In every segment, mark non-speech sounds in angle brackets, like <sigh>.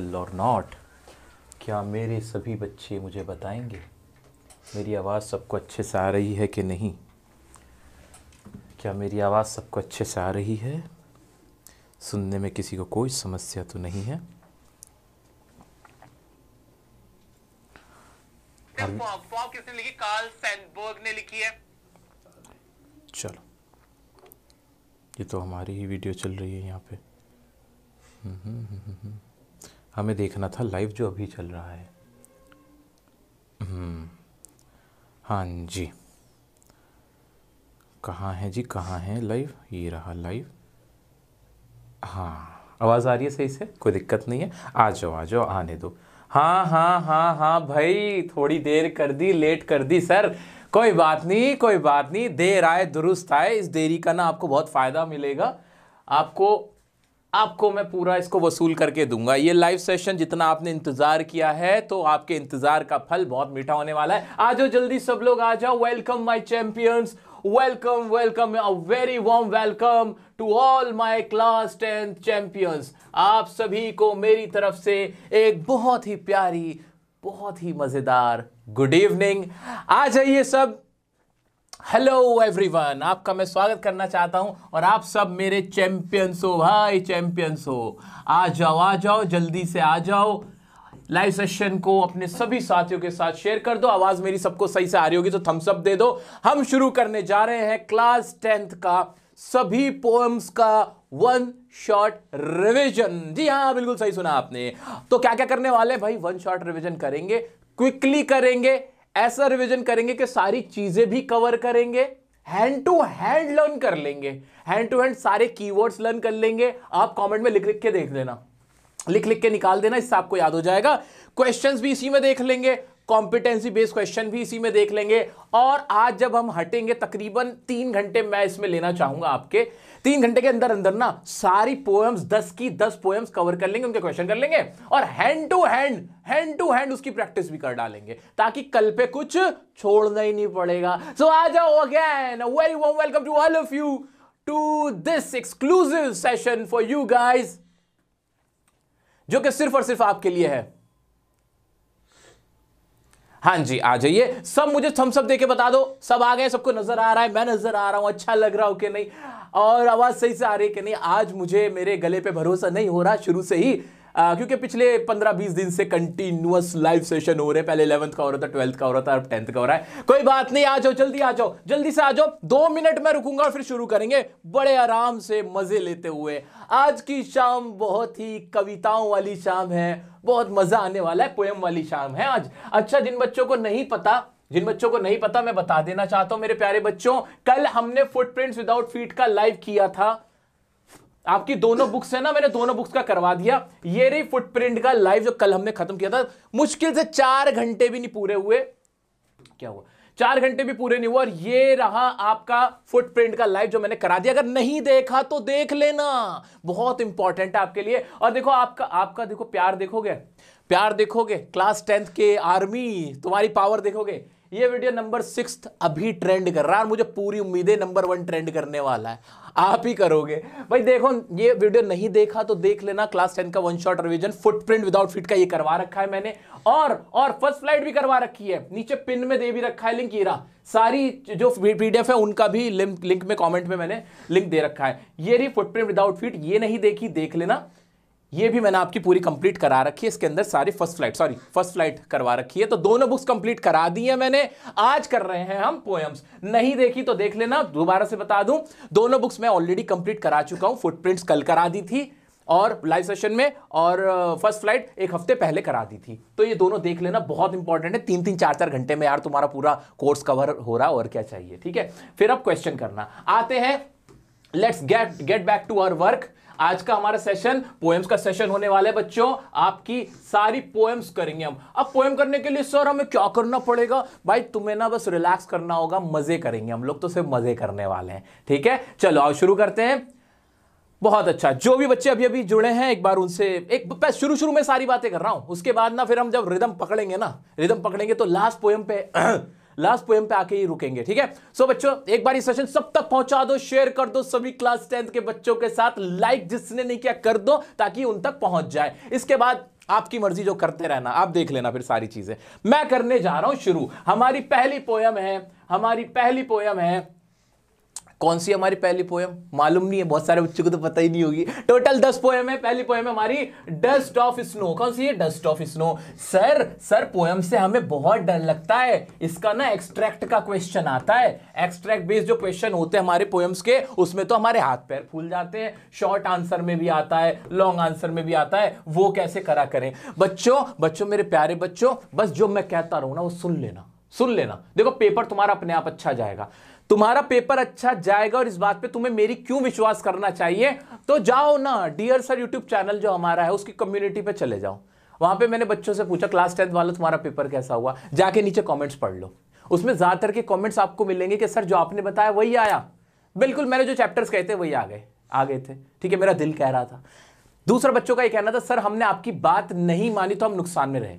और नॉट क्या मेरे सभी बच्चे मुझे बताएंगे मेरी आवाज़ सबको अच्छे से आ रही है कि नहीं क्या मेरी आवाज़ सबको अच्छे से आ रही है सुनने में किसी को कोई समस्या तो नहीं है किसने लिखी कार्ल सैंडबर्ग ने लिखी है चलो ये तो हमारी ही वीडियो चल रही है यहाँ पे हम्म हम्म हम्म हम्म, हम्म। हमें देखना था लाइव जो अभी चल रहा है हम्म। हाँ जी कहाँ है जी कहाँ है लाइव ये रहा लाइव हाँ आवाज़ आ रही है सही से कोई दिक्कत नहीं है आ जाओ आ जाओ आने दो हाँ हाँ हाँ हाँ भाई थोड़ी देर कर दी लेट कर दी सर कोई बात नहीं कोई बात नहीं देर आए दुरुस्त आए इस देरी का ना आपको बहुत फ़ायदा मिलेगा आपको आपको मैं पूरा इसको वसूल करके दूंगा ये लाइव सेशन जितना आपने इंतजार किया है तो आपके इंतजार का फल बहुत मीठा होने वाला है आ जाओ जल्दी सब लोग आ जाओ welcome my champions welcome welcome a very warm welcome to all my class tenth champions आप सभी को मेरी तरफ से एक बहुत ही प्यारी बहुत ही मजेदार गुड इवनिंग आ जाइए सब हेलो एवरीवन आपका मैं स्वागत करना चाहता हूं और आप सब मेरे चैंपियंस हो भाई चैंपियंस हो आ जाओ आ जाओ जल्दी से आ जाओ लाइव सेशन को अपने सभी साथियों के साथ शेयर कर दो आवाज मेरी सबको सही से आ रही होगी तो थम्स अप दे दो हम शुरू करने जा रहे हैं क्लास टेंथ का सभी पोएम्स का वन शॉट रिविजन जी हाँ बिल्कुल सही सुना आपने तो क्या क्या करने वाले भाई वन शॉट रिविजन करेंगे क्विकली करेंगे ऐसा रिवीजन करेंगे कि सारी चीजें भी कवर करेंगे हैंड टू हैंड लर्न कर लेंगे हैंड टू हैंड सारे कीवर्ड्स लर्न कर लेंगे आप कमेंट में लिख लिख के देख लेना लिख लिख के निकाल देना इससे आपको याद हो जाएगा क्वेश्चंस भी इसी में देख लेंगे कॉम्पिटेंसी बेस्ड क्वेश्चन भी इसी में देख लेंगे और आज जब हम हटेंगे तकरीबन तीन घंटे मैं इसमें लेना चाहूंगा आपके तीन घंटे के अंदर अंदर ना सारी पोएम्स दस की दस पोएम्स कवर कर लेंगे उनके क्वेश्चन कर लेंगे और hand to hand hand to hand उसकी प्रैक्टिस भी कर डालेंगे ताकि कल पे कुछ छोड़ना ही नहीं पड़ेगा सो आ जाओ अगेन वेरी वो welcome to all of you to this exclusive session for you guys जो कि सिर्फ और सिर्फ आपके लिए है हाँ जी आ जाइए सब मुझे थम्स अप देके बता दो सब आ गए सबको नजर आ रहा है मैं नजर आ रहा हूँ अच्छा लग रहा हूँ कि नहीं और आवाज सही से आ रही है कि नहीं आज मुझे मेरे गले पे भरोसा नहीं हो रहा शुरू से ही आ, क्योंकि पिछले पंद्रह बीस दिन से कंटिन्यूस लाइव सेशन हो रहे पहले इलेवंथ का हो रहा था ट्वेल्थ का हो रहा था अब टेंथ का हो रहा है कोई बात नहीं आ जाओ जल्दी आ जाओ जल्दी से आ जाओ दो मिनट में रुकूंगा और फिर शुरू करेंगे बड़े आराम से मजे लेते हुए आज की शाम बहुत ही कविताओं वाली शाम है बहुत मजा आने वाला है पोएम वाली शाम है आज अच्छा जिन बच्चों को नहीं पता जिन बच्चों को नहीं पता मैं बता देना चाहता हूं मेरे प्यारे बच्चों कल हमने फुटप्रिंट्स विदाउट फीट का लाइव किया था आपकी दोनों बुक्स है ना मैंने दोनों बुक्स का करवा दिया ये रही फुटप्रिंट का लाइव जो कल हमने खत्म किया था मुश्किल से चार घंटे भी नहीं पूरे हुए क्या हुआ चार घंटे भी पूरे नहीं हुआ और ये रहा आपका फुटप्रिंट का लाइव जो मैंने करा दिया अगर नहीं देखा तो देख लेना बहुत इंपॉर्टेंट है आपके लिए और देखो आपका आपका देखो प्यार देखोगे प्यार देखोगे क्लास टेंथ के आर्मी तुम्हारी पावर देखोगे ये वीडियो नंबर सिक्स अभी ट्रेंड कर रहा है और मुझे पूरी उम्मीद है नंबर वन ट्रेंड करने वाला है आप ही करोगे भाई देखो ये वीडियो नहीं देखा तो देख लेना क्लास टेन का one shot revision footprint without fit का ये करवा रखा है मैंने और और फर्स्ट फ्लाइट भी करवा रखी है नीचे पिन में दे भी रखा है लिंक ईरा सारी जो पीडीएफ है उनका भी लिंक में कॉमेंट में मैंने लिंक दे रखा है ये रही फुटप्रिंट विदाउट फिट ये नहीं देखी देख लेना ये भी मैंने आपकी पूरी कंप्लीट करा रखी है इसके अंदर सारी first flight sorry first flight करवा रखी है तो दोनों बुक्स कंप्लीट करा दी है मैंने आज कर रहे हैं हम पोएम्स नहीं देखी तो देख लेना दोबारा से बता दूं दोनों बुक्स मैं ऑलरेडी कंप्लीट करा चुका हूं फुटप्रिंट्स कल करा दी थी और लाइव सेशन में और फर्स्ट फ्लाइट एक हफ्ते पहले करा दी थी तो ये दोनों देख लेना बहुत इंपॉर्टेंट है तीन तीन चार चार घंटे में यार तुम्हारा पूरा कोर्स कवर हो रहा और क्या चाहिए ठीक है फिर अब क्वेश्चन करना आते हैं let's get get back to our work आज का हमारा सेशन पोएम्स का सेशन होने वाला है बच्चों आपकी सारी पोएम्स करेंगे हम अब पोएम करने के लिए सर हमें क्या करना पड़ेगा भाई तुम्हें ना बस रिलैक्स करना होगा मजे करेंगे हम लोग तो सिर्फ मजे करने वाले हैं ठीक है चलो आओ शुरू करते हैं बहुत अच्छा जो भी बच्चे अभी अभी जुड़े हैं एक बार उनसे एक शुरू शुरू में सारी बातें कर रहा हूं उसके बाद ना फिर हम जब रिदम पकड़ेंगे ना रिदम पकड़ेंगे तो लास्ट पोएम पे <clears throat> लास्ट पोएम पे आके ही रुकेंगे ठीक है सो बच्चों एक बार सेशन सब तक पहुंचा दो शेयर कर दो सभी क्लास टेंथ के बच्चों के साथ लाइक जिसने नहीं किया कर दो ताकि उन तक पहुंच जाए इसके बाद आपकी मर्जी जो करते रहना आप देख लेना फिर सारी चीजें मैं करने जा रहा हूं शुरू हमारी पहली पोयम है हमारी पहली पोयम है कौन सी हमारी पहली पोएम मालूम नहीं है बहुत सारे बच्चों को तो पता ही नहीं होगी टोटल दस पोएम है पहली पोएम है हमारी डस्ट ऑफ स्नो कौन सी है dust of snow sir sir poem से हमें बहुत डर लगता है इसका ना एक्सट्रैक्ट का क्वेश्चन आता है एक्सट्रैक्ट बेस्ड जो क्वेश्चन होते हैं हमारे पोएम्स के उसमें तो हमारे हाथ पैर फूल जाते हैं शॉर्ट आंसर में भी आता है लॉन्ग आंसर में भी आता है वो कैसे करा करें बच्चों बच्चों मेरे प्यारे बच्चों बस जो मैं कहता रहूँ ना वो सुन लेना सुन लेना देखो पेपर तुम्हारा अपने आप अच्छा जाएगा तुम्हारा पेपर अच्छा जाएगा और इस बात पे तुम्हें मेरी क्यों विश्वास करना चाहिए तो जाओ ना डियर सर यूट्यूब चैनल जो हमारा है उसकी कम्युनिटी पे चले जाओ वहां पे मैंने बच्चों से पूछा क्लास टेंथ वालों तुम्हारा पेपर कैसा हुआ जाके नीचे कॉमेंट्स पढ़ लो उसमें ज़्यादातर के कॉमेंट्स आपको मिलेंगे कि सर जो आपने बताया वही आया बिल्कुल मैंने जो चैप्टर्स कहे थे वही आ गए आ गए थे ठीक है मेरा दिल कह रहा था दूसरा बच्चों का ये कहना था सर हमने आपकी बात नहीं मानी तो हम नुकसान में रहे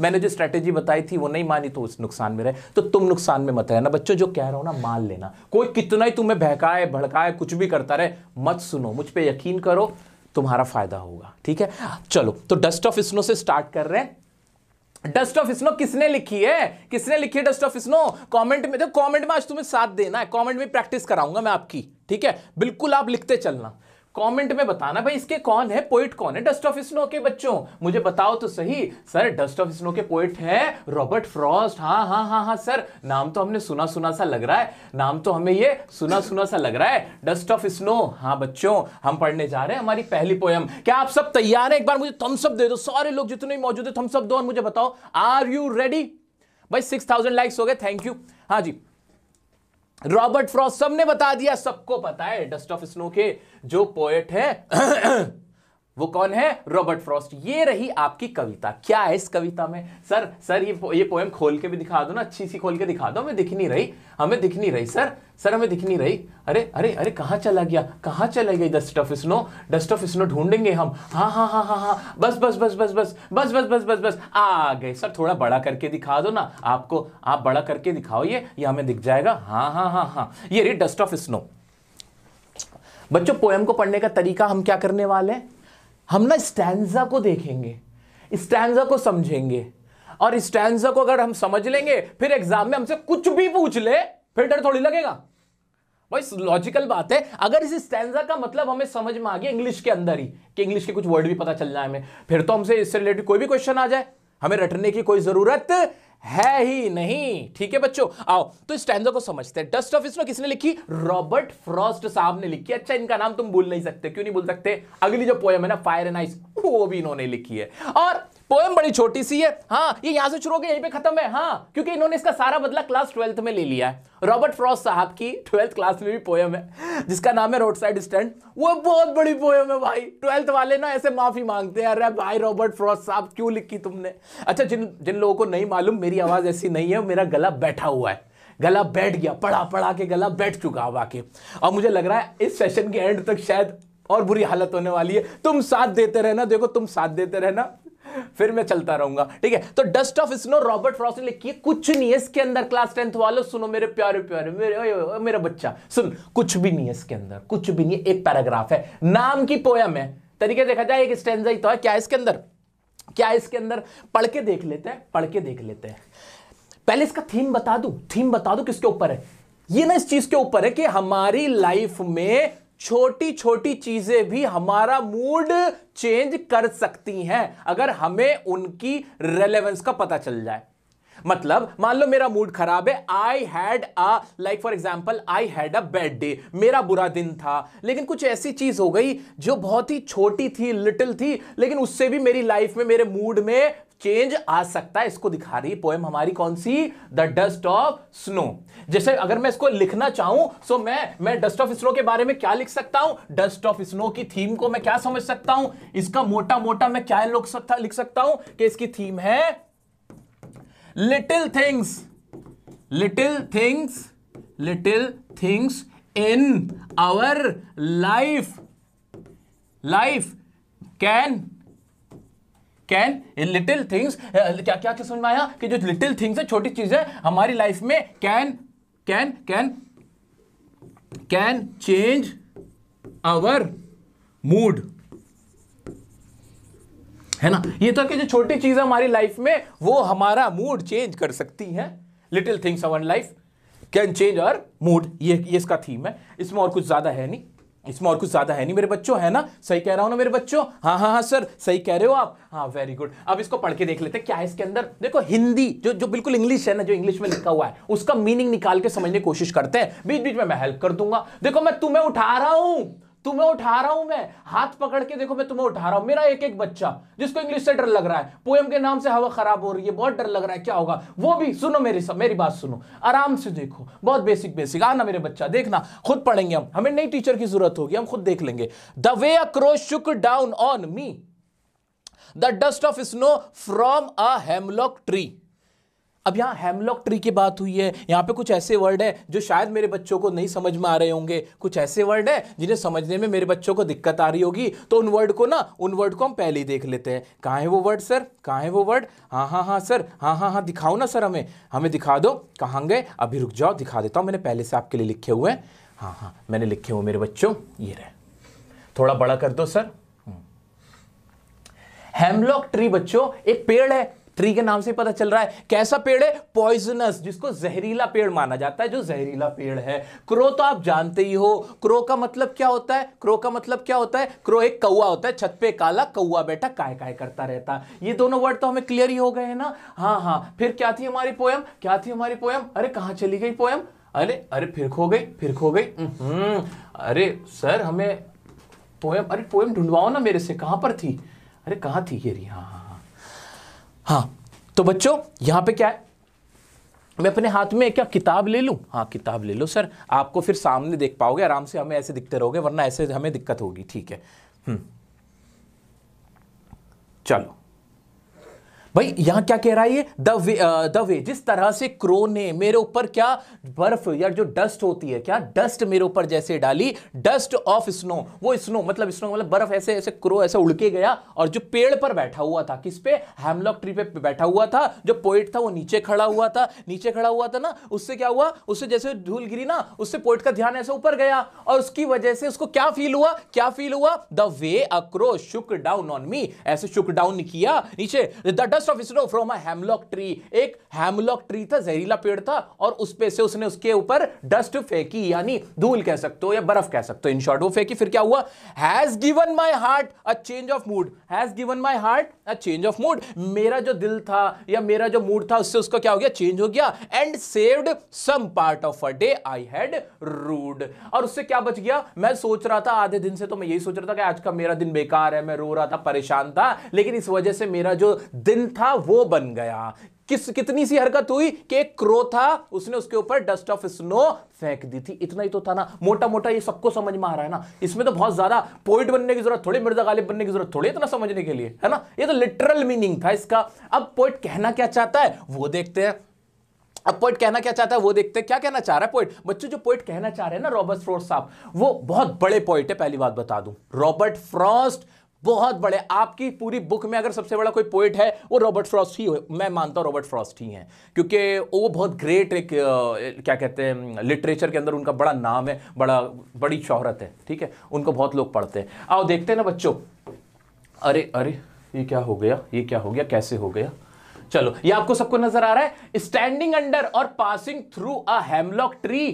मैंने जो स्ट्रैटेजी बताई थी वो नहीं मानी तो उस नुकसान में रहे तो तुम नुकसान में मत रहना बच्चों जो कह रहा हूं ना मान लेना कोई कितना ही तुम्हें बहकाए भड़काए कुछ भी करता रहे मत सुनो मुझ पर यकीन करो तुम्हारा फायदा होगा ठीक है चलो तो डस्ट ऑफ स्नो से स्टार्ट कर रहे हैं डस्ट ऑफ स्नो किसने लिखी है किसने लिखी है डस्ट ऑफ स्नो कमेंट में देखो कमेंट में आज तुम्हें साथ देना है कमेंट में प्रैक्टिस कराऊंगा मैं आपकी ठीक है बिल्कुल आप लिखते चलना कमेंट में बताना भाई इसके कौन है पोइट कौन है डस्ट ऑफ स्नो के बच्चों मुझे बताओ तो सही सर डस्ट ऑफ स्नो के पोइट है रॉबर्ट फ्रॉस्ट हाँ हाँ हाँ हाँ सर नाम तो हमने सुना सुना सा लग रहा है नाम तो हमें ये सुना सुना सा लग रहा है डस्ट ऑफ स्नो हाँ बच्चों हम पढ़ने जा रहे हैं हमारी पहली पोयम क्या आप सब तैयार हैं एक बार मुझे थम्सअप दे दो सारे लोग जितने भी मौजूद है थम्सअप दो और मुझे बताओ आर यू रेडी भाई सिक्स लाइक्स हो गए थैंक यू हाँ जी रॉबर्ट फ्रॉस्ट सबने बता दिया सबको पता है डस्ट ऑफ स्नो के जो पोएट है वो कौन है रॉबर्ट फ्रॉस्ट ये रही आपकी कविता क्या है इस कविता में सर सर ये पो, ये पोएम खोल के भी दिखा दो ना अच्छी सी खोल के दिखा दो हमें दिख नहीं रही हमें दिख नहीं रही सर सर हमें दिख नहीं रही अरे अरे अरे कहाँ चला गया कहाँ चला गई dust of snow dust of snow ढूंढेंगे हम हाँ हाँ हाँ हाँ हाँ बस बस बस बस बस बस बस बस बस बस आ गए सर थोड़ा बड़ा करके दिखा दो ना आपको आप बड़ा करके दिखाओ ये ये हमें दिख जाएगा हाँ हाँ हाँ हाँ ये रही डस्ट ऑफ स्नो बच्चों पोएम को पढ़ने का तरीका हम क्या करने वाले हैं हम ना स्टैंडा को देखेंगे स्टैंडा को समझेंगे और स्टैंडा को अगर हम समझ लेंगे फिर एग्जाम में हमसे कुछ भी पूछ ले फिर डर थोड़ी लगेगा भाई लॉजिकल बात है अगर इस स्टैंडा का मतलब हमें समझ में आ गया इंग्लिश के अंदर ही कि इंग्लिश के कुछ वर्ड भी पता चल जाए हमें फिर तो हमसे इससे रिलेटेड कोई भी क्वेश्चन आ जाए हमें रटने की कोई जरूरत है ही नहीं ठीक है बच्चों आओ तो इस टैंजा को समझते हैं डस्ट ऑफ में किसने लिखी रॉबर्ट फ्रॉस्ट साहब ने लिखी अच्छा इनका नाम तुम भूल नहीं सकते क्यों नहीं भूल सकते अगली जो पोयम है ना फायर एंड आइस वो भी इन्होंने लिखी है और पोएम बड़ी छोटी सी है हाँ ये यहां से शुरू हो गया यहीं पे खत्म है हाँ क्योंकि इन्होंने इसका सारा बदला क्लास ट्वेल्थ में ले लिया है रॉबर्ट फ्रॉस साहब की ट्वेल्थ क्लास में भी पोएम है जिसका नाम है रोड साइड स्टैंड वो बहुत बड़ी पोएम है भाई ट्वेल्थ वाले ना ऐसे माफी मांगते हैं अरे भाई रॉबर्ट फ्रॉस साहब क्यों लिखी तुमने अच्छा जिन जिन लोगों को नहीं मालूम मेरी आवाज ऐसी नहीं है मेरा गला बैठा हुआ है गला बैठ गया पढ़ा पढ़ा के गला बैठ चुका वाकई और मुझे लग रहा है इस सेशन के एंड तक शायद और बुरी हालत होने वाली है तुम साथ देते रहना देखो तुम साथ देते रहना फिर मैं चलता रहूंगा ठीक है तो dust of snow Robert Frost ने लिखी है कुछ नहीं है इसके अंदर क्लास टेंथ वालों सुनो मेरे प्यारे प्यारे मेरे ओए, ओए, मेरा बच्चा सुन कुछ भी नहीं है इसके अंदर कुछ भी नहीं है एक पैराग्राफ है नाम की पोयम है तरीके देखा जाए एक स्टेंजा ही तो है क्या इसके अंदर क्या इसके अंदर पढ़ के देख लेते हैं पढ़ के देख लेते हैं पहले इसका थीम बता दू थीम बता दू किसके ऊपर है ये ना इस चीज के ऊपर है कि हमारी लाइफ में छोटी छोटी चीजें भी हमारा मूड चेंज कर सकती हैं अगर हमें उनकी रेलेवेंस का पता चल जाए मतलब मान लो मेरा मूड खराब है I had a like for example I had a bad day मेरा बुरा दिन था लेकिन कुछ ऐसी चीज हो गई जो बहुत ही छोटी थी लिटिल थी लेकिन उससे भी मेरी लाइफ में मेरे मूड में चेंज आ सकता है इसको दिखा रही पोएम हमारी कौन सी द डस्ट ऑफ स्नो जैसे अगर मैं इसको लिखना चाहूं सो मैं मैं डस्ट ऑफ स्नो के बारे में क्या लिख सकता हूं डस्ट ऑफ स्नो की थीम को मैं क्या समझ सकता हूं इसका मोटा मोटा मैं क्या सकता लिख सकता हूं कि इसकी थीम है little things little things little things in our life life can can little things क्या क्या समझ में आया कि जो लिटिल थिंग्स है छोटी चीज है हमारी लाइफ में can can can can change our mood है ना ये था कि जो छोटी चीज हमारी लाइफ में वो हमारा मूड चेंज कर सकती है little things our life can change our mood ये इसका थीम है इसमें और कुछ ज्यादा है नहीं इसमें और कुछ ज्यादा है नहीं मेरे बच्चों है ना सही कह रहा हूं ना मेरे बच्चों हाँ हाँ हाँ सर सही कह रहे हो आप हाँ वेरी गुड अब इसको पढ़ के देख लेते हैं क्या है इसके अंदर देखो हिंदी जो जो बिल्कुल इंग्लिश है ना जो इंग्लिश में लिखा हुआ है उसका मीनिंग निकाल के समझने की कोशिश करते हैं बीच बीच में मैं हेल्प कर दूंगा देखो मैं तुम्हें उठा रहा हूं तुम्हें उठा रहा हूं मैं हाथ पकड़ के देखो मैं तुम्हें उठा रहा हूं मेरा एक एक बच्चा जिसको इंग्लिश से डर लग रहा है पोएम के नाम से हवा खराब हो रही है बहुत डर लग रहा है क्या होगा वो भी सुनो मेरी सब मेरी बात सुनो आराम से देखो बहुत बेसिक बेसिक आना मेरे बच्चा देखना खुद पढ़ेंगे हम हमें नई टीचर की जरूरत होगी हम खुद देख लेंगे the way a crow shook down on me the dust of snow from a hemlock tree अब यहाँ हेमलॉक ट्री की बात हुई है यहाँ पे कुछ ऐसे वर्ड है जो शायद मेरे बच्चों को नहीं समझ में आ रहे होंगे कुछ ऐसे वर्ड है जिन्हें समझने में मेरे बच्चों को दिक्कत आ रही होगी तो उन वर्ड को ना उन वर्ड को हम पहले ही देख लेते हैं कहाँ है वो वर्ड सर कहाँ है वो वर्ड हाँ हाँ हाँ सर हाँ हाँ हाँ दिखाओ ना सर हमें हमें दिखा दो कहाँ गए अभी रुक जाओ दिखा देता हूँ मैंने पहले से आपके लिए लिखे हुए हैं हाँ हाँ मैंने लिखे हुए मेरे बच्चों ये रहे थोड़ा बड़ा कर दो सर हेमलॉक ट्री बच्चों एक पेड़ है ट्री के नाम से पता चल रहा है कैसा पेड़ है पॉइजनस जिसको जहरीला पेड़ माना जाता है जो जहरीला पेड़ है क्रो तो आप जानते ही हो क्रो का मतलब क्या होता है क्रो का मतलब क्या होता है क्रो एक कौआ होता है छत पे काला कौआ बैठा काय काय करता रहता ये दोनों वर्ड तो हमें क्लियर ही हो गए हैं ना हाँ हाँ फिर क्या थी हमारी पोयम क्या थी हमारी पोयम अरे कहाँ चली गई पोयम अरे अरे फिर खो गई फिर खो गई हम्म। अरे सर हमें पोयम अरे पोयम ढूंढवाओ ना मेरे से कहाँ पर थी अरे कहाँ थी ये रही हाँ, हाँ। हाँ तो बच्चों यहाँ पे क्या है मैं अपने हाथ में क्या किताब ले लूँ हाँ किताब ले लो सर आपको फिर सामने देख पाओगे आराम से हमें ऐसे दिखते रहोगे वरना ऐसे हमें दिक्कत होगी ठीक है हम्म। चलो भाई यहां क्या कह रहा है ये द वे द वे जिस तरह से क्रो ने मेरे ऊपर क्या बर्फ या जो डस्ट होती है क्या डस्ट मेरे ऊपर जैसे डाली डस्ट ऑफ स्नो वो स्नो मतलब स्नो मतलब बर्फ ऐसे ऐसे क्रो ऐसे उड़के गया और जो पेड़ पर बैठा हुआ था किस पे हेमलॉक ट्री पे बैठा हुआ था जो पोइट था वो नीचे खड़ा हुआ था नीचे खड़ा हुआ था ना उससे क्या हुआ उससे जैसे धूल गिरी ना उससे पोइट का ध्यान ऐसे ऊपर गया और उसकी वजह से उसको क्या फील हुआ क्या फील हुआ the way a crow shook down on me ऐसे शुक डाउन किया नीचे the dust west of snow from a hemlock tree एक हेमलॉक ट्री था जहरीला पेड़ था और उस पे से उसने उसके ऊपर डस्ट फेंकी यानी धूल कह सकते हो या बर्फ कह सकते हो इन शॉर्ट वो फेंकी फिर क्या हुआ has given my heart a change of mood has given my heart a change of mood मेरा जो दिल था या मेरा जो मूड था उससे उसका क्या हो गया चेंज हो गया and saved some part of a day I had rued और उससे क्या बच गया मैं सोच रहा था आधे दिन से तो मैं यही सोच रहा था कि आज का मेरा दिन बेकार है मैं रो रहा था परेशान था लेकिन इस वजह से मेरा जो दिन था वो बन गया किस कितनी सी हरकत हुई कि एक क्रो था उसने उसके ऊपर डस्ट ऑफ स्नो फेंक दी थी इतना ही तो था ना मोटा मोटा ये सबको समझ में आ रहा है ना इसमें तो बहुत ज्यादा पोइट बनने की जरूरत थोड़ी मिर्जा गालिब बनने की जरूरत थोड़ी इतना समझने के लिए है ना ये तो लिटरल मीनिंग था इसका अब पोइट कहना क्या चाहता है वो देखते हैं अब पोइट कहना क्या चाहता है वो देखते हैं क्या कहना चाह रहा है पोइट बच्चों जो पोइट कहना चाह रहे हैं ना रॉबर्ट फ्रॉस्ट साहब वो बहुत बड़े पोइट है पहली बात बता दूं रॉबर्ट फ्रॉस्ट बहुत बड़े आपकी पूरी बुक में अगर सबसे बड़ा कोई पोइट है वो रॉबर्ट फ्रॉस्ट ही मैं मानता हूँ रॉबर्ट फ्रॉस्ट ही हैं क्योंकि वो बहुत ग्रेट एक क्या कहते हैं लिटरेचर के अंदर उनका बड़ा नाम है बड़ा बड़ी शोहरत है ठीक है उनको बहुत लोग पढ़ते हैं आओ देखते हैं ना बच्चों अरे अरे ये क्या हो गया ये क्या हो गया कैसे हो गया चलो ये आपको सबको नजर आ रहा है स्टैंडिंग अंडर और passing through a hemlock tree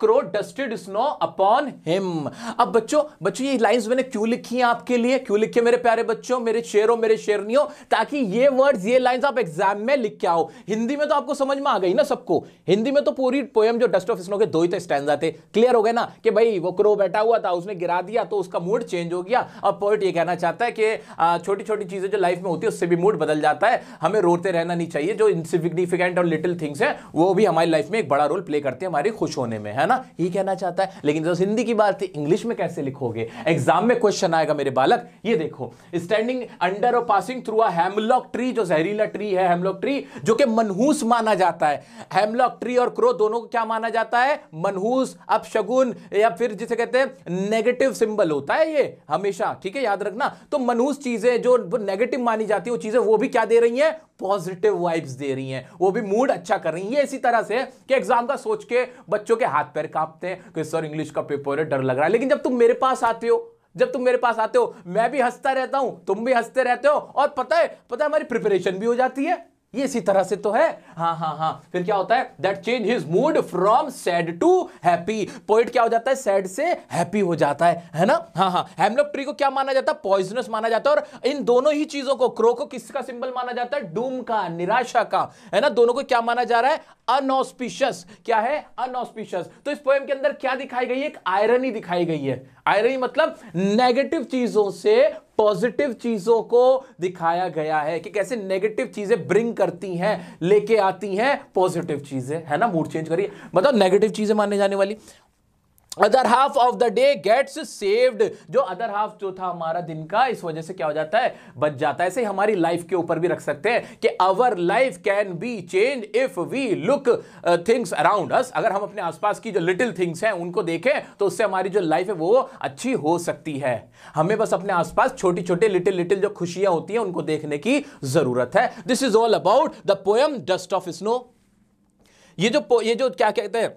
crow dusted snow upon him अब बच्चों बच्चों ये लाइंस मैंने क्यों लिखी हैं आपके लिए क्यों लिखे मेरे प्यारे बच्चों मेरे शेरों मेरे शेरनियों ताकि ये वर्ड्स ये लाइंस आप एग्जाम में लिख के आओ हिंदी में तो आपको समझ में आ गई ना सबको हिंदी में तो पूरी पोएम जो डस्ट ऑफ स्नो के दो ही तो स्टैंड थे क्लियर हो गए ना कि भाई वो क्रो बैठा हुआ था उसने गिरा दिया तो उसका मूड चेंज हो गया अब पोइट ये कहना चाहता है कि छोटी छोटी चीजें जो लाइफ में होती है उससे भी मूड बदल जाता है हमें रोते रहना नहीं चाहिए जो इनसिग्निफिकेंट और लिटिल थिंग्स है वो भी हमारी लाइफ में एक बड़ा रोल प्ले करते हैं हमारे खुश होने में में है ना ये कहना चाहता है लेकिन जो हिंदी की बात थी इंग्लिश में कैसे लिखोगे एग्जाम में क्वेश्चन आएगा मेरे बालक ये देखो स्टैंडिंग अंडर और passing through a hemlock tree जो जहरीला ट्री है हेमलॉक ट्री जो कि मनहूस माना जाता है हेमलॉक ट्री और क्रो दोनों को क्या माना जाता है मनहूस अपशगुन या फिर जिसे कहते हैं नेगेटिव सिंबल होता है ये हमेशा ठीक है याद रखना तो मनहूस चीजें जो नेगेटिव मानी जाती है वो चीजें वो भी क्या दे रही हैं पॉजिटिव वाइब्स दे रही हैं वो भी मूड अच्छा कर रही हैं ये इसी तरह से कि एग्जाम का सोच के बच्चों के हाथ पैर कांपते हैं कि सर इंग्लिश का पेपर है डर लग रहा है लेकिन जब तुम मेरे पास आते हो जब तुम मेरे पास आते हो मैं भी हंसता रहता हूं तुम भी हंसते रहते हो और पता है पता है हमारी प्रिपरेशन भी हो जाती है ये इसी तरह से तो है हाँ हाँ हाँ फिर क्या होता है that change his mood from sad to happy poet क्या हो जाता है सैड से हैप्पी हो जाता है है ना हाँ हाँ हेमलॉक ट्री को क्या माना जाता है पॉइजनस माना जाता है और इन दोनों ही चीजों को क्रो को किसका सिंबल माना जाता है डूम का निराशा का है ना दोनों को क्या माना जा रहा है अनऑस्पिशियस क्या है अनऑस्पिशियस तो इस पोएम के अंदर क्या दिखाई गई है एक आयरनी दिखाई गई है आयरनी मतलब नेगेटिव चीजों से पॉजिटिव चीजों को दिखाया गया है कि कैसे नेगेटिव चीजें ब्रिंग करती हैं लेके आती हैं पॉजिटिव चीजें है ना मूड चेंज करिए मतलब नेगेटिव चीजें मानने जाने वाली other half of the day gets saved जो अदर हाफ जो था हमारा दिन का इस वजह से क्या हो जाता है बच जाता है ऐसे हमारी लाइफ के ऊपर भी रख सकते हैं कि our life can be change if we look things around us अगर हम अपने आसपास की जो लिटिल थिंग्स हैं उनको देखें तो उससे हमारी जो लाइफ है वो अच्छी हो सकती है हमें बस अपने आसपास छोटी छोटी लिटिल लिटिल जो खुशियां होती हैं उनको देखने की जरूरत है this is all about the poem dust of snow ये जो ये जो क्या कहते हैं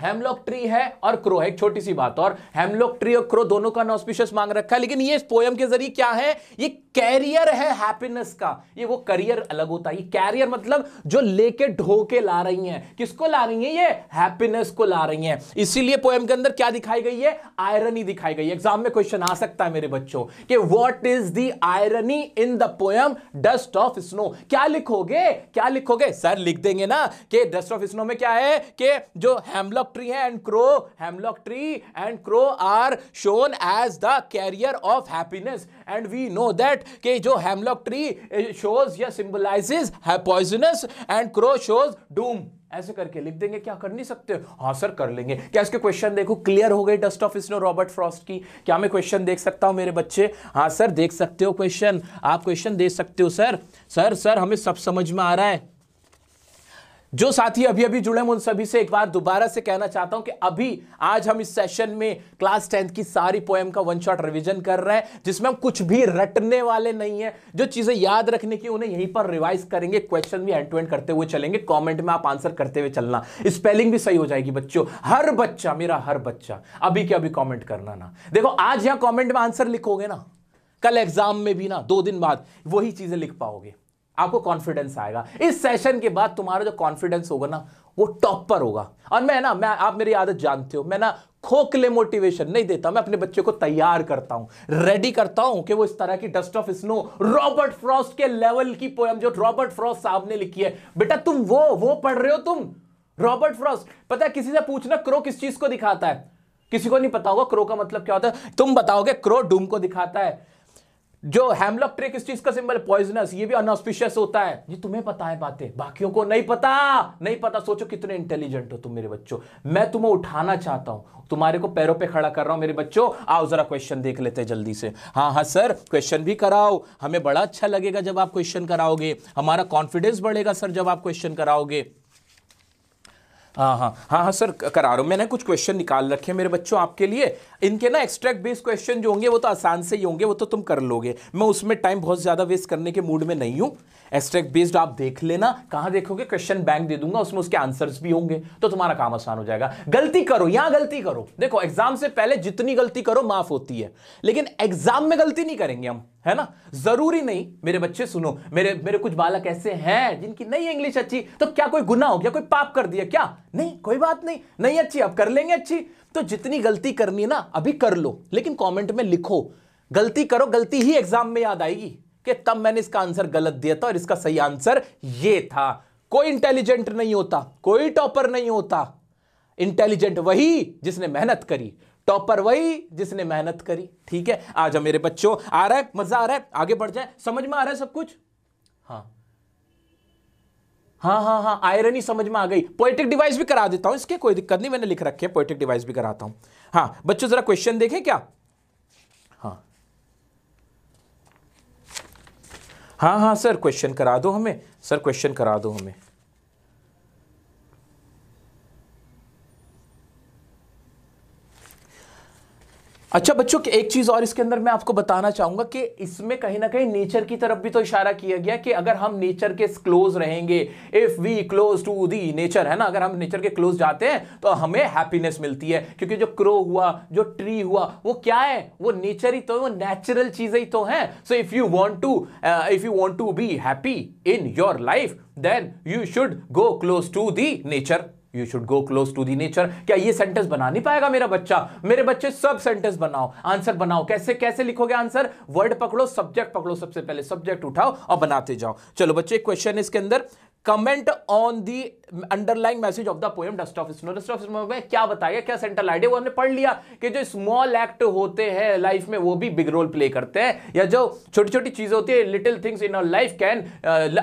हेमलॉक ट्री है और क्रो है एक छोटी सी बात और हेमलॉक ट्री और क्रो दोनों का नॉस्पिशियस मांग रखा है लेकिन ये पोयम के जरिए क्या है ये कैरियर है हैप्पीनेस का ये वो करियर अलग होता है कैरियर मतलब जो लेके ढोके ला रही हैं किसको ला रही हैं ये हैप्पीनेस को ला रही हैं इसीलिए पोएम के अंदर क्या दिखाई गई है आयरनी दिखाई गई एग्जाम में क्वेश्चन आ सकता है मेरे बच्चों कि what is the irony in the poem dust of snow क्या लिखोगे क्या लिखोगे सर लिख देंगे ना कि डस्ट ऑफ स्नो में क्या है कि जो हेमलॉक ट्री है and crow hemlock tree and crow are shown as the carrier of happiness and we know that कि जो हेमलॉक ट्री शोज या सिंबलाइजेज है poisonous and crow shows doom ऐसे करके लिख देंगे क्या कर नहीं सकते हाँ सर कर लेंगे क्या इसके क्वेश्चन देखो क्लियर हो गए dust of snow Robert Frost की क्या मैं क्वेश्चन देख सकता हूँ मेरे बच्चे हाँ सर देख सकते हो क्वेश्चन आप क्वेश्चन देख सकते हो सर सर सर हमें सब समझ में आ रहा है जो साथी अभी अभी जुड़े उन सभी से एक बार दोबारा से कहना चाहता हूं कि अभी आज हम इस सेशन में क्लास टेंथ की सारी पोएम का वन शॉट रिवीजन कर रहे हैं जिसमें हम कुछ भी रटने वाले नहीं है जो चीजें याद रखने की उन्हें यहीं पर रिवाइज करेंगे क्वेश्चन भी एंड टू एंड करते हुए चलेंगे कॉमेंट में आप आंसर करते हुए चलना स्पेलिंग भी सही हो जाएगी बच्चों हर बच्चा मेरा हर बच्चा अभी के अभी कॉमेंट करना ना देखो आज यहां कॉमेंट में आंसर लिखोगे ना कल एग्जाम में भी ना दो दिन बाद वही चीजें लिख पाओगे आपको कॉन्फिडेंस आएगा इस सेशन के बाद तुम्हारा जो कॉन्फिडेंस होगा ना वो टॉप पर होगा और मैं ना मैं आप मेरी आदत जानते हो मैं ना खोखले मोटिवेशन नहीं देता मैं अपने बच्चे को तैयार करता हूं रेडी करता हूं कि वो इस तरह की dust of snow Robert Frost के लेवल की पोएम जो रॉबर्ट फ्रॉस्ट साहब ने लिखी है बेटा तुम वो वो पढ़ रहे हो तुम रॉबर्ट फ्रॉस्ट पता है किसी से पूछना क्रो किस चीज को दिखाता है किसी को नहीं पता होगा क्रो का मतलब क्या होता है तुम बताओगे क्रो डूम को दिखाता है जो हेमलॉक ट्रे किस चीज का सिंबल पॉइजनस ये भी अनऑस्पिशियस होता है ये तुम्हें पता है बातें बाकियों को नहीं पता नहीं पता सोचो कितने इंटेलिजेंट हो तुम मेरे बच्चों मैं तुम्हें उठाना चाहता हूं तुम्हारे को पैरों पे खड़ा कर रहा हूं मेरे बच्चों आओ जरा क्वेश्चन देख लेते हैं जल्दी से हाँ हाँ सर क्वेश्चन भी कराओ हमें बड़ा अच्छा लगेगा जब आप क्वेश्चन कराओगे हमारा कॉन्फिडेंस बढ़ेगा सर जब आप क्वेश्चन कराओगे हाँ हाँ हाँ हाँ सर करा रहा हूँ मैंने कुछ क्वेश्चन निकाल रखे हैं मेरे बच्चों आपके लिए इनके ना एक्सट्रैक्ट बेस्ड क्वेश्चन जो होंगे वो तो आसान से ही होंगे वो तो तुम कर लोगे मैं उसमें टाइम बहुत ज़्यादा वेस्ट करने के मूड में नहीं हूँ एस्ट्रैक्ट बेस्ड आप देख लेना कहां देखोगे क्वेश्चन बैंक दे दूंगा उसमें उसके आंसर्स भी होंगे तो तुम्हारा काम आसान हो जाएगा गलती करो यहां गलती करो देखो एग्जाम से पहले जितनी गलती करो माफ होती है लेकिन एग्जाम में गलती नहीं करेंगे हम है ना जरूरी नहीं मेरे बच्चे सुनो मेरे मेरे कुछ बालक ऐसे हैं जिनकी नहीं इंग्लिश अच्छी तो क्या कोई गुना हो गया कोई पाप कर दिया क्या नहीं कोई बात नहीं नहीं अच्छी अब कर लेंगे अच्छी तो जितनी गलती करनी है ना अभी कर लो लेकिन कमेंट में लिखो गलती करो गलती ही एग्जाम में याद आएगी कि तब मैंने इसका आंसर गलत दिया था और इसका सही आंसर ये था कोई इंटेलिजेंट नहीं होता कोई टॉपर नहीं होता इंटेलिजेंट वही जिसने मेहनत करी टॉपर वही जिसने मेहनत करी ठीक है आज मेरे बच्चों आ रहा है मजा आ रहा है आगे बढ़ जाए समझ में आ रहा है सब कुछ हाँ हाँ हाँ हाँ आयरन ही समझ में आ गई पोइटिक डिवाइस भी करा देता हूं इसके कोई दिक्कत नहीं मैंने लिख रखे पोइटिक डिवाइस भी कराता हूं हाँ बच्चों जरा क्वेश्चन देखें क्या हाँ हाँ सर क्वेश्चन करा दो हमें सर क्वेश्चन करा दो हमें अच्छा बच्चों की एक चीज़ और इसके अंदर मैं आपको बताना चाहूंगा कि इसमें कहीं ना कहीं नेचर की तरफ भी तो इशारा किया गया कि अगर हम नेचर के क्लोज रहेंगे if we close to the nature है ना अगर हम नेचर के क्लोज जाते हैं तो हमें हैप्पीनेस मिलती है क्योंकि जो क्रो हुआ जो ट्री हुआ वो क्या है वो नेचर ही तो है वो नेचुरल चीज़ें ही तो हैं so if you want to if you want to be happy in your life then you should go close to the nature you should go close to the nature क्या ये sentence बना नहीं पाएगा मेरा बच्चा मेरे बच्चे सब सेंटेंस बनाओ आंसर बनाओ कैसे कैसे लिखोगे आंसर वर्ड पकड़ो सब्जेक्ट पकड़ो सबसे पहले सब्जेक्ट उठाओ और बनाते जाओ चलो बच्चे क्वेश्चन इसके अंदर comment on the underline message of the poem dust of snow dust of snow में क्या बताया क्या सेंट्रल आइडिया वो हमने पढ़ लिया कि जो स्मॉल एक्ट होते हैं लाइफ में वो भी बिग रोल प्ले करते हैं या जो छोटी छोटी चीजें होती है little things in our life can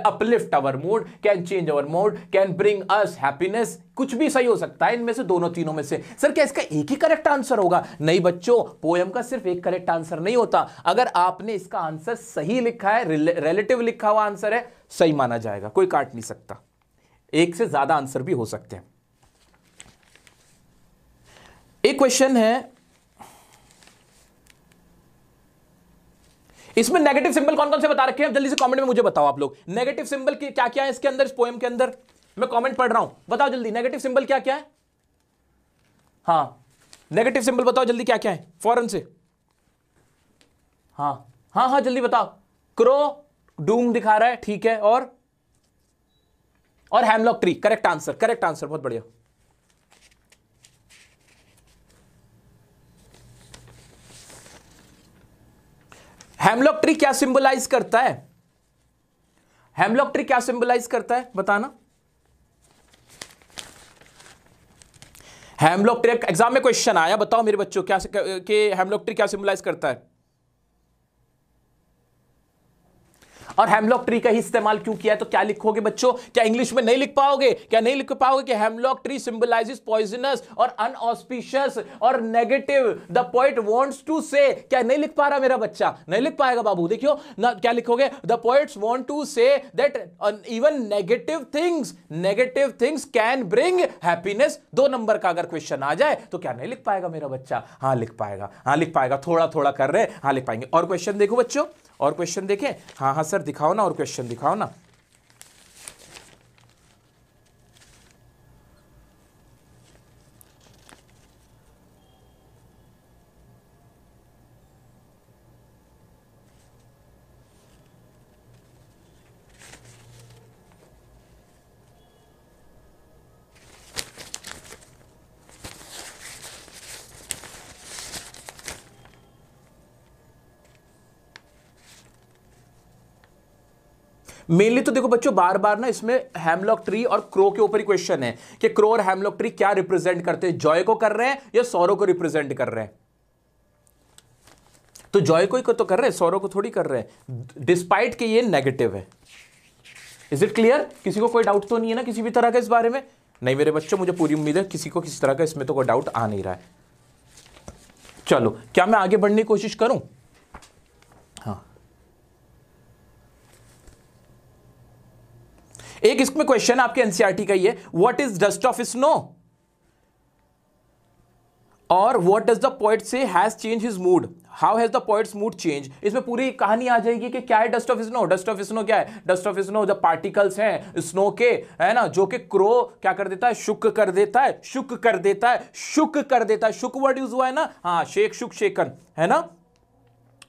uplift our mood can change our mood can bring us happiness कुछ भी सही हो सकता है इनमें से दोनों तीनों में से सर क्या इसका एक ही करेक्ट आंसर होगा नहीं बच्चों पोएम का सिर्फ एक करेक्ट आंसर नहीं होता अगर आपने इसका आंसर सही लिखा है रिलेटिव लिखा हुआ आंसर है सही माना जाएगा कोई काट नहीं सकता एक से ज़्यादा आंसर भी हो सकते हैं एक क्वेश्चन है इसमें नेगेटिव सिंबल कौन कौन से बता रखे हैं जल्दी से कमेंट में मुझे बताओ आप लोग नेगेटिव सिंबल क्या क्या है इसके अंदर इस पोएम के अंदर मैं कमेंट पढ़ रहा हूं बताओ जल्दी नेगेटिव सिंबल क्या क्या है हाँ नेगेटिव सिंबल बताओ जल्दी क्या क्या है फॉरन से हाँ हाँ हाँ जल्दी बताओ क्रो डूंग दिखा रहा है ठीक है और और hemlock tree correct answer correct answer बहुत बढ़िया हेमलॉक ट्री क्या सिंबलाइज करता है हेमलॉक ट्री क्या सिंबलाइज करता है बताना हेमलॉक ट्री एग्जाम में क्वेश्चन आया बताओ मेरे बच्चों क्या हेमलॉक ट्री क्या सिंबलाइज करता है और हेमलॉक ट्री का ही इस्तेमाल क्यों किया है तो क्या लिखोगे बच्चों क्या इंग्लिश में नहीं लिख पाओगे क्या नहीं लिख पाओगे कि हेमलॉक ट्री सिंबलाइजेस पॉइजनस और अनऑस्पिशियस और negative the poet wants to say क्या नहीं लिख पा रहा मेरा बच्चा नहीं लिख पाएगा बाबू देखियो ना क्या लिखोगे the poets want to say that even negative things negative things can bring happiness दो नंबर का अगर क्वेश्चन आ जाए तो क्या नहीं लिख पाएगा मेरा बच्चा हाँ लिख पाएगा हाँ लिख पाएगा थोड़ा थोड़ा कर रहे हाँ लिख पाएंगे और क्वेश्चन देखो बच्चों और क्वेश्चन देखें हाँ हाँ सर दिखाओ ना और क्वेश्चन दिखाओ ना मेनली तो देखो बच्चों बार बार ना इसमें हेमलॉक ट्री और क्रो के ऊपर ही क्वेश्चन है कि क्रो और हेमलॉक ट्री क्या रिप्रेजेंट करते हैं जॉय को कर रहे हैं या सौरव को रिप्रेजेंट कर रहे हैं तो जॉय को ही को तो कर रहे हैं सौरव को थोड़ी कर रहे हैं डिस्पाइट के ये नेगेटिव है इज इट क्लियर किसी को कोई डाउट तो नहीं है ना किसी भी तरह का इस बारे में नहीं मेरे बच्चों मुझे पूरी उम्मीद है किसी को किसी तरह का इसमें तो कोई डाउट आ नहीं रहा है चलो क्या मैं आगे बढ़ने की कोशिश करूं एक इसमें क्वेश्चन आपके एनसीआरटी e का ही है what is dust of snow और what does the point say has change his mood how has the points mood change इसमें पूरी कहानी आ जाएगी कि क्या है dust of snow dust of snow क्या है डस्ट ऑफ स्नो जब पार्टिकल्स हैं स्नो के है ना जो कि क्रो क्या कर देता है शुक कर देता है शुक कर देता है शुक कर देता है शुक वर्ड यूज हुआ है ना हाँ शेख शुक शेकन है ना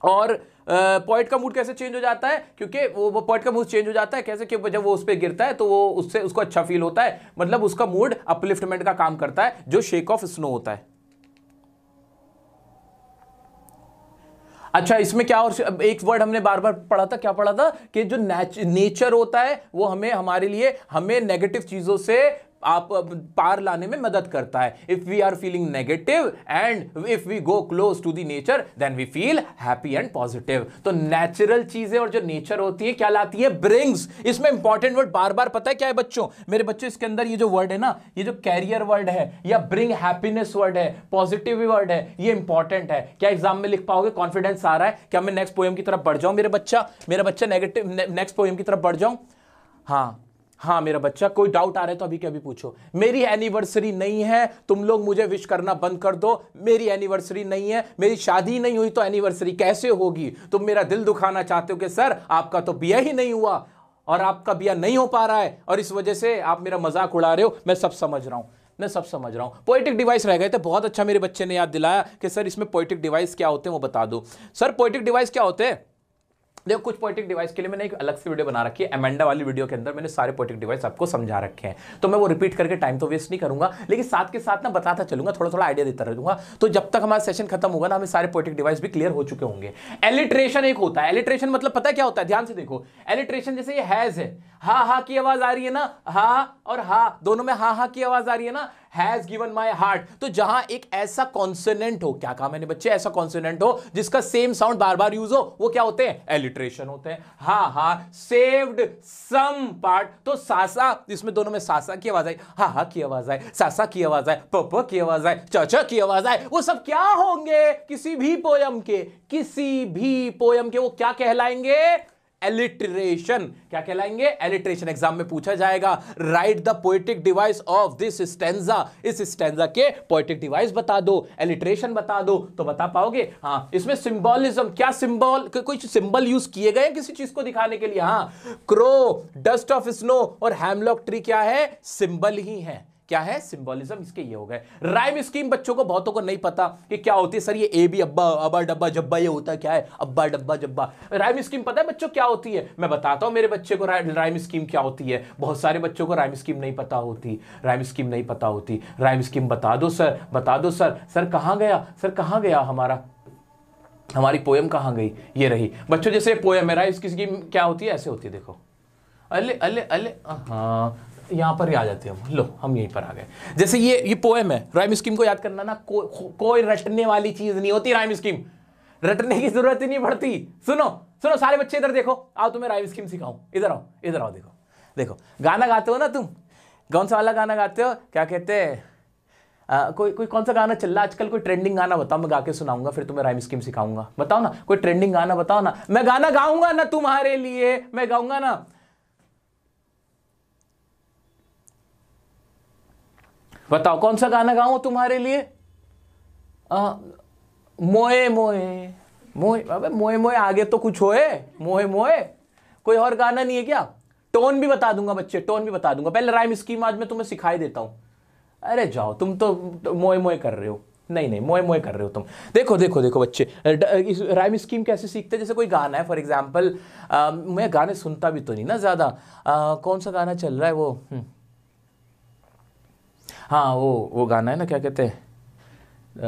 और पॉइंट का मूड कैसे चेंज हो जाता है क्योंकि वो पॉइंट का मूड चेंज हो जाता है कैसे कि जब वो उस पर गिरता है तो वो उससे उसको अच्छा फील होता है मतलब उसका मूड अपलिफ्टमेंट का काम करता है जो शेक ऑफ स्नो होता है अच्छा इसमें क्या और एक वर्ड हमने बार बार पढ़ा था क्या पढ़ा था कि जो नेचर होता है वो हमें हमारे लिए हमें नेगेटिव चीज़ों से आप पार लाने में मदद करता है if we are feeling negative and if we go close to the nature then we feel happy and positive तो नेचुरल चीजें और जो नेचर होती है क्या लाती है ब्रिंग्स इसमें इंपॉर्टेंट वर्ड बार बार पता है क्या है बच्चों मेरे बच्चों इसके अंदर ये जो वर्ड है ना ये जो कैरियर वर्ड है या ब्रिंग हैप्पीनेस वर्ड है पॉजिटिव वर्ड है ये इंपॉर्टेंट है क्या एग्जाम में लिख पाओगे कॉन्फिडेंस आ रहा है क्या मैं नेक्स्ट पोएम की तरफ बढ़ जाऊं मेरे बच्चा मेरा बच्चा नेगेटिव नेक्स्ट पोएम की तरफ बढ़ जाऊं हाँ हाँ मेरा बच्चा कोई डाउट आ रहा है तो अभी के अभी पूछो मेरी एनिवर्सरी नहीं है तुम लोग मुझे विश करना बंद कर दो मेरी एनिवर्सरी नहीं है मेरी शादी नहीं हुई तो एनिवर्सरी कैसे होगी तुम मेरा दिल दुखाना चाहते हो कि सर आपका तो बिया ही नहीं हुआ और आपका बिया नहीं हो पा रहा है और इस वजह से आप मेरा मजाक उड़ा रहे हो मैं सब समझ रहा हूँ मैं सब समझ रहा हूँ पोइटिक डिवाइस रह गए थे बहुत अच्छा मेरे बच्चे ने याद दिलाया कि सर इसमें पोइटिक डिवाइस क्या होते हैं वो बता दो सर पोइटिक डिवाइस क्या होते हैं देखो कुछ पोइटिक डिवाइस के लिए मैंने एक अलग से वीडियो बना रखी है एमेंडा वाली वीडियो के अंदर मैंने सारे पोइटिक डिवाइस आपको समझा रखे हैं तो मैं वो रिपीट करके टाइम तो वेस्ट नहीं करूंगा लेकिन साथ के साथ ना बताता चलूंगा थोड़ा थोड़ा आइडिया देता रहूंगा तो जब तक हमारा सेशन खत्म होगा ना हमें सारे पोइटिक डिवाइस भी क्लियर हो चुके होंगे एलिट्रेशन एक होता है एलिट्रेशन मतलब पता है क्या होता है ध्यान से देखो एलिट्रेशन जैसे ये हैज है हा हा की आवाज आ रही है ना हा और हा दोनों में हा हा की आवाज आ रही है ना हैज गिवन माई हार्ट तो जहां एक ऐसा कॉन्सनेंट हो क्या कहा मैंने बच्चे ऐसा कॉन्सनेंट हो जिसका सेम साउंड बार बार यूज हो वो क्या होते हैं एलिट्रेशन होते हैं हा हा सेव्ड सम पार्ट तो सासा इसमें दोनों में सासा की आवाज आई हा हा की आवाज आए सासा की आवाज आए पप की आवाज आए चाचा की आवाज आए वो सब क्या होंगे किसी भी पोयम के किसी भी पोयम के वो क्या कहलाएंगे एलिट्रेशन क्या कहलाएंगे एलिट्रेशन एग्जाम में पूछा जाएगा write the poetic device of this stanza इस स्टेंजा के पोइटिक डिवाइस बता दो एलिट्रेशन बता दो तो बता पाओगे हाँ इसमें सिंबोलिज्म क्या सिंबल कुछ सिंबल यूज किए गए किसी चीज को दिखाने के लिए हाँ क्रो डस्ट ऑफ स्नो और हेमलॉक ट्री क्या है सिंबल ही है क्या है सिंबोलिज्म इसके ये हो गए राइम स्कीम बच्चों को बहुतों को नहीं पता कि क्या होती है सर ये ए बी अब्बा अबा डब्बा जब्बा ये होता क्या है अब्बा डब्बा जब्बा राइम स्कीम पता है बच्चों क्या होती है मैं बताता हूं मेरे बच्चे को राइम स्कीम क्या होती है बहुत सारे बच्चों को राइम स्कीम नहीं पता होती राइम स्कीम नहीं पता होती राइम स्कीम बता दो सर बता दो सर सर कहाँ गया सर कहाँ गया हमारा हमारी पोयम कहाँ गई ये रही बच्चों जैसे पोयम है राइम स्कीम क्या होती है ऐसे होती है देखो अले अले अले हाँ यहाँ पर ही आ जाते हैं हम लो हम यहीं पर आ गए जैसे ये ये पोएम है राइम स्कीम को याद करना ना को, को, कोई रटने वाली चीज़ नहीं होती राइम स्कीम रटने की जरूरत ही नहीं पड़ती सुनो सुनो सारे बच्चे इधर देखो आओ तुम्हें राइम स्कीम सिखाऊं इधर आओ इधर आओ देखो देखो गाना गाते हो ना तुम कौन सा वाला गाना गाते हो क्या कहते हैं Uh, कोई कोई कौन सा गाना चल रहा है आजकल कोई ट्रेंडिंग गाना बताओ मैं गा के सुनाऊंगा फिर तुम्हें राइम स्कीम सिखाऊंगा बताओ ना कोई ट्रेंडिंग गाना बताओ ना मैं गाना गाऊंगा ना तुम्हारे लिए मैं गाऊंगा ना बताओ कौन सा गाना गाऊं तुम्हारे लिए आ, मोए मोए मोए अबे मोए मोए आगे तो कुछ होए मोए मोए कोई और गाना नहीं है क्या टोन भी बता दूंगा बच्चे टोन भी बता दूंगा पहले राइम स्कीम आज मैं तुम्हें सिखाई देता हूँ अरे जाओ तुम तो, तो मोए मोए कर रहे हो नहीं नहीं मोए मोए कर रहे हो तुम देखो देखो देखो बच्चे इस राइम स्कीम कैसे सीखते हैं जैसे कोई गाना है फॉर एग्जाम्पल मैं गाने सुनता भी तो नहीं ना ज़्यादा कौन सा गाना चल रहा है वो हम्म। हाँ वो वो गाना है ना क्या कहते हैं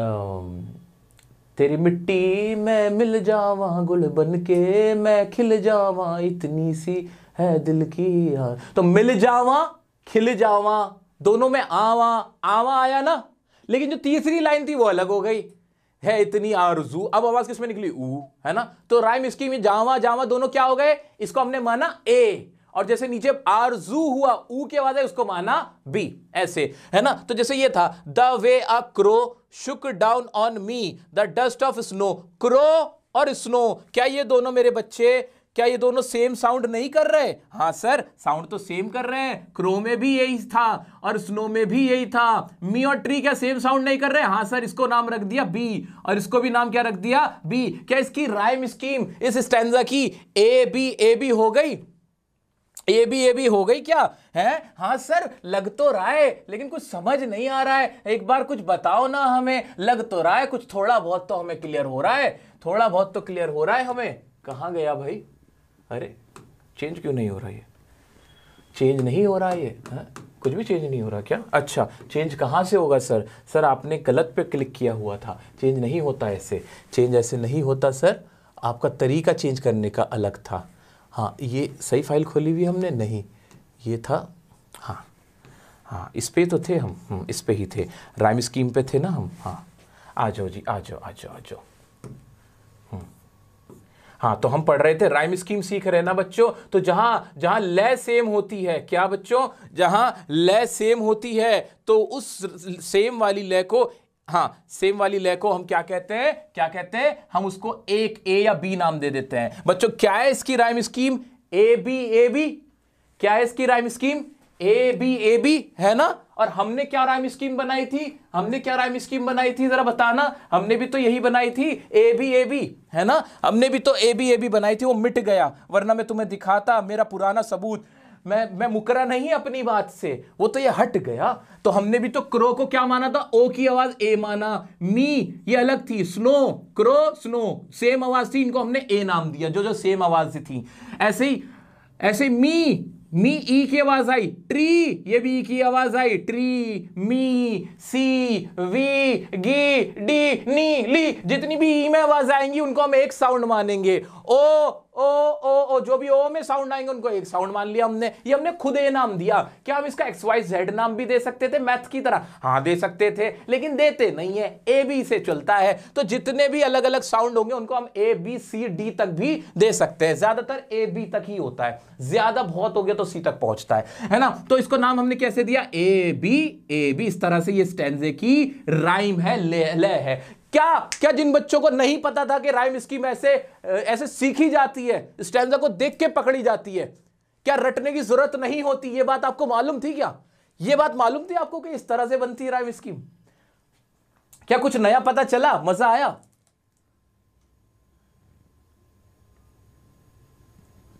तेरी मिट्टी में मिल जावा गुल बन के मैं खिल जावा इतनी सी है दिल की यार तो मिल जावा खिल जावा दोनों में आवा आवा आया ना लेकिन जो तीसरी लाइन थी वो अलग हो गई है इतनी आरजू अब आवाज किसमें निकली ऊ है ना तो राइम इसकी में जावा जावा दोनों क्या हो गए इसको हमने माना ए और जैसे नीचे आरजू हुआ ऊ के बाद है उसको माना बी ऐसे है ना तो जैसे ये था the way a crow shook down on me the dust of snow crow और स्नो क्या ये दोनों मेरे बच्चे क्या ये दोनों सेम साउंड नहीं कर रहे हाँ सर साउंड तो सेम कर रहे हैं क्रो में भी यही था और स्नो में भी यही था मी और ट्री क्या सेम साउंड नहीं कर रहे हाँ सर इसको नाम रख दिया बी और इसको भी नाम क्या रख दिया बी क्या इसकी राइम स्कीम इस स्टैंडा की ए बी ए बी हो गई ए बी ए बी हो गई क्या है हाँ सर लग तो रहा है लेकिन कुछ समझ नहीं आ रहा है एक बार कुछ बताओ ना हमें लग तो रहा है कुछ थोड़ा बहुत तो हमें क्लियर हो रहा है थोड़ा बहुत तो क्लियर हो रहा है हमें कहाँ गया भाई अरे चेंज क्यों नहीं हो रहा है चेंज नहीं हो रहा है ये है? हाँ? कुछ भी चेंज नहीं हो रहा क्या अच्छा चेंज कहाँ से होगा सर सर आपने गलत पे क्लिक किया हुआ था चेंज नहीं होता ऐसे चेंज ऐसे नहीं होता सर आपका तरीका चेंज करने का अलग था हाँ ये सही फाइल खोली हुई हमने नहीं ये था हाँ हाँ इस पर तो थे हम हम्म, इस पर ही थे राइम स्कीम पे थे ना हम हाँ आ जाओ जी आ जाओ आ जाओ आ जाओ हम्म। हाँ तो हम पढ़ रहे थे राइम स्कीम सीख रहे हैं ना बच्चों तो जहां जहां लय सेम होती है क्या बच्चों जहां लय सेम होती है तो उस सेम वाली लय को हाँ सेम वाली ले को हम क्या कहते हैं क्या कहते हैं हम उसको एक ए या बी नाम दे देते हैं बच्चों क्या है इसकी rhyme scheme A B A B क्या है इसकी rhyme scheme A B A B है ना और हमने क्या राइम स्कीम बनाई थी हमने क्या राइम स्कीम बनाई थी जरा बताना हमने भी तो यही बनाई थी ए बी ए बी है ना हमने भी तो ए बी ए बी बनाई थी वो मिट गया वरना मैं तुम्हें दिखाता मेरा पुराना सबूत मैं मैं मुकरा नहीं अपनी बात से वो तो ये हट गया तो हमने भी तो क्रो को क्या माना था ओ की आवाज ए माना मी ये अलग थी स्नो क्रो स्नो सेम आवाज थी इनको हमने ए नाम दिया जो जो सेम आवाज थी ऐसे ही ऐसे मी मी ई की आवाज आई ट्री ये भी ई की आवाज आई ट्री मी सी वी गी डी नी ली जितनी भी ई में आवाज आएंगी उनको हम एक साउंड मानेंगे ओ ओ ओ ओ जो भी ओ में साउंड आएंगे उनको एक साउंड मान लिया हमने ये हमने खुद ए नाम दिया क्या हम इसका एक्स वाई जेड नाम भी दे सकते थे मैथ की तरह हाँ दे सकते थे लेकिन देते नहीं है ए बी से चलता है तो जितने भी अलग अलग साउंड होंगे उनको हम ए बी सी डी तक भी दे सकते हैं ज्यादातर ए बी तक ही होता है ज्यादा बहुत हो गया तो सी तक पहुंचता है है ना तो इसको नाम हमने कैसे दिया ए बी ए बी इस तरह से ये स्टैंड की राइम है ले, ले है क्या क्या जिन बच्चों को नहीं पता था कि राइम स्कीम ऐसे ऐसे सीखी जाती है स्टैंडा को देख के पकड़ी जाती है क्या रटने की जरूरत नहीं होती ये बात आपको मालूम थी क्या ये बात मालूम थी आपको कि इस तरह से बनती है राइम स्कीम क्या कुछ नया पता चला मजा आया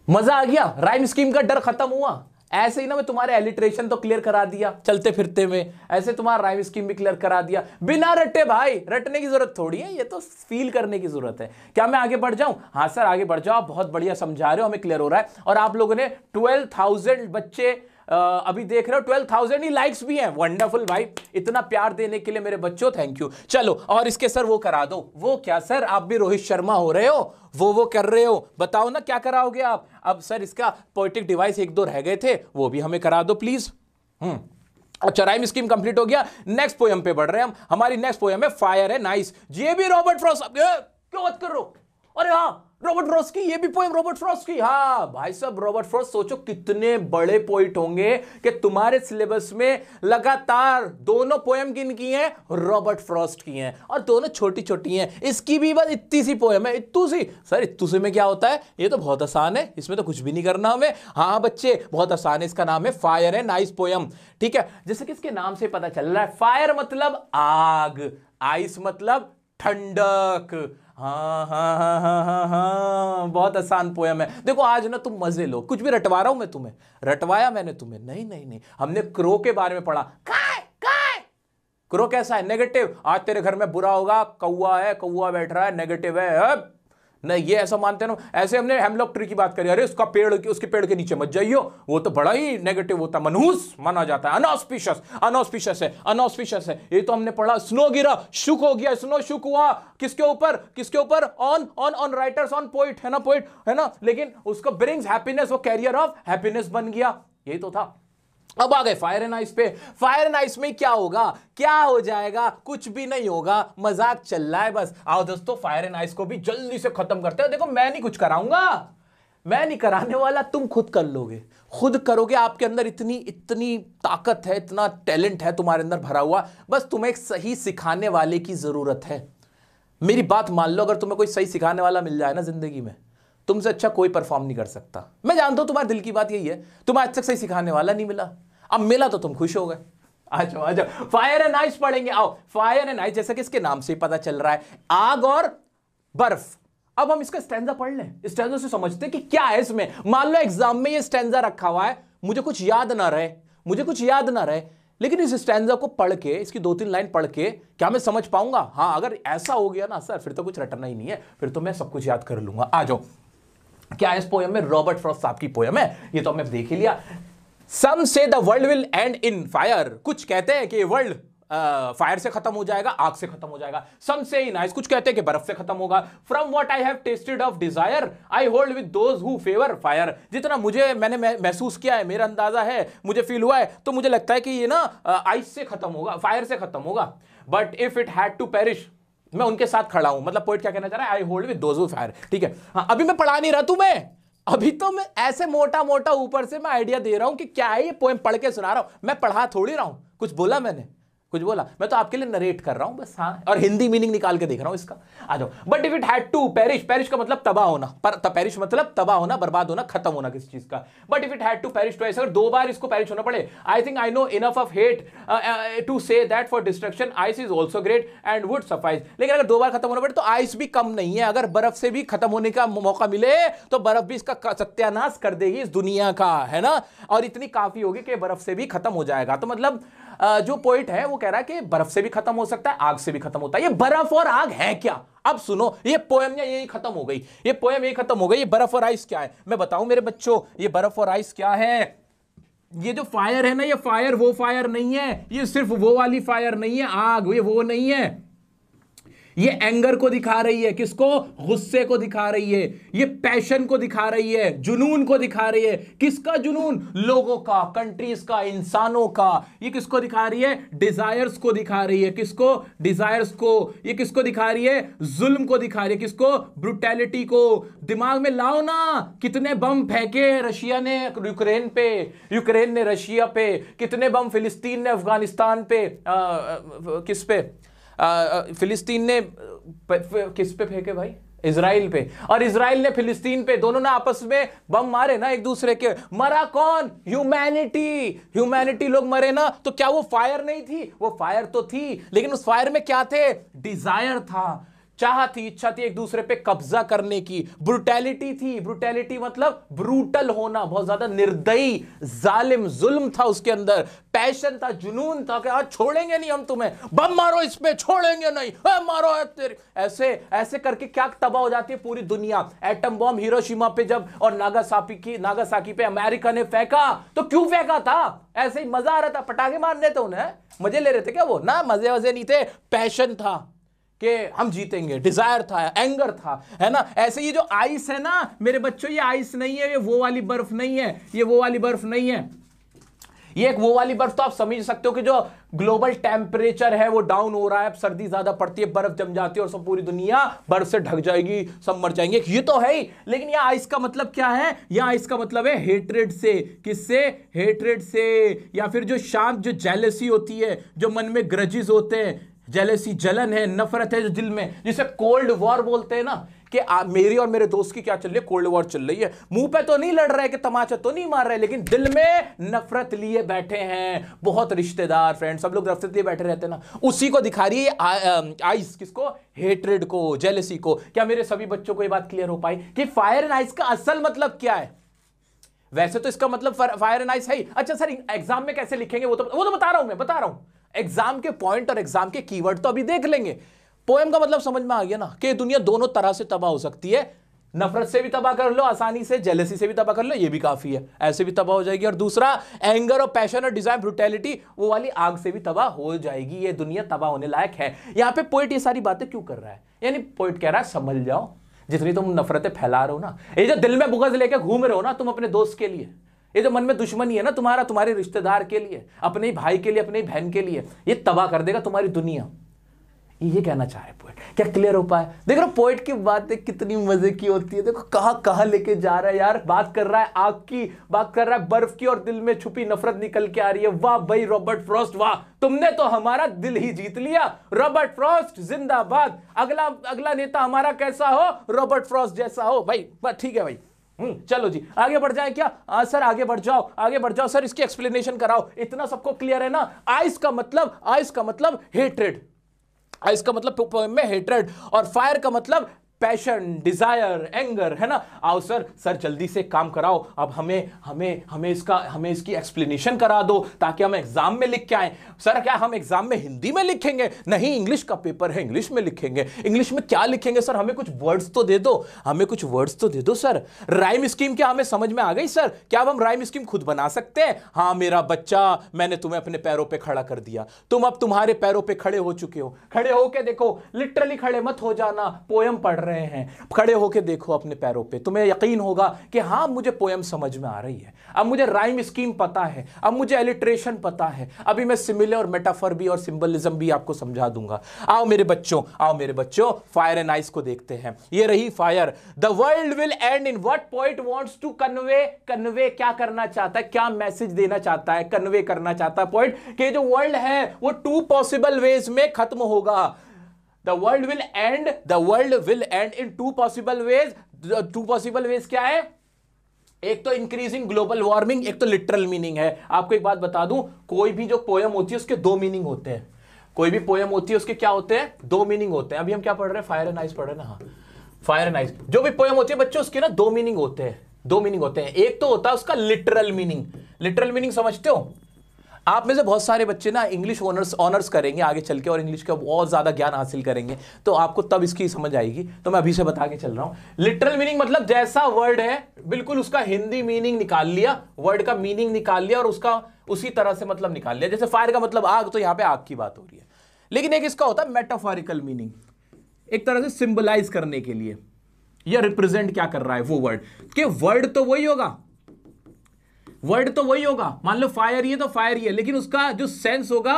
मजा आ गया राइम स्कीम का डर खत्म हुआ ऐसे ही ना मैं तुम्हारे एलिट्रेशन तो क्लियर करा दिया चलते फिरते में ऐसे तुम्हारा राइम स्कीम भी क्लियर करा दिया बिना रटे भाई रटने की जरूरत थोड़ी है ये तो फील करने की जरूरत है क्या मैं आगे बढ़ जाऊं हाँ सर आगे बढ़ जाओ आप बहुत बढ़िया समझा रहे हो हमें क्लियर हो रहा है और आप लोगों ने ट्वेल्व बच्चे अभी देख रहे हो ट्वेल्व थाउजेंड ही लाइक्स भी हैं वंडरफुल भाई इतना प्यार देने के लिए मेरे बच्चों थैंक यू चलो और इसके सर वो करा दो वो क्या सर आप भी रोहित शर्मा हो रहे हो वो वो कर रहे हो बताओ ना क्या कराओगे आप अब सर इसका पोइटिक डिवाइस एक दो रह गए थे वो भी हमें करा दो प्लीज हम्म अच्छा राइम स्कीम कंप्लीट हो गया नेक्स्ट पोयम पे बढ़ रहे हैं हम हमारी नेक्स्ट पोयम है फायर है नाइस ये भी रॉबर्ट फ्रॉस क्यों बात कर रहे हो अरे हाँ रॉबर्ट फ्रॉस्ट की ये भी पोएम रॉबर्ट फ्रॉस्ट की हाँ भाई साहब रॉबर्ट फ्रॉस्ट सोचो कितने बड़े पोइट होंगे कि तुम्हारे सिलेबस में लगातार दोनों पोएम किन की हैं रॉबर्ट फ्रॉस्ट की हैं और दोनों छोटी छोटी हैं इसकी भी बस इतनी सी पोएम है इतू सी सर इतू सी में क्या होता है ये तो बहुत आसान है इसमें तो कुछ भी नहीं करना हमें हाँ बच्चे बहुत आसान है इसका नाम है फायर है नाइस पोएम ठीक है जैसे कि इसके नाम से पता चल रहा है फायर मतलब आग आइस मतलब ठंडक हाँ, हाँ, हाँ, बहुत आसान पोयम है देखो आज ना तुम मजे लो कुछ भी रटवा रहा हूं मैं तुम्हें रटवाया मैंने तुम्हें नहीं नहीं नहीं हमने क्रो के बारे में पढ़ा क्रो कैसा है नेगेटिव आज तेरे घर में बुरा होगा कौआ है कौआ बैठ रहा है नेगेटिव है अब नहीं ये ऐसा मानते ना ऐसे हमने हेमलॉक ट्री की बात करी अरे उसका पेड़ उसके पेड़ के नीचे मत जाइयो वो तो बड़ा ही नेगेटिव होता है मनहूस माना जाता है अनऑस्पिशियस अनऑस्पिशियस है अनऑस्पिशियस है ये तो हमने पढ़ा स्नो गिरा शुक हो गया स्नो शुक हुआ किसके ऊपर किसके ऊपर on on on writers on poet है ना पोइट है ना लेकिन उसका ब्रिंग्स हैप्पीनेस वो कैरियर ऑफ हैप्पीनेस बन गया यही तो था अब आ गए फायर एंड आइस पे फायर एंड आइस में क्या होगा क्या हो जाएगा कुछ भी नहीं होगा मजाक चल रहा है बस आओ दोस्तों फायर एंड आइस को भी जल्दी से खत्म करते हो देखो मैं नहीं कुछ कराऊंगा मैं नहीं कराने वाला तुम खुद कर लोगे खुद करोगे आपके अंदर इतनी इतनी ताकत है इतना टैलेंट है तुम्हारे अंदर भरा हुआ बस तुम्हें एक सही सिखाने वाले की ज़रूरत है मेरी बात मान लो अगर तुम्हें कोई सही सिखाने वाला मिल जाए ना ज़िंदगी में तुमसे अच्छा कोई परफॉर्म नहीं कर सकता मैं जानता हूं तुम्हारे दिल की बात यही है तुम्हें आज तक सही सिखाने वाला नहीं मिला अब मिला तो तुम खुश हो गए आ जाओ फायर एंड आइस पढ़ेंगे आओ फायर एंड आइस जैसा कि इसके नाम से ही पता चल रहा है आग और बर्फ अब हम इसका स्टैंडा पढ़ लें स्टैंडा से समझते हैं कि क्या है इसमें मान लो एग्जाम में ये स्टैंडा रखा हुआ है मुझे कुछ याद ना रहे मुझे कुछ याद ना रहे लेकिन इस स्टैंडा को पढ़ के इसकी दो तीन लाइन पढ़ के क्या मैं समझ पाऊंगा हाँ अगर ऐसा हो गया ना सर फिर तो कुछ रटना ही नहीं है फिर तो मैं सब कुछ याद कर लूंगा आ जाओ क्या इस पोयम में रॉबर्ट फ्रॉस्ट साहब की पोयम है ये तो हमने देख ही लिया some say the world will end in fire कुछ कहते हैं कि वर्ल्ड फायर से खत्म हो जाएगा आग से खत्म हो जाएगा सम से इन आइस कुछ कहते हैं कि बर्फ से खत्म होगा from what I have tested of desire I hold with those who favour fire जितना मुझे मैंने महसूस किया है मेरा अंदाजा है मुझे फील हुआ है तो मुझे लगता है कि ये ना आइस से खत्म होगा फायर से खत्म होगा but if it had to perish मैं उनके साथ खड़ा हूं मतलब पोइट क्या कहना चाह रहा है आई होल्ड विद फायर ठीक है हाँ, अभी मैं पढ़ा नहीं रहा मैं अभी तो मैं ऐसे मोटा मोटा ऊपर से मैं आइडिया दे रहा हूं कि क्या है ये पोएम पढ़ के सुना रहा हूं मैं पढ़ा थोड़ी रहा हूं कुछ बोला मैंने कुछ बोला मैं तो आपके लिए नरेट कर रहा हूं बस हाँ और हिंदी मीनिंग निकाल के देख रहा हूं इसका आ जाओ but if it had to perish perish का मतलब तबाह होना पर पेरिश मतलब तबाह होना बर्बाद होना खत्म होना किसी चीज का but if it had to perish twice अगर दो बार इसको पेरिश होना पड़े I think I know enough of hate to say that for destruction ice is also great and would suffice लेकिन अगर दो बार खत्म होना पड़े तो आइस भी कम नहीं है अगर बर्फ से भी खत्म होने का मौका मिले तो बर्फ भी इसका सत्यानाश कर देगी इस दुनिया का है ना और इतनी काफी होगी कि बर्फ से भी खत्म हो जाएगा तो मतलब जो पोइट है वो कह रहा है कि बर्फ से भी खत्म हो सकता है आग से भी खत्म होता है ये बर्फ और आग है क्या अब सुनो ये पोएम यही खत्म हो गई ये पोएम यही खत्म हो गई ये बर्फ और आइस क्या है मैं बताऊं मेरे बच्चों ये बर्फ और आइस क्या है ये जो फायर है ना ये फायर वो फायर नहीं है ये सिर्फ वो वाली फायर नहीं है आग ये वो नहीं है ये एंगर को दिखा रही है किसको गुस्से को दिखा रही है ये पैशन को दिखा रही है जुनून को दिखा रही है किसका जुनून लोगों का कंट्रीज का इंसानों का ये किसको दिखा रही है डिजायर्स को दिखा रही है किसको डिजायर्स को ये किसको दिखा रही है जुल्म को दिखा रही है किसको ब्रुटैलिटी को दिमाग में लाओ ना कितने बम फेंके रशिया ने यूक्रेन पे यूक्रेन ने रशिया पे कितने बम फिलिस्तीन ने अफगानिस्तान पे आ, किस पे फिलिस्तीन ने किस पे फेंके भाई इसराइल पे और इसराइल ने फिलिस्तीन पे दोनों ने आपस में बम मारे ना एक दूसरे के मरा कौन ह्यूमैनिटी ह्यूमैनिटी लोग मरे ना तो क्या वो फायर नहीं थी वो फायर तो थी लेकिन उस फायर में क्या थे डिजायर था चाह थी इच्छा थी एक दूसरे पे कब्जा करने की ब्रुटैलिटी थी ब्रुटैलिटी मतलब ब्रूटल होना बहुत ज्यादा निर्दयी जालिम जुल्म था उसके अंदर पैशन था जुनून था कि आज छोड़ेंगे नहीं हम तुम्हें बम मारो इस पे छोड़ेंगे नहीं ए, मारो तेरे ऐसे ऐसे करके क्या तबाह हो जाती है पूरी दुनिया एटम बॉम्ब हिरोशिमा पे जब और नागासाकी की नागासाकी पे अमेरिका ने फेंका तो क्यों फेंका था ऐसे ही मजा आ रहा था पटाखे मारने थे उन्हें मजे ले रहे थे क्या वो ना मजे वजे नहीं थे पैशन था कि हम जीतेंगे डिजायर था एंगर था है ना ऐसे ये जो आइस है ना मेरे बच्चों ये आइस नहीं है ये वो वाली बर्फ नहीं है ये वो वाली बर्फ नहीं है ये एक वो वाली बर्फ तो आप समझ सकते हो कि जो ग्लोबल टेम्परेचर है वो डाउन हो रहा है सर्दी ज्यादा पड़ती है बर्फ जम जाती है और सब पूरी दुनिया बर्फ से ढक जाएगी सब मर जाएंगे ये तो है ही लेकिन यह आइस का मतलब क्या है यह आइस का मतलब है हेट्रेड से किससे हेट्रेड से या फिर जो शांत जो जेलसी होती है जो मन में ग्रजिज होते हैं जेलेसी जलन है नफरत है दिल में जिसे कोल्ड वॉर बोलते हैं ना कि मेरी और मेरे दोस्त की क्या चल रही है कोल्ड वॉर चल रही है मुंह पे तो नहीं लड़ रहे कि तमाचा तो नहीं मार रहे लेकिन दिल में नफरत लिए बैठे हैं बहुत रिश्तेदार फ्रेंड सब लोग नफरत लिए बैठे रहते हैं ना उसी को दिखा रही है आइस किसको हेट्रेड को जेलेसी को क्या मेरे सभी बच्चों को यह बात क्लियर हो पाई कि फायर एंड आइस का असल मतलब क्या है वैसे तो इसका मतलब फायर एंड आइस है ही अच्छा सर एग्जाम में कैसे लिखेंगे वो तो वो तो बता रहा हूं मैं बता रहा हूं एग्जाम के पॉइंट और एग्जाम के कीवर्ड तो अभी देख लेंगे पोएम का मतलब समझ में आ गया ना कि दुनिया दोनों तरह से तबाह हो सकती है नफरत से भी तबाह कर लो आसानी से जेलसी से भी तबाह कर लो ये भी काफ़ी है ऐसे भी तबाह हो जाएगी और दूसरा एंगर और पैशन और डिजाइन ब्रुटेलिटी वो वाली आग से भी तबाह हो जाएगी ये दुनिया तबाह होने लायक है यहाँ पे पोइट ये सारी बातें क्यों कर रहा है यानी पोइट कह रहा है समझ जाओ जितनी तुम नफरतें फैला रहे हो ना ये जो दिल में बुगज लेके घूम रहे हो ना तुम अपने दोस्त के लिए ये जो मन में दुश्मनी है ना तुम्हारा तुम्हारे रिश्तेदार के लिए अपने भाई के लिए अपने बहन के लिए ये तबाह कर देगा तुम्हारी दुनिया ये कहना चाह रहे पोइट क्या क्लियर हो पाए देख रहे पोएट पोइट की बातें कितनी मजे की होती है देखो कहा कहाँ लेके जा रहा है यार बात कर रहा है आग की बात कर रहा है बर्फ की और दिल में छुपी नफरत निकल के आ रही है वाह भाई रॉबर्ट फ्रॉस्ट वाह तुमने तो हमारा दिल ही जीत लिया रॉबर्ट फ्रॉस्ट जिंदाबाद अगला अगला नेता हमारा कैसा हो रॉबर्ट फ्रॉस्ट जैसा हो भाई ठीक है भाई हम्म, चलो जी आगे बढ़ जाए क्या आ, सर आगे बढ़ जाओ आगे बढ़ जाओ सर इसकी एक्सप्लेनेशन कराओ इतना सबको क्लियर है ना आइस का मतलब आइस का मतलब हेट्रेड इसका मतलब में हेट्रेड और फायर का मतलब पैशन डिजायर एंगर है ना आओ सर सर जल्दी से काम कराओ अब हमें हमें हमें इसका हमें इसकी एक्सप्लेनेशन करा दो ताकि हम एग्जाम में लिख के आए सर क्या हम एग्जाम में हिंदी में लिखेंगे नहीं इंग्लिश का पेपर है इंग्लिश में लिखेंगे इंग्लिश में क्या लिखेंगे सर हमें कुछ वर्ड्स तो दे दो हमें कुछ वर्ड्स तो दे दो सर राइम स्कीम क्या हमें समझ में आ गई सर क्या अब हम राइम स्कीम खुद बना सकते हैं हाँ मेरा बच्चा मैंने तुम्हें अपने पैरों पर खड़ा कर दिया तुम अब तुम्हारे पैरों पर खड़े हो चुके हो खड़े होके देखो लिटरली खड़े मत हो जाना पोएम पढ़ रहे रहे हैं खड़े होकर देखो अपने पैरों पे तुम्हें यकीन होगा कि हाँ मुझे पोएम समझ में आ रही है अब मुझे राइम स्कीम पता है अब मुझे एलिट्रेशन पता है अभी मैं सिमिलर और मेटाफर भी और सिंबलिज्म भी आपको समझा दूंगा आओ मेरे बच्चों आओ मेरे बच्चों फायर एंड आइस को देखते हैं ये रही fire the world will end in what point wants to convey convey क्या करना चाहता है क्या मैसेज देना चाहता है कन्वे करना चाहता है पॉइंट कि जो वर्ल्ड है वो टू पॉसिबल वेज में खत्म होगा the world will end the world will end in two possible ways two possible ways क्या है एक तो इंक्रीजिंग ग्लोबल वार्मिंग एक तो लिटरल मीनिंग है आपको एक बात बता दूं कोई भी जो पोयम होती है उसके दो मीनिंग होते हैं कोई भी पोयम होती है उसके क्या होते हैं दो मीनिंग होते हैं अभी हम क्या पढ़ रहे हैं फायर एंड आइस पढ़ रहे हैं ना हाँ फायर एंड आइस जो भी पोयम होती है बच्चों उसके ना दो मीनिंग होते हैं दो मीनिंग होते हैं एक तो होता है उसका लिटरल मीनिंग लिटरल मीनिंग समझते हो आप में से बहुत सारे बच्चे ना इंग्लिश ऑनर्स ऑनर्स करेंगे आगे चल के और इंग्लिश का बहुत ज़्यादा ज्ञान हासिल करेंगे तो आपको तब इसकी समझ आएगी तो मैं अभी से बता के चल रहा हूं लिटरल मीनिंग मतलब जैसा वर्ड है बिल्कुल उसका हिंदी मीनिंग निकाल लिया वर्ड का मीनिंग निकाल लिया और उसका उसी तरह से मतलब निकाल लिया जैसे फायर का मतलब आग तो यहाँ पे आग की बात हो रही है लेकिन एक इसका होता है मेटाफॉरिकल मीनिंग एक तरह से सिंबलाइज करने के लिए या रिप्रेजेंट क्या कर रहा है वो वर्ड कि वर्ड तो वही होगा वर्ड तो वही होगा मान लो फायर ये तो फायर ये लेकिन उसका जो सेंस होगा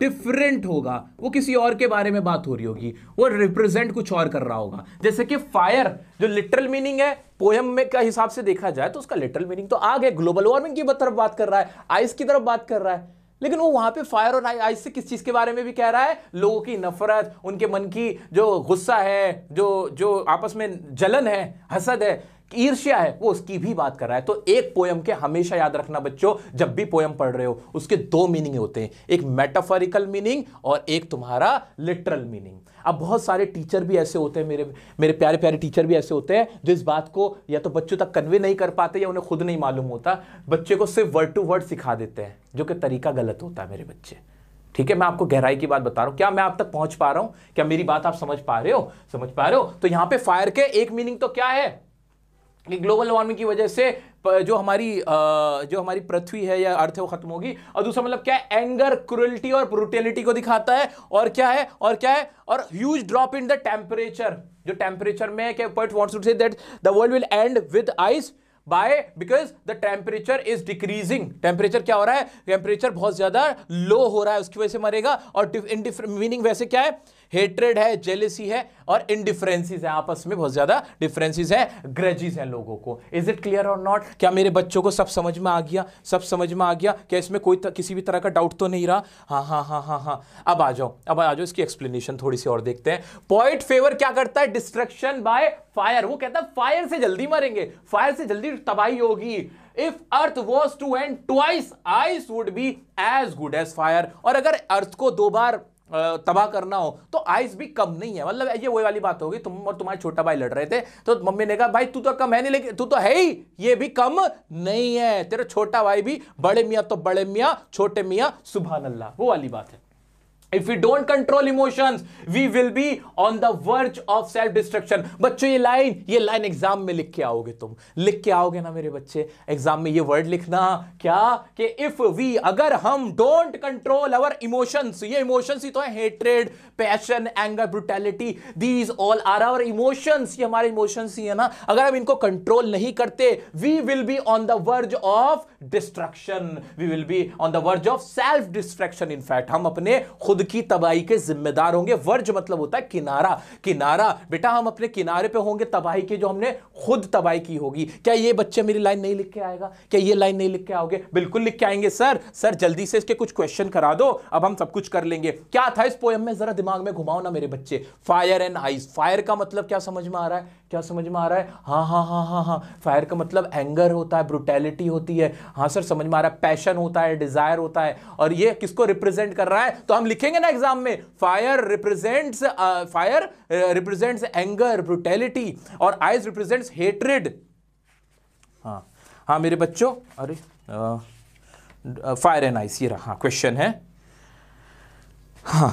डिफरेंट होगा वो किसी और के बारे में बात हो रही होगी वो रिप्रेजेंट कुछ और कर रहा होगा जैसे कि फायर जो लिटरल मीनिंग है पोएम में का हिसाब से देखा जाए तो उसका लिटरल मीनिंग तो आग है ग्लोबल वार्मिंग की तरफ बात कर रहा है आइस की तरफ बात कर रहा है लेकिन वो वहां पे फायर और आइस से किस चीज के बारे में भी कह रहा है लोगों की नफरत उनके मन की जो गुस्सा है जो जो आपस में जलन है हसद है ईर्ष्या है वो उसकी भी बात कर रहा है तो एक पोयम के हमेशा याद रखना बच्चों जब भी पोयम पढ़ रहे हो उसके दो मीनिंग होते हैं एक मेटाफोरिकल मीनिंग और एक तुम्हारा लिटरल मीनिंग अब बहुत सारे टीचर भी ऐसे होते हैं मेरे मेरे प्यारे प्यारे टीचर भी ऐसे होते हैं जो इस बात को या तो बच्चों तक कन्वे नहीं कर पाते या उन्हें खुद नहीं मालूम होता बच्चे को सिर्फ वर्ड टू वर्ड सिखा देते हैं जो कि तरीका गलत होता है मेरे बच्चे ठीक है मैं आपको गहराई की बात बता रहा हूँ क्या मैं आप तक पहुंच पा रहा हूँ क्या मेरी बात आप समझ पा रहे हो समझ पा रहे हो तो यहाँ पे फायर के एक मीनिंग तो क्या है कि ग्लोबल वार्मिंग की वजह से जो हमारी जो हमारी पृथ्वी है या अर्थ है वो खत्म होगी और दूसरा मतलब क्या है एंगर क्रुअल्टी और ब्रुटेलिटी को दिखाता है और क्या है और क्या है और huge drop in the temperature जो टेम्परेचर में क्या point to say that the world will end with ice by because the temperature is decreasing temperature क्या हो रहा है टेम्परेचर बहुत ज्यादा लो हो रहा है उसकी वजह से मरेगा और इन डिफरेंट मीनिंग वैसे क्या है हेट्रेड है जेलिसी है और इनडिफरेंसीज है आपस में बहुत ज़्यादा डिफरेंसीज है ग्रजिज हैं लोगों को इज इट क्लियर और नॉट क्या मेरे बच्चों को सब समझ में आ गया सब समझ में आ गया क्या इसमें कोई किसी भी तरह का डाउट तो नहीं रहा हाँ हाँ हाँ हाँ हाँ अब आ जाओ अब आ जाओ इसकी एक्सप्लेनेशन थोड़ी सी और देखते हैं पॉइंट फेवर क्या करता है डिस्ट्रक्शन बाय फायर वो कहता है फायर से जल्दी मरेंगे फायर से जल्दी तबाही होगी if earth was to end twice, ice would be as good as fire और अगर अर्थ को दो बार तबाह करना हो तो आइस भी कम नहीं है मतलब ये वही वाली बात होगी तुम और तुम्हारे छोटा भाई लड़ रहे थे तो मम्मी ने कहा भाई तू तो कम है नहीं लेकिन तू तो है ही ये भी कम नहीं है तेरा छोटा भाई भी बड़े मियाँ तो बड़े मियाँ छोटे मियाँ सुबह अल्लाह वो वाली बात है if you don't control emotions we will be on the verge of self destruction बच्चों ये लाइन ये लाइन एग्जाम में लिख के आओगे तुम लिख के आओगे ना मेरे बच्चे एग्जाम में ये वर्ड लिखना क्या कि इफ वी अगर हम डोंट कंट्रोल अवर इमोशंस ये इमोशंस ही तो है hatred passion anger brutality these all are our emotions ये हमारे इमोशंस ही है ना अगर हम इनको कंट्रोल नहीं करते we will be on the verge of destruction we will be on the verge of self destruction in fact हम अपने खुद की तबाही के जिम्मेदार होंगे वर्ज मतलब होता है किनारा किनारा बेटा हम अपने किनारे पे होंगे तबाही के जो हमने खुद तबाही की होगी क्या ये बच्चे मेरी लाइन नहीं लिख के आएगा क्या ये लाइन नहीं लिख के आओगे बिल्कुल लिख के आएंगे सर सर जल्दी से इसके कुछ क्वेश्चन करा दो अब हम सब कुछ कर लेंगे क्या था इस पोएम में जरा दिमाग में घुमाओ ना मेरे बच्चे फायर एंड आइस फायर का मतलब क्या समझ में आ रहा है क्या समझ में आ रहा है हाँ हाँ हाँ हाँ हाँ फायर का मतलब एंगर होता है ब्रुटैलिटी होती है हाँ सर समझ में आ रहा है पैशन होता है डिजायर होता है और ये किसको रिप्रेजेंट कर रहा है तो हम लिखेंगे ना एग्जाम में fire represents fire represents anger brutality और आइज रिप्रेजेंट्स हेटरेड हाँ हाँ मेरे बच्चों अरे फायर एंड आइस ये रहा क्वेश्चन हाँ, है हाँ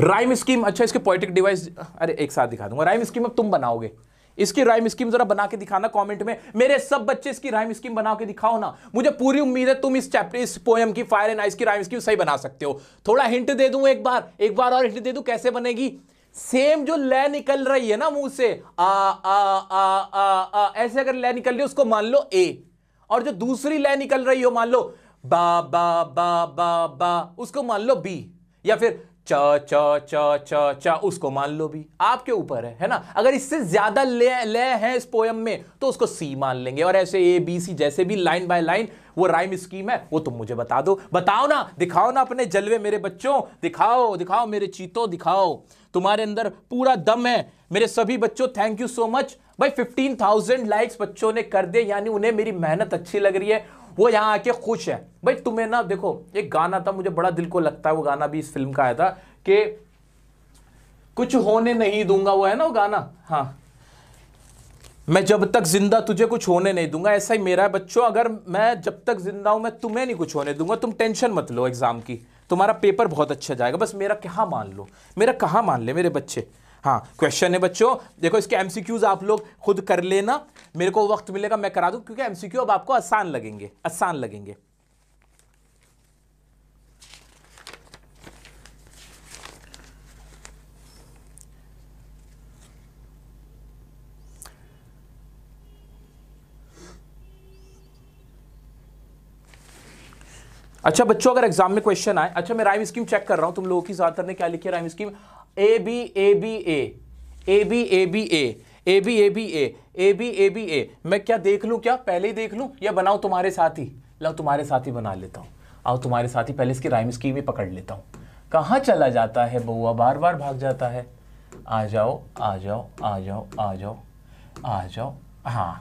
राइम स्कीम अच्छा इसके पोइटिक डिवाइस अरे एक साथ दिखा दूंगा राइम स्कीम अब तुम बनाओगे इसकी राइम स्कीम जरा बना के दिखाना कमेंट में मेरे सब बच्चे इसकी राइम स्कीम बना के दिखाओ ना मुझे पूरी उम्मीद है तुम इस चैप्टर इस पोएम की फायर एंड आइस की राइम स्कीम सही बना सकते हो थोड़ा हिंट दे दूं एक बार एक बार और हिंट दे दूं कैसे बनेगी सेम जो लय निकल रही है ना मुंह से आ आ आ आ आ ऐसे अगर लय निकल रही है उसको मान लो ए और जो दूसरी लय निकल रही हो मान लो बा बा बा बा बा उसको मान लो बी या फिर च च च च च उसको मान लो भी आपके ऊपर है है ना अगर इससे ज्यादा ले ले है इस पोयम में तो उसको सी मान लेंगे और ऐसे ए बी सी जैसे भी लाइन बाय लाइन वो राइम स्कीम है वो तुम मुझे बता दो बताओ ना दिखाओ ना अपने जलवे मेरे बच्चों दिखाओ दिखाओ मेरे चीतो दिखाओ तुम्हारे अंदर पूरा दम है मेरे सभी बच्चों थैंक यू सो मच भाई 15,000 लाइक्स बच्चों ने कर दिए यानी उन्हें मेरी मेहनत अच्छी लग रही है वो यहाँ आके खुश है भाई तुम्हें ना देखो एक गाना था मुझे बड़ा दिल को लगता है वो गाना भी इस फिल्म का आया था कि कुछ होने नहीं दूंगा वो है ना वो गाना हाँ मैं जब तक जिंदा तुझे कुछ होने नहीं दूंगा ऐसा ही मेरा है बच्चों अगर मैं जब तक जिंदा हूं मैं तुम्हें नहीं कुछ होने दूंगा तुम टेंशन मत लो एग्जाम की तुम्हारा पेपर बहुत अच्छा जाएगा बस मेरा कहाँ मान लो मेरा कहाँ मान ले मेरे बच्चे हाँ क्वेश्चन है बच्चों देखो इसके एमसीक्यूज आप लोग खुद कर लेना मेरे को वक्त मिलेगा मैं करा दूं क्योंकि एमसीक्यू अब आपको आसान लगेंगे आसान लगेंगे अच्छा बच्चों अगर एग्जाम में क्वेश्चन आए अच्छा मैं राइम स्कीम चेक कर रहा हूं तुम लोगों की ज्यादातर ने क्या लिखी है rhyme scheme A B A B A A B A B A A B A B A A B A B A मैं क्या देख लूँ क्या पहले ही देख लूँ या बनाऊँ तुम्हारे साथ ही लाओ तुम्हारे साथ ही बना लेता हूँ आओ तुम्हारे साथ ही पहले इसकी राइम स्कीम ही पकड़ लेता हूँ कहाँ चला जाता है बउआ बार बार भाग जाता है आ जाओ आ जाओ आ जाओ आ जाओ आ जाओ हाँ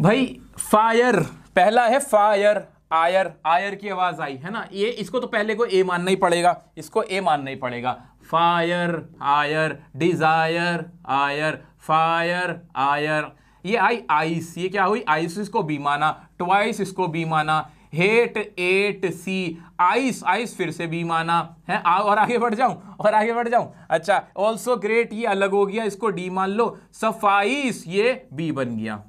भाई फायर पहला है फायर आयर आयर की आवाज आई है ना ये इसको तो पहले को ए मानना ही पड़ेगा इसको ए मानना ही पड़ेगा fire ire desire ire fire ire ये आई आइस ये क्या हुई आइस इसको बी माना ट्वाइस इसको बी माना hate at C ice ice फिर से बी माना है आ, और आगे बढ़ जाऊं और आगे बढ़ जाऊं अच्छा ऑल्सो ग्रेट ये अलग हो गया इसको डी मान लो सफाइस ये बी बन गया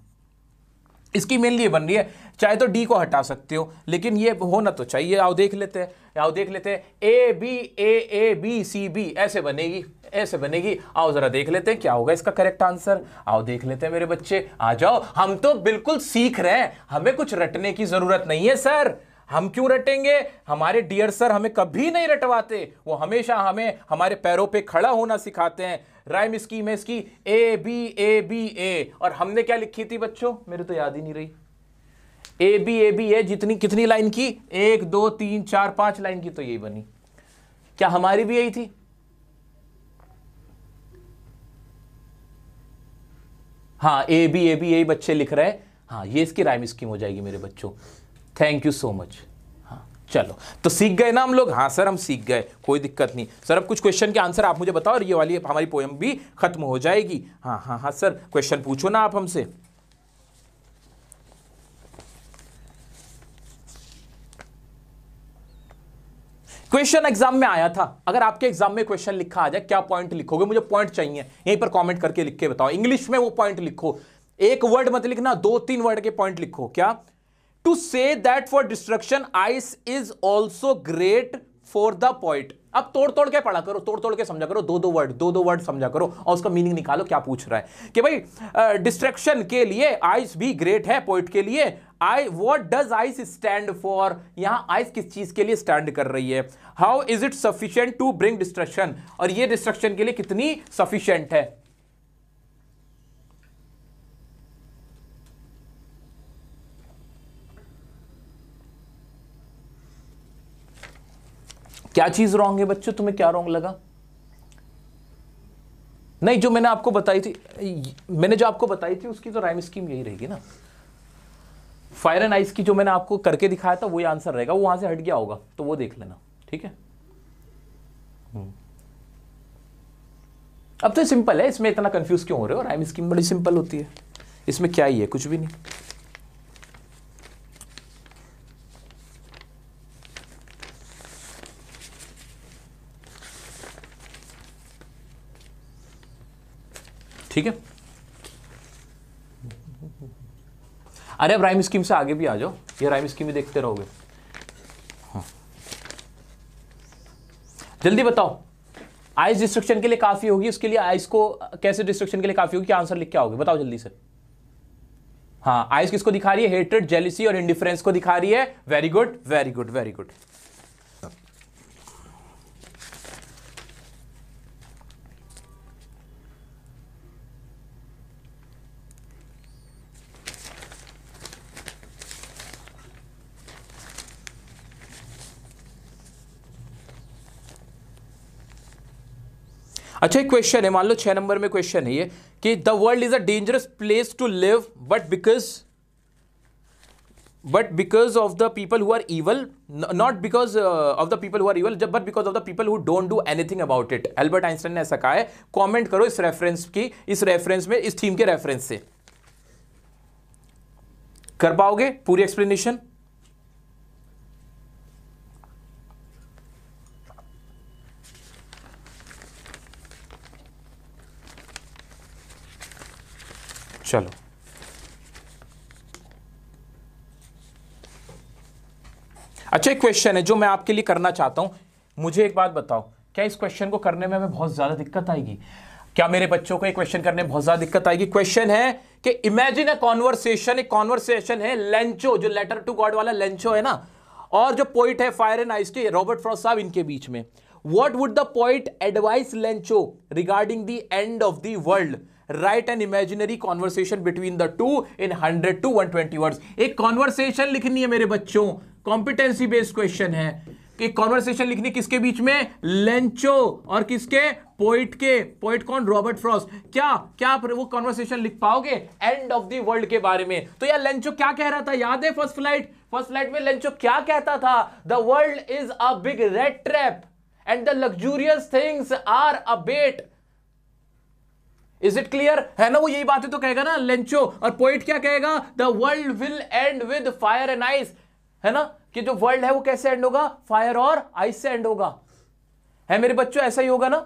इसकी मेनली बन रही है चाहे तो डी को हटा सकते हो लेकिन ये होना तो चाहिए आओ देख लेते हैं आओ देख लेते हैं A B A A B C B ऐसे बनेगी ऐसे बनेगी आओ जरा देख लेते हैं क्या होगा इसका करेक्ट आंसर आओ देख लेते हैं मेरे बच्चे आ जाओ हम तो बिल्कुल सीख रहे हैं हमें कुछ रटने की जरूरत नहीं है सर हम क्यों रटेंगे हमारे डियर सर हमें कभी नहीं रटवाते वो हमेशा हमें हमारे पैरों पे खड़ा होना सिखाते हैं राइम स्कीम है इसकी ए बी ए बी ए और हमने क्या लिखी थी बच्चों मेरे तो याद ही नहीं रही ए बी ए बी ए जितनी कितनी लाइन की एक दो तीन चार पांच लाइन की तो यही बनी क्या हमारी भी यही थी हाँ ए बी ए बी यही बच्चे लिख रहे हैं हाँ ये इसकी राइम स्कीम हो जाएगी मेरे बच्चों थैंक यू सो मच हाँ चलो तो सीख गए ना हम लोग हाँ सर हम सीख गए कोई दिक्कत नहीं सर अब कुछ क्वेश्चन के आंसर आप मुझे बताओ और ये वाली हमारी पोएम भी खत्म हो जाएगी हाँ हाँ हाँ सर क्वेश्चन पूछो ना आप हमसे क्वेश्चन एग्जाम में आया था अगर आपके एग्जाम में क्वेश्चन लिखा आ जाए क्या पॉइंट लिखोगे मुझे पॉइंट चाहिए यहीं पर कमेंट करके लिख के बताओ इंग्लिश में वो पॉइंट लिखो एक वर्ड मत लिखना दो तीन वर्ड के पॉइंट लिखो क्या to say that for destruction ice is also great for the point अब तोड़ तोड़ के पढ़ा करो तोड़ तोड़ के समझा करो दो दो वर्ड दो दो वर्ड समझा करो और उसका मीनिंग निकालो क्या पूछ रहा है कि भाई डिस्ट्रक्शन के लिए आइस भी ग्रेट है पॉइंट के लिए I what does ice stand for यहां आइस किस चीज के लिए स्टैंड कर रही है how is it sufficient to bring destruction और ये डिस्ट्रक्शन के लिए कितनी सफिशियंट है क्या चीज रॉन्ग है बच्चों तुम्हें क्या रॉन्ग लगा नहीं जो मैंने आपको बताई थी मैंने जो आपको बताई थी उसकी तो राइम स्कीम यही रहेगी ना फायर एंड आइस की जो मैंने आपको करके दिखाया था वही आंसर रहेगा वो वहां से हट गया होगा तो वो देख लेना ठीक है अब तो सिंपल है इसमें इतना कंफ्यूज क्यों हो रहे हो राइम स्कीम बड़ी सिंपल होती है इसमें क्या ही है कुछ भी नहीं ठीक है अरे अब राइम स्कीम से आगे भी आ जाओ ये राइम स्कीम भी देखते रहोगे हाँ। जल्दी बताओ आइस डिस्ट्रक्शन के लिए काफी होगी उसके लिए आइस को कैसे डिस्ट्रक्शन के लिए काफी होगी आंसर लिख के आओगे बताओ जल्दी से हाँ आइस किसको दिखा रही है हेटेड जेलिसी और इंडिफरेंस को दिखा रही है very good very good very good अच्छा एक क्वेश्चन है मान लो छह नंबर में क्वेश्चन है ये कि the world is a dangerous place to live but because but because of the people who are evil not because of the people who are evil जब but because of the people who don't do anything about it Albert Einstein ने ऐसा कहा है comment करो इस reference की इस reference में इस थीम के रेफरेंस से कर पाओगे पूरी एक्सप्लेनेशन अच्छा एक क्वेश्चन है जो मैं आपके लिए करना चाहता हूं मुझे एक बात बताओ क्या इस क्वेश्चन को करने में हमें बहुत ज़्यादा दिक्कत आएगी क्या मेरे बच्चों को ये क्वेश्चन करने में बहुत ज़्यादा दिक्कत आएगी क्वेश्चन है कि इमेजिन अ कॉन्वर्सेशन एक कॉन्वर्सेशन है लेंचो जो लेटर टू गॉड वाला लेंचो है ना और जो पोइट है fire and ice Robert Frost साहब इनके बीच में what would the point advice Lencho regarding the end of the world right an imaginary conversation between the two in hundred to one twenty word एक conversation लिखनी है मेरे बच्चों competency based question है कि कॉन्वर्सेशन लिखनी किसके बीच में लेंचो और किसके पोइट के पोइट कौन रॉबर्ट फ्रॉस्ट क्या क्या आप वो कॉन्वर्सेशन लिख पाओगे एंड ऑफ दी वर्ल्ड के बारे में तो यार लेंचो क्या कह रहा था याद है फर्स्ट फ्लाइट फर्स्ट फ्लाइट में लेंचो क्या कहता था the world is a big red trap and the luxurious things are a bait is it clear है ना वो यही बातें तो कहेगा ना लेंचो और पोइट क्या कहेगा the world will end with fire and ice है ना कि जो वर्ल्ड है वो कैसे एंड होगा फायर और आइस से एंड होगा है मेरे बच्चों ऐसा ही होगा ना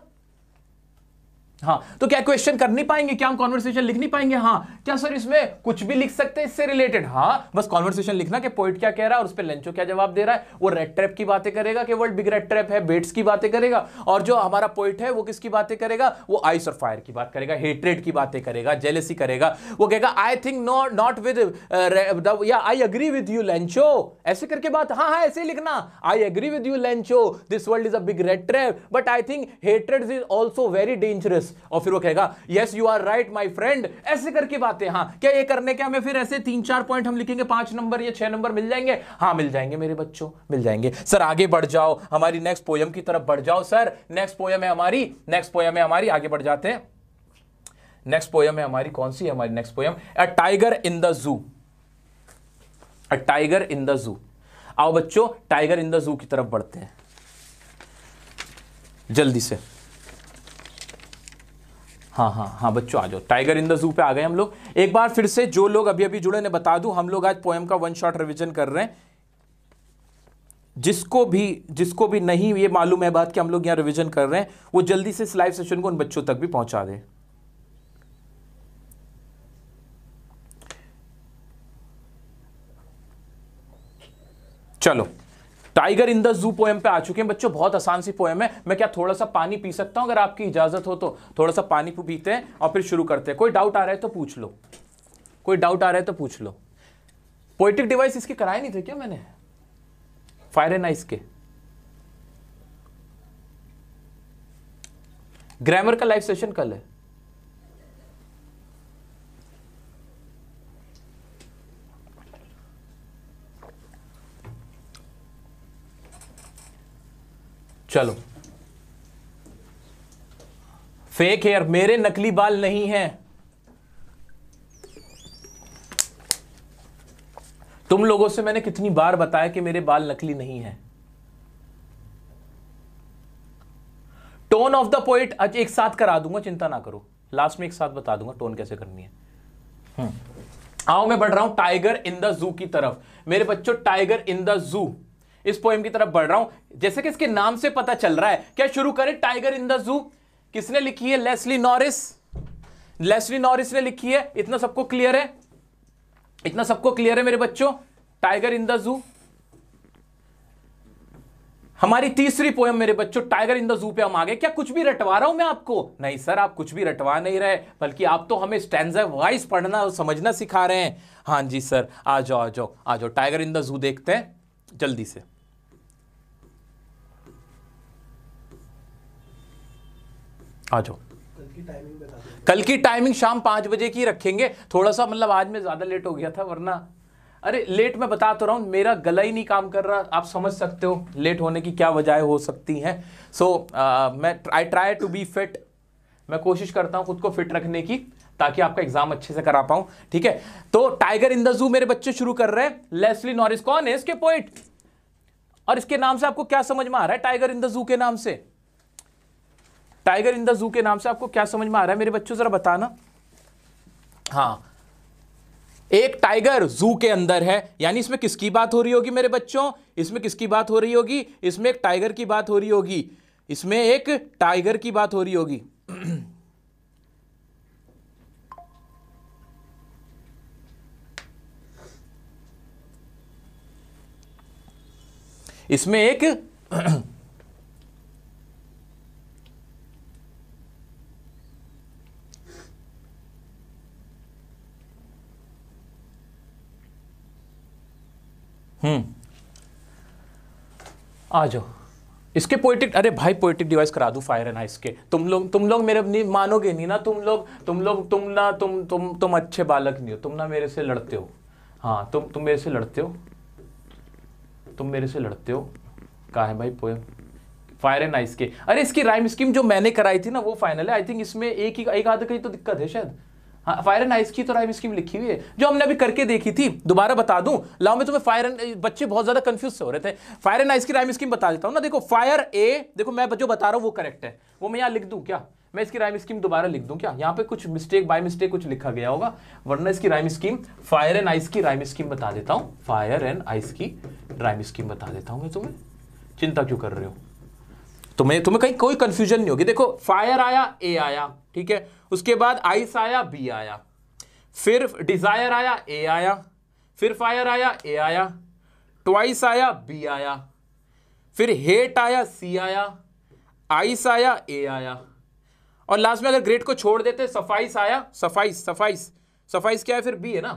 हाँ तो क्या क्वेश्चन कर नहीं पाएंगे क्या हम कॉन्वर्सेशन लिख नहीं पाएंगे हाँ क्या सर इसमें कुछ भी लिख सकते हैं इससे रिलेटेड हाँ बस कॉन्वर्सेशन लिखना कि पोइट क्या कह रहा है और उस पर लेंचो क्या जवाब दे रहा है वो रेड ट्रैप की बातें करेगा कि वर्ल्ड बिग रेड ट्रैप है बेट्स की बातें करेगा और जो हमारा पोइट है वो किसकी बातें करेगा वो आइस और फायर की बात करेगा हेटरेड की बातें करेगा जेलेसी करेगा वो कहेगा I think no not with yeah I agree with you Lencho ऐसे करके बात हाँ हाँ ऐसे लिखना I agree with you Lencho this world is a big red trap but I think hatred is also very dangerous और फिर वो कहेगा yes you are right my friend ऐसे करके बातें हाँ क्या ये करने के हमें फिर ऐसे तीन चार पॉइंट हम लिखेंगे पांच नंबर या छह नंबर मिल जाएंगे हाँ मिल जाएंगे मेरे बच्चों मिल जाएंगे सर आगे बढ़ जाओ हमारी नेक्स्ट पोयम की तरफ बढ़ जाओ सर नेक्स्ट पोयम है हमारी नेक्स्ट पोयम है हमारी आगे बढ़ जाते हैं नेक्स्ट पोयम है हमारी कौन सी है हमारी next poem a tiger in the zoo a tiger in the जू आओ बच्चों टाइगर इन द जू की तरफ बढ़ते हैं जल्दी से हाँ हाँ हाँ बच्चों आ जाओ टाइगर इन द जू पे आ गए हम लोग एक बार फिर से जो लोग अभी अभी जुड़े ने बता दूं हम लोग आज पोएम का वन शॉट रिविजन कर रहे हैं जिसको भी जिसको भी नहीं ये मालूम है बात कि हम लोग यहाँ रिविजन कर रहे हैं वो जल्दी से इस लाइव सेशन को उन बच्चों तक भी पहुंचा दें चलो tiger in the zoo poem पे आ चुके हैं बच्चों बहुत आसान सी पोएम है मैं क्या थोड़ा सा पानी पी सकता हूं अगर आपकी इजाजत हो तो थोड़ा सा पानी पीते हैं और फिर शुरू करते हैं कोई डाउट आ रहा है तो पूछ लो कोई डाउट आ रहा है तो पूछ लो पोइटिक डिवाइस इसके कराए नहीं थे क्या मैंने फायर एंड आइस के ग्रामर का लाइव सेशन कल है चलो फेक हेयर मेरे नकली बाल नहीं हैं तुम लोगों से मैंने कितनी बार बताया कि मेरे बाल नकली नहीं हैं टोन ऑफ द पोइट आज एक साथ करा दूंगा चिंता ना करो लास्ट में एक साथ बता दूंगा टोन कैसे करनी है हम्म। आओ मैं बढ़ रहा हूं टाइगर इन द जू की तरफ मेरे बच्चों टाइगर इन द जू इस पोएम की तरफ बढ़ रहा हूं जैसे कि इसके नाम से पता चल रहा है क्या शुरू करें टाइगर इन द जू किसने लिखी है लेस्ली नॉरिस लेस्ली नॉरिस ने लिखी है इतना सबको क्लियर है इतना सबको क्लियर है मेरे बच्चों टाइगर इन द जू हमारी तीसरी पोयम मेरे बच्चों टाइगर इन द जू पे हम आगे क्या कुछ भी रटवा रहा हूं मैं आपको नहीं सर आप कुछ भी रटवा नहीं रहे बल्कि आप तो हमें स्टैंडर वाइज पढ़ना और समझना सिखा रहे हैं हाँ जी सर आ जाओ आ जाओ आ जाओ टाइगर इन द जू देखते हैं जल्दी से आ जाओ कल की टाइमिंग शाम पांच बजे की रखेंगे थोड़ा सा मतलब आज में ज़्यादा लेट हो गया था वरना अरे लेट मैं बता तो रहा हूं मेरा गला ही नहीं काम कर रहा आप समझ सकते हो लेट होने की क्या वजह हो सकती हैं सो so, uh, मैं I try to be fit मैं कोशिश करता हूं खुद को फिट रखने की ताकि आपका एग्जाम अच्छे से करा पाऊं ठीक है तो टाइगर इन द जू मेरे बच्चे शुरू कर रहे हैं लेस्ली नॉरिस कौन है इसके पोइट और इसके नाम से आपको क्या समझ में आ रहा है टाइगर इन द जू के नाम से टाइगर इन द जू के नाम से आपको क्या समझ में आ रहा है मेरे बच्चों जरा बताना हाँ एक टाइगर जू के अंदर है यानी इसमें किसकी बात हो रही होगी मेरे बच्चों इसमें किसकी बात हो रही होगी इसमें एक टाइगर की बात हो रही होगी इसमें एक टाइगर की बात हो रही होगी <clears throat> इसमें एक हम्म आ जाओ इसके पोइटिक अरे भाई पोइटिक डिवाइस करा दू फायर एंड आइस के तुम लोग तुम लोग मेरे नहीं मानोगे नहीं ना तुम लोग तुम लोग तुम ना तुम तुम तुम अच्छे बालक नहीं हो तुम ना मेरे से लड़ते हो हाँ तुम तुम मेरे से लड़ते हो तुम मेरे से लड़ते हो कहा है भाई पोएम फायर एंड आइस के अरे इसकी राइम स्कीम जो मैंने कराई थी ना वो फाइनल है आई थिंक इसमें एक ही एक आधा कहीं तो दिक्कत है शायद हाँ फायर एंड आइस की तो राइम स्कीम लिखी हुई है जो हमने अभी करके देखी थी दोबारा बता दूं लाओ मैं तुम्हें फायर एंड बच्चे बहुत ज्यादा कंफ्यूज हो रहे थे फायर एंड आइस की राइम स्कीम बता देता हूँ ना देखो फायर ए देखो मैं जो बता रहा हूँ वो करेक्ट है वो मैं यहाँ लिख दूँ क्या मैं इसकी राइम स्कीम दोबारा लिख दूं क्या यहाँ पे कुछ मिस्टेक बाय मिस्टेक कुछ लिखा गया होगा वरना इसकी rhyme scheme fire and ice की राइम स्कीम बता देता हूँ फायर एंड आइस की राइम स्कीम बता देता हूँ मैं तुम्हें चिंता क्यों कर रहे हो तुम्हें तो तुम्हें कहीं कोई कंफ्यूजन नहीं होगी देखो फायर आया ए आया ठीक है उसके बाद आइस आया बी आया फिर डिजायर आया ए आया फिर फायर आया ए आया ट्वाइस आया बी आया फिर हेट आया सी आया आइस आया ए आया और लास्ट में अगर ग्रेड को छोड़ देते सफाइस आया सफाइस सफाइस सफाइस क्या है फिर बी है ना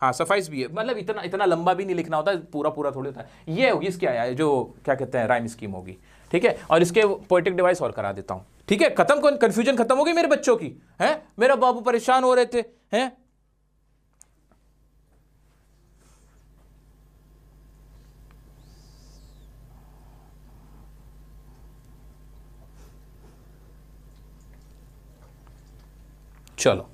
हाँ सफाइस भी है मतलब इतना इतना लंबा भी नहीं लिखना होता पूरा पूरा थोड़ी होता है ये होगी इसके आया जो क्या कहते हैं राइम स्कीम होगी ठीक है और इसके पोइटिक डिवाइस और करा देता हूँ ठीक है खत्म कन्फ्यूजन खत्म हो गई मेरे बच्चों की है मेरा बाबू परेशान हो रहे थे हैं चलो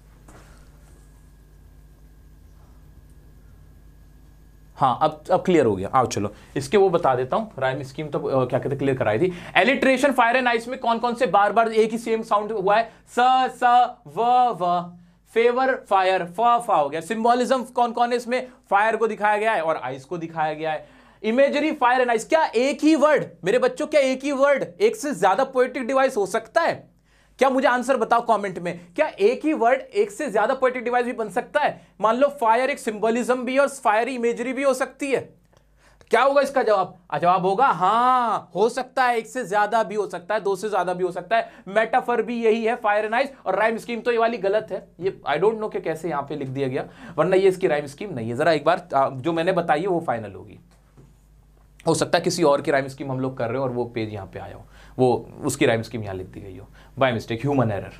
हाँ अब अब क्लियर हो गया आओ चलो इसके वो बता देता हूँ राइम स्कीम तो आ, क्या कहते क्लियर कराई थी एलिट्रेशन फायर एंड आइस में कौन कौन से बार बार एक ही सेम साउंड हुआ है स स व व फेवर फायर फा फा हो गया सिंबोलिज्म कौन कौन है इसमें फायर को दिखाया गया है और आइस को दिखाया गया है इमेजरी फायर एंड आइस क्या एक ही वर्ड मेरे बच्चों क्या एक ही वर्ड एक से ज्यादा पोएटिक डिवाइस हो सकता है क्या मुझे आंसर बताओ कमेंट में क्या एक ही वर्ड एक से ज्यादा पोएटिक डिवाइस भी बन सकता है मान लो फायर एक सिंबलिज्म भी और फायर इमेजरी भी हो सकती है क्या होगा इसका जवाब जवाब होगा हाँ हो सकता है एक से ज्यादा भी हो सकता है दो से ज्यादा भी हो सकता है मेटाफर भी यही है फायर एंड आइस और राइम स्कीम तो ये वाली गलत है ये आई डोंट नो कि कैसे यहां पे लिख दिया गया वरना ये इसकी राइम स्कीम नहीं है जरा एक बार जो मैंने बताई है वो फाइनल होगी हो सकता है किसी और की राइम स्कीम हम लोग कर रहे हो और वो पेज यहाँ पे आया हो वो उसकी राइम स्कीम यहाँ लिख दी गई हो by mistake human error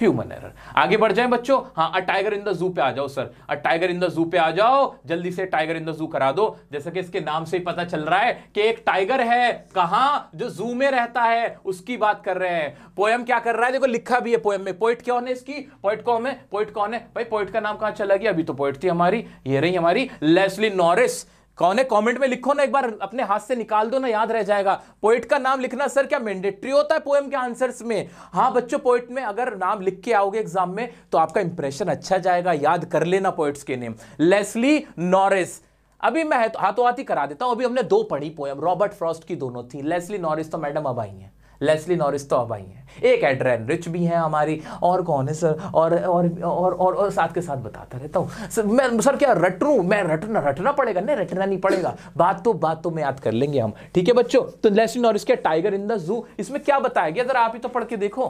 human error आगे बढ़ जाए बच्चों हाँ अ टाइगर इन द जू पे आ जाओ sir a tiger in the zoo पे आ जाओ जल्दी से टाइगर इन द जू करा दो जैसा कि इसके नाम से ही पता चल रहा है कि एक टाइगर है कहाँ जो जू में रहता है उसकी बात कर रहे हैं पोएम क्या कर रहा है देखो लिखा भी है पोएम में पोइट कौन है इसकी पोइट कौन है पोइट कौन है भाई पोइट का नाम कहाँ चला गया अभी तो पोइट थी हमारी ये रही हमारी लेस्ली नॉरिस कौन है कमेंट में लिखो ना एक बार अपने हाथ से निकाल दो ना याद रह जाएगा पोइट का नाम लिखना सर क्या मैंडेटरी होता है पोएम के आंसर्स में हाँ बच्चों पोइट में अगर नाम लिख के आओगे एग्जाम में तो आपका इंप्रेशन अच्छा जाएगा याद कर लेना पोइट्स के नेम लेस्ली नॉरिस अभी मैं हाथों हाथ ही करा देता हूं अभी हमने दो पढ़ी पोएम रॉबर्ट फ्रॉस्ट की दोनों थी लेस्ली नॉरिस तो मैडम अब आई है लेस्ली नॉरिस तो अब आई हैं एक एड्रेन रिच भी हैं हमारी और कौन है सर और और और और, और साथ के साथ बताता रहता हूँ सर मैं सर क्या रटूँ मैं रटना रटना पड़ेगा नहीं रटना नहीं पड़ेगा बात तो बात तो मैं याद कर लेंगे हम ठीक है बच्चों तो लेस्ली नॉरिस के टाइगर इन द जू इसमें क्या बताया गया जरा आप ही तो पढ़ के देखो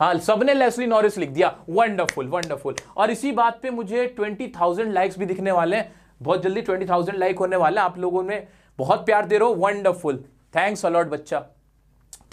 हाँ सबने लेस्ली नॉरिस लिख दिया वंडरफुल वंडरफुल और इसी बात पे मुझे ट्वेंटी थाउजेंड लाइक्स भी दिखने वाले हैं बहुत जल्दी ट्वेंटी थाउजेंड लाइक होने वाले हैं आप लोगों ने बहुत प्यार दे रहे हो वंडरफुल थैंक्स अलॉट बच्चा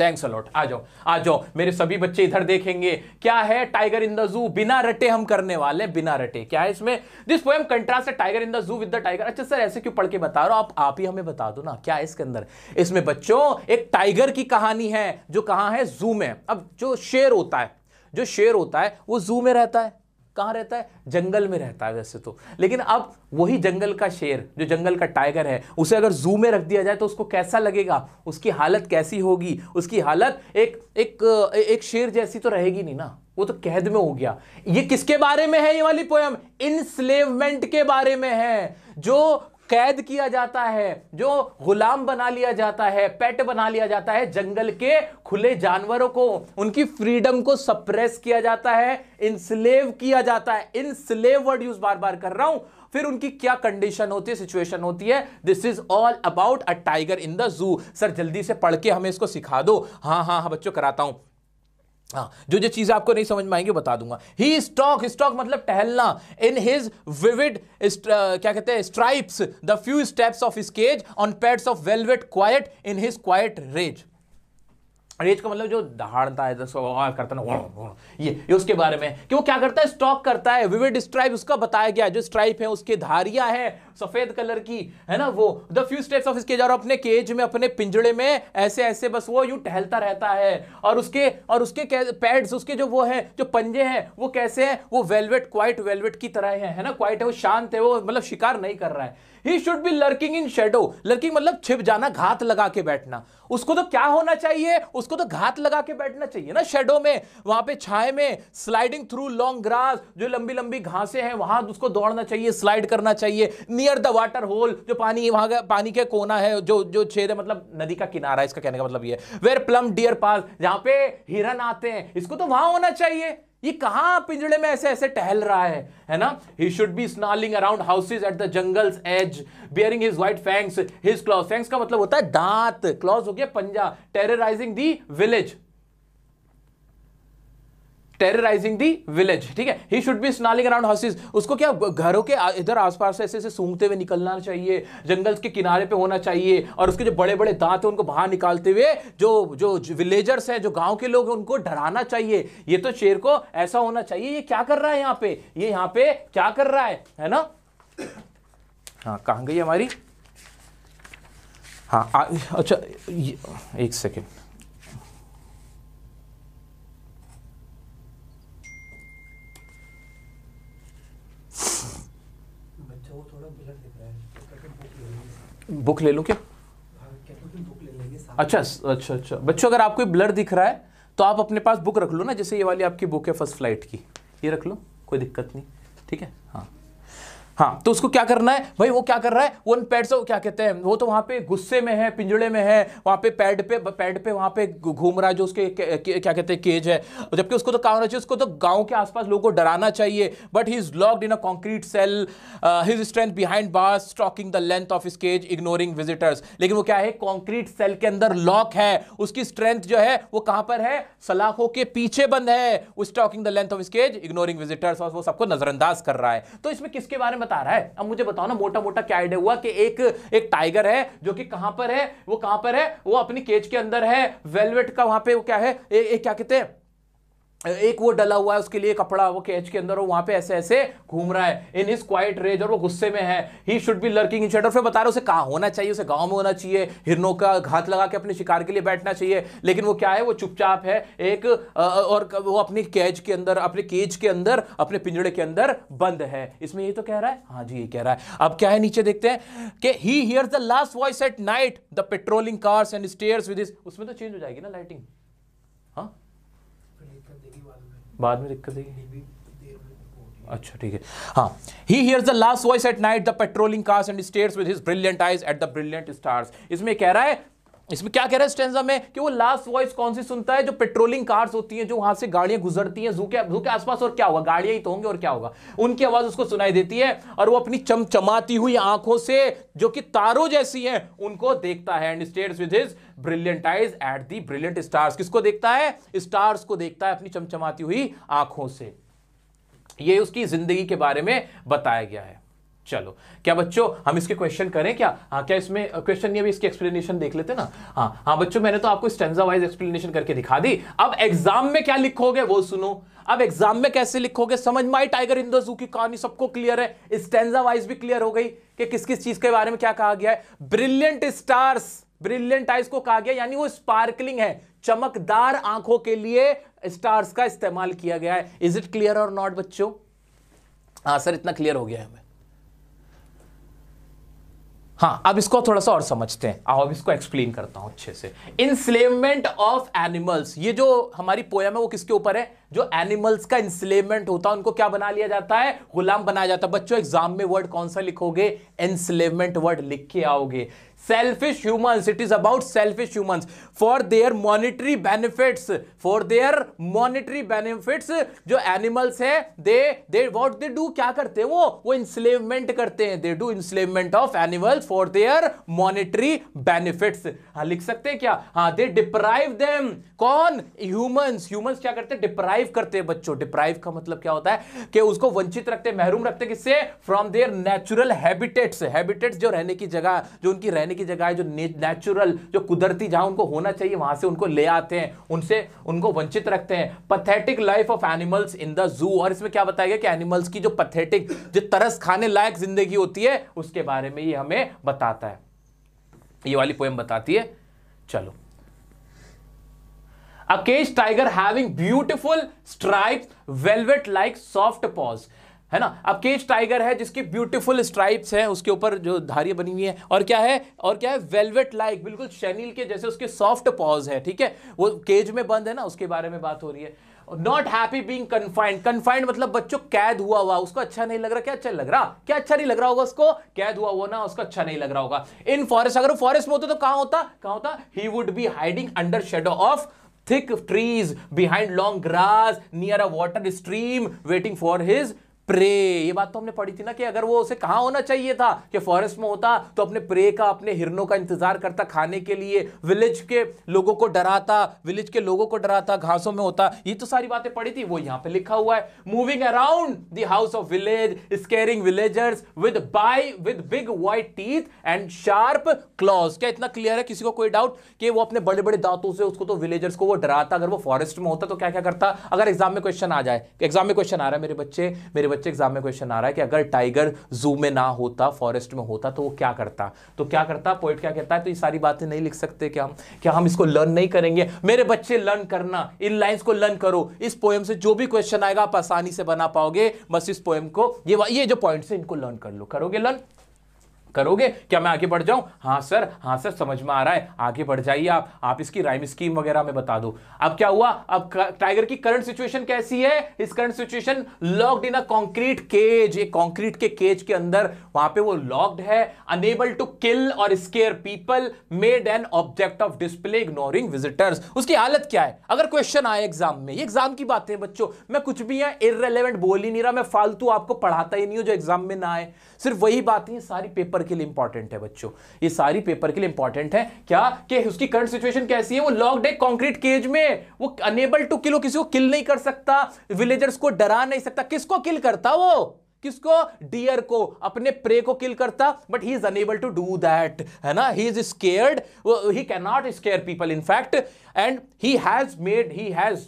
थैंक्स अलॉट आ जाओ आ जाओ मेरे सभी बच्चे इधर देखेंगे क्या है टाइगर इन द जू बिना रटे हम करने वाले बिना रटे क्या है इसमें this poem contrast tiger in the zoo with the tiger अच्छा सर ऐसे क्यों पढ़ के बता रहा हूं आप आप ही हमें बता दो ना क्या है इसके अंदर इसमें बच्चों एक टाइगर की कहानी है जो कहाँ है जू में अब जो शेर होता है जो शेर होता है वो जू में रहता है कहाँ रहता है जंगल में रहता है वैसे तो लेकिन अब वही जंगल का शेर जो जंगल का टाइगर है उसे अगर जू में रख दिया जाए तो उसको कैसा लगेगा उसकी हालत कैसी होगी उसकी हालत एक एक एक शेर जैसी तो रहेगी नहीं ना वो तो कैद में हो गया ये किसके बारे में है ये वाली पोयम इनस्लेवमेंट के बारे में है जो कैद किया जाता है जो गुलाम बना लिया जाता है पेट बना लिया जाता है जंगल के खुले जानवरों को उनकी फ्रीडम को सप्रेस किया जाता है इनस्लेव किया जाता है इनस्लेव वर्ड यूज बार बार कर रहा हूं फिर उनकी क्या कंडीशन होती है सिचुएशन होती है this is all about a tiger in the zoo sir जल्दी से पढ़ के हमें इसको सिखा दो हाँ हाँ हाँ बच्चों कराता हूं हाँ जो जो चीज़ें आपको नहीं समझ में आएंगी बता दूंगा ही स्टॉक स्टॉक मतलब टहलना इन हिज विविड क्या कहते हैं stripes the few steps of cage on pads of velvet quiet in his quiet rage rage का मतलब जो दहाड़ता है करता ना वो, वो, ये ये उसके बारे में कि वो क्या करता है स्टॉक करता है विविड स्ट्राइप उसका बताया गया जो स्ट्राइप है उसके धारिया है सफेद कलर की है ना वो द फ्यू स्टेप्स ऑफ इसके जा अपने केज में अपने पिंजड़े में ऐसे ऐसे बस वो यूं टहलता रहता है और उसके और उसके पैड्स उसके जो वो है जो पंजे हैं वो कैसे हैं वो वेलवेट क्वाइट वेलवेट की तरह है, है ना क्वाइट है वो शांत है वो मतलब शिकार नहीं कर रहा है he should be lurking in shadow lurking मतलब छिप जाना घात लगा के बैठना उसको तो क्या होना चाहिए उसको तो घात लगा के बैठना चाहिए ना शेडो में वहां पे छाए में स्लाइडिंग थ्रू लॉन्ग ग्रास जो लंबी लंबी घासें हैं वहां उसको दौड़ना चाहिए स्लाइड करना चाहिए नियर द वाटर होल जो पानी वहां का पानी के कोना है जो जो छेद है मतलब नदी का किनारा है इसका कहने का मतलब ये वेर प्लम डियर पास जहां पे हिरन आते हैं इसको तो वहां होना चाहिए ये कहाँ पिंजड़े में ऐसे ऐसे टहल रहा है है ना he should be snarling around houses at the jungle's edge baring his white fangs his claws fangs का मतलब होता है दांत क्लॉज हो गया पंजा terrorising the village terrorising the village ठीक है he should be snarling around houses उसको क्या घरों के इधर आसपास से ऐसे ऐसे सूंघते हुए निकलना चाहिए जंगल्स के किनारे पे होना चाहिए और उसके जो बड़े बड़े दांत हैं उनको बाहर निकालते हुए जो जो विलेजर्स हैं जो गांव के लोग हैं उनको डराना चाहिए ये तो शेर को ऐसा होना चाहिए ये क्या कर रहा है यहाँ पे ये यहाँ पे क्या कर रहा है है ना हाँ कहाँ गई हमारी हाँ अच्छा एक सेकेंड बुक तो ले लूँ क्या हाँ, अच्छा अच्छा अच्छा बच्चों अगर आपको ब्लड दिख रहा है तो आप अपने पास बुक रख लो ना जैसे ये वाली आपकी बुक है फर्स्ट फ्लाइट की ये रख लो कोई दिक्कत नहीं ठीक है हाँ हाँ तो उसको क्या करना है भाई वो क्या कर रहा है वो उन पैड से क्या कहते हैं वो तो वहाँ पे गुस्से में है पिंजड़े में है वहाँ पे पैड पे पैड पे वहाँ पे घूम रहा है जो उसके क्या कहते हैं केज है जबकि उसको तो काम होना चाहिए उसको तो गांव के आसपास लोगों को डराना चाहिए but he is locked in a concrete cell his strength behind bars stalking the length of cage ignoring visitors लेकिन वो क्या है कॉन्क्रीट सेल के अंदर लॉक है उसकी स्ट्रेंथ जो है वो कहाँ पर है सलाखों के पीछे बंद है stalking the length of cage ignoring visitors और वो सबको नजरअंदाज कर रहा है तो इसमें किसके बारे में बता रहा है अब मुझे बताओ ना मोटा मोटा क्या आइडिया हुआ कि एक एक टाइगर है जो कि कहां पर है वो कहां पर है वो अपनी केज के अंदर है वेलवेट का वहां पे वो क्या है ए, ए, क्या कहते हैं एक वो डला हुआ है उसके लिए कपड़ा वो कैच के अंदर हो वहां पे ऐसे ऐसे घूम रहा है इन इज क्वाइट रेज और वो गुस्से में है he should be lurking in shadow फिर बता रहे उसे कहा होना चाहिए उसे गांव में होना चाहिए हिरनों का घात लगा के अपने शिकार के लिए बैठना चाहिए लेकिन वो क्या है वो चुपचाप है एक और वो अपने कैच के अंदर अपने केज के अंदर अपने पिंजड़े के अंदर बंद है इसमें ये तो कह रहा है हाँ जी ये कह रहा है अब क्या है नीचे देखते हैं कि he hear the last voice at night the patrolling cars and stares with उसमें तो चेंज हो जाएगी ना लाइटिंग बाद में दिक्कत है अच्छा ठीक है हाँ he hears the last voice at night the patrolling cars and stares with his brilliant eyes at the brilliant stars इसमें कह रहा है इसमें क्या कह रहा है स्टेंजा में कि वो लास्ट वॉइस कौन सी सुनता है जो पेट्रोलिंग कार्स होती हैं जो वहां से गाड़ियां गुजरती हैं जू के जू के आसपास और क्या होगा गाड़ियां ही तो होंगी और क्या होगा उनकी आवाज उसको सुनाई देती है और वो अपनी चमचमाती हुई आंखों से जो कि तारों जैसी हैं उनको देखता है and stare with his brilliant eyes at the brilliant stars किसको देखता है स्टार्स को देखता है अपनी चमचमाती हुई आंखों से ये उसकी जिंदगी के बारे में बताया गया है चलो क्या बच्चों हम इसके क्वेश्चन करें क्या हाँ क्या इसमें क्वेश्चन नहीं अभी इसकी एक्सप्लेनेशन देख लेते ना हाँ हाँ बच्चों मैंने तो आपको स्टेंजा वाइज एक्सप्लेनेशन करके दिखा दी अब एग्जाम में क्या लिखोगे वो सुनो अब एग्जाम में कैसे लिखोगे समझ में आई टाइगर इन द जू की कहानी सबको क्लियर है स्टेंजा वाइज भी क्लियर हो गई कि किस किस चीज के बारे में क्या कहा गया है ब्रिलियंट स्टार्स ब्रिलियंट आइज को कहा गया यानी वो स्पार्कलिंग है चमकदार आंखों के लिए स्टार्स का इस्तेमाल किया गया है इज इट क्लियर और नॉट बच्चों हाँ सर इतना क्लियर हो गया है हाँ अब इसको थोड़ा सा और समझते हैं आओ अब इसको एक्सप्लेन करता हूं अच्छे से इंस्लेवमेंट ऑफ एनिमल्स ये जो हमारी पोयम है वो किसके ऊपर है जो एनिमल्स का इंस्लेवमेंट होता है उनको क्या बना लिया जाता है गुलाम बनाया जाता है बच्चों एग्जाम में वर्ड कौन सा लिखोगे इंस्लेवमेंट वर्ड लिख के आओगे selfish humans it is about selfish humans for their monetary benefits for their monetary benefits जो एनिमल्स है they they what they do क्या करते हैं वो वो इंस्लेवमेंट करते हैं they do enslavement of animals for their monetary benefits हाँ लिख सकते हैं क्या हाँ दे डिप्राइव देम कौन ह्यूमंस ह्यूमंस क्या करते हैं डिप्राइव करते हैं बच्चों डिप्राइव का मतलब क्या होता है कि उसको वंचित रखते हैं महरूम रखते किससे from their natural habitats habitats जो रहने की जगह जो उनकी रहने रहने की जगह है जो नेचुरल जो कुदरती जहां उनको होना चाहिए वहां से उनको ले आते हैं उनसे उनको वंचित रखते हैं pathetic life of animals in the zoo और इसमें क्या बताया गया कि एनिमल्स की जो पथेटिक जो तरस खाने लायक जिंदगी होती है उसके बारे में ये हमें बताता है ये वाली पोएम बताती है चलो a cage tiger having beautiful stripe velvet like soft paws है ना अब केज टाइगर है जिसकी ब्यूटीफुल स्ट्राइप्स हैं उसके ऊपर जो धारियां बनी हुई हैं और क्या है और क्या है वेलवेट लाइक बिल्कुल शैनिल के जैसे उसके सॉफ्ट पॉज है ठीक है वो केज में बंद है ना उसके बारे में बात हो रही है not happy being confined confined मतलब बच्चों कैद हुआ हुआ उसको अच्छा नहीं लग रहा क्या अच्छा लग रहा क्या अच्छा नहीं लग रहा होगा उसको कैद हुआ हुआ ना उसको अच्छा नहीं लग रहा होगा इन फॉरेस्ट अगर फॉरेस्ट में होता तो कहाँ होता कहां होता he would be hiding under shadow of thick trees behind long grass near a water stream waiting for his prey ये बात तो हमने पढ़ी थी ना कि अगर वो उसे कहाँ होना चाहिए था कि फॉरेस्ट में होता तो अपने प्रे का अपने हिरनों का इंतजार करता खाने के लिए विलेज के लोगों को डराता विलेज के लोगों को डराता घासों में होता ये तो सारी बातें पढ़ी थी वो यहाँ पे लिखा हुआ है moving around the house of village scaring villagers with by with big white teeth and sharp claws क्या इतना क्लियर है किसी को कोई डाउट कि वो अपने बड़े बड़े दांतों से उसको तो विलेजर्स को वो डराता अगर वो फॉरेस्ट में होता तो क्या क्या करता अगर एग्जाम में क्वेश्चन आ जाए एग्जाम में क्वेश्चन आ रहा है मेरे बच्चे मेरे बच्चे बच्चे एग्जाम में क्वेश्चन आ रहा है कि अगर टाइगर जू में ना होता फॉरेस्ट में होता तो वो क्या करता तो क्या करता पोइट क्या कहता है तो ये सारी बातें नहीं लिख सकते क्या हम क्या हम इसको लर्न नहीं करेंगे मेरे बच्चे लर्न करना इन लाइन्स को लर्न करो इस पोएम से जो भी क्वेश्चन आएगा आप आसानी से बना पाओगे बस इस पोएम को ये ये जो पॉइंट्स हैं इनको लर्न कर लो करोगे लर्न करोगे क्या मैं आगे बढ़ जाऊं हाँ सर हाँ सर समझ में आ रहा है आगे बढ़ जाइए आप आप इसकी राइम स्कीम वगैरह में बता दो अब क्या हुआ अब टाइगर की करंट सिचुएशन कैसी है इस current situation locked in a concrete cage एक कंक्रीट के केज के अंदर वहां पे वो लॉक्ड है अनेबल टू किल और scare people made an object of display ignoring visitors उसकी हालत क्या है अगर क्वेश्चन आए एग्जाम में ये एग्जाम की बातें बच्चों मैं कुछ भी यहाँ इरेलीवेंट बोल ही नहीं रहा मैं फालतू आपको पढ़ाता ही नहीं हूं जो एग्जाम में ना आए सिर्फ वही बातें सारी पेपर पेपर के लिए इंपॉर्टेंट है बच्चों ये सारी पेपर के लिए इंपॉर्टेंट है क्या कि उसकी करंट सिचुएशन कैसी है वो लॉकड है कॉन्क्रीट केज में वो अनेबल टू किलो किसी को किल नहीं कर सकता विलेजर्स को डरा नहीं सकता किसको किल करता वो किसको डियर को अपने प्रे को किल करता but he is unable to do that है ना he is scared he can not scare people in fact and he has made he has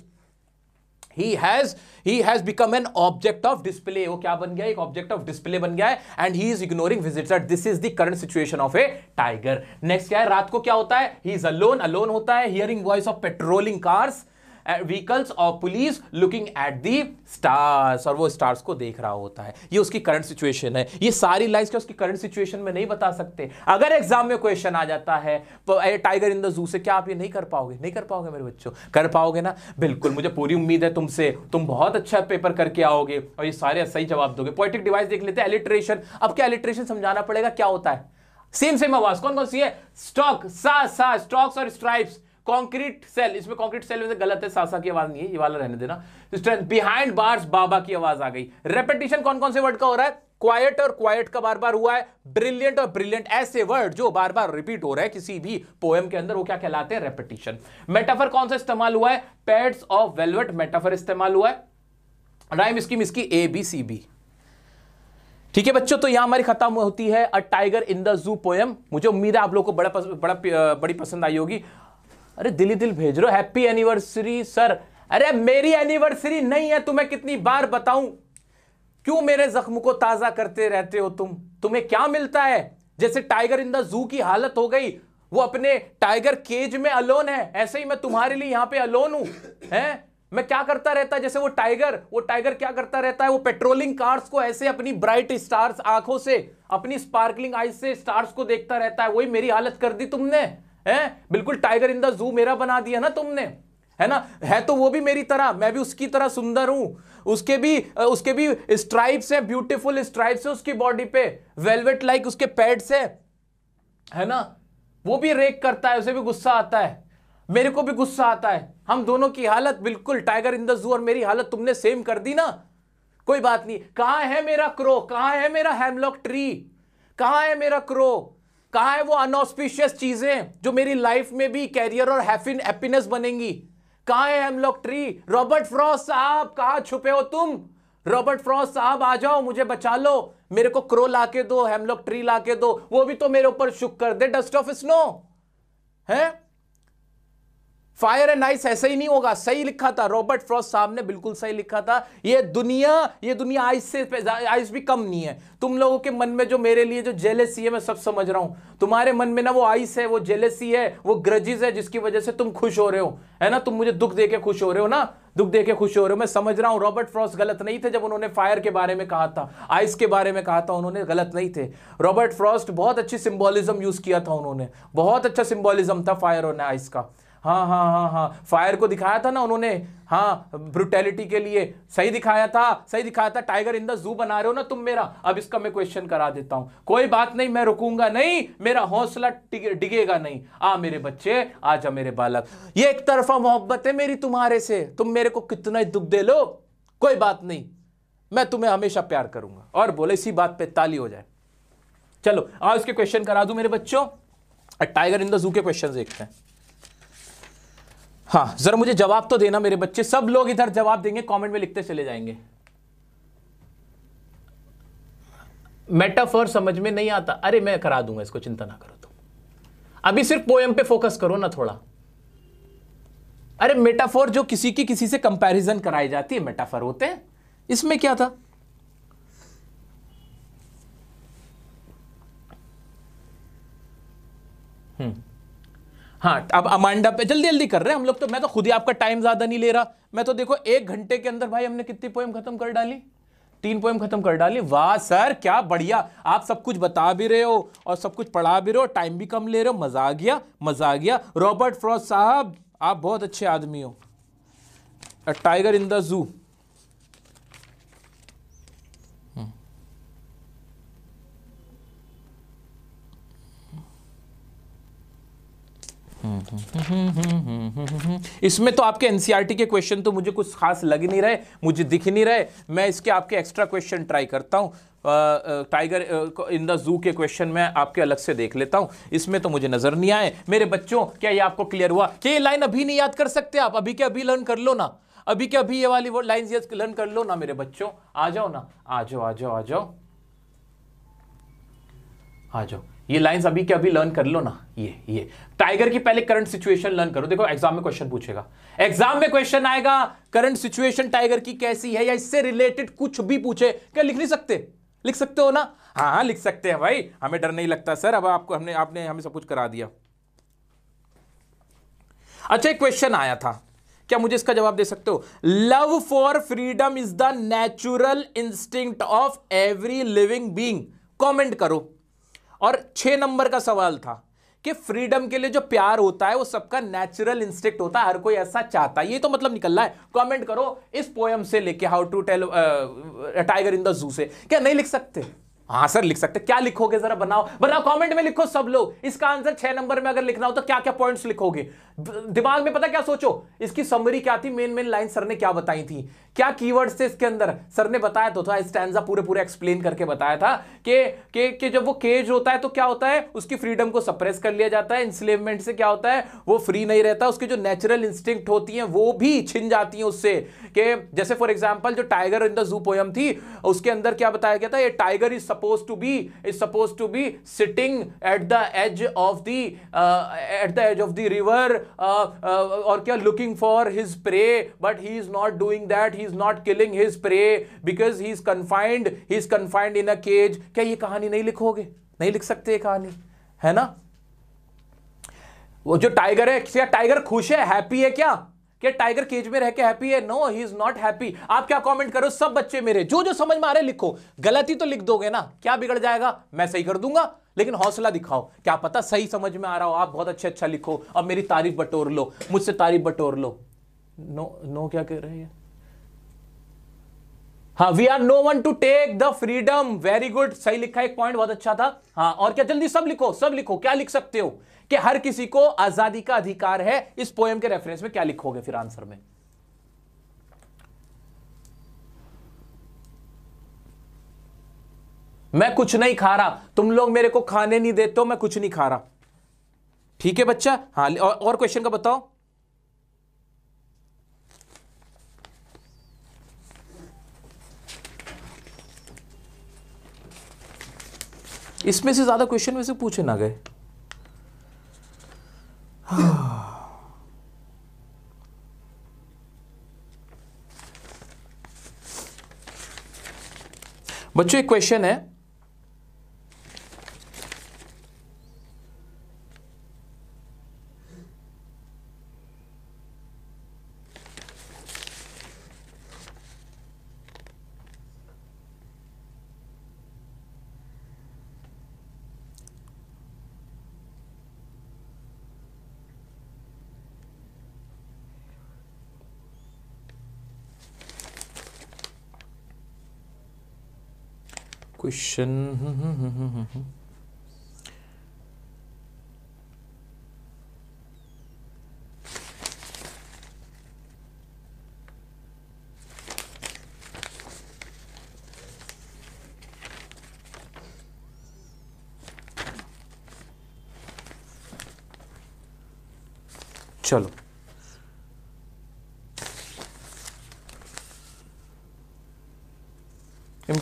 he has he has become an object of display वो क्या बन गया एक object of display बन गया है and he is ignoring visitor this is the current situation of a tiger next क्या है रात को क्या होता है ही इज अलोन अलोन होता है hearing voice of patrolling cars vehicles of police looking at the stars और वो स्टार्स को देख रहा होता है ये उसकी करंट सिचुएशन है ये सारी लाइन्स क्या उसकी करंट सिचुएशन में नहीं बता सकते अगर एग्जाम में क्वेश्चन आ जाता है टाइगर इन द जू से क्या आप ये नहीं कर पाओगे नहीं कर पाओगे मेरे बच्चों कर पाओगे ना बिल्कुल मुझे पूरी उम्मीद है तुमसे तुम बहुत अच्छा पेपर करके आओगे और ये सारे सही जवाब दोगे पोइटिक डिवाइस देख लेते हैं एलिट्रेशन अब क्या एलिट्रेशन समझाना पड़ेगा क्या होता है सेम सेम आवाज कौन कौन सी है स्टॉक सा सा स्टॉक्स और स्ट्राइप्स कॉन्क्रीट सेल इसमें कॉन्क्रीट सेल में गलत है सासा की आवाज नहीं है ये वाला रहने देना स्ट्रेंथ बिहाइंड बार्स बाबा की आवाज आ गई रेपिटेशन कौन कौन से वर्ड का हो रहा है क्वाइट और क्वाइट का बार बार हुआ है ब्रिलियंट और ब्रिलियंट ऐसे वर्ड जो बार बार रिपीट हो रहे हैं किसी भी पोएम के अंदर वो क्या कहलाते हैं रेपिटेशन मेटाफर कौन सा इस्तेमाल हुआ है पेड्स ऑफ वेलवेट मेटाफर इस्तेमाल हुआ है राइम स्कीम इसकी ए बी सी बी ठीक है बच्चों तो यहां हमारी खत्म होती है a tiger in the zoo poem मुझे उम्मीद है आप लोगों को बड़ा पस, बड़ा बड़ी पसंद आई होगी अरे दिली दिल भेज रहे हैप्पी एनिवर्सरी सर अरे मेरी एनिवर्सरी नहीं है तुम्हें कितनी बार बताऊं क्यों मेरे जख्म को ताजा करते रहते हो तुम तुम्हें क्या मिलता है जैसे टाइगर इन द जू की हालत हो गई वो अपने टाइगर केज में अलोन है ऐसे ही मैं तुम्हारे लिए यहां पे अलोन हूं हैं मैं क्या करता रहता जैसे वो टाइगर वो टाइगर क्या करता रहता है वो पेट्रोलिंग कार्स को ऐसे अपनी ब्राइट स्टार्स आंखों से अपनी स्पार्कलिंग आईज से स्टार्स को देखता रहता है वही मेरी हालत कर दी तुमने है बिल्कुल टाइगर इन द जू मेरा बना दिया ना तुमने है ना है तो वो भी मेरी तरह मैं भी उसकी तरह सुंदर हूं उसके भी उसके भी स्ट्राइप्स हैं ब्यूटीफुल स्ट्राइप्स हैं उसकी बॉडी पे वेलवेट लाइक उसके पैड्स है है ना वो भी रेक करता है उसे भी गुस्सा आता है मेरे को भी गुस्सा आता है हम दोनों की हालत बिल्कुल टाइगर इन द जू और मेरी हालत तुमने सेम कर दी ना कोई बात नहीं कहां है मेरा क्रो कहां है मेरा हेमलॉक ट्री कहां है मेरा क्रो कहा है वो अनऑस्पिशियस चीजें जो मेरी लाइफ में भी कैरियर और हैप्पीनेस बनेंगी कहा है हम ट्री रॉबर्ट फ्रॉस साहब कहा छुपे हो तुम रॉबर्ट फ्रॉस साहब आ जाओ मुझे बचा लो मेरे को क्रो ला के दो हेमलॉक ट्री ला के दो वो भी तो मेरे ऊपर शुक कर दे डस्ट ऑफ स्नो है फायर एंड आइस ऐसा ही नहीं होगा सही लिखा था रॉबर्ट फ्रॉस्ट साहब ने बिल्कुल सही लिखा था ये दुनिया ये दुनिया आइस से आइस भी कम नहीं है तुम लोगों के मन में जो मेरे लिए जो जेलेसी है मैं सब समझ रहा हूं तुम्हारे मन में ना वो आइस है वो जेलेसी है वो ग्रजिज है जिसकी वजह से तुम खुश हो रहे हो है ना तुम मुझे दुख दे के खुश हो रहे हो ना दुख दे के खुश हो रहे हो मैं समझ रहा हूं रॉबर्ट फ्रॉस्ट गलत नहीं थे जब उन्होंने फायर के बारे में कहा था आइस के बारे में कहा था उन्होंने गलत नहीं थे रॉबर्ट फ्रॉस्ट बहुत अच्छी सिंबॉलिज्म यूज किया था उन्होंने बहुत अच्छा सिंबॉलिज्म था फायर और आइस का हाँ हाँ हाँ हाँ फायर को दिखाया था ना उन्होंने हाँ ब्रुटेलिटी के लिए सही दिखाया था सही दिखाया था टाइगर इन द जू बना रहे हो ना तुम मेरा अब इसका मैं क्वेश्चन करा देता हूं कोई बात नहीं मैं रुकूंगा नहीं मेरा हौसला डिगेगा नहीं आ मेरे बच्चे आ जा मेरे बालक ये एक तरफा मोहब्बत है मेरी तुम्हारे से तुम मेरे को कितना दुख दे लो कोई बात नहीं मैं तुम्हें हमेशा प्यार करूंगा और बोले इसी बात पर ताली हो जाए चलो आ इसके क्वेश्चन करा दू मेरे बच्चों टाइगर इन द जू के क्वेश्चन देखते हैं हाँ जरा मुझे जवाब तो देना मेरे बच्चे सब लोग इधर जवाब देंगे कमेंट में लिखते चले जाएंगे मेटाफर समझ में नहीं आता अरे मैं करा दूंगा इसको चिंता ना करो तुम अभी सिर्फ पोएम पे फोकस करो ना थोड़ा अरे मेटाफोर जो किसी की किसी से कंपैरिजन कराई जाती है मेटाफर होते हैं इसमें क्या था हम्म हाँ अब अमांडा पे जल्दी जल्दी कर रहे हैं हम लोग तो मैं तो खुद ही आपका टाइम ज़्यादा नहीं ले रहा मैं तो देखो एक घंटे के अंदर भाई हमने कितनी पोएम खत्म कर डाली तीन पोएम खत्म कर डाली वाह सर क्या बढ़िया आप सब कुछ बता भी रहे हो और सब कुछ पढ़ा भी रहे हो टाइम भी कम ले रहे हो मज़ा आ गया मज़ा आ गया रॉबर्ट फ्रॉस साहब आप बहुत अच्छे आदमी हो टाइगर इन द जू इसमें तो आपके एनसीईआरटी e के क्वेश्चन तो मुझे कुछ खास लग नहीं रहे मुझे दिख नहीं रहे मैं इसके आपके एक्स्ट्रा क्वेश्चन ट्राई करता हूँ टाइगर इन द जू के क्वेश्चन में आपके अलग से देख लेता हूँ इसमें तो मुझे नजर नहीं आए मेरे बच्चों क्या ये आपको क्लियर हुआ क्या लाइन अभी नहीं याद कर सकते आप अभी के अभी लर्न कर लो ना अभी के अभी ये वाली वो लाइन लर्न कर लो ना मेरे बच्चों आ जाओ ना आ जाओ आ जाओ आ जाओ आ जाओ ये लाइंस अभी के अभी लर्न कर लो ना ये ये टाइगर की पहले करंट सिचुएशन लर्न करो देखो एग्जाम में क्वेश्चन पूछेगा एग्जाम में क्वेश्चन आएगा करंट सिचुएशन टाइगर की कैसी है या इससे रिलेटेड कुछ भी पूछे क्या लिख नहीं सकते लिख सकते हो ना हाँ हाँ लिख सकते हैं भाई हमें डर नहीं लगता सर अब आपको हमने आपने हमें सब कुछ करा दिया अच्छा एक क्वेश्चन आया था क्या मुझे इसका जवाब दे सकते हो love for freedom is the natural instinct of every living being comment करो और छह नंबर का सवाल था कि फ्रीडम के लिए जो प्यार होता है वो सबका नेचुरल इंस्टिक्ट होता है हर कोई ऐसा चाहता है ये तो मतलब निकल रहा है कमेंट करो इस पोएम से लेके how to tell tiger in the zoo से क्या नहीं लिख सकते हाँ सर लिख सकते क्या लिखोगे जरा बनाओ बनाओ कमेंट में लिखो सब लोग इसका आंसर छह नंबर में अगर लिखना हो तो क्या क्या पॉइंट्स लिखोगे दिमाग में पता क्या सोचो इसकी समरी क्या थी मेन मेन लाइन सर ने क्या बताई थी क्या कीवर्ड्स थे इसके अंदर सर ने बताया तो था स्टैंडा पूरे पूरे एक्सप्लेन करके बताया था कि के, के के जब वो केज होता है तो क्या होता है उसकी फ्रीडम को सप्रेस कर लिया जाता है इंस्लेवमेंट से क्या होता है वो फ्री नहीं रहता उसकी जो नेचुरल इंस्टिंक्ट होती है वो भी छिन जाती है उससे कि जैसे फॉर एग्जाम्पल जो tiger in the zoo poem थी उसके अंदर क्या बताया गया था ये tiger is suppose to be is suppose to be sitting at the edge of the at the edge of the river और क्या looking for his prey but he is not doing that he is not killing his prey because he is confined he is confined in a cage क्या ये कहानी नहीं लिखोगे नहीं लिख सकते ये कहानी है ना वो जो टाइगर है क्या टाइगर खुश है हैप्पी है क्या कि टाइगर केज में रह के हैप्पी है no he is not happy आप क्या कमेंट करो सब बच्चे मेरे जो जो समझ में आ रहे लिखो गलती तो लिख दोगे ना क्या बिगड़ जाएगा मैं सही कर दूंगा लेकिन हौसला दिखाओ क्या पता सही समझ में आ रहा हो आप बहुत अच्छे अच्छा लिखो अब मेरी तारीफ बटोर लो मुझसे तारीफ बटोर लो नो नो क्या कह रहे हैं हाँ we are no one to take the freedom very good सही लिखा एक पॉइंट बहुत अच्छा था हाँ और क्या जल्दी सब लिखो सब लिखो क्या लिख सकते हो कि हर किसी को आजादी का अधिकार है इस पोएम के रेफरेंस में क्या लिखोगे फिर आंसर में मैं कुछ नहीं खा रहा तुम लोग मेरे को खाने नहीं देते हो मैं कुछ नहीं खा रहा ठीक है बच्चा हाँ और, और क्वेश्चन का बताओ इसमें से ज़्यादा क्वेश्चन में से पूछे ना गए <sighs> बच्चों एक क्वेश्चन है question <laughs>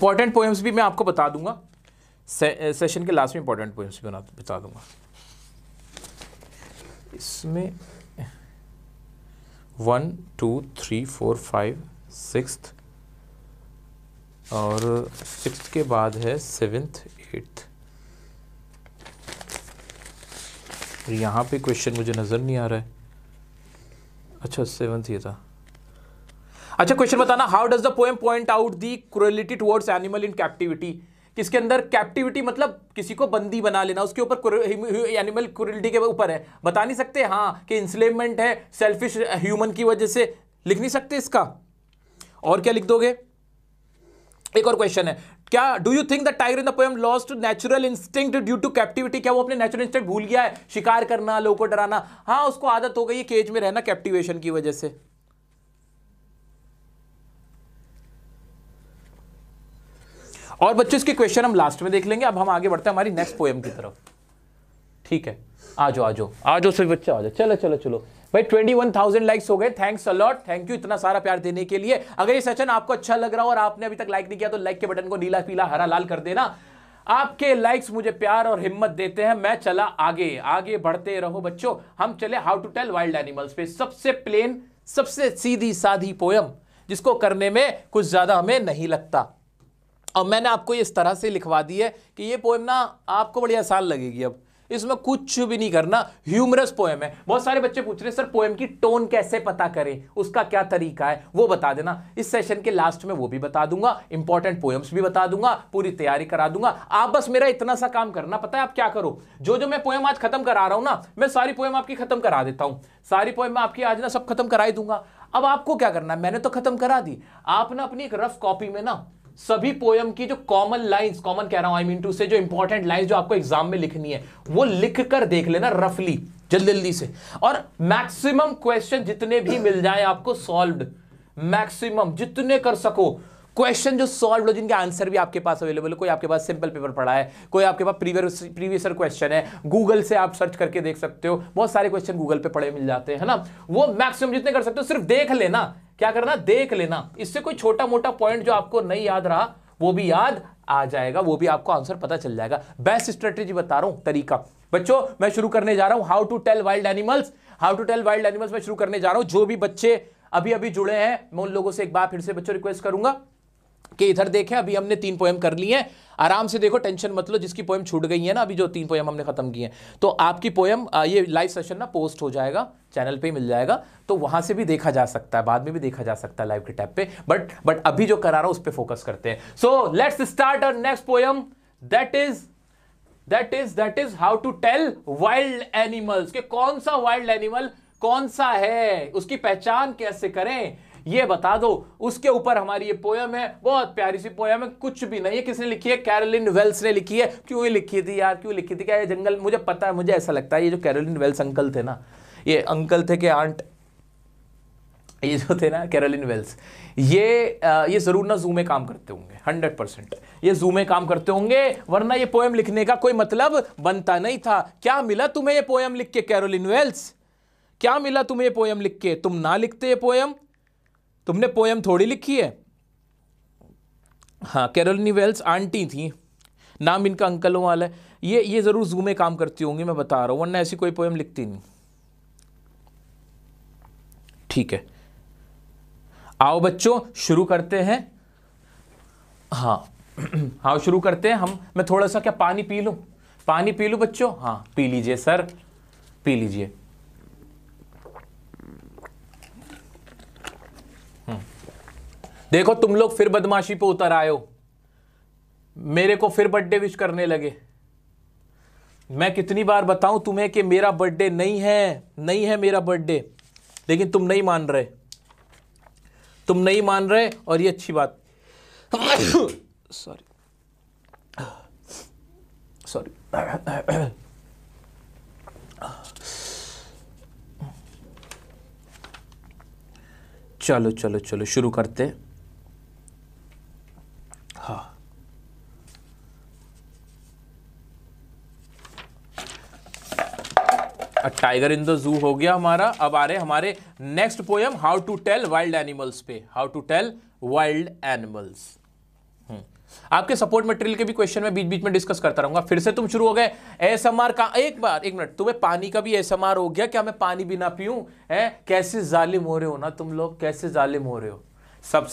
इंपॉर्टेंट पोएम्स भी मैं आपको बता दूंगा से, सेशन के लास्ट में इंपॉर्टेंट पोएम्स भी बना बता दूंगा इसमें one two three four five six और सिक्स के बाद है सेवेंथ एट्थ यहाँ पे क्वेश्चन मुझे नज़र नहीं आ रहा है अच्छा सेवन्थ ये था अच्छा क्वेश्चन बताना how does the poem point out the cruelty towards animal in captivity किसके अंदर कैप्टिविटी मतलब किसी को बंदी बना लेना उसके ऊपर एनिमल क्रुएलिटी के ऊपर है बता नहीं सकते हाँ कि इंसलेमेंट है सेल्फिश ह्यूमन uh, की वजह से लिख नहीं सकते इसका और क्या लिख दोगे एक और क्वेश्चन है क्या do you think the tiger in the poem lost natural instinct due to captivity क्या वो अपने नेचुरल इंस्टिंक्ट भूल गया है शिकार करना लोगों को डराना हाँ उसको आदत हो गई है केज में रहना कैप्टिवेशन की वजह से और बच्चों इसके क्वेश्चन हम लास्ट में देख लेंगे अब हम आगे बढ़ते हैं हमारी नेक्स्ट पोएम की तरफ ठीक है आ जाओ आ जाओ आ जाओ सभी बच्चे आ जाओ चलो चलो चलो भाई ट्वेंटी वन थाउजेंड लाइक्स हो गए थैंक्स अलॉट थैंक यू इतना सारा प्यार देने के लिए अगर ये सेशन आपको अच्छा लग रहा हो और आपने अभी तक लाइक नहीं किया तो लाइक के बटन को नीला पीला हरा लाल कर देना आपके लाइक्स मुझे प्यार और हिम्मत देते हैं मैं चला आगे आगे बढ़ते रहो बच्चों हम चले how to tell wild animals पे सबसे प्लेन सबसे सीधी साधी पोयम जिसको करने में कुछ ज्यादा हमें नहीं लगता और मैंने आपको इस तरह से लिखवा दी है कि ये पोएम ना आपको बड़ी आसान लगेगी अब इसमें कुछ भी नहीं करना ह्यूमरस पोएम है बहुत सारे बच्चे पूछ रहे हैं सर पोएम की टोन कैसे पता करें उसका क्या तरीका है वो बता देना इस सेशन के लास्ट में वो भी बता दूंगा इंपॉर्टेंट पोएम्स भी बता दूंगा पूरी तैयारी करा दूंगा आप बस मेरा इतना सा काम करना पता है आप क्या करो जो जो मैं पोएम आज खत्म करा रहा हूं ना मैं सारी पोएम आपकी खत्म करा देता हूं सारी पोएम मैं आपकी आज ना सब खत्म करा ही दूंगा अब आपको क्या करना है मैंने तो खत्म करा दी आप ना अपनी एक रफ कॉपी में ना सभी पोयम की जो कॉमन लाइंस कॉमन कह रहा हूं आई मीन टू से जो इंपॉर्टेंट लाइंस जो आपको एग्जाम में लिखनी है वो लिख कर देख लेना रफली जल्दी जल्दी से और मैक्सिमम क्वेश्चन जितने भी मिल जाए आपको सॉल्व मैक्सिमम जितने कर सको क्वेश्चन जो सॉल्व हो जिनके आंसर भी आपके पास अवेलेबल है कोई आपके पास सिंपल पेपर पढ़ा है कोई आपके पास प्रीवियस प्रीवियस क्वेश्चन है गूगल से आप सर्च करके देख सकते हो बहुत सारे क्वेश्चन गूगल पे पढ़े मिल जाते हैं ना वो मैक्सिमम जितने कर सकते हो सिर्फ देख लेना क्या करना देख लेना इससे कोई छोटा मोटा पॉइंट जो आपको नहीं याद रहा वो भी याद आ जाएगा वो भी आपको आंसर पता चल जाएगा बेस्ट स्ट्रेटेजी बता रहा हूं तरीका बच्चों मैं शुरू करने जा रहा हूं how to tell wild animals how to tell wild animals मैं शुरू करने जा रहा हूं जो भी बच्चे अभी अभी जुड़े हैं मैं उन लोगों से एक बार फिर से बच्चों रिक्वेस्ट करूंगा कि इधर देखें अभी हमने तीन पोएम कर ली हैं आराम से देखो टेंशन मत लो जिसकी पोएम छूट गई है ना अभी जो तीन पोएम हमने खत्म की हैं तो आपकी पोएम ये लाइव सेशन ना पोस्ट हो जाएगा चैनल पे ही मिल जाएगा तो वहां से भी देखा जा सकता है बाद में भी देखा जा सकता है लाइव के टैप पे बट बट अभी जो करा रहा हूं उस पर फोकस करते हैं so let's start uh next poem that is that is that is how to tell wild animals के कौन सा वाइल्ड एनिमल कौन सा है उसकी पहचान कैसे करें ये बता दो उसके ऊपर हमारी ये पोयम है बहुत प्यारी सी पोयम है कुछ भी नहीं है किसने लिखी है कैरोलिन वेल्स ने लिखी है क्यों लिखी थी यार क्यों लिखी थी क्या ये जंगल मुझे पता है मुझे ऐसा लगता है ये जो कैरोलिन वेल्स अंकल थे ना ये अंकल थे कि आंट ये जो थे ना कैरोलिन वेल्स ये आ, ये ज़रूर ना जू में काम करते होंगे हंड्रेड परसेंट ये जूमे काम करते होंगे वरना ये पोएम लिखने का कोई मतलब बनता नहीं था क्या मिला तुम्हें ये पोएम लिख के कैरोलिन वेल्स क्या मिला तुम्हें ये पोएम लिख के तुम ना लिखते ये पोएम तुमने पोएम थोड़ी लिखी है हाँ कैरोलिनी वेल्स आंटी थी नाम इनका अंकलों वाला है ये ये ज़रूर जू में काम करती होंगी मैं बता रहा हूँ वरना ऐसी कोई पोएम लिखती नहीं ठीक है आओ बच्चों शुरू करते हैं हाँ हाँ <clears throat> शुरू करते हैं हम मैं थोड़ा सा क्या पानी पी लूँ पानी पी लूँ बच्चों हाँ पी लीजिए सर पी लीजिए देखो तुम लोग फिर बदमाशी पे उतर आए हो मेरे को फिर बर्थडे विश करने लगे मैं कितनी बार बताऊं तुम्हें कि मेरा बर्थडे नहीं है नहीं है मेरा बर्थडे लेकिन तुम नहीं मान रहे तुम नहीं मान रहे और ये अच्छी बात सॉरी सॉरी चलो चलो चलो शुरू करते हैं टाइगर इन द जू हो गया हमारा अब आ रहे हमारे next poem how to tell wild animals पे how to tell wild animals आपके सपोर्ट मटेरियल के भी क्वेश्चन में बीच बीच में डिस्कस करता रहूंगा फिर से तुम शुरू हो गए एसएमआर का एक बार एक मिनट तुम्हें पानी का भी एसएमआर हो गया क्या मैं पानी भी ना पीऊं है कैसे जालिम हो रहे हो ना तुम लोग कैसे जालिम हो रहे हो सब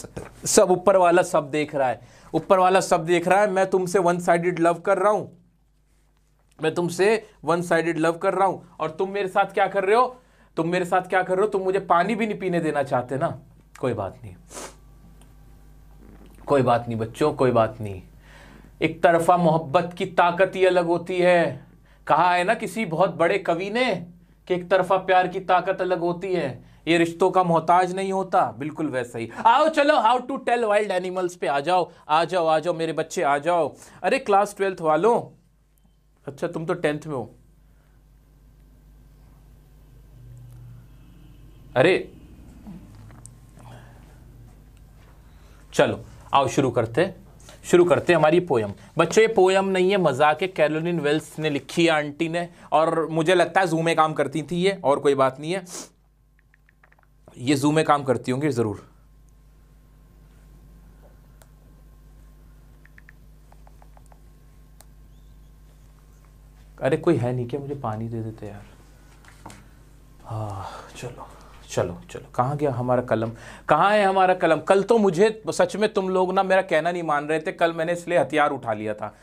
सब ऊपर वाला सब देख रहा है ऊपर वाला सब देख रहा है मैं तुमसे वन साइडेड लव कर रहा हूं मैं तुमसे वन साइडेड लव कर रहा हूं और तुम मेरे साथ क्या कर रहे हो तुम मेरे साथ क्या कर रहे हो तुम मुझे पानी भी नहीं पीने देना चाहते ना कोई बात नहीं कोई बात नहीं बच्चों कोई बात नहीं एक तरफा मोहब्बत की ताकत ही अलग होती है कहा है ना किसी बहुत बड़े कवि ने कि एक तरफा प्यार की ताकत अलग होती है ये रिश्तों का मोहताज नहीं होता बिल्कुल वैसा ही आओ चलो how to tell wild animals पे आ जाओ आ जाओ आ जाओ मेरे बच्चे आ जाओ अरे क्लास ट्वेल्थ वालों अच्छा तुम तो टेंथ में हो अरे चलो आओ शुरू करते शुरू करते हैं हमारी पोयम बच्चों ये पोयम नहीं है मजाक है कैरोलिन वेल्स ने लिखी है आंटी ने और मुझे लगता है जू में काम करती थी ये और कोई बात नहीं है ये जू में काम करती होंगी ज़रूर अरे कोई है नहीं क्या मुझे पानी दे देते यार हाँ चलो चलो चलो कहाँ गया हमारा कलम कहाँ है हमारा कलम कल तो मुझे सच में तुम लोग ना मेरा कहना नहीं मान रहे थे कल मैंने इसलिए हथियार उठा लिया था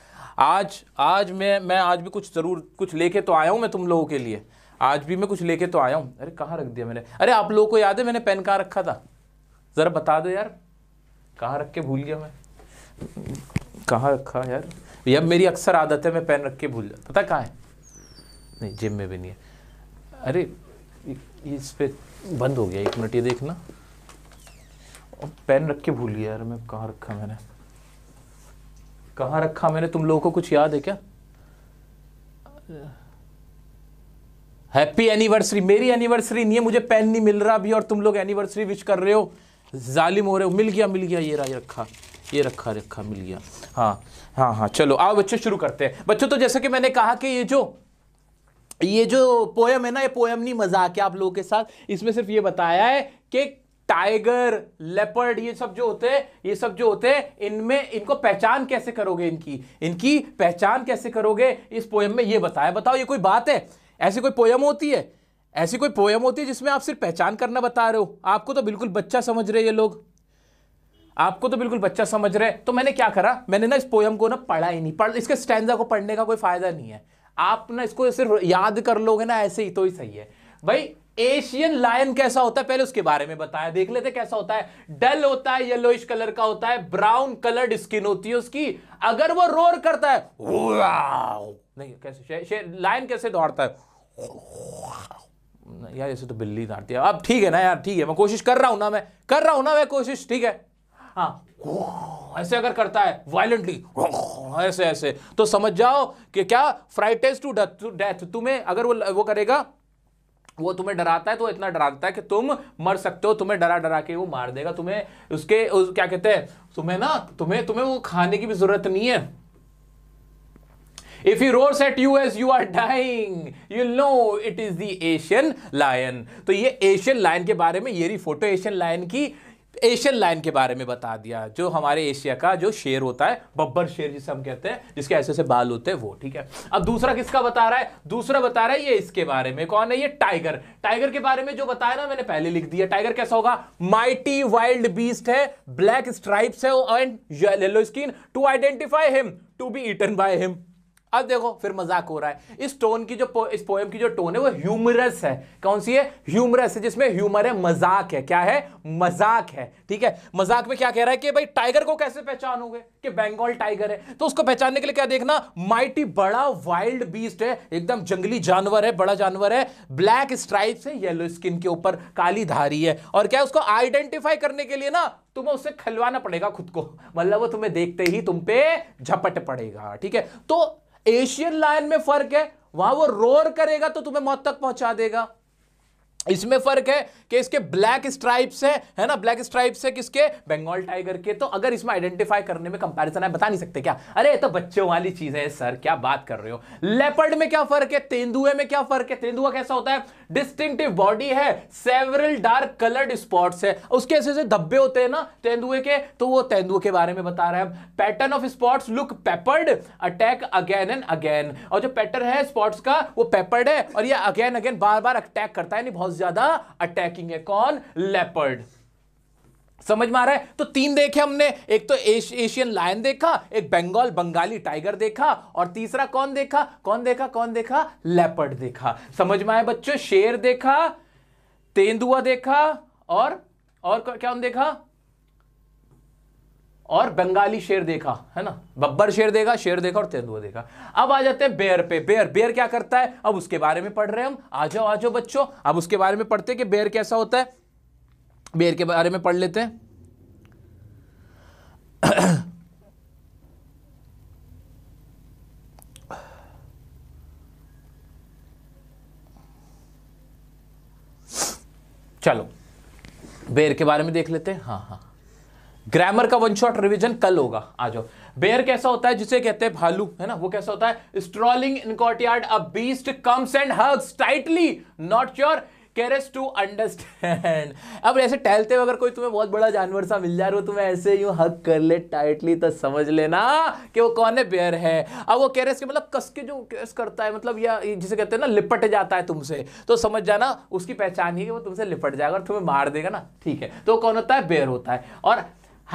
आज आज मैं मैं आज भी कुछ ज़रूर कुछ लेके तो आया हूँ मैं तुम लोगों के लिए आज भी मैं कुछ लेके तो आया हूँ अरे कहाँ रख दिया मैंने अरे आप लोगों को याद है मैंने पेन कहाँ रखा था ज़रा बता दो यार कहाँ रख के भूल गया मैं कहाँ रखा यार भैया अब मेरी अक्सर आदत है मैं पेन रख के भूल जाता पता कहाँ है नहीं जिम में भी नहीं है अरे इस पर बंद हो गया एक मिनट ये देखना और पेन रख के भूल गया यार मैं कहाँ रखा मैंने कहाँ रखा मैंने तुम लोगों को कुछ याद है क्या हैप्पी एनिवर्सरी मेरी एनिवर्सरी नहीं है मुझे पेन नहीं मिल रहा अभी और तुम लोग एनिवर्सरी विश कर रहे हो जालिम हो रहे हो मिल गया मिल गया ये रहा ये रखा ये रखा रखा मिल गया हाँ हाँ हाँ चलो आओ बच्चों शुरू करते हैं बच्चों तो जैसा कि मैंने कहा कि ये जो ये जो पोयम है ना ये पोयम नहीं मजाक है आप लोगों के साथ इसमें सिर्फ ये बताया है कि टाइगर लेपर्ड ये सब जो होते हैं ये सब जो होते हैं इनमें इनको पहचान कैसे करोगे इनकी इनकी पहचान कैसे करोगे इस पोयम में ये बताया बताओ ये कोई बात है ऐसी कोई पोयम होती है ऐसी कोई पोयम होती है जिसमें आप सिर्फ पहचान करना बता रहे हो आपको तो बिल्कुल बच्चा समझ रहे ये लोग आपको तो बिल्कुल बच्चा समझ रहे तो मैंने क्या करा मैंने ना इस पोयम को ना पढ़ा ही नहीं पढ़ इसके स्टैंडा को पढ़ने का कोई फायदा नहीं है आप ना इसको सिर्फ याद कर लोगे ना ऐसे ही तो ही सही है भाई एशियन लायन कैसा होता है पहले उसके बारे में बताया देख लेते कैसा होता है डल होता है येलोइ कलर का होता है ब्राउन कलर्ड स्किन होती है उसकी अगर वो रोर करता है नहीं कैसे शे, शे, लायन कैसे दौड़ता है यार ऐसे तो बिल्ली दौड़ती है अब ठीक है ना यार ठीक है मैं कोशिश कर रहा हूं ना मैं कर रहा हूं ना मैं कोशिश ठीक है हाँ ऐसे अगर करता है वायलेंटली ऐसे ऐसे तो समझ जाओ कि क्या फ्राइटेज टू डेथ तुम्हें अगर वो वो करेगा वो तुम्हें डराता है तो इतना डराता है कि तुम मर सकते हो तुम्हें डरा डरा के वो मार देगा तुम्हें उसके उस, क्या कहते हैं तुम्हें ना तुम्हें तुम्हें वो खाने की भी जरूरत नहीं है if he roars at you as you are dying you know it is the asian lion तो ये एशियन लायन के बारे में ये रही फोटो एशियन लायन की एशियन लाइन के बारे में बता दिया जो हमारे एशिया का जो शेर होता है बब्बर शेर जिसे हम कहते हैं जिसके ऐसे ऐसे बाल होते हैं वो ठीक है अब दूसरा किसका बता रहा है दूसरा बता रहा है ये इसके बारे में कौन है ये टाइगर टाइगर के बारे में जो बताया ना मैंने पहले लिख दिया टाइगर कैसा होगा माइटी वाइल्ड बीस्ट है ब्लैक स्ट्राइप्स है and yellow skin to identify him to be eaten by him अब देखो फिर मजाक हो रहा है इस टोन की जो इस पोएम की जो टोन है वो ह्यूमरस है कौन सी है ह्यूमरस है जिसमें ह्यूमर है मजाक है क्या है मजाक है ठीक है मजाक में क्या कह रहा है कि भाई टाइगर को कैसे पहचानोगे कि बंगाल टाइगर है तो उसको पहचानने के लिए क्या देखना माइटी बड़ा वाइल्ड बीस्ट है एकदम जंगली जानवर है बड़ा जानवर है ब्लैक स्ट्राइप है येलो स्किन के ऊपर काली धारी है और क्या उसको आइडेंटिफाई करने के लिए ना तुम्हें उससे खिलवाना पड़ेगा खुद को मतलब वो तुम्हें देखते ही तुम पे झपट पड़ेगा ठीक है तो एशियन लायन में फर्क है वहां वो रोर करेगा तो तुम्हें मौत तक पहुंचा देगा इसमें फर्क है कि इसके ब्लैक स्ट्राइप्स है है ना ब्लैक स्ट्राइप्स है किसके बंगाल टाइगर के तो अगर इसमें आइडेंटिफाई करने में कंपैरिजन है बता नहीं सकते क्या अरे तो बच्चों वाली चीज है सर क्या बात कर रहे हो लेपर्ड में क्या फर्क है तेंदुए में क्या फर्क है तेंदुआ कैसा होता है डिस्टिंक्टिव बॉडी है सेवरल डार्क कलर्ड स्पॉट्स है उसके ऐसे ऐसे धब्बे होते हैं ना तेंदुए के तो वो तेंदुए के बारे में बता रहे हैं pattern of spots look peppered attack again and again और जो पैटर्न है स्पॉट्स का वो पेपर्ड है और ये अगेन अगेन बार बार अटैक करता है बहुत ज्यादा अटैकिंग है कौन लेपर्ड समझ में आ रहा है तो तीन देखे हमने एक तो एश, एशियन लायन देखा एक बंगाल बंगाली टाइगर देखा और तीसरा कौन देखा कौन देखा कौन देखा लेपर्ड देखा समझ में आया बच्चों शेर देखा तेंदुआ देखा और और क्या हम देखा और बंगाली शेर देखा है ना बब्बर शेर देखा शेर देखा और तेंदुआ देखा अब आ जाते हैं बेयर पे बेयर बेयर क्या करता है अब उसके बारे में पढ़ रहे हैं हम आ जाओ आ जाओ बच्चों अब उसके बारे में पढ़ते हैं कि बेयर कैसा होता है बेर के बारे में पढ़ लेते हैं चलो बेर के बारे में देख लेते हैं हाँ हाँ ग्रामर का वन शॉट रिविजन कल होगा आ जाओ बेयर कैसा होता है जिसे कहते हैं भालू है ना वो कैसा होता है strolling in courtyard a beast comes and hugs tightly not your carriage to understand अब ऐसे टहलते हुए अगर कोई तुम्हें बहुत बड़ा जानवर सा मिल रहा हो तुम्हें ऐसे यूं हक कर ले टाइटली तो समझ लेना कि वो कौन है बेयर है अब वो कैरेज के मतलब कस के जो कैस करता है मतलब या जिसे कहते हैं ना लिपट जाता है तुमसे तो समझ जाना उसकी पहचान ही है वो तुमसे लिपट जाएगा और तुम्हें मार देगा ना ठीक है तो कौन होता है बेयर होता है और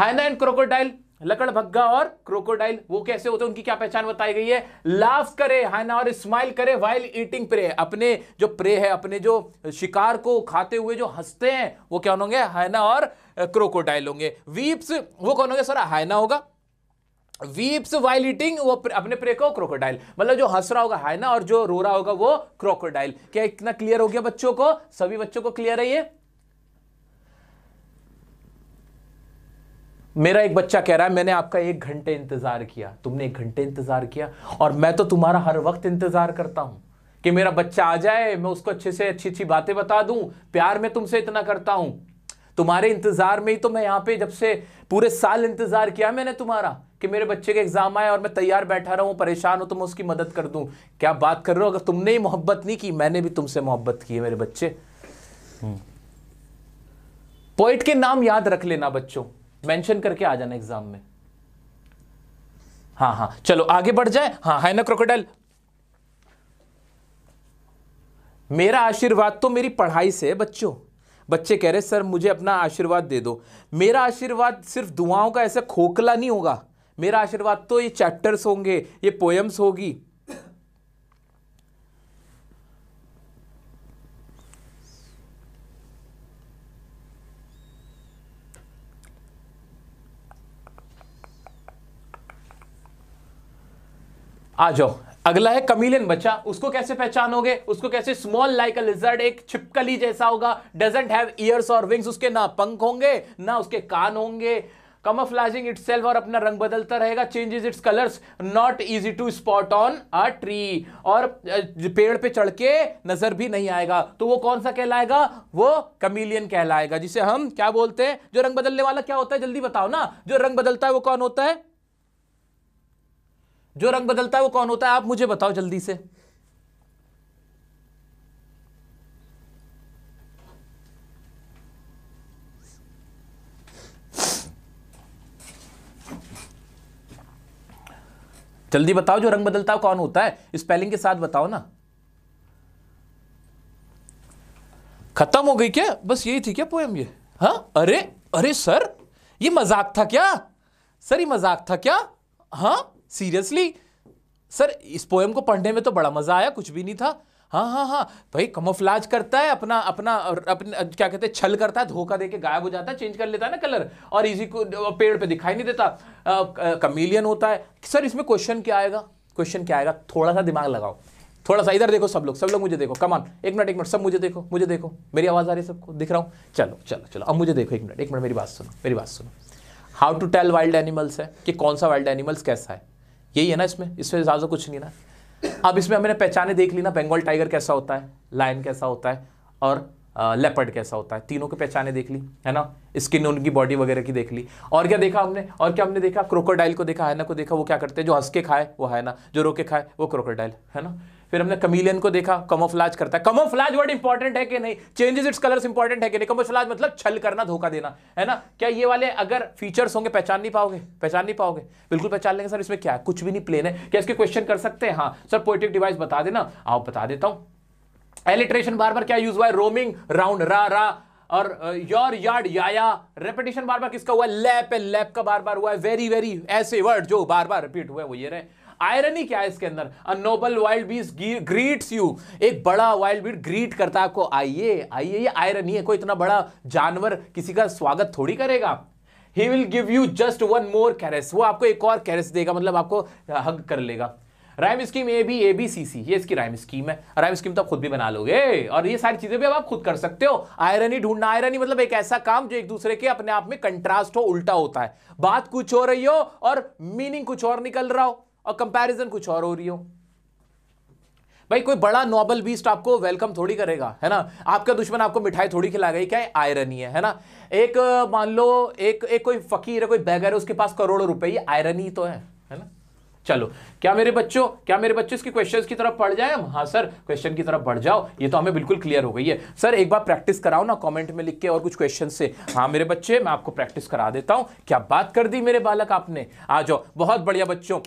हाइना एंड क्रोकोडाइल लकड़ भग्गा और क्रोकोडाइल वो कैसे होते हैं उनकी क्या पहचान बताई गई है लाफ करे हाइना ना और स्माइल करे वाइल ईटिंग प्रे अपने जो प्रे है अपने जो शिकार को खाते हुए जो हंसते हैं वो क्या होंगे हाइना और क्रोकोडाइल होंगे वीप्स वो कौन होंगे सर हाइना होगा वीप्स वाइल ईटिंग वो प्रे, अपने प्रे को क्रोकोडाइल मतलब जो हंस रहा होगा हाइना और जो रो रहा होगा वो क्रोकोडाइल क्या इतना क्लियर हो गया बच्चों को सभी बच्चों को क्लियर है ये मेरा एक बच्चा कह रहा है मैंने आपका एक घंटे इंतज़ार किया तुमने एक घंटे इंतज़ार किया और मैं तो तुम्हारा हर वक्त इंतज़ार करता हूं कि मेरा बच्चा आ जाए मैं उसको अच्छे से अच्छी अच्छी बातें बता दूं प्यार में तुमसे इतना करता हूं तुम्हारे इंतज़ार में ही तो मैं यहां पे जब से पूरे साल इंतज़ार किया मैंने तुम्हारा कि मेरे बच्चे के एग्ज़ाम आए और मैं तैयार बैठा हूं परेशान हो तो मैं उसकी मदद कर दूं क्या बात कर रहे हो अगर तुमने ही मोहब्बत नहीं की मैंने भी तुमसे मोहब्बत की है मेरे बच्चे पोइट हम्म। के नाम याद रख लेना बच्चों मेंशन करके आ जाना एग्जाम में हाँ हाँ चलो आगे बढ़ जाए हाँ है ना क्रोकोडाइल मेरा आशीर्वाद तो मेरी पढ़ाई से है बच्चों बच्चे कह रहे सर मुझे अपना आशीर्वाद दे दो मेरा आशीर्वाद सिर्फ दुआओं का ऐसा खोखला नहीं होगा मेरा आशीर्वाद तो ये चैप्टर्स होंगे ये पोएम्स होगी आ जाओ अगला है कमीलियन बच्चा उसको कैसे पहचानोगे उसको कैसे स्मॉल लाइक अ लिजर्ड एक छिपकली जैसा होगा डजेंट हैव ईयर्स और विंग्स उसके ना पंख होंगे ना उसके कान होंगे कमफ्लाजिंग इट्स सेल्फ और अपना रंग बदलता रहेगा changes its colours not easy to spot on a tree और पेड़ पे चढ़ के नजर भी नहीं आएगा तो वो कौन सा कहलाएगा वो कमीलियन कहलाएगा जिसे हम क्या बोलते हैं जो रंग बदलने वाला क्या होता है जल्दी बताओ ना जो रंग बदलता है वो कौन होता है जो रंग बदलता है वो कौन होता है आप मुझे बताओ जल्दी से जल्दी बताओ जो रंग बदलता है कौन होता है स्पेलिंग के साथ बताओ ना खत्म हो गई क्या बस यही थी क्या पोएम ये हाँ अरे अरे सर ये मजाक था क्या सर ये मजाक था क्या हाँ सीरियसली सर इस पोएम को पढ़ने में तो बड़ा मजा आया कुछ भी नहीं था हाँ हाँ हाँ भाई कमोफ्लाज करता है अपना अपना अपने क्या कहते हैं छल करता है धोखा देके गायब हो जाता है चेंज कर लेता है ना कलर और इसी को पेड़ पे दिखाई नहीं देता कमीलियन होता है सर इसमें क्वेश्चन क्या आएगा क्वेश्चन क्या आएगा थोड़ा सा दिमाग लगाओ थोड़ा सा इधर देखो सब लोग सब लोग मुझे देखो कमान एक मिनट एक मिनट सब मुझे देखो मुझे देखो मेरी आवाज़ आ रही है सबको दिख रहा हूँ चलो चलो चलो अब मुझे देखो एक मिनट एक मिनट मेरी बात सुनो मेरी बात सुनो how to tell wild animals है कि कौन सा वाइल्ड एनिमल्स कैसा है यही है ना इसमें इसमें ज़्यादा कुछ नहीं ना अब इसमें हमने पहचाने देख ली ना बंगाल टाइगर कैसा होता है लायन कैसा होता है और लेपर्ड कैसा होता है तीनों की पहचाने देख ली है ना स्किन उनकी बॉडी वगैरह की देख ली और क्या देखा हमने और क्या हमने देखा क्रोकोडाइल को देखा है ना को देखा वो क्या करते हैं जो हंस के खाए वो है ना जो रोके खाए वो क्रोकोडाइल है ना फिर हमने कमीलियन को देखा कमोफ्लाज करता है कमोफ्लाज वर्ड इंपॉर्टेंट है कि नहीं चेंजेस इट्स कलर्स इंपॉर्टेंट है कि नहीं कमोफ्लाज मतलब छल करना धोखा देना है ना क्या ये वाले अगर फीचर्स होंगे पहचान नहीं पाओगे पहचान नहीं पाओगे बिल्कुल पहचान लेंगे सर इसमें क्या है कुछ भी नहीं प्लेन है क्या इसके क्वेश्चन कर सकते हैं हाँ सर पोइटिक डिवाइस बता देना आप बता देता हूँ एलिट्रेशन बार बार क्या यूज हुआ है रोमिंग राउंड रा रा और योर यार्ड याया रेपिटेशन बार बार किसका हुआ है लैप लैप का बार बार हुआ है वेरी वेरी ऐसे वर्ड जो बार बार रिपीट हुआ है वो ये रहे आयरनी क्या है इसके अंदर a noble wild beast greets you एक बड़ा वाइल्ड बीट ग्रीट करता है आपको आइए आइए ये आयरनी है कोई इतना बड़ा जानवर किसी का स्वागत थोड़ी करेगा he will give you just one more caress वो आपको एक और कैरेस देगा मतलब आपको हग कर लेगा rhyme scheme A B A B C C ये इसकी राइम स्कीम है राइम स्कीम तो आप खुद भी बना लोगे और ये सारी चीजें भी अब आप खुद कर सकते हो आयरनी ढूंढना आयरनी मतलब एक ऐसा काम जो एक दूसरे के अपने आप में कंट्रास्ट हो उल्टा होता है बात कुछ हो रही हो और मीनिंग कुछ और निकल रहा हो और कंपैरिजन कुछ और हो रही हो भाई कोई बड़ा नॉबल बीस्ट आपको वेलकम थोड़ी करेगा है ना आपका दुश्मन आपको मिठाई थोड़ी खिला गई क्या आयरनी है है ना एक मान लो एक एक कोई फकीर है कोई बैगर है उसके पास करोड़ों रुपए ये आयरनी तो है है ना चलो क्या मेरे बच्चों क्या मेरे बच्चों इसके क्वेश्चंस की तरफ पढ़ जाए हम हाँ सर क्वेश्चन की तरफ बढ़ जाओ ये तो हमें बिल्कुल क्लियर हो गई है सर एक बार प्रैक्टिस कराओ ना कमेंट में लिख के और कुछ क्वेश्चन से हाँ मेरे बच्चे मैं आपको प्रैक्टिस करा देता हूँ क्या बात कर दी मेरे बालक आपने आ जाओ बहुत बढ़िया बच्चों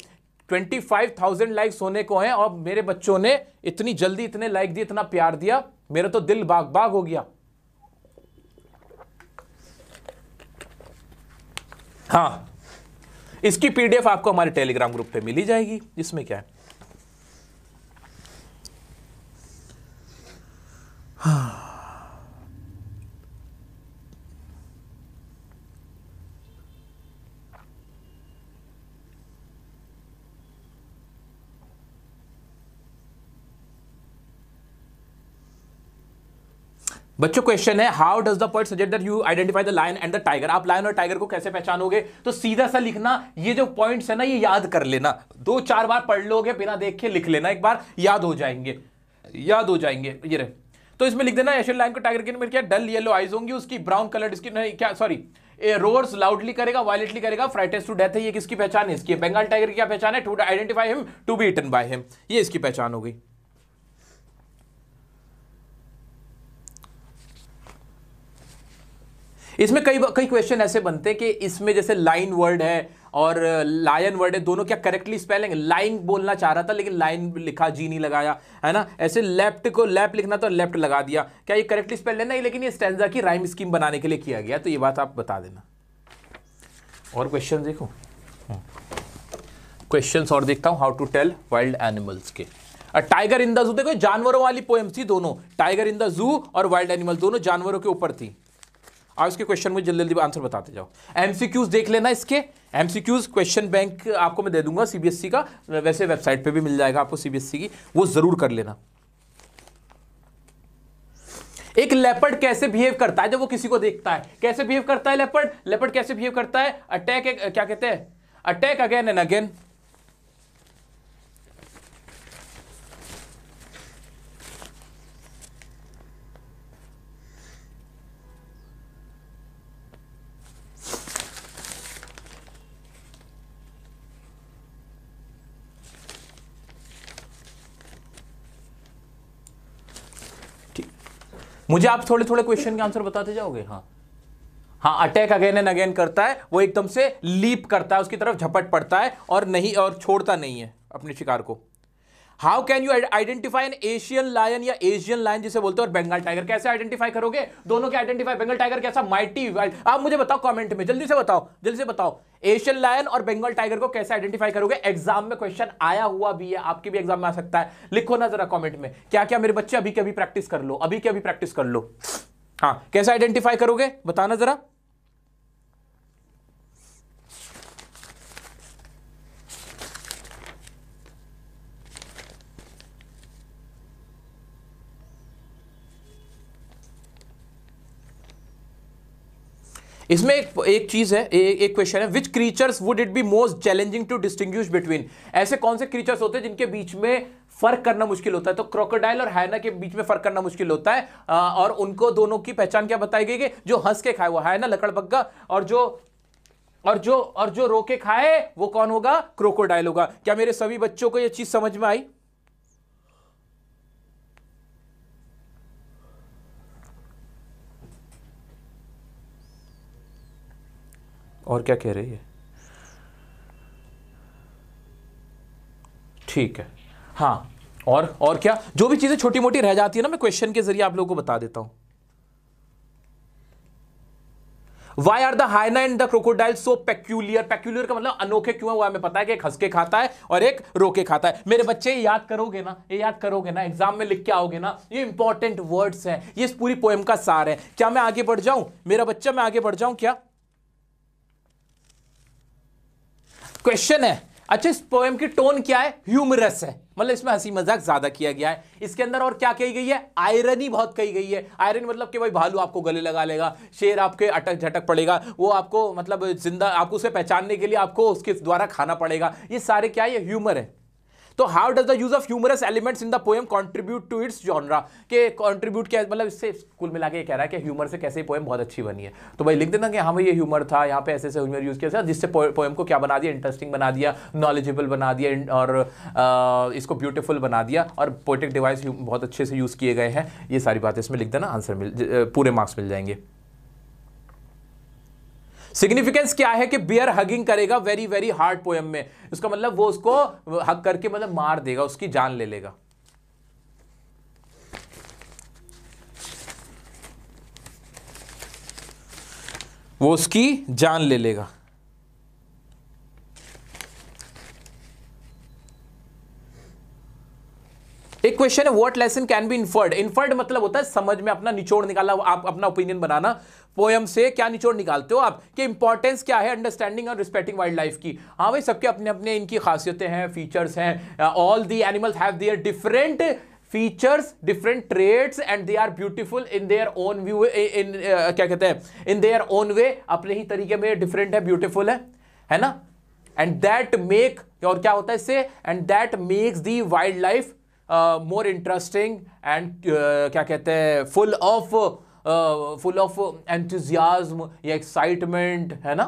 ट्वेंटी फाइव थाउजेंड लाइक्स होने को हैं और मेरे बच्चों ने इतनी जल्दी इतने लाइक दिए इतना प्यार दिया मेरा तो दिल बाग बाग हो गया हाँ इसकी पीडीएफ आपको हमारे टेलीग्राम ग्रुप पे मिली जाएगी इसमें क्या है हाँ बच्चों क्वेश्चन है how does the point suggest that you identify the lion and the tiger आप लायन और टाइगर को कैसे पहचानोगे तो सीधा सा लिखना ये जो पॉइंट्स है ना ये याद कर लेना दो चार बार पढ़ लोगे बिना देख के लिख लेना एक बार याद हो जाएंगे याद हो जाएंगे ये रहे तो इसमें लिख देना एशियन लाइन को टाइगर के में क्या डल येलो आइज होंगी उसकी ब्राउन कलर इसकी नहीं क्या सॉरी रोर्स लाउडली करेगा वायलेटली करेगा फ्राइटेस टू डेथ है ये किसकी पहचान है इसकी बंगाल टाइगर की क्या पहचान है to identify him to be eaten by him ये इसकी पहचान हो गई इसमें कई कई क्वेश्चन ऐसे बनते हैं कि इसमें जैसे लाइन वर्ड है और लायन वर्ड है दोनों क्या करेक्टली स्पेलिंग लाइन बोलना चाह रहा था लेकिन लाइन लिखा जी नहीं लगाया है ना ऐसे लेफ्ट को लेफ्ट लिखना तो लेफ्ट लगा दिया क्या ये करेक्टली स्पेल है नहीं लेकिन ये स्टेंजा की राइम स्कीम बनाने के लिए किया गया तो ये बात आप बता देना और क्वेश्चन देखो क्वेश्चन हम्म। और देखता हूँ how to tell wild animals के टाइगर इन द जू देखो जानवरों वाली पोएम थी दोनों टाइगर इन द जू और वाइल्ड एनिमल दोनों जानवरों के ऊपर थी और इसके क्वेश्चन मुझे जल्दी जल्दी आंसर बताते जाओ एमसीक्यूज देख लेना इसके एमसीक्यूज क्वेश्चन बैंक आपको मैं दे दूंगा सीबीएसई का वैसे वेबसाइट पे भी मिल जाएगा आपको सीबीएसई की वो ज़रूर कर लेना एक लेपर्ड कैसे बिहेव करता है जब वो किसी को देखता है कैसे बिहेव करता है लेपर्ड लेपर्ड कैसे बिहेव करता है अटैक क्या कहते हैं अटैक अगेन एंड अगेन मुझे आप थोड़े थोड़े क्वेश्चन के आंसर बताते जाओगे हाँ हाँ अटैक अगेन एंड अगेन करता है वो एकदम से लीप करता है उसकी तरफ झपट पड़ता है और नहीं और छोड़ता नहीं है अपने शिकार को how can you identify an Asian lion या एशियन लायन जिसे बोलते हैं और बंगाल टाइगर कैसे आइडेंटिफाई करोगे दोनों के आइडेंटिफाई बंगाल टाइगर कैसा माइटी आप मुझे बताओ कमेंट में जल्दी से बताओ जल्दी से बताओ एशियन लायन और बंगाल टाइगर को कैसे आइडेंटिफाई करोगे एग्जाम में क्वेश्चन आया हुआ भी है आपके भी एग्जाम में आ सकता है लिखो ना जरा कॉमेंट में क्या क्या मेरे बच्चे अभी के अभी प्रैक्टिस कर लो अभी के अभी प्रैक्टिस कर लो हाँ कैसे आइडेंटिफाई करोगे बताना जरा इसमें एक एक चीज़ है ए, एक क्वेश्चन है which creatures would it be most challenging to distinguish between ऐसे कौन से क्रीचर्स होते हैं जिनके बीच में फर्क करना मुश्किल होता है तो क्रोकोडाइल और हायना के बीच में फर्क करना मुश्किल होता है आ, और उनको दोनों की पहचान क्या बताई गई कि जो हंस के खाए वो हायना लकड़बग्गा और जो और जो और जो रोके खाए वो कौन होगा क्रोकोडाइल होगा क्या मेरे सभी बच्चों को यह चीज समझ में आई और क्या कह रही है ठीक है हाँ और और क्या जो भी चीज़ें छोटी मोटी रह जाती है ना मैं क्वेश्चन के जरिए आप लोगों को बता देता हूं why are the hyena and the crocodile so peculiar peculiar का मतलब अनोखे क्यों है वो हमें पता है कि एक हंस के खाता है और एक रोके खाता है मेरे बच्चे याद करोगे ना ये याद करोगे ना एग्जाम में लिख के आओगे ना ये इंपॉर्टेंट वर्ड्स हैं ये इस पूरी पोएम का सार है क्या मैं आगे बढ़ जाऊं मेरा बच्चा मैं आगे बढ़ जाऊं क्या क्वेश्चन है अच्छा इस पोएम की टोन क्या है ह्यूमरस है मतलब इसमें हंसी मजाक ज्यादा किया गया है इसके अंदर और क्या कही गई है आयरनी बहुत कही गई है आयरन मतलब कि भाई भालू आपको गले लगा लेगा शेर आपके अटक झटक पड़ेगा वो आपको मतलब जिंदा आपको उसे पहचानने के लिए आपको उसके द्वारा खाना पड़ेगा ये सारे क्या है ह्यूमर है तो how does the use of humorous elements in the poem contribute to its genre के कॉन्ट्रीब्यूट क्या मतलब इससे कुल मिला के कह रहा है कि ह्यूमर से कैसे पोएम बहुत अच्छी बनी है तो भाई लिख देना कि हाँ भाई ये ह्यूमर था यहाँ पे ऐसे ऐसे ह्यूमर यूज किया था जिससे पोएम को क्या बना दिया इंटरेस्टिंग बना दिया नॉलेजेबल बना दिया और इसको ब्यूटीफुल बना दिया और पोइटिक डिवाइस बहुत अच्छे से यूज़ किए गए हैं ये सारी बातें इसमें लिख देना आंसर मिल पूरे मार्क्स मिल जाएंगे सिग्निफिकेंस क्या है कि बियर हगिंग करेगा वेरी वेरी हार्ड पोएम में इसका मतलब वो उसको हग करके मतलब मार देगा उसकी जान ले लेगा वो उसकी जान ले लेगा एक क्वेश्चन है what lesson can be inferred inferred मतलब होता है समझ में अपना निचोड़ निकालना आप अपना ओपिनियन बनाना पोएम से क्या निचोड़ निकालते हो आप कि इंपॉर्टेंस क्या है अंडरस्टैंडिंग और रिस्पेक्टिंग वाइल्ड लाइफ की हाँ भाई सबके अपने अपने इनकी खासियतें हैं फीचर्स हैं all the animals have their different features different traits and they are beautiful in their own view इन क्या कहते हैं इन देयर ओन वे अपने ही तरीके में डिफरेंट है ब्यूटिफुल है है ना एंड दैट मेक और क्या होता है इससे and that makes the wild life more interesting and क्या कहते हैं full of full of anthem या एक्साइटमेंट है ना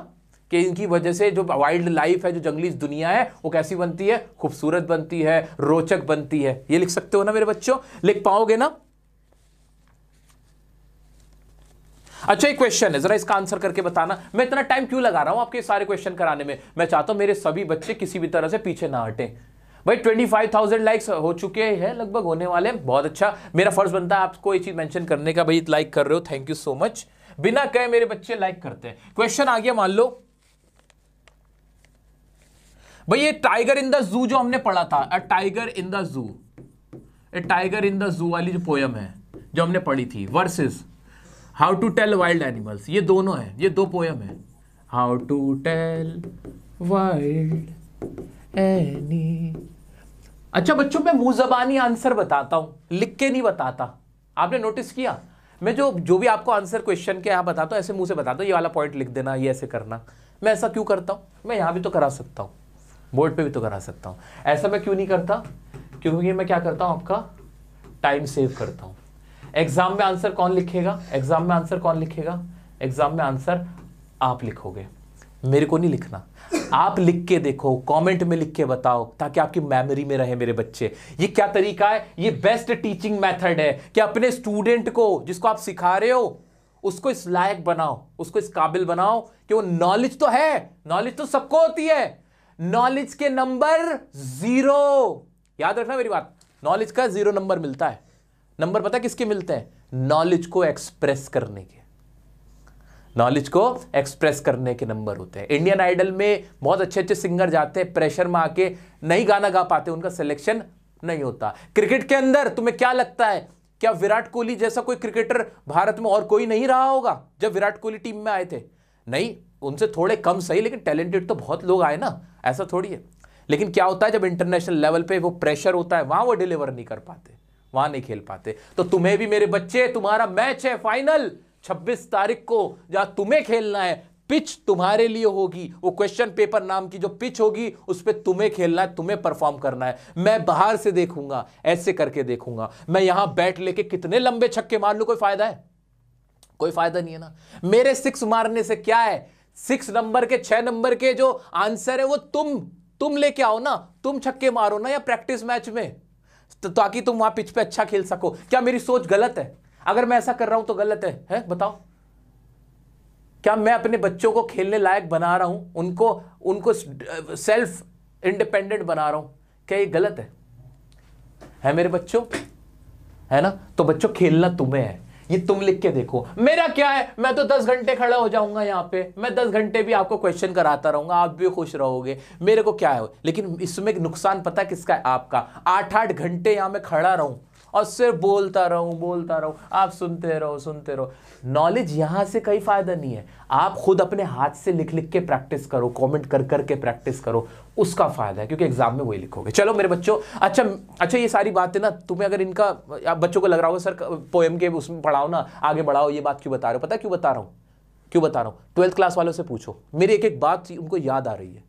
कि इनकी वजह से जो वाइल्ड लाइफ है जो जंगली दुनिया है वो कैसी बनती है खूबसूरत बनती है रोचक बनती है ये लिख सकते हो ना मेरे बच्चों लिख पाओगे ना अच्छा एक क्वेश्चन है जरा इसका आंसर करके बताना मैं इतना टाइम क्यों लगा रहा हूं आपके सारे क्वेश्चन कराने में मैं चाहता हूं मेरे सभी बच्चे किसी भी तरह से पीछे ना हटें भाई ट्वेंटी फाइव थाउजेंड लाइक्स हो चुके हैं लगभग होने वाले बहुत अच्छा मेरा फर्ज बनता है आपको ये चीज़ मेंशन करने का भाई लाइक कर रहे हो थैंक यू सो मच बिना कहे मेरे बच्चे लाइक करते हैं क्वेश्चन आ गया मान लो भाई ये टाइगर इन द जू जो हमने पढ़ा था अ टाइगर इन द जू ए टाइगर इन द जू वाली जो पोयम है जो हमने पढ़ी थी verses how to tell wild animals ये दोनों है ये दो पोयम है हाउ टू टेल वाइल्ड एनी अच्छा बच्चों मैं मुंह जबानी आंसर बताता हूं लिख के नहीं बताता आपने नोटिस किया मैं जो जो भी आपको आंसर क्वेश्चन के यहाँ बताता हूँ ऐसे मुंह से बताता हूँ ये वाला पॉइंट लिख देना ये ऐसे करना मैं ऐसा क्यों करता हूँ मैं यहाँ भी तो करा सकता हूँ बोर्ड पे भी तो करा सकता हूँ ऐसा मैं क्यों नहीं करता क्योंकि मैं क्या करता हूँ आपका टाइम सेव करता हूँ एग्जाम में आंसर कौन लिखेगा एग्जाम में आंसर कौन लिखेगा एग्जाम में आंसर आप लिखोगे मेरे को नहीं लिखना आप लिख के देखो कमेंट में लिख के बताओ ताकि आपकी मेमोरी में रहे मेरे बच्चे ये क्या तरीका है ये बेस्ट टीचिंग मेथड है कि अपने स्टूडेंट को जिसको आप सिखा रहे हो उसको इस लायक बनाओ उसको इस काबिल बनाओ कि वो नॉलेज तो है नॉलेज तो सबको होती है नॉलेज के नंबर जीरो याद रखना मेरी बात नॉलेज का जीरो नंबर मिलता है नंबर पता किसके मिलते हैं नॉलेज को एक्सप्रेस करने के नॉलेज को एक्सप्रेस करने के नंबर होते हैं इंडियन आइडल में बहुत अच्छे अच्छे सिंगर जाते हैं प्रेशर में आके नहीं गाना गा पाते उनका सिलेक्शन नहीं होता क्रिकेट के अंदर तुम्हें क्या लगता है क्या विराट कोहली जैसा कोई क्रिकेटर भारत में और कोई नहीं रहा होगा जब विराट कोहली टीम में आए थे नहीं उनसे थोड़े कम सही लेकिन टैलेंटेड तो बहुत लोग आए ना ऐसा थोड़ी है लेकिन क्या होता है जब इंटरनेशनल लेवल पे वो प्रेशर होता है वहां वो डिलीवर नहीं कर पाते वहां नहीं खेल पाते तो तुम्हें भी मेरे बच्चे तुम्हारा मैच है फाइनल 26 तारीख को जहां तुम्हें खेलना है पिच तुम्हारे लिए होगी वो क्वेश्चन पेपर नाम की जो पिच होगी उस पर तुम्हें खेलना है तुम्हें परफॉर्म करना है मैं बाहर से देखूंगा ऐसे करके देखूंगा मैं यहां बैट लेके कितने लंबे छक्के मार लू कोई फायदा है कोई फायदा नहीं है ना मेरे सिक्स मारने से क्या है सिक्स नंबर के छह नंबर के जो आंसर है वो तुम तुम लेके आओ ना तुम छक्के मारो ना या प्रैक्टिस मैच में तो ताकि तुम वहां पिच पे अच्छा खेल सको क्या मेरी सोच गलत है अगर मैं ऐसा कर रहा हूं तो गलत है है बताओ क्या मैं अपने बच्चों को खेलने लायक बना रहा हूं उनको उनको सेल्फ इंडिपेंडेंट बना रहा हूं क्या ये गलत है है मेरे बच्चों है ना तो बच्चों खेलना तुम्हें है ये तुम लिख के देखो मेरा क्या है मैं तो दस घंटे खड़ा हो जाऊंगा यहां पे मैं दस घंटे भी आपको क्वेश्चन कराता रहूंगा आप भी खुश रहोगे मेरे को क्या है लेकिन इसमें नुकसान पता किसका है आपका आठ आठ घंटे यहां मैं खड़ा रहूं और सिर्फ बोलता रहूं बोलता रहूँ आप सुनते रहो सुनते रहो नॉलेज यहाँ से कहीं फ़ायदा नहीं है आप खुद अपने हाथ से लिख लिख के प्रैक्टिस करो कमेंट कर करके प्रैक्टिस करो उसका फ़ायदा है क्योंकि एग्जाम में वही लिखोगे चलो मेरे बच्चों अच्छा अच्छा ये सारी बातें ना तुम्हें अगर इनका आप बच्चों को लग रहा होगा सर पोएम के उसमें पढ़ाओ ना आगे बढ़ाओ ये बात क्यों बता रहे हो पता क्यों बता रहा हूँ क्यों बता रहा हूँ ट्वेल्थ क्लास वालों से पूछो मेरी एक एक बात उनको याद आ रही है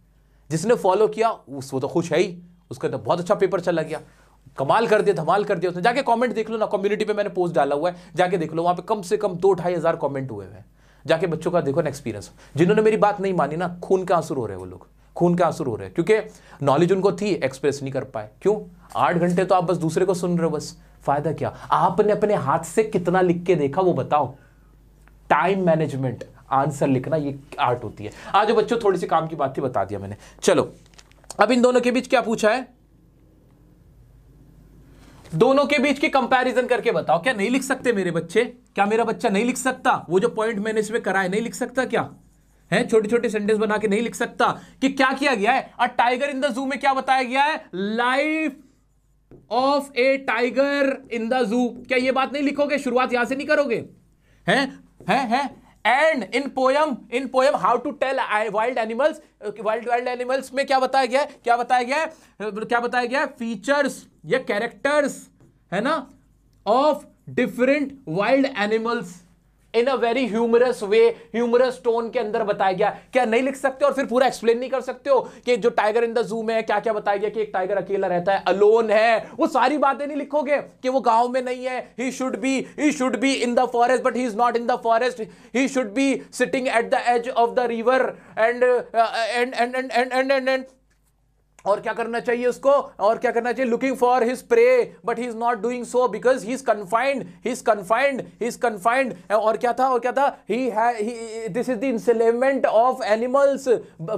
जिसने फॉलो किया उस वो तो खुश है ही उसका तो बहुत अच्छा पेपर चला गया कमाल कर दिया धमाल कर दिया उसने जाके कमेंट देख लो ना कम्युनिटी पे मैंने पोस्ट डाला हुआ है जाके देख लो वहां पे कम से कम दो ढाई हज़ार कॉमेंट हुए हैं जाके बच्चों का देखो ना एक्सपीरियंस जिन्होंने मेरी बात नहीं मानी ना खून का आंसू हो रहे हैं वो लोग खून के आंसू हो रहे हैं क्योंकि नॉलेज उनको थी एक्सप्रेस नहीं कर पाए क्यों आठ घंटे तो आप बस दूसरे को सुन रहे हो बस फायदा क्या आपने अपने हाथ से कितना लिख के देखा वो बताओ टाइम मैनेजमेंट आंसर लिखना ये आर्ट होती है आज बच्चों थोड़ी सी काम की बात थी बता दिया मैंने चलो अब इन दोनों के बीच क्या पूछा है दोनों के बीच की कंपैरिजन करके बताओ क्या नहीं लिख सकते मेरे बच्चे क्या मेरा बच्चा नहीं लिख सकता वो जो पॉइंट मैंने इसमें कराए नहीं लिख सकता क्या है छोटे छोटे सेंटेंस बना के नहीं लिख सकता कि क्या किया गया है अ टाइगर इन द जू में क्या बताया गया है life of a tiger in the zoo क्या ये बात नहीं लिखोगे शुरुआत यहां से नहीं करोगे है, है, है? And in poem in poem how to tell wild animals wild wild animals में क्या बताया गया है क्या बताया गया है uh, मतलब क्या बताया गया है फीचर्स या कैरेक्टर्स है ना of different wild animals in a very humorous way humorous tone के अंदर बताया गया क्या नहीं लिख सकते और फिर पूरा एक्सप्लेन नहीं कर सकते हो कि जो टाइगर इन द जू में क्या क्या बताया गया कि एक टाइगर अकेला रहता है अलोन है वो सारी बातें नहीं लिखोगे कि वो गांव में नहीं है he should be he should be in the forest but he is not in the forest he should be sitting at the edge of the river and and and and and and और क्या करना चाहिए उसको और क्या करना चाहिए looking for his prey but he is not doing so because he is confined he is confined he is confined और क्या था और क्या था he this is the enslavement of animals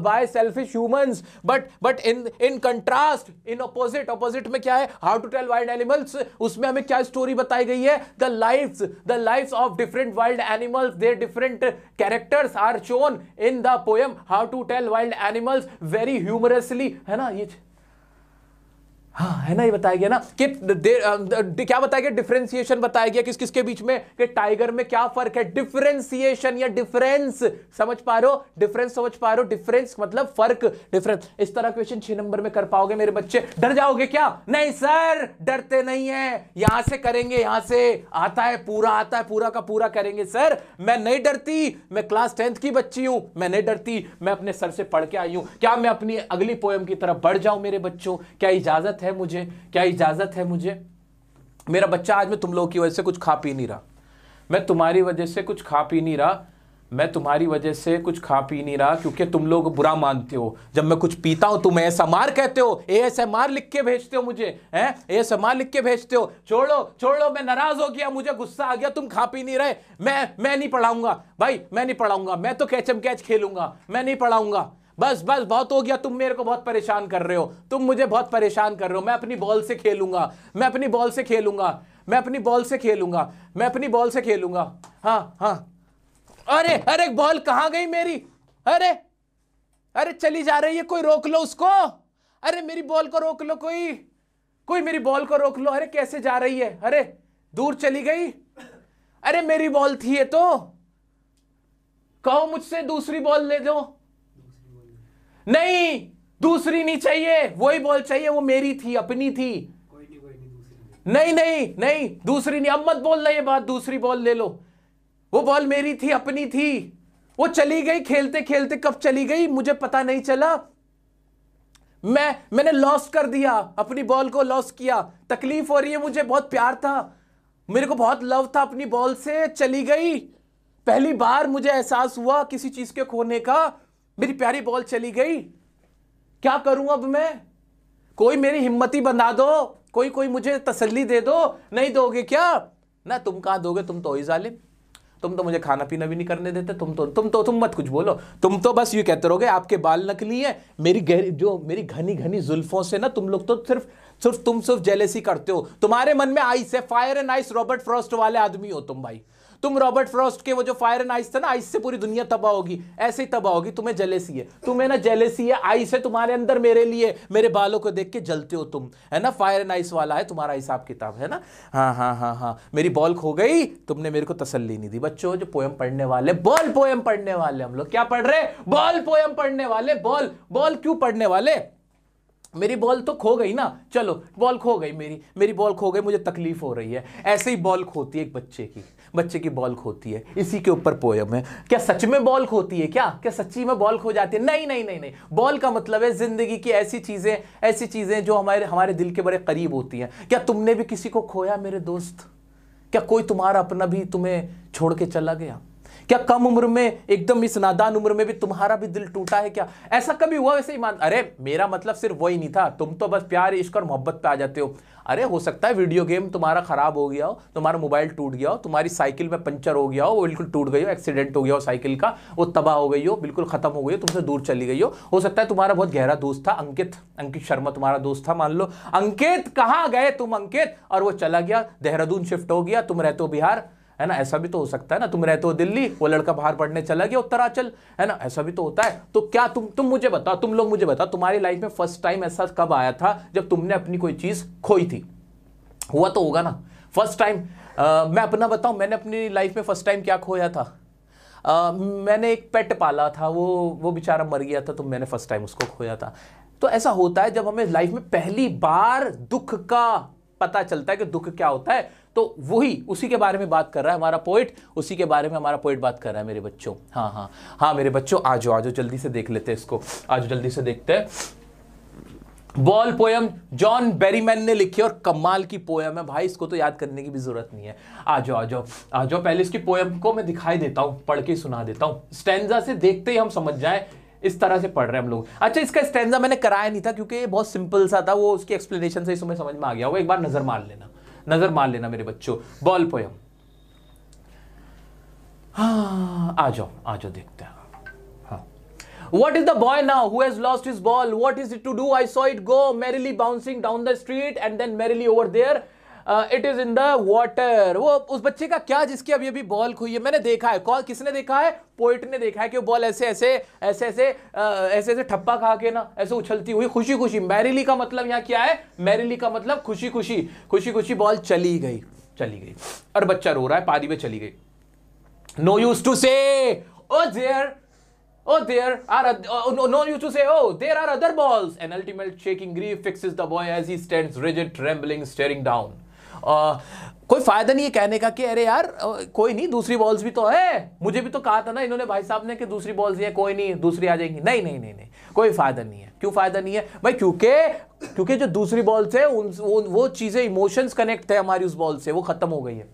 by selfish humans but but in in contrast in opposite opposite में क्या है how to tell wild animals उसमें हमें क्या स्टोरी बताई गई है the life the life of different wild animals there different characters are shown in the poem how to tell wild animals very humorously है ना git. हाँ है ना ये बताया गया ना कि दे, क्या बताया गया डिफ्रेंसिएशन बताया गया किस किसके बीच में कि टाइगर में क्या फर्क है डिफ्रेंसिएशन या डिफरेंस समझ पा रहे हो डिफरेंस समझ पा रहे हो डिफरेंस मतलब फर्क डिफरेंस इस तरह क्वेश्चन छह नंबर में कर पाओगे मेरे बच्चे डर जाओगे क्या नहीं सर डरते नहीं है यहां से करेंगे यहां से आता है पूरा आता है पूरा का पूरा करेंगे सर मैं नहीं डरती मैं क्लास टेंथ की बच्ची हूं मैं नहीं डरती मैं अपने सर से पढ़ के आई हूं क्या मैं अपनी अगली पोएम की तरफ बढ़ जाऊं मेरे बच्चों क्या इजाजत है है मुझे क्या इजाज़त है मुझे मेरा बच्चा आज मैं तुम लोगों की वजह से कुछ खा पी नहीं रहा मैं तुम्हारी वजह से कुछ खा पी नहीं रहा मैं तुम्हारी वजह से कुछ खा पी नहीं रहा क्योंकि तुम लोग बुरा मानते हो जब मैं कुछ पीता हूं तुम एस एम आर कहते हो ए एस एम आर लिख के भेजते हो मुझे हैं एस एम आर लिख के भेजते हो छोड़ो छोड़ो मैं नाराज हो गया मुझे गुस्सा आ गया तुम खा पी नहीं रहे मैं मैं नहीं पढ़ाऊंगा भाई मैं नहीं पढ़ाऊंगा मैं तो कैचम कैच खेलूंगा मैं नहीं पढ़ाऊंगा बस बस बहुत हो गया तुम मेरे को बहुत परेशान कर रहे हो तुम मुझे बहुत परेशान कर रहे हो मैं अपनी बॉल से खेलूंगा मैं अपनी बॉल से खेलूंगा मैं अपनी बॉल से खेलूंगा मैं अपनी बॉल से खेलूंगा हाँ हाँ अरे अरे बॉल कहां गई मेरी अरे अरे चली जा रही है कोई रोक लो उसको अरे मेरी बॉल को रोक लो कोई कोई मेरी बॉल को रोक लो अरे कैसे जा रही है अरे दूर चली गई अरे मेरी बॉल थी ये तो कहो मुझसे दूसरी बॉल ले दो नहीं दूसरी नहीं चाहिए वही बॉल चाहिए वो मेरी थी अपनी थी नहीं, नहीं नहीं नहीं दूसरी नहीं अब मत बोलना ये बात दूसरी बॉल ले लो वो बॉल मेरी थी अपनी थी वो चली गई खेलते खेलते कब चली गई मुझे पता नहीं चला मैं मैंने लॉस कर दिया अपनी बॉल को लॉस किया तकलीफ हो रही है मुझे बहुत प्यार था मेरे को बहुत लव था अपनी बॉल से चली गई पहली बार मुझे एहसास हुआ किसी चीज के खोने का मेरी प्यारी बॉल चली गई क्या करूं अब मैं कोई मेरी ही बना दो कोई कोई मुझे तसल्ली दे दो नहीं दोगे क्या ना तुम कहा दोगे तुम तो ही जालिम तुम तो मुझे खाना पीना भी नहीं करने देते तुम तो तुम तो तुम मत कुछ बोलो तुम तो बस ये कहते रहोगे आपके बाल नकली है मेरी गहरी जो मेरी घनी घनी जुल्फों से ना तुम लोग तो सिर्फ सिर्फ तुम सिर्फ जेलेसी करते हो तुम्हारे मन में आइस है fire and ice Robert Frost वाले आदमी हो तुम भाई तुम रॉबर्ट फ्रॉस्ट के वो जो फायर एंड आइस था ना आइस से पूरी दुनिया तबाह होगी ऐसे ही तबाह होगी तुम्हें जलेसी है तुम्हें ना जलेसी है आइस है तुम्हारे अंदर मेरे लिए मेरे बालों को देख के जलते हो तुम है ना फायर एंड आइस वाला है तुम्हारा हिसाब किताब है ना हाँ हाँ हाँ हाँ मेरी बॉल खो गई तुमने मेरे को तसली नहीं दी बच्चों जो पोएम पढ़ने वाले बॉल पोएम पढ़ने वाले हम लोग क्या पढ़ रहे बॉल पोएम पढ़ने वाले बॉल बॉल क्यों पढ़ने वाले मेरी बॉल तो खो गई ना चलो बॉल खो गई मेरी मेरी बॉल खो गई मुझे तकलीफ हो रही है ऐसे ही बॉल खोती है एक बच्चे की बच्चे की बॉल खोती है इसी के ऊपर पोयम है क्या सच में बॉल खोती है क्या क्या सच्ची में बॉल खो जाती है नहीं नहीं नहीं नहीं बॉल का मतलब है जिंदगी की ऐसी चीज़ें ऐसी चीज़ें जो हमारे हमारे दिल के बड़े करीब होती हैं क्या तुमने भी किसी को खोया मेरे दोस्त क्या कोई तुम्हारा अपना भी तुम्हें छोड़ के चला गया क्या कम उम्र में एकदम इस नादान उम्र में भी तुम्हारा भी दिल टूटा है क्या ऐसा कभी हुआ वैसे ईमान अरे मेरा मतलब सिर्फ वही नहीं था तुम तो बस प्यार इश्क और मोहब्बत पे आ जाते हो अरे हो सकता है वीडियो गेम तुम्हारा खराब हो गया हो तुम्हारा मोबाइल टूट गया हो तुम्हारी साइकिल में पंचर हो गया हो वो बिल्कुल टूट गई हो एक्सीडेंट हो गया हो साइकिल का वो तबाह हो गई हो बिल्कुल खत्म हो गई हो तुमसे दूर चली गई हो हो सकता है तुम्हारा बहुत गहरा दोस्त था अंकित अंकित शर्मा तुम्हारा दोस्त था मान लो अंकित कहाँ गए तुम अंकित और वो चला गया देहरादून शिफ्ट हो गया तुम रहते हो बिहार है ना ऐसा भी तो हो सकता है ना तुम रहते हो दिल्ली वो लड़का बाहर पढ़ने चला गया उत्तराचल है ना ऐसा भी तो होता है तो क्या तुम तुम मुझे बताओ तुम लोग मुझे बताओ तुम्हारी लाइफ में फर्स्ट टाइम ऐसा कब आया था जब तुमने अपनी कोई चीज़ खोई थी हुआ तो होगा ना फर्स्ट टाइम मैं अपना बताऊं मैंने अपनी लाइफ में फर्स्ट टाइम क्या खोया था आ, मैंने एक पेट पाला था वो वो बेचारा मर गया था तो मैंने फर्स्ट टाइम उसको खोया था तो ऐसा होता है जब हमें लाइफ में पहली बार दुख का पता चलता है कि दुख क्या होता है तो वही उसी के बारे में बात कर रहा है हमारा पोइट उसी के बारे में हमारा पोइट बात कर रहा है मेरे बच्चों हाँ हाँ हाँ मेरे बच्चों आज आज जल्दी से देख लेते हैं इसको आज जल्दी से देखते हैं बॉल पोयम जॉन बेरीमैन ने लिखी और कमाल की पोयम है भाई इसको तो याद करने की भी जरूरत नहीं है आ जाओ आ जाओ आ जाओ पहले इसकी पोयम को मैं दिखाई देता हूँ पढ़ के सुना देता हूँ स्टेंजा से देखते ही हम समझ जाए इस तरह से पढ़ रहे हैं हम लोग अच्छा इसका स्टैंडा मैंने कराया नहीं था क्योंकि ये बहुत सिंपल सा था वो उसकी एक्सप्लेनेशन से इसमें समझ में आ गया वो एक बार नजर मार लेना नजर मार लेना मेरे बच्चों बॉल पोयम हाँ आ जाओ आ जाओ देखते हैं हाँ। What is the boy now who has lost his ball? What is it to do? I saw it go merrily bouncing down the street and then merrily over there. It is in the water वो उस बच्चे का क्या जिसकी अभी अभी ball खुई है मैंने देखा है कौन किसने देखा है पोइट ने देखा है कि वो बॉल ऐसे ऐसे ऐसे ऐसे ऐसे ऐसे ठप्पा खा के ना ऐसे उछलती हुई खुशी खुशी मैरिली का मतलब यहाँ क्या है मैरिली का मतलब खुशी खुशी खुशी खुशी बॉल चली गई चली गई और बच्चा रो रहा है पानी में चली गई no use to say Oh, there are uh, no, no use to say, oh, there are other balls. An ultimate shaking grief fixes the boy as he stands rigid, trembling, staring down. आ, कोई फायदा नहीं है कहने का कि अरे यार कोई नहीं दूसरी बॉल्स भी तो है मुझे भी तो कहा था ना इन्होंने भाई साहब ने कि दूसरी बॉल्स है कोई नहीं दूसरी आ जाएंगी नहीं नहीं नहीं नहीं कोई फायदा नहीं है क्यों फायदा नहीं है भाई क्योंकि क्योंकि जो दूसरी बॉल्स है उन वो, वो चीज़ें इमोशंस कनेक्ट है हमारी उस बॉल से वो खत्म हो गई है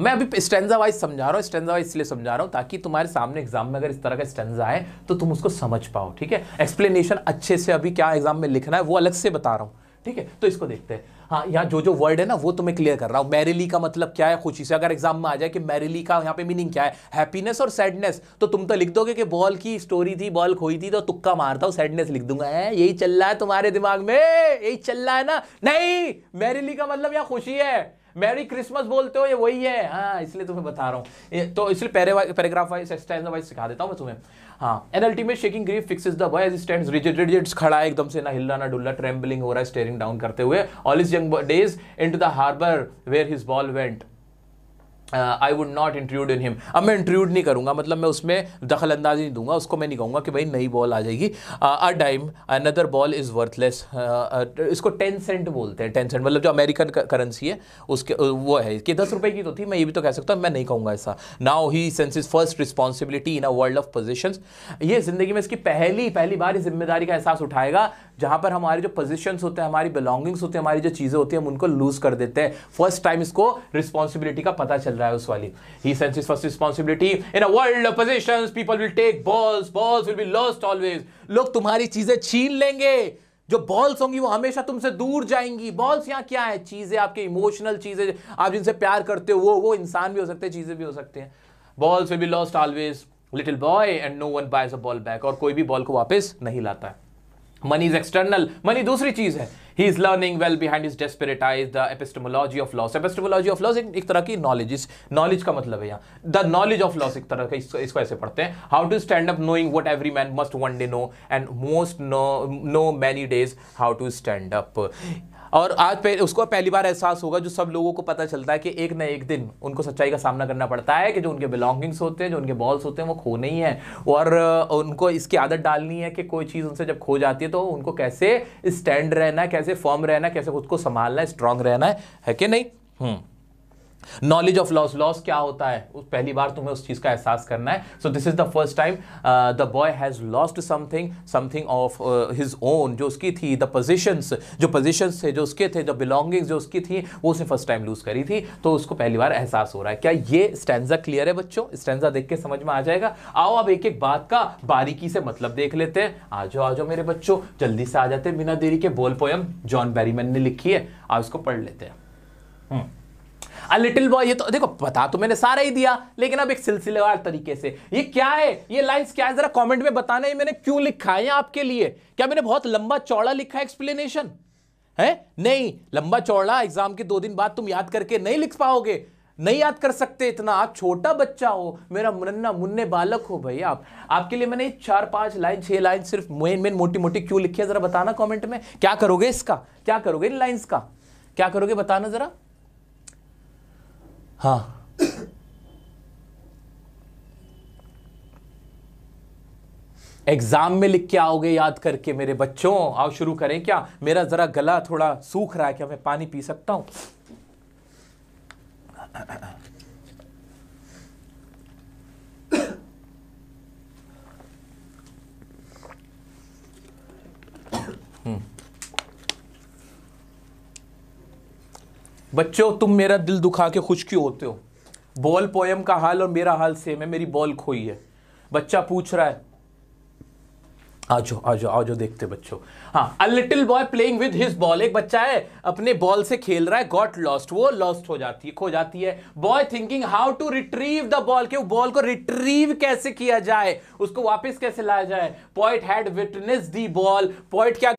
मैं अभी स्टेंजा वाइज समझा रहा हूँ स्टेंजा वाइज इसलिए समझा रहा हूँ ताकि तुम्हारे सामने एग्जाम में अगर इस तरह का स्टेंजा आए तो तुम उसको समझ पाओ ठीक है एक्सप्लेनेशन अच्छे से अभी क्या एग्जाम में लिखना है वो अलग से बता रहा हूँ ठीक है तो इसको देखते हैं हाँ यहाँ जो जो वर्ड है ना वो तुम्हें क्लियर कर रहा हूँ मैरिली का मतलब क्या है खुशी से अगर एग्जाम में आ जाए कि मैरिली का यहाँ पे मीनिंग क्या है हैप्पीनेस और सैडनेस तो तुम तो लिख दोगे कि बॉल की स्टोरी थी बॉल खोई थी तो तुक्का मारता हूँ सैडनेस लिख दूंगा है यही चल रहा है तुम्हारे दिमाग में यही चल रहा है ना नहीं मैरिली का मतलब यहाँ खुशी है मैरी क्रिसमस बोलते हो ये वही है हाँ इसलिए तुम्हें बता रहा हूँ तो इसलिए पैराग्राफ वाइज एक्सरसाइज वाइज सिखा देता हूँ मैं तुम्हें हाँ an ultimate shaking grief fix the boy as stand rigid rigid खड़ा है एकदम से ना हिलना ना डुल्ला ट्रेम्बलिंग हो रहा है स्टेयरिंग डाउन करते हुए all his young days into the harbour where his ball went I would not intrude in him अब मैं इंट्रूड नहीं करूँगा मतलब मैं उसमें दखल अंदाजी नहीं दूंगा उसको मैं नहीं कहूँगा कि भाई नई बॉल आ जाएगी a time another ball is worthless इसको टेन सेंट बोलते हैं टेन सेंट मतलब जो अमेरिकन करेंसी है उसके uh, वो है कि दस रुपये की तो थी मैं ये भी तो कह सकता हूँ मैं नहीं कहूँगा ऐसा now he sense is first responsibility in a world of position ये ज़िंदगी में इसकी पहली पहली बार जिम्मेदारी का एहसास उठाएगा जहाँ पर हमारे जो पोजिशंस होते हैं हमारी बिलोंगिंग्स होते हैं हमारी जो चीज़ें होती हैं हम उनको लूज़ कर देते हैं फर्स्ट टाइम इसको रिस्पॉन्सिबिलिटी का पता चल रहा है रहा है उस वाली he sense is first responsibility in a world position people will take balls balls will be lost always लोग तुम्हारी चीजें छीन लेंगे जो बॉल्स होंगी वो हमेशा तुमसे दूर जाएंगी बॉल्स यहाँ क्या है चीज़ें आपके इमोशनल चीज़ें आप जिनसे प्यार करते हो वो वो इंसान भी हो सकते हैं चीज़ें भी हो सकते हैं balls will be lost always little boy and no one buys a ball back और कोई भी बॉल को वापस नहीं लाता है मनी इज एक्सटर्नल मनी दूसरी चीज़ है he is learning well behind is desperatize the epistemology of loss epistemology of loss एक तरह की नॉलेज इस नॉलेज का मतलब है यहाँ द नॉलेज ऑफ लॉस एक तरह का इसको ऐसे पढ़ते हैं how to stand up knowing what every man must one day know and most know know many days how to stand up और आज पे, उसको पहली बार एहसास होगा जो सब लोगों को पता चलता है कि एक ना एक दिन उनको सच्चाई का सामना करना पड़ता है कि जो उनके बिलोंगिंग्स होते हैं जो उनके बॉल्स होते हैं वो खोने ही हैं और उनको इसकी आदत डालनी है कि कोई चीज़ उनसे जब खो जाती है तो उनको कैसे स्टैंड रहना है कैसे फॉर्म रहना है कैसे खुद को संभालना है स्ट्रांग रहना है, है कि नहीं hmm knowledge of loss loss क्या होता है उस पहली बार तुम्हें उस चीज़ का एहसास करना है so this is the first time the boy has lost something something of his own जो उसकी थी द पोजिशंस जो पोजिशंस थे जो उसके थे जो बिलोंगिंग्स जो उसकी थी वो उसने फर्स्ट टाइम लूज करी थी तो उसको पहली बार एहसास हो रहा है क्या ये स्टैंडा क्लियर है बच्चों स्टैंडा देख के समझ में आ जाएगा आओ अब एक एक बात का बारीकी से मतलब देख लेते हैं आ जाओ आ जाओ मेरे बच्चों जल्दी से आ जाते हैं बिना देरी के बोल पोयम जॉन बैरीमैन ने लिखी है आप इसको पढ़ लेते हैं हम्म। अ लिटिल बॉय ये तो देखो बता तो मैंने सारा ही दिया लेकिन अब एक सिलसिलेवार तरीके से ये क्या है ये लाइंस क्या है जरा कमेंट में बताना ये मैंने क्यों लिखा है आपके लिए क्या मैंने बहुत लंबा चौड़ा लिखा है एक्सप्लेनेशन है नहीं लंबा चौड़ा एग्जाम के दो दिन बाद तुम याद करके नहीं लिख पाओगे नहीं याद कर सकते इतना आप छोटा बच्चा हो मेरा मुन्ना मुन्ने बालक हो भाई आप आपके लिए मैंने चार पांच लाइन छह लाइन सिर्फ मेन मेन मोटी मोटी क्यों लिखी है जरा बताना कमेंट में क्या करोगे इसका क्या करोगे इन लाइंस का क्या करोगे बताना जरा हाँ एग्जाम में लिख के आओगे याद करके मेरे बच्चों आओ शुरू करें क्या मेरा जरा गला थोड़ा सूख रहा है क्या मैं पानी पी सकता हूं बच्चों तुम मेरा दिल दुखा के खुश क्यों होते हो बॉल पोयम का हाल और मेरा हाल सेम है मेरी बॉल खोई है बच्चा पूछ रहा है आ जाओ आ देखते बच्चों हाँ a little boy playing with his ball एक बच्चा है अपने बॉल से खेल रहा है गॉट लॉस्ट वो लॉस्ट हो जाती है खो जाती है boy thinking how to retrieve the ball के बॉल को रिट्रीव कैसे किया जाए उसको वापस कैसे लाया जाए poet had witness the ball poet क्या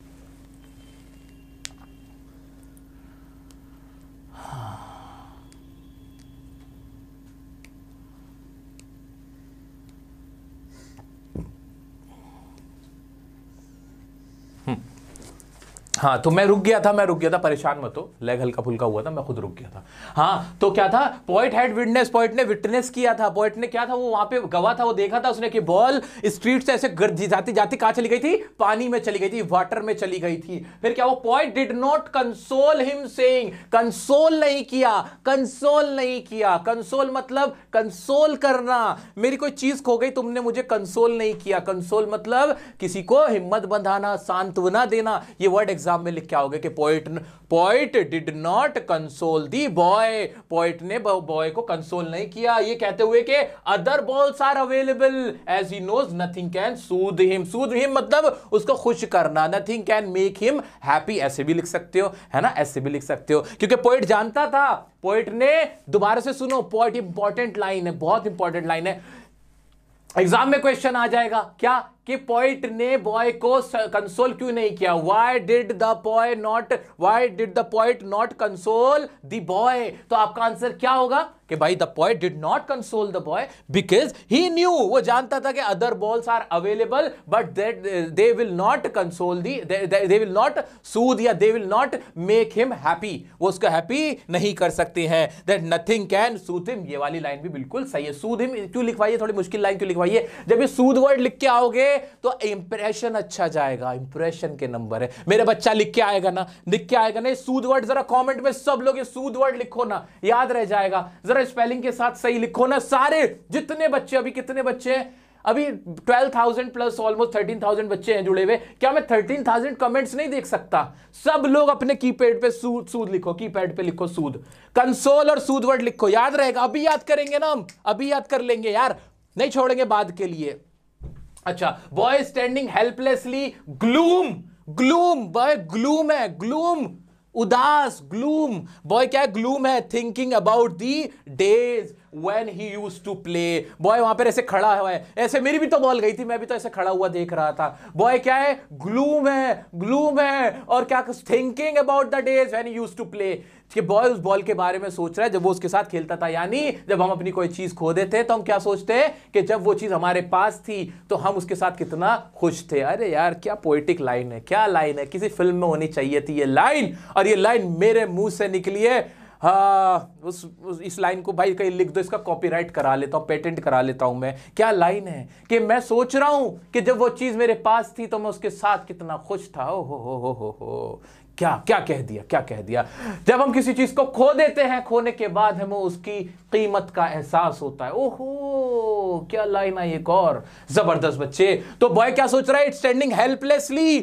हाँ तो मैं रुक गया था मैं रुक गया था परेशान मत हो लेग हल्का फुल्का हुआ था मैं खुद रुक गया था हाँ तो क्या था पॉइंट हैड विटनेस पॉइंट ने विटनेस किया था पॉइंट ने क्या था वो वहां पे गवा था वो देखा था उसने कि बॉल स्ट्रीट से ऐसे गर्जी जाती जाती कहा चली गई थी पानी में चली गई थी वाटर में चली गई थी फिर क्या वो poet did not console him saying console नहीं किया कंसोल नहीं किया कंसोल मतलब कंसोल करना मेरी कोई चीज खो गई तुमने मुझे कंसोल नहीं किया कंसोल मतलब किसी को हिम्मत बंधाना सांत्वना देना ये वर्ड एग्जाम में लिख के आओगे कि poet poet did not console the boy poet ने बॉय को कंसोल नहीं किया ये कहते हुए कि other balls are available as he knows nothing can soothe him soothe him मतलब उसको खुश करना nothing can make him happy ऐसे भी लिख सकते हो है ना ऐसे भी लिख सकते हो क्योंकि पोइट जानता था पोइट ने दोबारा से सुनो पोइट इंपॉर्टेंट लाइन है बहुत इंपॉर्टेंट लाइन है एग्जाम में क्वेश्चन आ जाएगा क्या कि पॉइट ने बॉय को कंसोल क्यों नहीं किया why did the poet not why did the poet not console the boy तो आपका आंसर क्या होगा कि भाई the poet did not console the boy because he knew वो जानता था कि other balls are available but that they will not console the they will not soothe या they will not make him happy वो उसका happy नहीं कर सकते हैं that nothing can soothe him ये वाली लाइन भी बिल्कुल सही है सूद हिम क्यों लिखवाइए थोड़ी मुश्किल लाइन क्यों लिखवाइए जब ये सूद वर्ड लिख के आओगे तो इंप्रेशन अच्छा जाएगा इंप्रेशन के नंबर है मेरा बच्चा लिख के आएगा ना लिख के आएगा ना सूद वर्ड जरा कमेंट में सब लोग ये सूद वर्ड लिखो ना याद रह जाएगा जरा स्पेलिंग के साथ सही लिखो ना सारे जितने बच्चे अभी कितने बच्चे हैं अभी 12,000 प्लस ऑलमोस्ट 13,000 बच्चे हैं जुड़े हुए क्या मैं 13,000 कमेंट्स नहीं देख सकता सब लोग अपने कीपैड पे सूद सूद लिखो कीपैड पे लिखो सूद कंसोल और सूद वर्ड लिखो याद रहेगा अभी याद करेंगे ना हम अभी याद कर लेंगे यार नहीं छोड़ेंगे बाद के लिए अच्छा boy standing helplessly gloom gloom boy gloom है ग्लूम उदास ग्लूम बॉय क्या ग्लूम है thinking about the days when he use to play boy वहां पर ऐसे खड़ा हुआ है ऐसे मेरी भी तो बॉल गई थी मैं भी तो ऐसे खड़ा हुआ देख रहा था बॉय क्या है ग्लूम है ग्लूम है और क्या thinking about the days when use to play कि बॉय उस बॉल के बारे में सोच रहा है जब वो उसके साथ खेलता था यानी जब हम अपनी कोई चीज खो देते हैं तो हम क्या सोचते हैं कि जब वो चीज हमारे पास थी तो हम उसके साथ कितना खुश थे अरे यार क्या पोइटिक लाइन है क्या लाइन है किसी फिल्म में होनी चाहिए थी ये लाइन और ये लाइन मेरे मुंह से निकली है हाँ, उस, उस इस लाइन को भाई कहीं लिख दो इसका कॉपीराइट करा लेता हूँ पेटेंट करा लेता हूँ मैं क्या लाइन है कि मैं सोच रहा हूँ कि जब वो चीज़ मेरे पास थी तो मैं उसके साथ कितना खुश था ओ हो हो हो हो हो क्या क्या कह दिया क्या कह दिया जब हम किसी चीज़ को खो देते हैं खोने के बाद हमें उसकी कीमत का एहसास होता है ओहो क्या लाइन आई एक और ज़बरदस्त बच्चे तो बॉय क्या सोच रहा है इट स्टैंडिंग हेल्पलेसली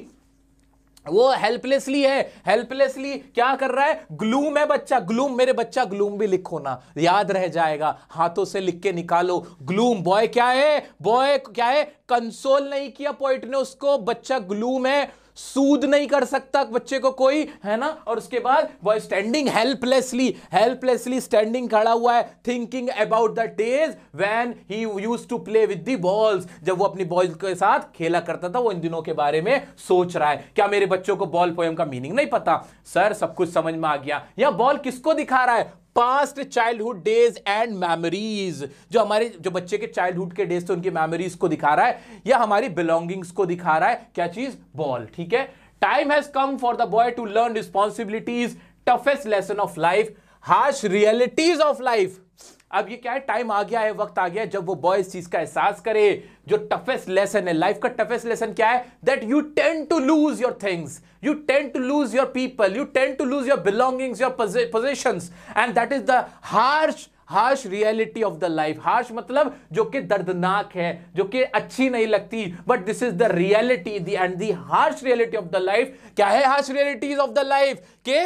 वो हेल्पलेसली है हेल्पलेसली क्या कर रहा है ग्लूम है बच्चा ग्लूम मेरे बच्चा ग्लूम भी लिखो ना याद रह जाएगा हाथों से लिख के निकालो ग्लूम बॉय क्या है बॉय क्या है कंसोल नहीं किया पॉइंट ने उसको बच्चा ग्लूम है सूद नहीं कर सकता बच्चे को कोई है ना और उसके बाद वह स्टैंडिंग हेल्पलेसली हेल्पलेसली स्टैंडिंग खड़ा हुआ है thinking about the days when he use to play with the balls जब वो अपनी बॉल्स के साथ खेला करता था वो इन दिनों के बारे में सोच रहा है क्या मेरे बच्चों को बॉल पोएम का मीनिंग नहीं पता सर सब कुछ समझ में आ गया यह बॉल किसको दिखा रहा है past childhood days and memories जो हमारे जो बच्चे के चाइल्डहुड के डेज थे उनकी मेमोरीज को दिखा रहा है या हमारी बिलोंगिंग्स को दिखा रहा है क्या चीज बॉल ठीक है time has come for the boy to learn responsibilities toughest lesson of life harsh realities of life अब ये क्या है टाइम आ गया है वक्त आ गया है जब वो बॉय इस चीज का एहसास करे जो टफेस्ट लेसन है लाइफ का टफेस्ट लेसन क्या है that you tend to lose your things you tend to lose your people you tend to lose your belongings your position and that is the harsh harsh reality of the life harsh मतलब जो कि दर्दनाक है जो कि अच्छी नहीं लगती but this is the reality the end the harsh reality of the life क्या है harsh realities of the life के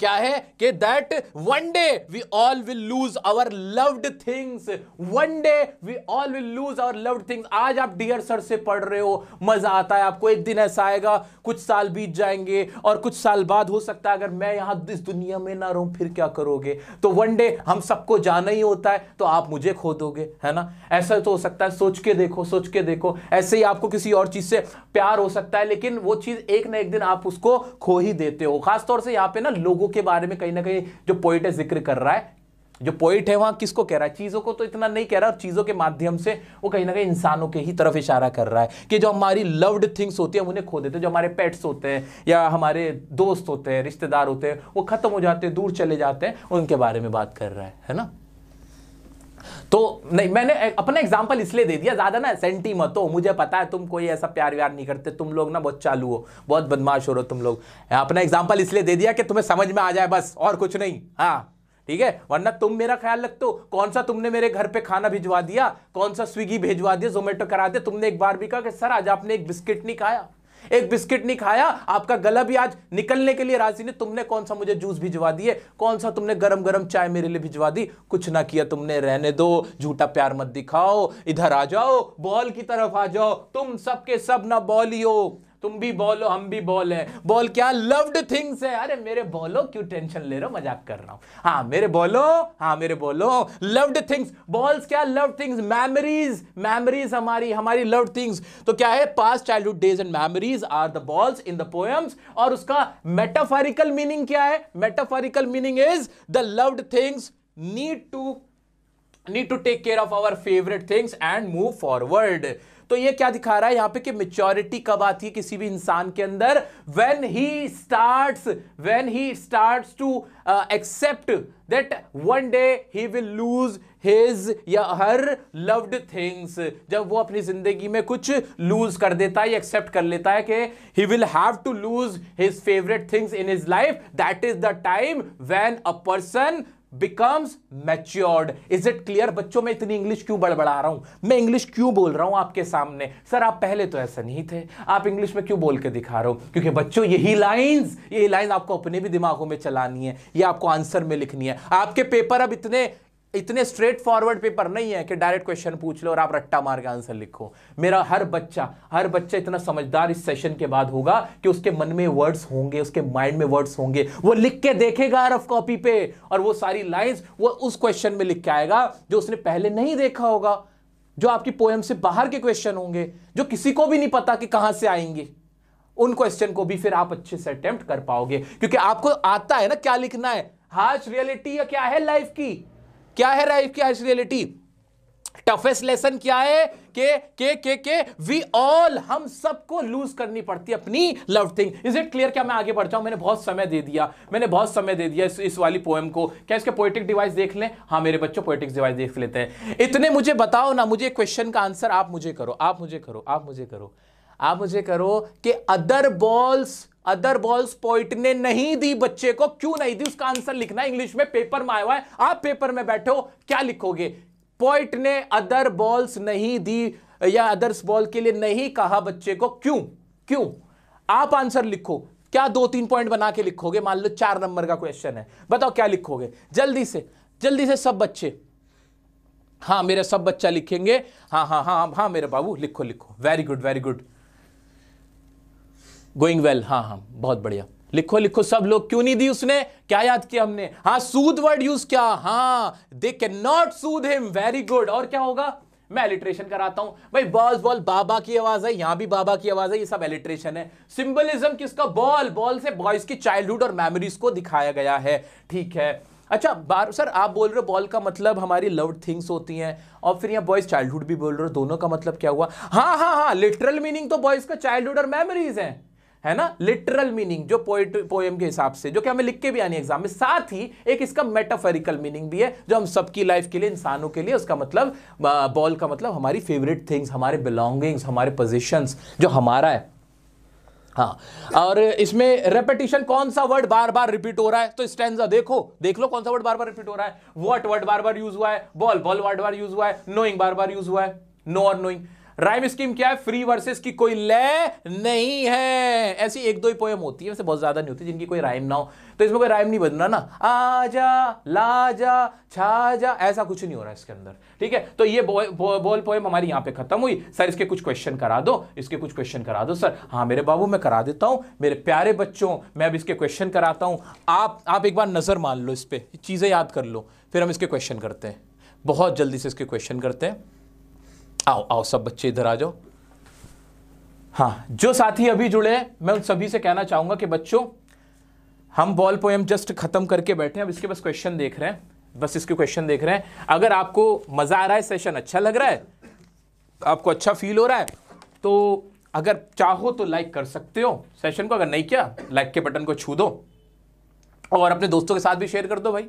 क्या है कि that one day we all will lose our loved things one day we all will lose our loved things आज आप dear sir से पढ़ रहे हो मजा आता है आपको एक दिन ऐसा आएगा कुछ साल बीत जाएंगे और कुछ साल बाद हो सकता है अगर मैं यहां इस दुनिया में ना रहूं फिर क्या करोगे तो वन डे हम सबको जाना ही होता है तो आप मुझे खो दोगे है ना ऐसा तो हो सकता है सोच के देखो सोच के देखो ऐसे ही आपको किसी और चीज से प्यार हो सकता है लेकिन वो चीज एक ना एक दिन आप उसको खो ही देते हो खासतौर से यहां पे ना लोग लोगों के बारे में कहीं ना कहीं जो पोइट है जिक्र कर रहा है जो पोइट है वहां किसको कह रहा है चीज़ों को तो इतना नहीं कह रहा और चीज़ों के माध्यम से वो कहीं ना कहीं इंसानों के ही तरफ इशारा कर रहा है कि जो हमारी लव्ड थिंग्स होती हैं उन्हें खो देते हैं जो हमारे पेट्स होते हैं या हमारे दोस्त होते हैं रिश्तेदार होते हैं वो खत्म हो जाते हैं दूर चले जाते हैं उनके बारे में बात कर रहा है है ना तो नहीं मैंने अपना एग्जाम्पल इसलिए दे दिया ज़्यादा ना सेंटी मत हो मुझे पता है तुम कोई ऐसा प्यार व्यार नहीं करते तुम लोग ना बहुत चालू हो बहुत बदमाश हो रहे हो तुम लोग अपना एग्जाम्पल इसलिए दे दिया कि तुम्हें समझ में आ जाए बस और कुछ नहीं हाँ ठीक है वरना तुम मेरा ख्याल रखते हो कौन सा तुमने मेरे घर पे खाना भिजवा दिया कौन सा स्विगी भेजवा दिया जोमेटो करा दिया तुमने एक बार भी कहा कि सर आज आपने एक बिस्किट नहीं खाया एक बिस्किट नहीं खाया आपका गला भी आज निकलने के लिए राजी नहीं तुमने कौन सा मुझे जूस भिजवा दिए कौन सा तुमने गरम गरम चाय मेरे लिए भिजवा दी कुछ ना किया तुमने रहने दो झूठा प्यार मत दिखाओ इधर आ जाओ बॉल की तरफ आ जाओ तुम सबके सब ना बॉल हो तुम भी बॉल हो हम भी बॉल है बॉल क्या लव्ड थिंग्स है अरे मेरे बॉलो क्यों टेंशन ले रहे हो मजाक कर रहा हूं हाँ मेरे बॉलो हाँ मेरे बॉलो लव्ड थिंग्स बॉल्स क्या लव्ड थिंग्स मेमोरीज मेमोरीज हमारी हमारी लव्ड थिंग्स तो क्या है past childhood days and memories are the balls in the poems और उसका मेटाफोरिकल मीनिंग क्या है metaphorical meaning is the loved things need to need to take care of our favourite things and move forward तो ये क्या दिखा रहा है यहां पे कि मेच्योरिटी कब आती है किसी भी इंसान के अंदर when he starts when he starts to accept that one day he will lose his या हर लव्ड थिंग्स जब वो अपनी जिंदगी में कुछ लूज कर देता है एक्सेप्ट कर लेता है कि he will have to lose his favourite things in his life that is the time when a person becomes matured is it clear बच्चों में इतनी इंग्लिश क्यों बड़बड़ा रहा हूं मैं इंग्लिश क्यों बोल रहा हूं आपके सामने सर आप पहले तो ऐसा नहीं थे आप इंग्लिश में क्यों बोल के दिखा रहे हो क्योंकि बच्चों यही लाइंस यही लाइंस आपको अपने भी दिमागों में चलानी है ये आपको आंसर में लिखनी है आपके पेपर अब इतने इतने स्ट्रेट फॉरवर्ड पेपर नहीं है कि डायरेक्ट क्वेश्चन पूछ लो और आप रट्टा मार के आंसर लिखो मेरा हर बच्चा हर बच्चा इतना समझदार इस सेशन के बाद होगा कि उसके मन में वर्ड्स होंगे उसके माइंड में वर्ड्स होंगे वो लिख के देखेगा रफ कॉपी पे और वो सारी लाइंस वो उस क्वेश्चन में लिख के आएगा जो उसने पहले नहीं देखा होगा जो आपकी पोएम से बाहर के क्वेश्चन होंगे जो किसी को भी नहीं पता कि कहां से आएंगे उन क्वेश्चन को भी फिर आप अच्छे से अटेम्प्ट कर पाओगे क्योंकि आपको आता है ना क्या लिखना है हार्श रियलिटी या क्या है लाइफ की क्या है लाइफ की हार्श रियलिटी टफेस्ट लेसन क्या है के के के के वी ऑल हम सबको लूज करनी पड़ती है अपनी love thing is it clear क्या मैं आगे बढ़ जाऊं मैंने बहुत समय दे दिया मैंने बहुत समय दे दिया इस, इस वाली पोएम को क्या इसके पोइटिक डिवाइस देख लें हाँ मेरे बच्चों पोइटिक डिवाइस देख लेते हैं इतने मुझे बताओ ना मुझे क्वेश्चन का आंसर आप मुझे करो आप मुझे करो आप मुझे करो आप मुझे करो कि other balls other balls poet ने नहीं दी बच्चे को क्यों नहीं दी उसका आंसर लिखना इंग्लिश में पेपर में आया हुआ है आप पेपर में बैठे हो क्या लिखोगे पॉइंट ने अदर बॉल्स नहीं दी या अदर्स बॉल के लिए नहीं कहा बच्चे को क्यों क्यों आप आंसर लिखो क्या दो तीन पॉइंट बना के लिखोगे मान लो चार नंबर का क्वेश्चन है बताओ क्या लिखोगे जल्दी से जल्दी से सब बच्चे हाँ मेरे सब बच्चा लिखेंगे हाँ हाँ हाँ हाँ मेरे बाबू लिखो लिखो very good very good going well हाँ हाँ बहुत बढ़िया लिखो लिखो सब लोग क्यों नहीं दी उसने क्या याद किया हमने हाँ सूद वर्ड यूज किया हाँ they can not soothe him very good और क्या होगा मैं एलिट्रेशन कराता हूं भाई बॉल बॉल बाबा की आवाज है यहां भी बाबा की आवाज है ये सब एलिट्रेशन है सिंबलिज्म किसका बॉल बॉल से बॉयज की चाइल्डहुड और मेमोरीज को दिखाया गया है ठीक है अच्छा बार सर आप बोल रहे हो बॉल का मतलब हमारी लव्ड थिंग्स होती हैं और फिर यहाँ बॉयज चाइल्डहुड भी बोल रहे हो दोनों का मतलब क्या हुआ हाँ हाँ हाँ लिटरल मीनिंग तो बॉयज का चाइल्डहुड और मेमोरीज हैं है ना लिटरल मीनिंग जो पोएट पोएम के हिसाब से जो कि हमें लिख के भी आनी एग्जाम में साथ ही एक इसका मेटाफेरिकल मीनिंग भी है जो हम सबकी लाइफ के लिए इंसानों के लिए उसका मतलब बॉल का मतलब हमारी फेवरेट थिंग्स हमारे बिलोंगिंग्स हमारे पोजिशंस जो हमारा है हाँ और इसमें रेपिटेशन कौन सा वर्ड बार बार रिपीट हो रहा है तो स्टैंडा देखो देख लो कौन सा वर्ड बार बार रिपीट हो रहा है वॉट वर्ड बार बार यूज हुआ है बॉल बॉल वर्ड बार यूज हुआ है नोइंग बार बार यूज हुआ है नो और नोइंग राइम स्कीम क्या है फ्री वर्सेस की कोई लय नहीं है ऐसी एक दो ही पोएम होती है वैसे बहुत ज्यादा नहीं होती जिनकी कोई राइम ना हो तो इसमें कोई राइम नहीं बजना ना आ जा छा जा ऐसा कुछ नहीं हो रहा इसके अंदर ठीक है तो ये बो, बो, बोल पोएम हमारी यहां पे खत्म हुई सर इसके कुछ क्वेश्चन करा दो इसके कुछ क्वेश्चन करा दो सर हाँ मेरे बाबू मैं करा देता हूं मेरे प्यारे बच्चों मैं अब इसके क्वेश्चन कराता हूँ आप आप एक बार नजर मान लो इस पर चीज़ें याद कर लो फिर हम इसके क्वेश्चन करते हैं बहुत जल्दी से इसके क्वेश्चन करते हैं आओ आओ सब बच्चे इधर आ जाओ हाँ जो साथी अभी जुड़े हैं मैं उन सभी से कहना चाहूंगा कि बच्चों हम बॉल पोएम जस्ट खत्म करके बैठे हैं अब इसके बस क्वेश्चन देख रहे हैं बस इसके क्वेश्चन देख रहे हैं अगर आपको मज़ा आ रहा है सेशन अच्छा लग रहा है आपको अच्छा फील हो रहा है तो अगर चाहो तो लाइक कर सकते हो सेशन को अगर नहीं किया लाइक के बटन को छू दो और अपने दोस्तों के साथ भी शेयर कर दो भाई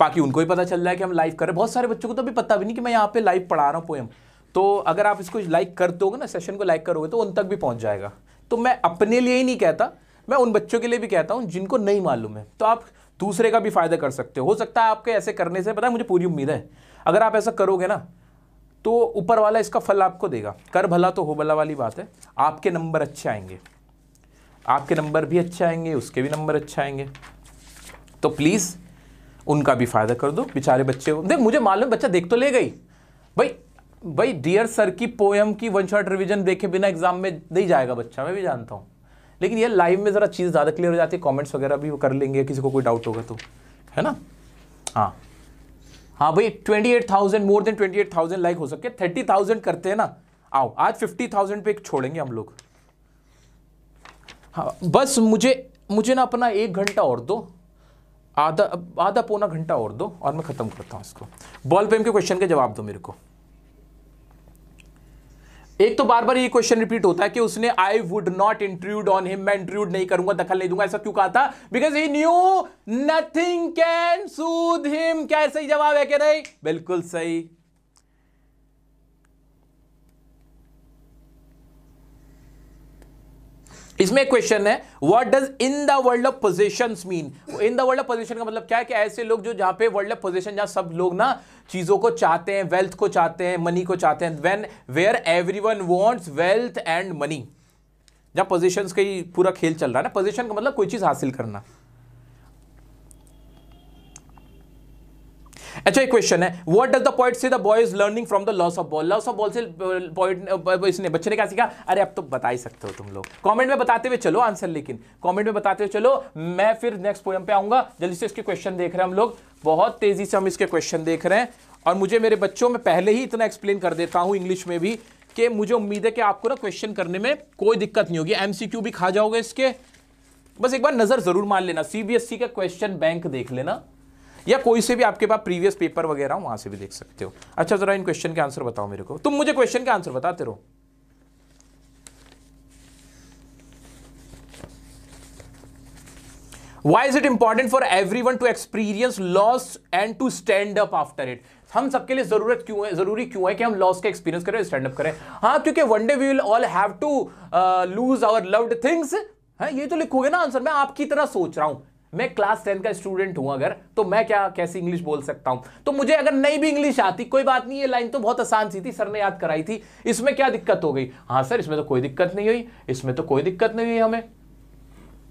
बाकी उनको भी पता चल रहा है कि हम लाइव कर रहे हैं बहुत सारे बच्चों को तो अभी पता भी नहीं कि मैं यहाँ पे लाइव पढ़ा रहा हूँ पोएम तो अगर आप इसको लाइक कर दोगे ना सेशन को लाइक करोगे तो उन तक भी पहुंच जाएगा तो मैं अपने लिए ही नहीं कहता मैं उन बच्चों के लिए भी कहता हूँ जिनको नहीं मालूम है तो आप दूसरे का भी फायदा कर सकते हो हो सकता है आपके ऐसे करने से पता है मुझे पूरी उम्मीद है अगर आप ऐसा करोगे ना तो ऊपर वाला इसका फल आपको देगा कर भला तो हो भला वाली बात है आपके नंबर अच्छे आएंगे आपके नंबर भी अच्छे आएंगे उसके भी नंबर अच्छे आएंगे तो प्लीज़ उनका भी फ़ायदा कर दो बेचारे बच्चे को देख मुझे मालूम बच्चा देख तो ले गई भाई भाई डियर सर की पोएम की वन शॉट रिविजन देखे बिना एग्जाम में नहीं जाएगा बच्चा मैं भी जानता हूँ लेकिन ये लाइव में ज़रा चीज़ ज़्यादा क्लियर हो जाती है कमेंट्स वगैरह भी वो कर लेंगे किसी को कोई डाउट होगा तो है ना हाँ हाँ भाई twenty eight thousand more than twenty eight thousand like हो सके थर्टी थाउजेंड करते हैं ना आओ आज फिफ्टी थाउजेंड पे एक छोड़ेंगे हम लोग हाँ बस मुझे मुझे ना अपना एक घंटा और दो आधा आधा पौना घंटा और दो और मैं ख़त्म करता हूँ इसको बॉल पेम के क्वेश्चन के जवाब दो मेरे को एक तो बार बार ये क्वेश्चन रिपीट होता है कि उसने I would not intrude on him मैं इंट्रूड नहीं करूंगा दखल नहीं दूंगा ऐसा क्यों कहा था because he knew nothing can soothe him क्या सही जवाब है क्या नहीं बिल्कुल सही इसमें क्वेश्चन है what does in the world of position mean in the world of position का मतलब क्या है कि ऐसे लोग जो जहां पे वर्ल्ड ऑफ पोजिशन जहां सब लोग ना चीज़ों को चाहते हैं वेल्थ को चाहते हैं मनी को चाहते हैं when where every one wants wealth and money जहां पोजिशन का ही पूरा खेल चल रहा है ना पोजिशन का मतलब कोई चीज़ हासिल करना अच्छा एक क्वेश्चन है what does the point say the boy is learning from the loss of ball loss of ball से पॉइंट इसने बच्चे ने क्या सीखा अरे अब तो बता ही सकते हो तुम लोग कॉमेंट में बताते हुए चलो आंसर लेकिन कमेंट में बताते हुए चलो मैं फिर नेक्स्ट पोएम पे आऊंगा जल्दी से इसके क्वेश्चन देख रहे हैं हम लोग बहुत तेजी से हम इसके क्वेश्चन देख रहे हैं और मुझे मेरे बच्चों में पहले ही इतना एक्सप्लेन कर देता हूँ इंग्लिश में भी कि मुझे उम्मीद है कि आपको ना क्वेश्चन करने में कोई दिक्कत नहीं होगी एमसीक्यू भी खा जाओगे इसके बस एक बार नज़र ज़रूर मार लेना सीबीएसई e का क्वेश्चन बैंक देख लेना या कोई से भी आपके पास प्रीवियस पेपर वगैरह वहां से भी देख सकते हो अच्छा ज़रा इन क्वेश्चन के आंसर बताओ मेरे को तुम मुझे क्वेश्चन के आंसर बताते रहो why is it important for every one to experience loss and to stand up after it हम सबके लिए जरूरत क्यों है जरूरी क्यों है कि हम लॉस का एक्सपीरियंस करें स्टैंड अप करें हाँ क्योंकि one day we will all have to lose our loved things है ये तो लिखोगे ना आंसर मैं आपकी तरह सोच रहा हूं मैं क्लास टेन का स्टूडेंट हूं अगर तो मैं क्या कैसी इंग्लिश बोल सकता हूं तो मुझे अगर नई भी इंग्लिश आती कोई बात नहीं ये लाइन तो बहुत आसान सी थी सर ने याद कराई थी इसमें क्या दिक्कत हो गई हाँ सर इसमें तो कोई दिक्कत नहीं हुई इसमें तो कोई दिक्कत नहीं हुई हमें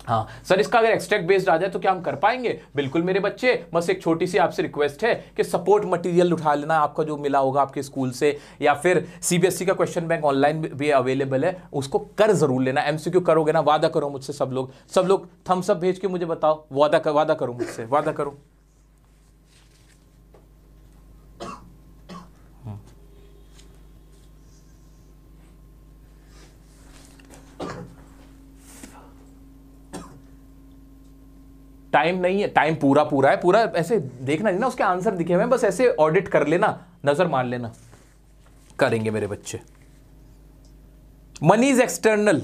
हाँ सर इसका अगर एक्सट्रैक्ट बेस्ड आ जाए तो क्या हम कर पाएंगे बिल्कुल मेरे बच्चे बस एक छोटी सी आपसे रिक्वेस्ट है कि सपोर्ट मटेरियल उठा लेना आपका जो मिला होगा आपके स्कूल से या फिर सीबीएसई e का क्वेश्चन बैंक ऑनलाइन भी अवेलेबल है उसको कर जरूर लेना एमसीक्यू करोगे ना वादा करो मुझसे सब लोग सब लोग थम्सअप भेज के मुझे बताओ वादा कर, वादा करो मुझसे वादा करो टाइम नहीं है टाइम पूरा पूरा है पूरा ऐसे देखना नहीं ना उसके आंसर दिखे हुए बस ऐसे ऑडिट कर लेना नज़र मार लेना करेंगे मेरे बच्चे money is external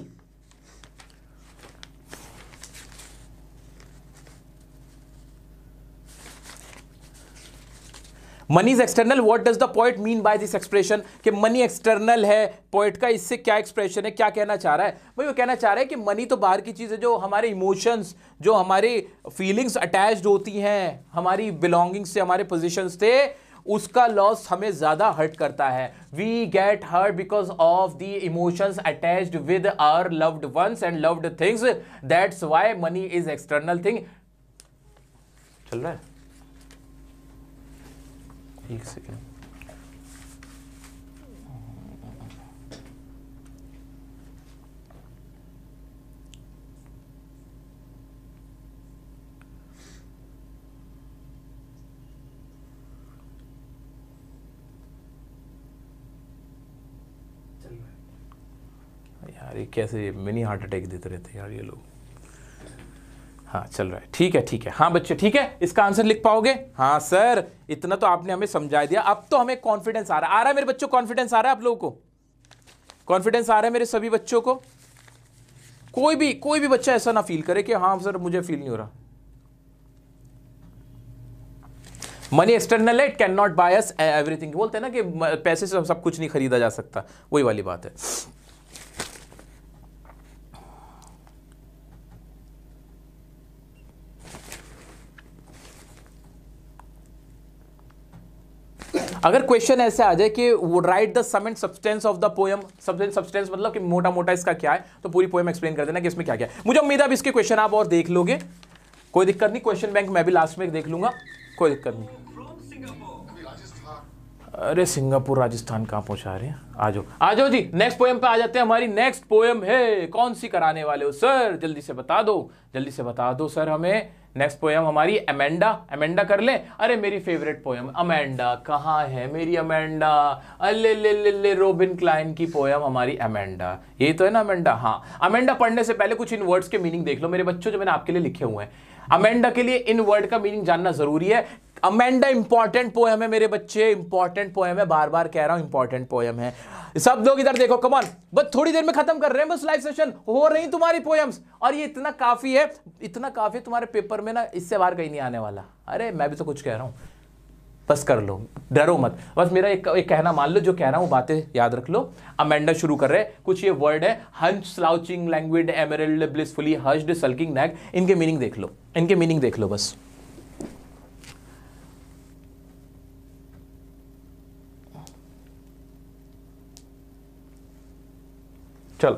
money is external what does the poet mean by this expression कि मनी एक्सटर्नल है पॉइंट का इससे क्या एक्सप्रेशन है क्या कहना चाह रहा है भाई वो कहना चाह रहा है कि मनी तो बाहर की चीज़ है जो हमारे इमोशंस जो हमारी फीलिंग्स अटैच्ड होती हैं हमारी बिलोंगिंग से हमारे पोजिशन से उसका लॉस हमें ज़्यादा हर्ट करता है we get hurt because of the emotions attached with our loved ones and loved things that's why money is external thing चल रहा है एक सेकेंड यार ये कैसे मिनी हार्ट अटैक देते रहते हैं यार ये लोग हाँ चल रहा है ठीक है ठीक है हाँ बच्चे ठीक है इसका आंसर लिख पाओगे हाँ सर इतना तो आपने हमें समझा दिया अब तो हमें कॉन्फिडेंस आ रहा है आ रहा है मेरे बच्चों कॉन्फिडेंस आ रहा है आप लोगों को कॉन्फिडेंस आ रहा है मेरे सभी बच्चों को कोई भी कोई भी बच्चा ऐसा ना फील करे कि हाँ सर मुझे फील नहीं हो रहा money external it can not buy everything बोलते हैं ना कि पैसे से सब कुछ नहीं खरीदा जा सकता वही वाली बात है अगर क्वेश्चन ऐसे आ जाए कि write the sum and substance of the poem substance substance मतलब कि मोटा मोटा इसका क्या है तो पूरी पोएम एक्सप्लेन कर देना कि इसमें क्या क्या है मुझे उम्मीद है अब इसके क्वेश्चन आप और देख लोगे कोई दिक्कत नहीं क्वेश्चन बैंक मैं भी लास्ट में देख लूंगा कोई दिक्कत नहीं अरे सिंगापुर राजस्थान कहाँ पहुंचा रहे हैं आ जाओ आ जाओ जी नेक्स्ट पोएम पे आ जाते हैं हमारी नेक्स्ट पोएम है कौन सी कराने वाले हो सर जल्दी से बता दो जल्दी से बता दो सर हमें नेक्स्ट पोयम हमारी अमेंडा अमेंडा कर ले अरे मेरी फेवरेट पोयम अमेंडा कहाँ है मेरी अमेंडा अल्ले ले ले ले रोबिन क्लाइन की पोयम हमारी अमेंडा ये तो है ना अमेंडा हाँ अमेंडा पढ़ने से पहले कुछ इन वर्ड्स के मीनिंग देख लो मेरे बच्चों जो मैंने आपके लिए लिखे हुए हैं अमेंडा के लिए इन वर्ड का मीनिंग जानना जरूरी है अमेंडा इंपॉर्टेंट पोएम है मेरे बच्चे इंपॉर्टेंट पोएम है बार बार कह रहा हूं इंपॉर्टेंट पोएम है सब लोग इधर देखो कमॉन बस थोड़ी देर में खत्म कर रहे हैं बस लाइव सेशन हो रही तुम्हारी पोएम्स और ये इतना काफी है इतना काफी है, तुम्हारे पेपर में ना इससे बाहर कहीं नहीं आने वाला अरे मैं भी तो कुछ कह रहा हूं बस कर लो डरो मत बस मेरा एक, एक कहना मान लो जो कह रहा हूं बातें याद रख लो अमेंडा शुरू कर रहे कुछ ये वर्ड है hunch slouching language emerald blissfully hushed sulking nag इनके मीनिंग देख लो इनके मीनिंग देख लो बस चल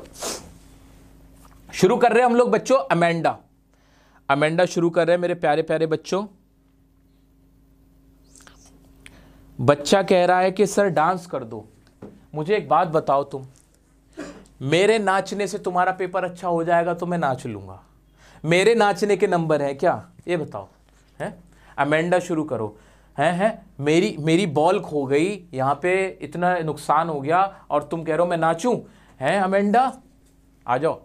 शुरू कर रहे हैं हम लोग बच्चों अमेंडा अमेंडा शुरू कर रहे हैं मेरे प्यारे प्यारे बच्चों बच्चा कह रहा है कि सर डांस कर दो मुझे एक बात बताओ तुम मेरे नाचने से तुम्हारा पेपर अच्छा हो जाएगा तो मैं नाच लूंगा मेरे नाचने के नंबर हैं क्या ये बताओ हैं अमेंडा शुरू करो हैं हैं मेरी मेरी बॉल खो गई यहाँ पे इतना नुकसान हो गया और तुम कह रहे हो मैं नाचूं है अमेंडा आ जाओ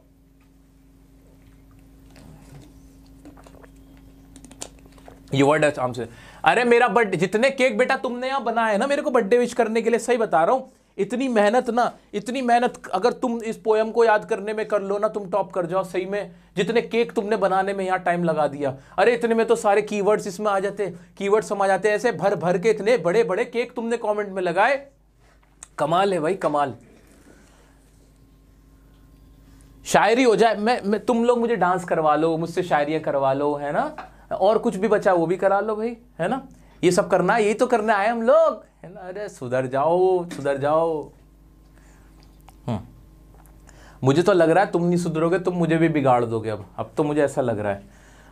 युवर डच आम से अरे मेरा बर्थडे जितने केक बेटा तुमने यहां बनाया है ना मेरे को बर्थडे विश करने के लिए सही बता रहा हूं इतनी मेहनत ना इतनी मेहनत अगर तुम इस पोएम को याद करने में कर लो ना तुम टॉप कर जाओ सही में जितने केक तुमने बनाने में यहाँ टाइम लगा दिया अरे इतने में तो सारे कीवर्ड्स इसमें आ जाते कीवर्ड्स हम आ जाते ऐसे भर भर के इतने बड़े बड़े केक तुमने कॉमेंट में लगाए कमाल है भाई कमाल शायरी हो जाए मैं, मैं तुम लोग मुझे डांस करवा लो मुझसे शायरियां करवा लो है ना और कुछ भी बचा वो भी करा लो भाई है ना ये सब करना है यही तो करने आए हम लोग है ना अरे सुधर जाओ सुधर जाओ हम्म। मुझे तो लग रहा है तुम नहीं सुधरोगे तुम मुझे भी बिगाड़ दोगे अब अब तो मुझे ऐसा लग रहा है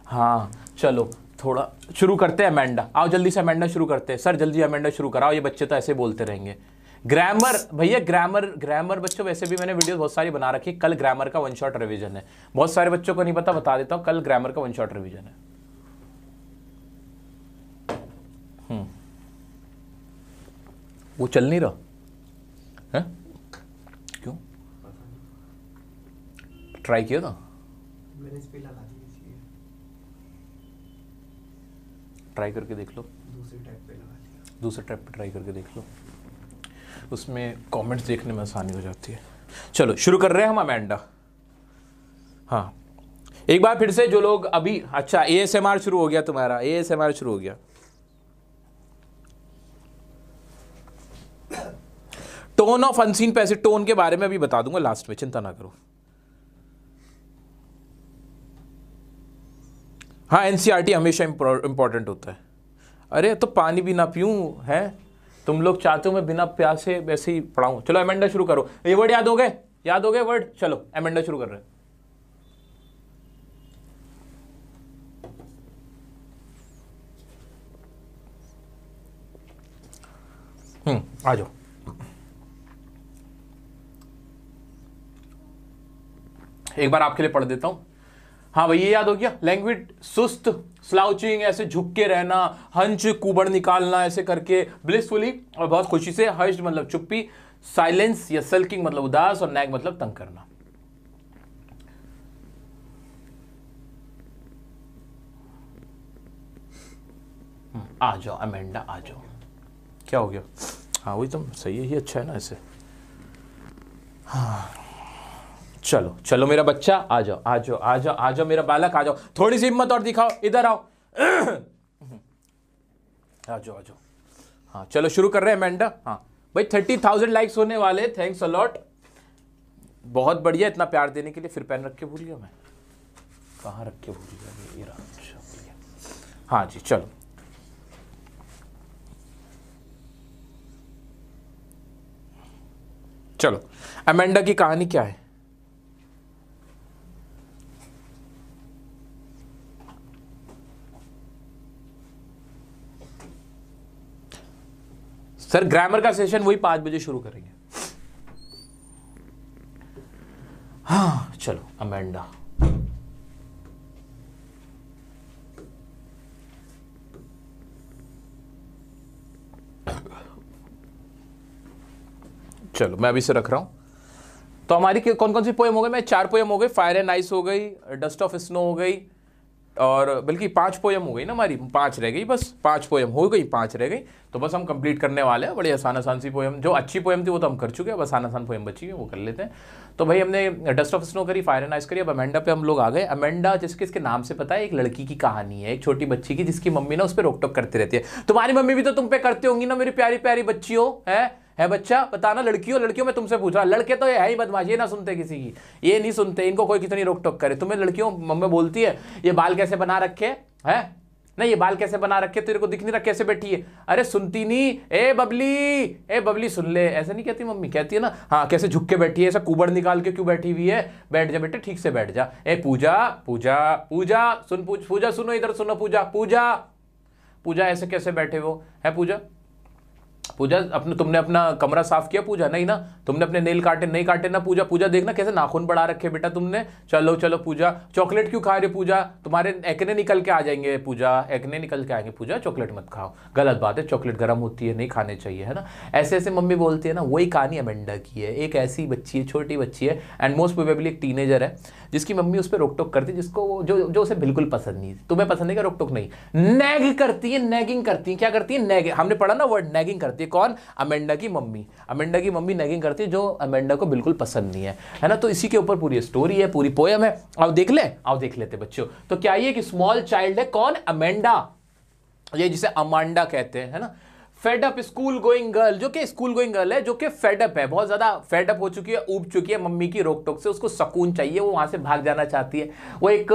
हाँ चलो थोड़ा शुरू करते हैं अमेंडा आओ जल्दी से अमेंडा शुरू करते हैं सर जल्दी अमेंडा शुरू कराओ ये बच्चे तो ऐसे बोलते रहेंगे ग्रामर भैया ग्रामर ग्रामर बच्चों वैसे भी मैंने वीडियो बहुत सारी बना रखी कल ग्रामर का वन शॉट रिवीजन है बहुत सारे बच्चों को नहीं पता बता देता हूं कल ग्रामर का वन शॉट रिवीजन है हम्म। वो चल नहीं रहा है क्यों ट्राई किया था ट्राई करके देख लो दूसरे ट्रैप पे ट्राई करके देख लो उसमें कमेंट्स देखने में आसानी हो जाती है चलो शुरू कर रहे हैं हम अमेंडा हाँ एक बार फिर से जो लोग अभी अच्छा ए शुरू हो गया तुम्हारा ए शुरू हो गया टोन ऑफ अनसीन पैसे टोन के बारे में अभी बता दूंगा लास्ट में चिंता ना करो हाँ एनसीआरटी e हमेशा इंपॉर्टेंट होता है अरे तो पानी भी ना पीऊँ है तुम लोग चाहते हो मैं बिना प्यासे वैसे ही पढ़ाऊँ चलो एमेंडा शुरू करो ये वर्ड याद हो गए याद हो गए वर्ड चलो एमेंडा शुरू कर रहे हम्म आ जाओ एक बार आपके लिए पढ़ देता हूं हाँ भैया याद हो गया लैंग्वेज सुस्त स्लाउचिंग ऐसे झुक के रहना हंच कुबड़ निकालना ऐसे करके ब्लिसफुली और बहुत खुशी से हर्ष मतलब चुप्पी साइलेंस या सल्किंग मतलब उदास और नैग मतलब तंग करना हम्म, आ जाओ अमेंडा आ जाओ क्या हो गया हाँ वही तो सही है ही अच्छा है ना ऐसे हाँ चलो चलो मेरा बच्चा आ जाओ आ जाओ आ जाओ आ जाओ मेरा बालक आ जाओ थोड़ी सी हिम्मत और दिखाओ इधर आओ <clears throat> आ जाओ आ जाओ हाँ चलो शुरू कर रहे हैं मैंडा हाँ भाई थर्टी थाउजेंड लाइक्स होने वाले थैंक्स अलॉट बहुत बढ़िया इतना प्यार देने के लिए फिर पेन रख के भूल गया मैं कहाँ रख के भूल गया ये हाँ जी चलो चलो अमेंडा की कहानी क्या है सर ग्रामर का सेशन वही पांच बजे शुरू करेंगे हाँ चलो अमेंडा चलो मैं अभी से रख रहा हूं तो हमारी कौन कौन सी पोएम हो गई मैं चार पोएम हो गई फायर एंड आइस हो गई डस्ट ऑफ स्नो हो गई और बल्कि पांच पोयम हो गई ना हमारी पांच रह गई बस पांच पोयम हो गई पांच रह गई तो बस हम कंप्लीट करने वाले हैं बड़ी आसान आसान सी पोयम जो अच्छी पोयम थी वो तो हम कर चुके हैं बस आसान आसान पोयम बची है वो कर लेते हैं तो भाई हमने डस्ट ऑफ स्नो करी फायर एंड आइस करी अब अमेंडा पे हम लोग आ गए अमेंडा जिसके इसके नाम से पता है एक लड़की की कहानी है एक छोटी बच्ची की जिसकी मम्मी ना उस पर रोकटोक करती रहती है तुम्हारी मम्मी भी तो तुम पे करती होंगी ना मेरी प्यारी प्यारी बच्ची हो है है बच्चा बताना लड़कियों लड़कियों में तुमसे पूछ रहा लड़के तो है ही बदमाश ये ना सुनते किसी की ये नहीं सुनते इनको कोई कितनी रोक टोक करे तुम्हें लड़कियों मम्मी बोलती है ये बाल कैसे बना रखे है नहीं ये बाल कैसे बना रखे तेरे को दिख नहीं रहा कैसे बैठी है अरे सुनती नहीं ए बबली ए बबली सुन ले ऐसे नहीं कहती मम्मी कहती है ना हाँ कैसे झुक के बैठी है ऐसा कुबड़ निकाल के क्यों बैठी हुई है बैठ जा बेटे ठीक से बैठ जा ए पूजा पूजा पूजा सुन पूजा सुनो इधर सुनो पूजा पूजा पूजा ऐसे कैसे बैठे वो है पूजा पूजा अपने तुमने अपना कमरा साफ किया पूजा नहीं ना तुमने अपने नेल काटे नहीं काटे ना पूजा पूजा देखना कैसे नाखून बढ़ा रखे बेटा तुमने चलो चलो पूजा चॉकलेट क्यों खा रहे पूजा तुम्हारे एकने निकल के आ जाएंगे पूजा एकने निकल के आएंगे पूजा चॉकलेट मत खाओ गलत बात है चॉकलेट गर्म होती है नहीं खाने चाहिए है ना ऐसे ऐसे मम्मी बोलती है ना वही कहानी अमेंडा की है एक ऐसी बच्ची है छोटी बच्ची है एंड मोस्ट प्रोबेबली एक टीनेजर है जिसकी मम्मी उस पर रोक टोक करती है जिसको जो जो उसे बिल्कुल पसंद नहीं तुम्हें पसंद नहीं क्या रोक टोक नहीं नैग करती है नैगिंग करती है क्या करती है नैग हमने पढ़ा ना वर्ड नैगिंग करती करती है कौन अमेंडा की मम्मी अमेंडा की मम्मी नेगिंग करती है जो अमेंडा को बिल्कुल पसंद नहीं है है ना तो इसी के ऊपर पूरी स्टोरी है पूरी पोयम है आओ देख ले आओ देख लेते बच्चों तो क्या ये कि स्मॉल चाइल्ड है कौन अमेंडा ये जिसे अमांडा कहते हैं है ना अप स्कूल गोइंग गर्ल जो कि स्कूल गोइंग गर्ल है जो कि फेड अप है बहुत ज़्यादा फेड अप हो चुकी है उब चुकी है मम्मी की रोक टोक से उसको सुकून चाहिए वो वहां से भाग जाना चाहती है वो एक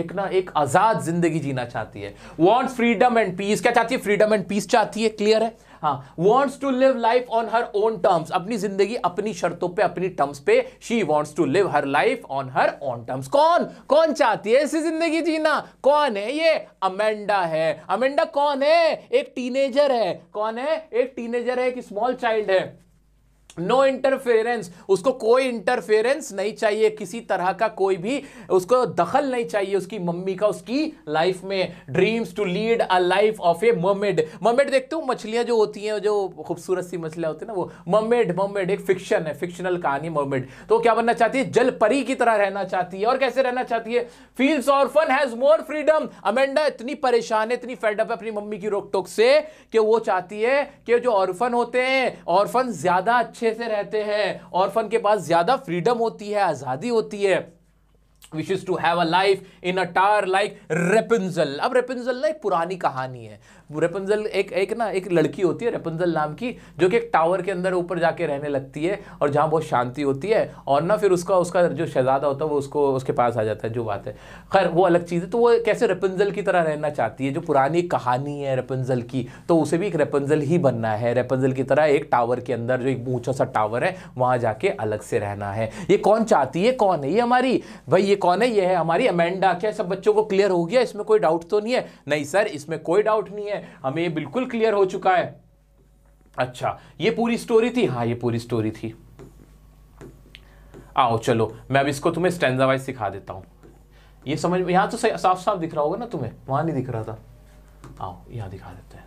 एक ना एक आज़ाद जिंदगी जीना चाहती है वॉन्ट फ्रीडम एंड पीस क्या चाहती है फ्रीडम एंड पीस चाहती है क्लियर है हाँ wants to live life on her own terms अपनी जिंदगी अपनी शर्तों पे अपनी टर्म्स पे she wants to live her life on her own terms कौन कौन चाहती है ऐसी जिंदगी जीना कौन है ये अमेंडा है अमेंडा कौन है एक टीनेजर है कौन है एक टीनेजर है एक स्मॉल चाइल्ड है नो no इंटरफेरेंस उसको कोई इंटरफेरेंस नहीं चाहिए किसी तरह का कोई भी उसको दखल नहीं चाहिए उसकी मम्मी का उसकी लाइफ में dreams to lead a life of a mermaid mermaid देखते हो मछलियां जो होती हैं जो खूबसूरत सी मछलियां होती है ना वो मोमेड मोमेड एक फिक्शन है फिक्शनल कहानी ममेड तो क्या बनना चाहती है जल परी की तरह रहना चाहती है और कैसे रहना चाहती है feels orphan has more freedom Amanda इतनी परेशान है इतनी फेडअप है अपनी मम्मी की रोक टोक से कि वो चाहती है कि जो ऑर्फन होते हैं ऑर्फन ज्यादा अच्छे अच्छे से रहते हैं ऑर्फन के पास ज़्यादा फ्रीडम होती है आज़ादी होती है wishes to have a life in a tower like Rapunzel अब रेपिंजल ना एक पुरानी कहानी है रेपंजल एक एक ना एक लड़की होती है रेपंजल नाम की जो कि एक टावर के अंदर ऊपर जाके रहने लगती है और जहाँ बहुत शांति होती है और ना फिर उसका उसका जो शहजादा होता है वो उसको उसके पास आ जाता है जो बात है खैर वो अलग चीज़ है तो वो कैसे रेपंजल की तरह रहना चाहती है जो पुरानी कहानी है रेपंजल की तो उसे भी एक रेपंजल ही बनना है रेपंजल की तरह एक टावर के अंदर जो एक ऊँचा सा टावर है वहाँ जाके अलग से रहना है ये कौन चाहती है कौन है ये हमारी भाई ये कौन है ये है हमारी अमेंडा क्या सब बच्चों को क्लियर हो गया इसमें कोई डाउट तो नहीं है नहीं सर इसमें कोई डाउट नहीं है है हमें ये बिल्कुल क्लियर हो चुका है अच्छा ये पूरी स्टोरी थी हाँ ये पूरी स्टोरी थी आओ चलो मैं अब इसको तुम्हें स्टैंडा वाइज सिखा देता हूँ ये समझ में यहाँ तो साफ साफ दिख रहा होगा ना तुम्हें वहां नहीं दिख रहा था आओ यहाँ दिखा देते हैं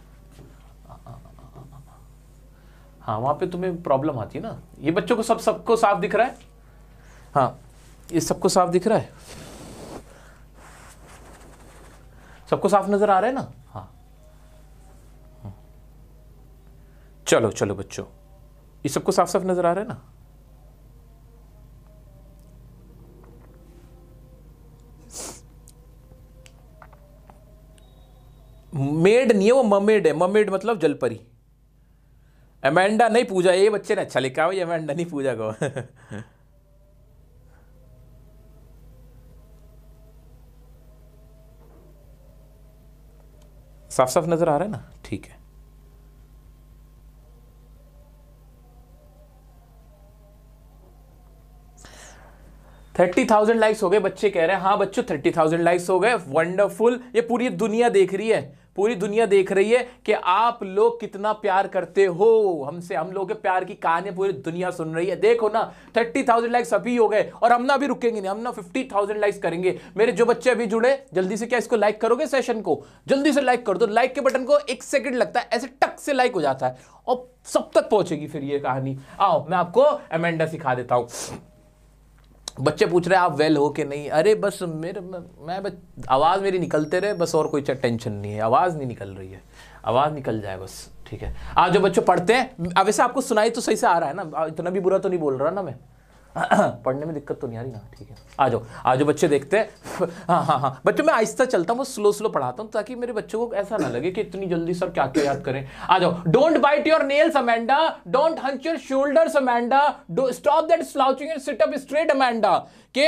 हाँ वहां पे तुम्हें प्रॉब्लम आती है ना ये बच्चों को सब सबको साफ दिख रहा है हाँ ये सबको साफ दिख रहा है सबको साफ नज़र आ रहा है ना चलो चलो बच्चों ये सबको साफ साफ नजर आ रहा है ना मेड नहीं है वो ममेड है ममेड मतलब जलपरी अमेंडा नहीं पूजा ये बच्चे ने अच्छा लिखा भाई अमेंडा नहीं पूजा को <laughs> साफ साफ नजर आ रहा है ना ठीक है थर्टी थाउजेंड लाइक्स हो गए बच्चे कह रहे हैं हाँ बच्चों थर्टी थाउजेंड लाइक्स हो गए वंडरफुल ये पूरी दुनिया देख रही है पूरी दुनिया देख रही है कि आप लोग कितना प्यार करते हो हमसे हम लोग के प्यार की कहानी पूरी दुनिया सुन रही है देखो ना थर्टी थाउजेंड लाइक्स अभी हो गए और हम ना अभी रुकेंगे नहीं हम ना फिफ्टी थाउजेंड लाइक्स करेंगे मेरे जो बच्चे अभी जुड़े जल्दी से क्या इसको लाइक करोगे सेशन को जल्दी से लाइक कर दो लाइक के बटन को एक सेकेंड लगता है ऐसे टक से लाइक हो जाता है और सब तक पहुंचेगी फिर ये कहानी आओ मैं आपको एमेंडा सिखा देता हूं बच्चे पूछ रहे हैं आप वेल हो कि नहीं अरे बस मेरे मैं बस आवाज़ मेरी निकलते रहे बस और कोई टेंशन नहीं है आवाज़ नहीं निकल रही है आवाज़ निकल जाए बस ठीक है आज जो बच्चों पढ़ते हैं वैसे आपको सुनाई तो सही से आ रहा है ना इतना भी बुरा तो नहीं बोल रहा ना मैं <clears throat> पढ़ने में दिक्कत तो नहीं आ रही ना ठीक है आ जाओ आज बच्चे देखते हैं <laughs> हाँ हाँ हाँ बच्चों मैं आहिस्ता चलता हूँ स्लो स्लो पढ़ाता हूँ ताकि मेरे बच्चों को ऐसा ना लगे कि इतनी जल्दी सर क्या क्या याद करें आ जाओ don't bite your nails Amanda don't hunch your shoulders Amanda stop that slouching and sit up straight Amanda के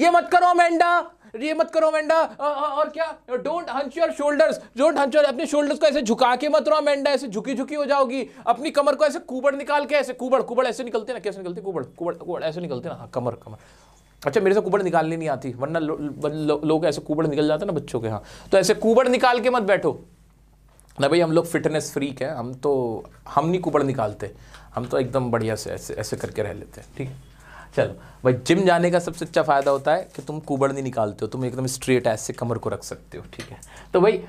ये मत करो अमेंडा ये मत करो मेंढा और क्या don't hunch your shoulders don't hunch your अपने शोल्डर्स को ऐसे झुका के मत रहो मेंढा ऐसे झुकी झुकी हो जाओगी अपनी कमर को ऐसे कुबड़ निकाल के ऐसे कुबड़ कुबड़ ऐसे निकलते ना कैसे निकलते कुबड़ कुबड़ कुबड़ ऐसे निकलते ना हाँ कमर कमर अच्छा मेरे से कुबड़ निकालनी नहीं आती वरना लोग लो, लो, लो ऐसे कुबड़ निकल जाते ना बच्चों के यहाँ तो ऐसे कुबड़ निकाल के मत बैठो ना भाई हम लोग फिटनेस फ्रीक है हम तो हम नहीं कुबड़ निकालते हम तो एकदम बढ़िया से ऐसे ऐसे करके रह लेते हैं ठीक है चलो भाई जिम जाने का सबसे अच्छा फ़ायदा होता है कि तुम कुबड़ नहीं निकालते हो तुम एकदम स्ट्रेट ऐसे कमर को रख सकते हो ठीक है तो भाई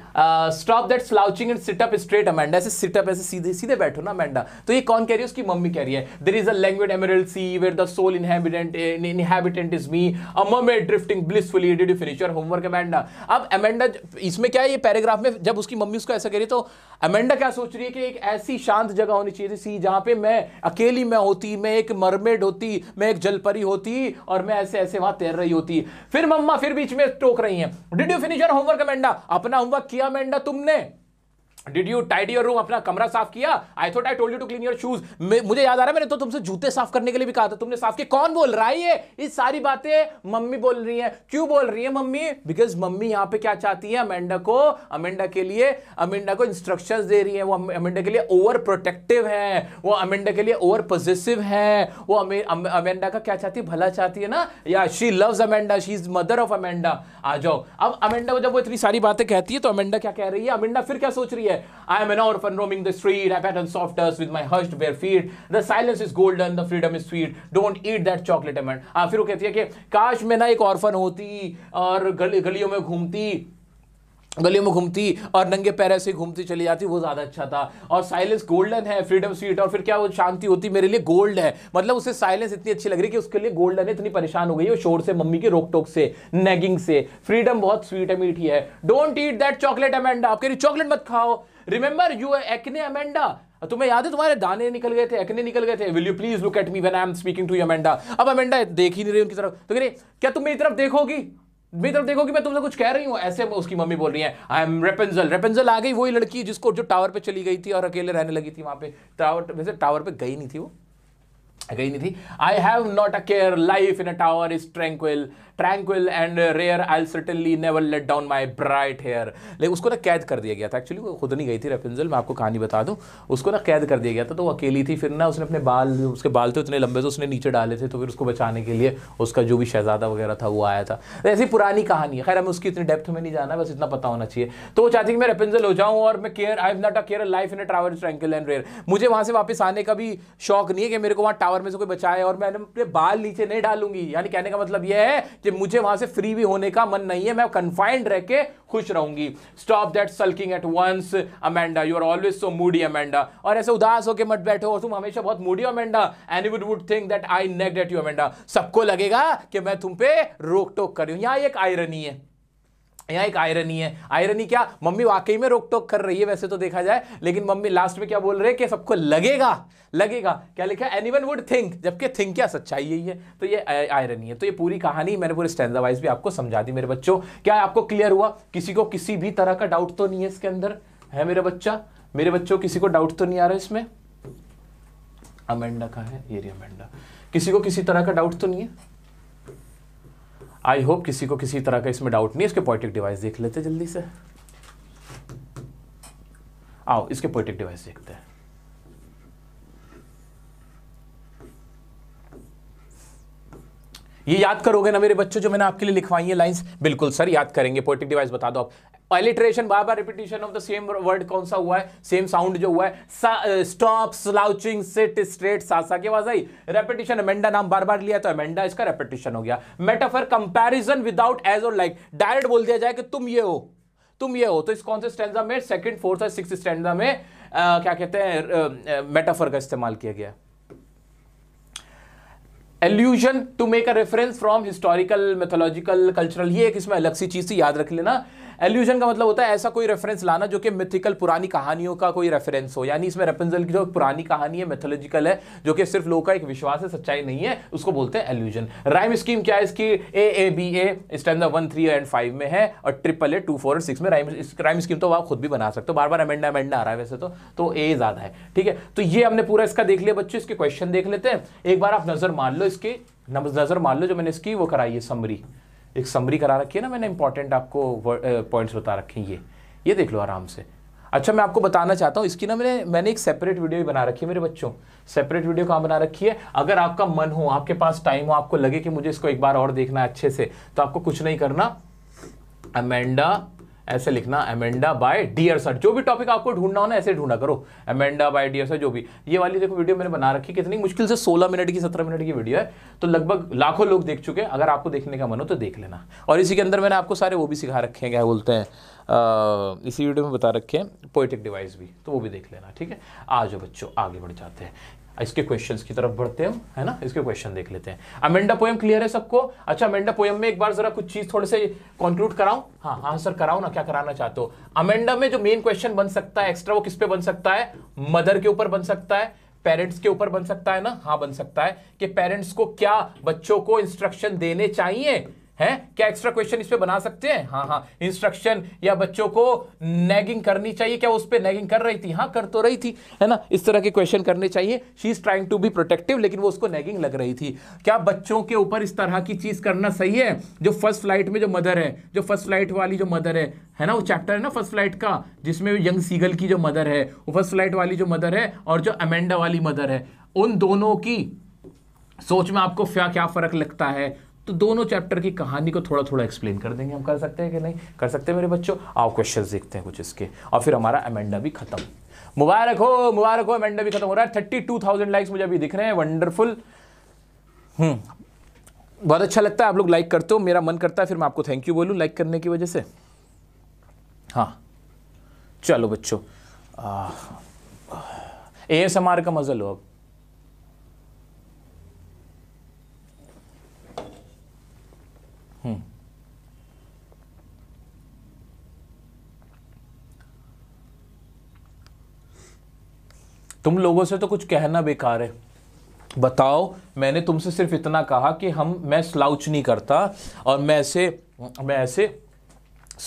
stop that slouching and sit up straight Amanda ऐसे सिटअप ऐसे सीधे सीधे बैठो ना अमेंडा तो ये कौन कह रही है उसकी मम्मी कह रही है there is a language emerald sea where the sole inhabitant inhabitant is me a ममे drifting blissfully did you finish your homework Amanda अब अमेंडा इसमें क्या है ये पैराग्राफ में जब उसकी मम्मी उसको ऐसा कह रही है तो अमेंडा क्या सोच रही है कि एक ऐसी शांत जगह होनी चाहिए थी जहां पे मैं अकेली मैं होती मैं एक मरमेड होती मैं एक जलपरी होती होती और मैं ऐसे ऐसे वहां तैर रही होती फिर मम्मा फिर बीच में टोक रही है did you finish your homework Amanda अपना होमवर्क किया मेंडा तुमने did you tidy your room अपना कमरा साफ किया I thought I told you to clean your shoes मुझे याद आ रहा है मैंने तो तुमसे जूते साफ करने के लिए भी कहा था तुमने साफ किया कौन बोल रहा है ये इस सारी बातें मम्मी बोल रही है क्यों बोल रही है मम्मी बिकॉज मम्मी यहाँ पे क्या चाहती है अमेंडा को अमेंडा के लिए अमेंडा को इंस्ट्रक्शन दे रही है वो अमेंडा के लिए ओवर प्रोटेक्टिव है वो अमेंडा के लिए ओवर पॉजिटिव है वो अमेंडा का क्या चाहती है भला चाहती है ना या she loves Amanda she is mother of Amanda आ जाओ अब अमेंडा को जब वो इतनी सारी बातें कहती है तो अमेंडा क्या कह रही है अमेंडा फिर क्या सोच रही है there. I am an orphan roaming the street. I pattern soft dust with my hushed bare feet. The silence is golden, the freedom is sweet. Don't eat that chocolate amount. फिर वो कहती है कि काश मैं ना एक ऑर्फन होती और गली गलियों में घूमती गली में घूमती और नंगे पैर ऐसे घूमती चली जाती वो ज़्यादा अच्छा था और साइलेंस गोल्डन है फ्रीडम स्वीट और फिर क्या वो शांति होती मेरे लिए गोल्ड है मतलब उसे साइलेंस इतनी अच्छी लग रही कि उसके लिए गोल्डन है इतनी परेशान हो गई है शोर से मम्मी की रोक टोक से नेगिंग से फ्रीडम बहुत स्वीट है मीठी है don't eat that chocolate Amanda आप कह चॉकलेट मत खाओ रिमेंबर यू एक्ने अमेंडा तुम्हें याद है तुम्हारे दाने निकल गए थे एक्ने निकल गए थे will you please look at me when I am speaking to you Amanda अब अमेंडा देख ही नहीं रही उनकी तरफ तो कह रही क्या तुम मेरी तरफ देखोगी मेरी तरफ देखो कि मैं तुमसे कुछ कह रही हूँ ऐसे उसकी मम्मी बोल रही है आई एम रेपेंजल रेपेंजल आ गई वही लड़की जिसको जो टावर पे चली गई थी और अकेले रहने लगी थी वहाँ पे टावर वैसे टावर पे गई नहीं थी वो गई नहीं थी I have not a care life in a tower is tranquil tranquil and rare I certainly never let down my bright hair लेकिन उसको ना कैद कर दिया गया था एक्चुअली वो खुद नहीं गई थी रेपिंजल मैं आपको कहानी बता दूँ उसको ना कैद कर दिया गया था तो वो अकेली थी फिर ना उसने अपने बाल उसके बाल तो थे उतने लंबे से उसने नीचे डाले थे तो फिर उसको बचाने के लिए उसका जो भी शहजादा वगैरह था वो आया था तो ऐसी पुरानी कहानी है खैर हमें उसकी इतनी डेप्थ में नहीं जाना बस इतना पता होना चाहिए तो वो चाहती कि मैं रेपिजल हो जाऊँ और मैं care I not a care life in tower tranquil and rare मुझे वहाँ से वापस आने का भी शौक नहीं है कि मेरे को वहाँ टावर में से कोई बचाए और मैंने अपने बाल नीचे नहीं डालूंगी यानी कहने का मतलब यह है कि मुझे वहां से फ्री भी होने का मन नहीं है मैं कंफाइंड रह के खुश रहूंगी stop that sulking at once Amanda you are always so moody Amanda और ऐसे उदास होकर मत बैठो हो तुम हमेशा बहुत moody Amanda and would would think that I nagged at you Amanda सबको लगेगा कि मैं तुम पे रोक टोक कर रही हूं यहां एक आयरनी है यहाँ एक आयरनी है आयरनी क्या मम्मी वाकई में रोक टोक कर रही है वैसे तो देखा जाए लेकिन मम्मी लास्ट में क्या बोल रहे हैं कि सबको लगेगा लगेगा क्या लिखा है एनीवन वुड थिंक जबकि थिंक क्या सच्चाई यही है तो ये आयरनी है तो ये पूरी कहानी मैंने पूरे स्टैंडा वाइज भी आपको समझा दी मेरे बच्चों क्या आपको क्लियर हुआ किसी को किसी भी तरह का डाउट तो नहीं है इसके अंदर है मेरा बच्चा मेरे बच्चों किसी को डाउट तो नहीं आ रहा इसमें अमेंडा का है ये अमेंडा किसी को किसी तरह का डाउट तो नहीं है आई होप किसी को किसी तरह का इसमें डाउट नहीं इसके पॉइटिक डिवाइस देख लेते जल्दी से आओ इसके पॉइटिक डिवाइस देखते हैं ये याद करोगे ना मेरे बच्चों जो मैंने आपके लिए लिखवाई है लाइंस बिल्कुल सर याद करेंगे पोइटिक डिवाइस बता दो आप एलिट्रेशन बार बार repetition of the same word कौन सा हुआ है सेम साउंड जो हुआ है स्टॉप स्लाउचिंग सिट स्ट्रेट सासा की आवाज आई रेपिटेशन अमेंडा नाम बार बार लिया तो अमेंडा इसका रेपिटेशन हो गया मेटाफर कंपेरिजन विदाउट एज और लाइक डायरेक्ट बोल दिया जाए कि तुम ये हो तुम ये हो तो इस कौन से स्टैंडा में सेकंड फोर्थ और सिक्स स्टैंडा में आ, uh, क्या कहते हैं मेटाफर uh, uh, का इस्तेमाल किया गया है allusion to make a reference from historical mythological cultural ये एक इसमें अलग सी चीज़ से याद रख लेना एल्यूजन का मतलब होता है ऐसा कोई रेफरेंस लाना जो कि मिथिकल पुरानी कहानियों का कोई रेफरेंस हो यानी इसमें रेपन्जल की जो पुरानी कहानी है मेथोलॉजिकल है जो कि सिर्फ लोगों का एक विश्वास है सच्चाई नहीं है उसको बोलते हैं एल्यूजन राइम स्कीम क्या है इसकी ए ए बी ए इस वन थ्री एंड फाइव में है और triple A two four and six में राइम राइम स्कीम तो आप खुद भी बना सकते हो बार बार अमेंडा अमेंडा आ रहा है वैसे तो तो ए ज़्यादा है ठीक है तो ये हमने पूरा इसका देख लिया बच्चों इसके क्वेश्चन देख लेते हैं एक बार आप नज़र मान लो इसकी नजर मान लो जो मैंने इसकी वो कराई है समरी एक समरी करा रखी है ना मैंने इंपॉर्टेंट आपको पॉइंट्स बता रखे हैं ये ये देख लो आराम से अच्छा मैं आपको बताना चाहता हूँ इसकी ना मैंने मैंने एक सेपरेट वीडियो भी बना रखी है मेरे बच्चों सेपरेट वीडियो कहाँ बना रखी है अगर आपका मन हो आपके पास टाइम हो आपको लगे कि मुझे इसको एक बार और देखना है अच्छे से तो आपको कुछ नहीं करना अमेंडा ऐसे लिखना अमेंडा बाय डियर सर जो भी टॉपिक आपको ढूंढना हो ना ऐसे ढूंढा करो अमेंडा बाय डियर सर जो भी ये वाली देखो वीडियो मैंने बना रखी कितनी मुश्किल से 16 मिनट की 17 मिनट की वीडियो है तो लगभग लाखों लोग देख चुके हैं अगर आपको देखने का मन हो तो देख लेना और इसी के अंदर मैंने आपको सारे वो भी सिखा रखे हैं क्या बोलते हैं इसी वीडियो में बता रखे हैं पोइटिक डिवाइस भी तो वो भी देख लेना ठीक है आज बच्चों आगे बढ़ जाते हैं इसके क्वेश्चंस की तरफ बढ़ते हैं हम है ना इसके क्वेश्चन देख लेते हैं अमेंडा पोयम क्लियर है सबको अच्छा अमेंडा पोयम में एक बार जरा कुछ चीज थोड़े से कंक्लूड कराऊं हाँ हाँ सर कराओ ना क्या कराना चाहते हो अमेंडा में जो मेन क्वेश्चन बन सकता है एक्स्ट्रा वो किस पे बन सकता है मदर के ऊपर बन सकता है पेरेंट्स के ऊपर बन सकता है ना हाँ बन सकता है कि पेरेंट्स को क्या बच्चों को इंस्ट्रक्शन देने चाहिए है क्या एक्स्ट्रा क्वेश्चन इस पर बना सकते हैं हाँ हाँ इंस्ट्रक्शन या बच्चों को नैगिंग करनी चाहिए क्या उस पर नेगिंग कर रही थी हाँ कर तो रही थी है ना इस तरह के क्वेश्चन करने चाहिए she is trying to be protective लेकिन वो उसको नेगिंग लग रही थी क्या बच्चों के ऊपर इस तरह की चीज करना सही है जो फर्स्ट फ्लाइट में जो मदर है जो फर्स्ट फ्लाइट वाली जो मदर है है ना वो चैप्टर है ना फर्स्ट फ्लाइट का जिसमें यंग सीगल की जो मदर है वो फर्स्ट फ्लाइट वाली जो मदर है और जो अमेंडा वाली मदर है उन दोनों की सोच में आपको क्या क्या फर्क लगता है तो दोनों चैप्टर की कहानी को थोड़ा थोड़ा एक्सप्लेन कर देंगे हम कर सकते हैं कि नहीं कर सकते हैं मेरे बच्चों आओ क्वेश्चन देखते हैं कुछ इसके और फिर हमारा अमेंडा भी खत्म मुबारक हो मुबारक हो अमेंडा भी खत्म हो रहा है थर्टी टू थाउजेंड लाइक्स मुझे अभी दिख रहे हैं वंडरफुल हम्म। बहुत अच्छा लगता है आप लोग लाइक करते हो मेरा मन करता है फिर मैं आपको थैंक यू बोलूँ लाइक करने की वजह से हाँ चलो बच्चों ए एस एम आर का मज़ा लो अब तुम लोगों से तो कुछ कहना बेकार है बताओ मैंने तुमसे सिर्फ इतना कहा कि हम मैं स्लाउच नहीं करता और मैं ऐसे मैं ऐसे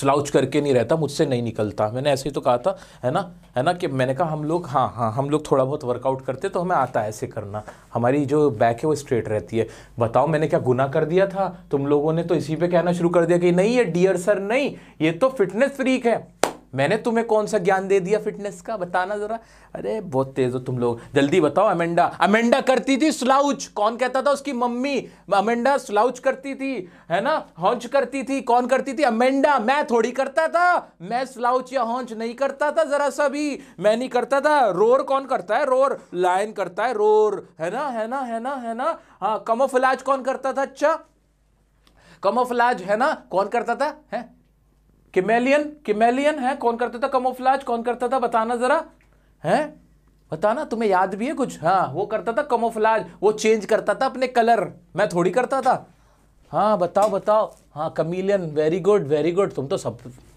स्लाउच करके नहीं रहता मुझसे नहीं निकलता मैंने ऐसे ही तो कहा था है ना है ना कि मैंने कहा हम लोग हाँ हाँ हम लोग थोड़ा बहुत वर्कआउट करते तो हमें आता है ऐसे करना हमारी जो बैक है वो स्ट्रेट रहती है बताओ मैंने क्या गुना कर दिया था तुम लोगों ने तो इसी पे कहना शुरू कर दिया कि नहीं ये डियर सर नहीं ये तो फिटनेस फ्रीक है मैंने तुम्हें कौन सा ज्ञान दे दिया फिटनेस का बताना जरा अरे बहुत तेज हो तुम लोग जल्दी बताओ अमेंडा अमेंडा करती थी स्लाउच कौन कहता था उसकी मम्मी अमेंडा स्लाउच करती थी है ना हॉन्च करती थी कौन करती थी अमेंडा मैं थोड़ी करता था मैं स्लाउच या हॉन्च नहीं करता था जरा सा भी मैं नहीं करता था रोर कौन करता है रोर लाइन करता है रोर है ना है ना है ना है ना हाँ कमोफलाज कौन करता था अच्छा कमोफलाज है ना कौन करता था है किमेलियन किमेलियन है कौन करता था कमोफ्लाज कौन करता था बताना जरा है बताना तुम्हें याद भी है कुछ हाँ वो करता था कमोफ्लाज वो चेंज करता था अपने कलर मैं थोड़ी करता था हाँ बताओ बताओ हाँ chameleon very good very good तुम तो सब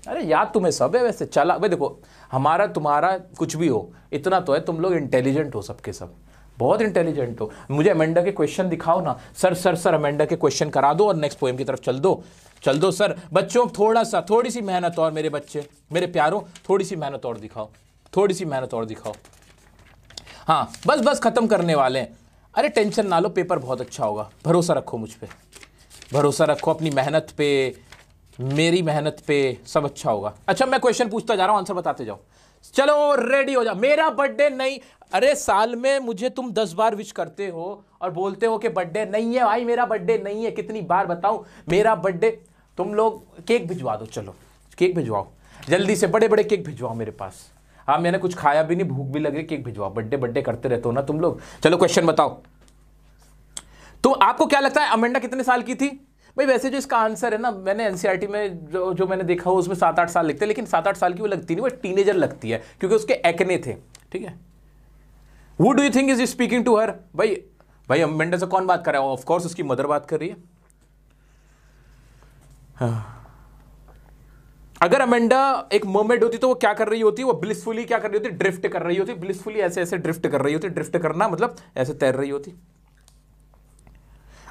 अरे याद तुम्हें सब है वैसे चला भाई देखो हमारा तुम्हारा कुछ भी हो इतना तो है तुम लोग इंटेलिजेंट हो सबके सब बहुत इंटेलिजेंट हो मुझे अमेंडा के क्वेश्चन दिखाओ ना सर सर सर अमेंडा के क्वेश्चन करा दो और नेक्स्ट पोएम की तरफ चल दो चल दो सर बच्चों थोड़ा सा थोड़ी सी मेहनत और मेरे बच्चे मेरे प्यारों थोड़ी सी मेहनत और दिखाओ थोड़ी सी मेहनत और दिखाओ हाँ बस बस ख़त्म करने वाले हैं अरे टेंशन ना लो पेपर बहुत अच्छा होगा भरोसा रखो मुझ पर भरोसा रखो अपनी मेहनत पे मेरी मेहनत पे सब अच्छा होगा अच्छा मैं क्वेश्चन पूछता जा रहा हूँ आंसर बताते जाओ चलो रेडी हो जाओ मेरा बर्थडे नहीं अरे साल में मुझे तुम दस बार विश करते हो और बोलते हो कि बर्थडे नहीं है भाई मेरा बर्थडे नहीं है कितनी बार बताऊं मेरा बर्थडे तुम लोग केक भिजवा दो चलो केक भिजवाओ जल्दी से बड़े बड़े केक भिजवाओ मेरे पास हाँ मैंने कुछ खाया भी नहीं भूख भी लग रही केक भिजवाओ बर्थडे बर्थडे करते रहते हो ना तुम लोग चलो क्वेश्चन बताओ तो आपको क्या लगता है अमेंडा कितने साल की थी भाई वैसे जो इसका आंसर है ना मैंने एनसीईआरटी e में जो जो मैंने देखा हो उसमें सात आठ साल लिखते हैं लेकिन सात आठ साल की वो लगती नहीं वो टीनेजर लगती है क्योंकि उसके एक्ने थे ठीक है वो do you think is speaking to her भाई भाई अमेंडा से कौन बात कर रहा है ऑफकोर्स उसकी मदर बात कर रही है हाँ। अगर अमेंडा एक मोमेंट होती तो वो क्या कर रही होती वो ब्लिसफुली क्या कर रही होती ड्रिफ्ट कर रही होती ब्लिसफुली ऐसे ऐसे ड्रिफ्ट कर रही होती ड्रिफ्ट करना मतलब ऐसे तैर रही होती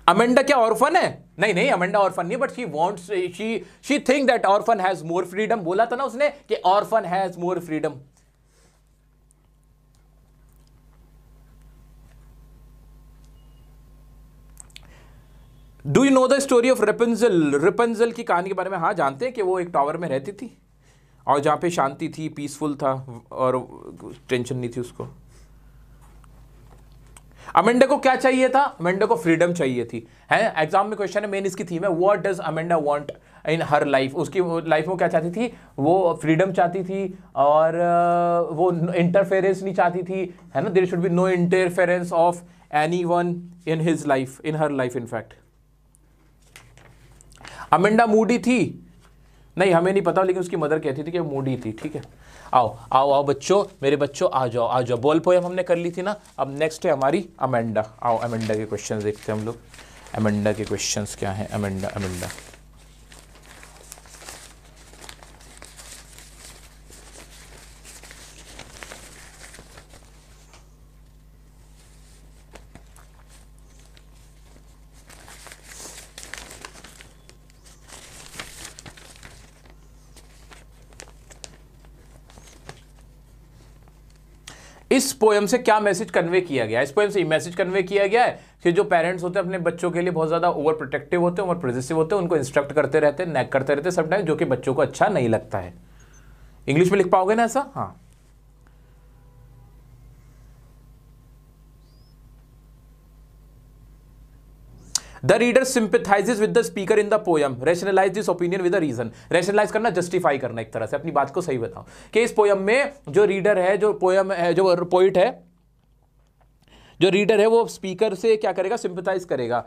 अमेंडा क्या ऑर्फन है नहीं नहीं अमेंडा ऑर्फन नहीं but she wants she she think that orphan has more freedom बोला था ना उसने कि orphan has more freedom do you know the story of Rapunzel Rapunzel की कहानी के बारे में हाँ जानते हैं कि वो एक टावर में रहती थी और जहाँ पे शांति थी पीसफुल था और टेंशन नहीं थी उसको अमेंडा को क्या चाहिए था अमेंडा को फ्रीडम चाहिए थी है एग्जाम में क्वेश्चन है मेन इसकी थीम है what does Amanda want in her life उसकी लाइफ में क्या चाहती थी वो फ्रीडम चाहती थी और वो इंटरफेरेंस नहीं चाहती थी है ना there should be no interference of any one in his life in her life in fact Amanda moody थी नहीं हमें नहीं पता लेकिन उसकी मदर कहती थी कि मूडी थी ठीक है आओ आओ आओ बच्चों मेरे बच्चों आ जाओ आ जाओ बोल पोएम हमने कर ली थी ना अब नेक्स्ट है हमारी अमेंडा आओ अमेंडा के क्वेश्चन देखते हैं हम लोग अमेंडा के क्वेश्चन क्या हैं अमेंडा अमेंडा इस पोएम से क्या मैसेज कन्वे किया गया इस पोएम से ये मैसेज कन्वे किया गया है कि जो पेरेंट्स होते हैं अपने बच्चों के लिए बहुत ज़्यादा ओवर प्रोटेक्टिव होते हैं ओवर प्रोजेसिव होते हैं उनको इंस्ट्रक्ट करते रहते हैं नैक करते रहते हैं समटाइम जो कि बच्चों को अच्छा नहीं लगता है इंग्लिश में लिख पाओगे ना ऐसा हाँ the reader sympathises with the speaker in the poem rationalise this opinion with the reason rationalise करना जस्टिफाई करना एक तरह से अपनी बात को सही बताओ कि इस पोयम में जो रीडर है जो पोयम है जो पोइट है जो रीडर है वो स्पीकर से क्या करेगा सिंपथाइज करेगा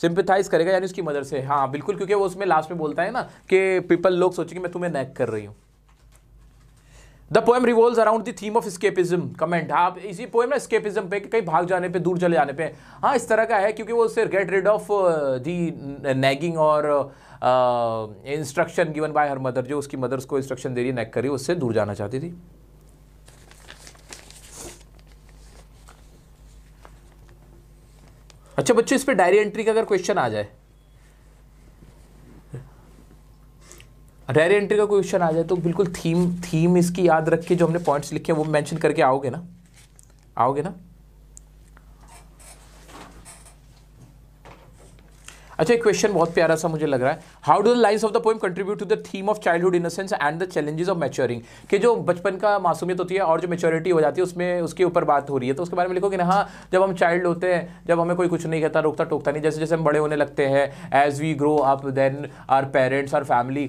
सिंपथाइज करेगा यानी उसकी मदर से हाँ बिल्कुल क्योंकि वो उसमें लास्ट में बोलता है ना कि पीपल लोग सोचेंगे मैं तुम्हें नैक कर रही हूँ the poem revolve around the theme of escapism comment आप इसी पोएम ना स्केपिज्म पे कहीं भाग जाने पे दूर चले जाने पे हाँ इस तरह का है क्योंकि वो उससे get rid of the nagging और instruction given by her mother जो उसकी मदर्स को इंस्ट्रक्शन दे रही है नैक करी उससे दूर जाना चाहती थी अच्छा बच्चों इस पर डायरी एंट्री का अगर क्वेश्चन आ जाए रेयर एंट्री का क्वेश्चन आ जाए तो बिल्कुल थीम थीम इसकी याद रख के जो हमने पॉइंट्स लिखे हैं वो मेंशन करके आओगे ना आओगे ना अच्छा एक क्वेश्चन बहुत प्यारा सा मुझे लग रहा है how do the lines of the poem contribute to the theme of childhood innocence and the challenges of maturing के जो बचपन का मासूमियत होती है और जो मेच्योरिटी हो जाती है उसमें उसके ऊपर बात हो रही है तो उसके बारे में लिखो कि हाँ जब हम चाइल्ड होते हैं जब हमें कोई कुछ नहीं कहता रोकता टोकता नहीं जैसे जैसे हम बड़े होने लगते हैं as we grow up then our parents our family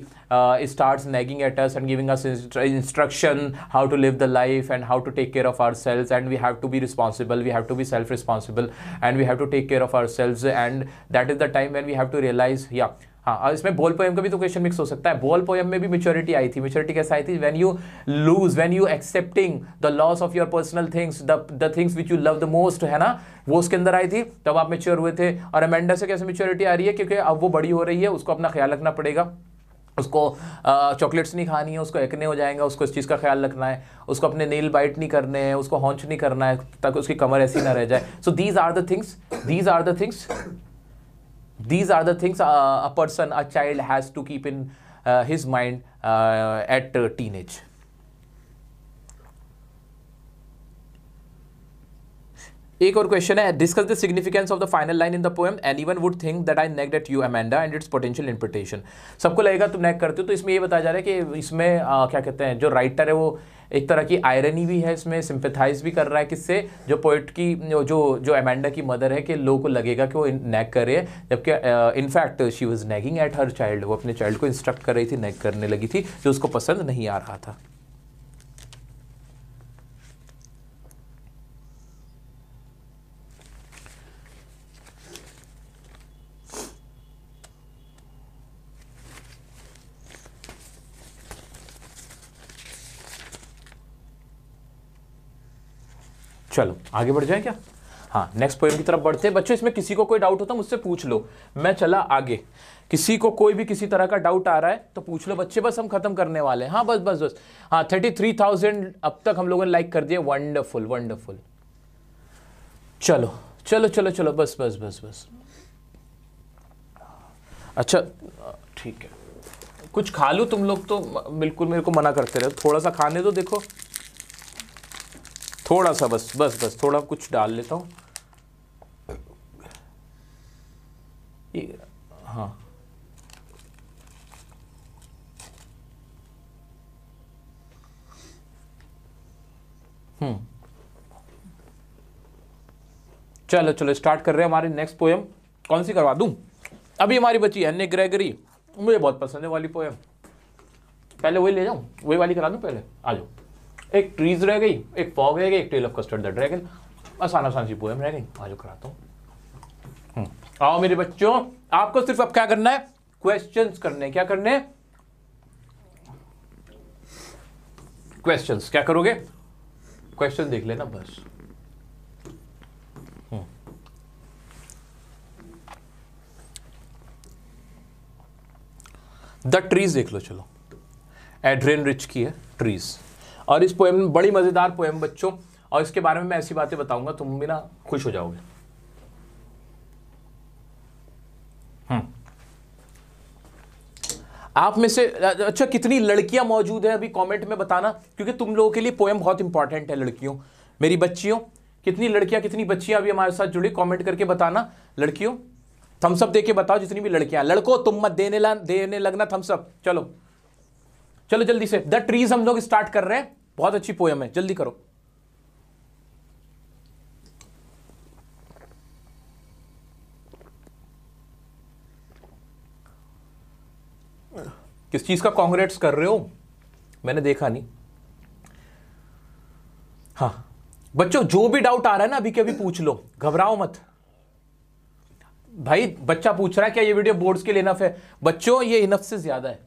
start nagging at us and giving us instruction how to live the life and how to take care of our selves and we have to be responsible we have to be self responsible and we have to take care of our selves and that is the time when we have to realise या हाँ और इसमें ball poem का भी तो question mix हो सकता है बॉल पोएम में भी मेच्योरिटी आई थी मेच्योरिटी कैसे आई थी when you lose when you accepting the loss of your personal things the things which you love the most है ना वो उसके अंदर आई थी तब आप मेच्योर हुए थे और अमेंडा से कैसे मेच्योरिटी आ रही है क्योंकि अब वो बड़ी हो रही है उसको अपना ख्याल रखना पड़ेगा उसको चॉकलेट्स नहीं खानी है उसको एक्ने हो जाएगा उसको इस चीज़ का ख्याल रखना है उसको अपने नेल बाइट नहीं करने हैं उसको हॉन्च नहीं करना है ताकि उसकी कमर ऐसी ना रह जाए so these are the things these are the things these are the things uh, a person, a child has to keep in uh, his mind uh, at teenage. एक और क्वेश्चन है discuss the significance of the final line in the poem any one would think that I nagged you Amanda and its potential interpretation सबको लगेगा तुम नेक करते हो तो इसमें ये बताया जा रहा है कि इसमें आ, क्या कहते हैं जो राइटर है वो एक तरह की आयरनी भी है इसमें सिंपथाइज भी कर रहा है किससे जो पोइट की जो जो अमेंडा की मदर है कि लोगों को लगेगा कि वो नेक कर रही है जबकि in fact she was nagging at her child वो अपने चाइल्ड को इंस्ट्रक्ट कर रही थी नेक करने लगी थी जो उसको पसंद नहीं आ रहा था चलो आगे बढ़ जाए क्या हाँ नेक्स्ट पोएम की तरफ बढ़ते हैं बच्चों इसमें किसी को कोई डाउट होता तो मुझसे पूछ लो मैं चला आगे किसी को कोई भी किसी तरह का डाउट आ रहा है तो पूछ लो बच्चे बस हम खत्म करने वाले हैं हाँ बस बस बस हाँ थर्टी थ्री थाउजेंड अब तक हम लोगों ने लाइक कर दिया वंडरफुल वंडरफुल चलो चलो चलो चलो बस बस बस बस अच्छा ठीक है कुछ खा लो तुम लोग तो बिल्कुल मेरे को मना करते रहे थोड़ा सा खाने दो देखो थोड़ा सा बस बस बस थोड़ा कुछ डाल लेता हूँ हाँ हम्म चलो चलो स्टार्ट कर रहे हैं हमारी नेक्स्ट पोएम कौन सी करवा दू अभी हमारी बची एन ए ग्रेगरी मुझे बहुत पसंद है वाली पोएम पहले वही ले जाऊं वही वाली करा दू पहले आ जाओ एक ट्रीज रह गई एक फॉग रह गई एक tale of custard the dragon आसान आसान सी पोएम रह गई आज कराता हूँ हम्म। आओ मेरे बच्चों आपको सिर्फ अब क्या करना है क्वेश्चन करने क्या करने क्वेश्चन क्या करोगे क्वेश्चन देख लेना बस द हम्म। ट्रीज देख लो चलो एड्रेन रिच की है ट्रीज और इस पोएम बड़ी मज़ेदार पोएम बच्चों और इसके बारे में मैं ऐसी बातें बताऊंगा तुम भी ना खुश हो जाओगे हम्म। आप में से अच्छा कितनी लड़कियां मौजूद है अभी कमेंट में बताना क्योंकि तुम लोगों के लिए पोएम बहुत इंपॉर्टेंट है लड़कियों मेरी बच्चियों कितनी लड़कियां कितनी बच्चियां अभी हमारे साथ जुड़ी कमेंट करके बताना लड़कियों थम्सअप देके बताओ जितनी भी लड़कियां लड़को तुम मत देने ला देने लगना थम्सअप चलो चलो जल्दी से द ट्रीज हम लोग स्टार्ट कर रहे हैं बहुत अच्छी पोयम है जल्दी करो किस चीज का कांग्रेट्स कर रहे हो मैंने देखा नहीं हाँ बच्चों जो भी डाउट आ रहा है ना अभी के अभी पूछ लो घबराओ मत भाई बच्चा पूछ रहा है क्या ये वीडियो बोर्ड्स के लिए इनफ है बच्चों ये इनफ से ज्यादा है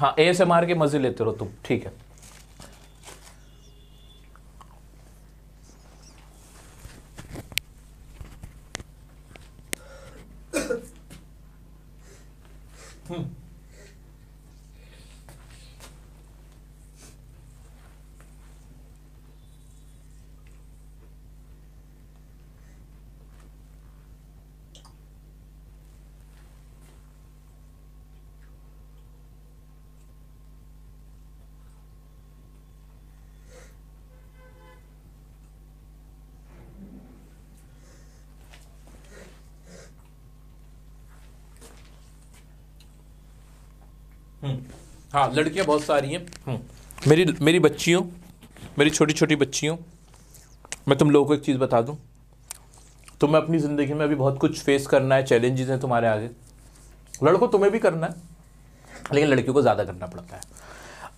हाँ ए के मजे लेते रहो तुम ठीक है हाँ लड़कियाँ बहुत सारी हैं हम्म। मेरी मेरी बच्चियों मेरी छोटी छोटी बच्चियों मैं तुम लोगों को एक चीज़ बता दूँ तुम्हें अपनी ज़िंदगी में अभी बहुत कुछ फेस करना है चैलेंजेस हैं तुम्हारे आगे लड़कों तुम्हें भी करना है लेकिन लड़कियों को ज़्यादा करना पड़ता है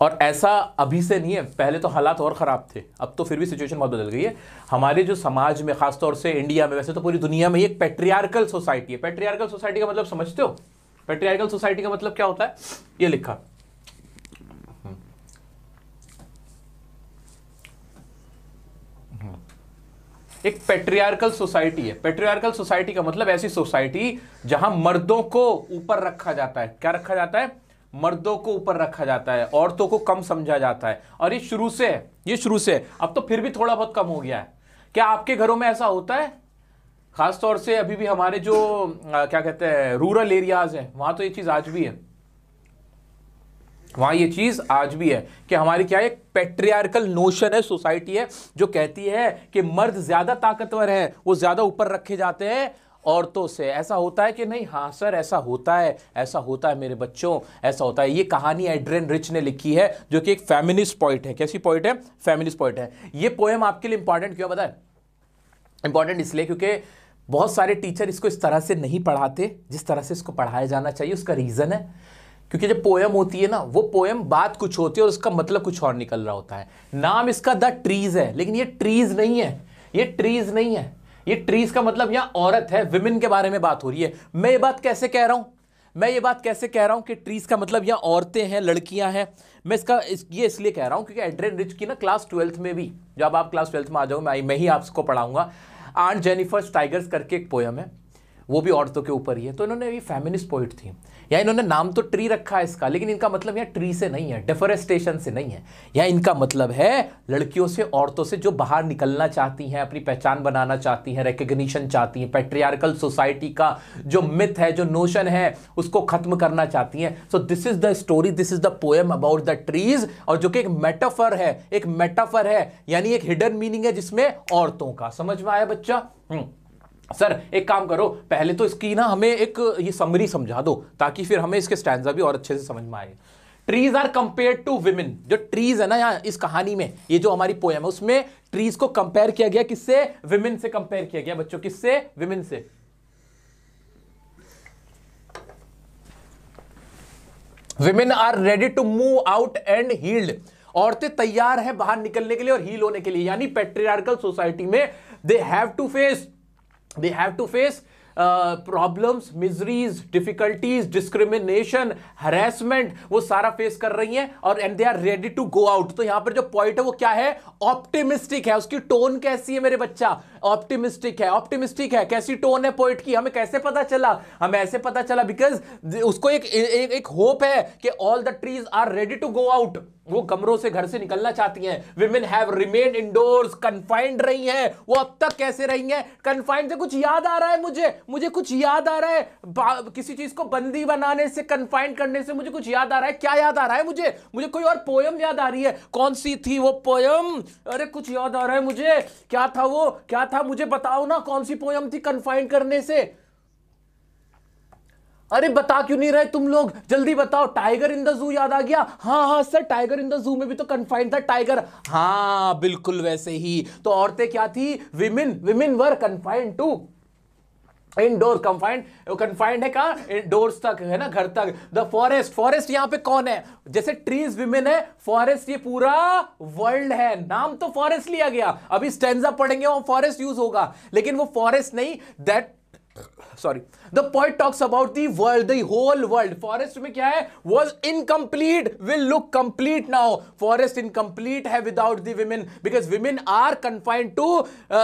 और ऐसा अभी से नहीं है पहले तो हालात और ख़राब थे अब तो फिर भी सिचुएशन बहुत बदल गई है हमारे जो समाज में खासतौर से इंडिया में वैसे तो पूरी दुनिया में एक पेट्रियारकल सोसाइटी है पेट्रियारकल सोसाइटी का मतलब समझते हो पेट्रियारकल सोसाइटी का मतलब क्या होता है ये लिखा एक पेट्रियार्कल सोसाइटी है पेट्रियार्कल सोसाइटी का मतलब ऐसी सोसाइटी जहां मर्दों को ऊपर रखा जाता है क्या रखा जाता है मर्दों को ऊपर रखा जाता है औरतों को कम समझा जाता है और ये शुरू से है ये शुरू से है अब तो फिर भी थोड़ा बहुत कम हो गया है क्या आपके घरों में ऐसा होता है खासतौर से अभी भी हमारे जो आ, क्या कहते हैं रूरल एरियाज हैं वहां तो ये चीज़ आज भी है वहां ये चीज़ आज भी है कि हमारी क्या एक पेट्रियार्कल नोशन है सोसाइटी है जो कहती है कि मर्द ज़्यादा ताकतवर है वो ज़्यादा ऊपर रखे जाते हैं औरतों से ऐसा होता है कि नहीं हाँ सर ऐसा होता है ऐसा होता है मेरे बच्चों ऐसा होता है ये कहानी एड्रेन रिच ने लिखी है जो कि एक फेमिनिस्ट पॉइंट है कैसी पॉइंट है फेमिनिस्ट पॉइंट है ये पोएम आपके लिए इंपॉर्टेंट क्यों बताए इंपॉर्टेंट इसलिए क्योंकि बहुत सारे टीचर इसको इस तरह से नहीं पढ़ाते जिस तरह से इसको पढ़ाया जाना चाहिए उसका रीज़न है क्योंकि जब पोएम होती है ना वो पोएम बात कुछ होती है और उसका मतलब कुछ और निकल रहा होता है नाम इसका द ट्रीज है लेकिन ये ट्रीज नहीं है ये ट्रीज नहीं है ये ट्रीज का मतलब यहाँ औरत है विमेन के बारे में बात हो रही है मैं ये बात कैसे कह रहा हूँ मैं ये बात कैसे कह रहा हूँ कि ट्रीज का मतलब यहाँ औरतें हैं लड़कियाँ हैं मैं इसका इस, ये इसलिए कह रहा हूँ क्योंकि एड्रेन रिच की ना क्लास ट्वेल्थ में भी जब आप क्लास ट्वेल्थ में आ जाओगे मैं मैं ही आपको पढ़ाऊंगा आंट जेनिफर्स टाइगर्स करके एक पोयम है वो भी औरतों के ऊपर ही है तो इन्होंने ये फेमिनिस्ट पोइट थी या इन्होंने नाम तो ट्री रखा है इसका लेकिन इनका मतलब यहाँ ट्री से नहीं है डिफोरेस्टेशन से नहीं है या इनका मतलब है लड़कियों से औरतों से जो बाहर निकलना चाहती हैं अपनी पहचान बनाना चाहती हैं रिकग्निशन चाहती हैं पेट्रियारिकल सोसाइटी का जो मिथ है जो नोशन है उसको खत्म करना चाहती हैं so this is the story this is the poem about the trees और जो कि एक मेटाफर है एक मेटाफर है यानी एक हिडन मीनिंग है जिसमें औरतों का समझ में आया बच्चा हम्म सर एक काम करो पहले तो इसकी ना हमें एक ये समरी समझा दो ताकि फिर हमें इसके स्टैंडा भी और अच्छे से समझ में आए trees are compare to women जो ट्रीज है ना यहाँ इस कहानी में ये जो हमारी पोएम है उसमें ट्रीज को कंपेयर किया गया किससे विमेन से कंपेयर किया गया बच्चों किससे विमेन से women are ready to move out and held औरतें तैयार हैं बाहर निकलने के लिए और हील होने के लिए यानी पेट्रियार्कल सोसाइटी में they have to face they have to face problems miseries difficulties discrimination harassment वो सारा फेस कर रही हैं और and they are ready to go out तो यहां पर जो पॉइंट है वो क्या है ऑप्टिमिस्टिक है उसकी टोन कैसी है मेरे बच्चा ऑप्टिमिस्टिक है ऑप्टिमिस्टिक है कैसी टोन है पॉइंट की हमें कैसे पता चला हमें ऐसे पता चला बिकॉज उसको एक एक, एक होप है कि all the trees are ready to go out वो कमरों से घर से निकलना चाहती हैं women have remain indoors confined रही हैं वो अब तक कैसे रही हैं कन्फाइंड से कुछ याद आ रहा है मुझे मुझे कुछ याद आ रहा है किसी चीज को बंदी बनाने से कन्फाइंड करने से मुझे कुछ याद आ रहा है क्या याद आ रहा है मुझे मुझे कोई और पोयम याद आ रही है कौन सी थी वो पोयम अरे कुछ याद आ रहा है मुझे क्या था वो क्या था मुझे बताओ ना कौन सी पोयम थी कन्फाइंड करने से अरे बता क्यों नहीं रहे तुम लोग जल्दी बताओ टाइगर इन द जू याद आ गया हाँ हाँ सर टाइगर इन द जू में भी तो कन्फाइंड था टाइगर हाँ बिल्कुल वैसे ही तो औरतें क्या थी women women were confined to indoor confined confined है कहा इनडोर्स तक है ना घर तक द फॉरेस्ट फॉरेस्ट यहां पे कौन है जैसे ट्रीज विमेन है फॉरेस्ट ये पूरा वर्ल्ड है नाम तो फॉरेस्ट लिया गया अभी स्टेंजा पढ़ेंगे वो फॉरेस्ट यूज होगा लेकिन वो फॉरेस्ट नहीं that sorry the talks about the world the whole world forest में क्या है was incomplete will look complete now forest incomplete है without the women because women are confined to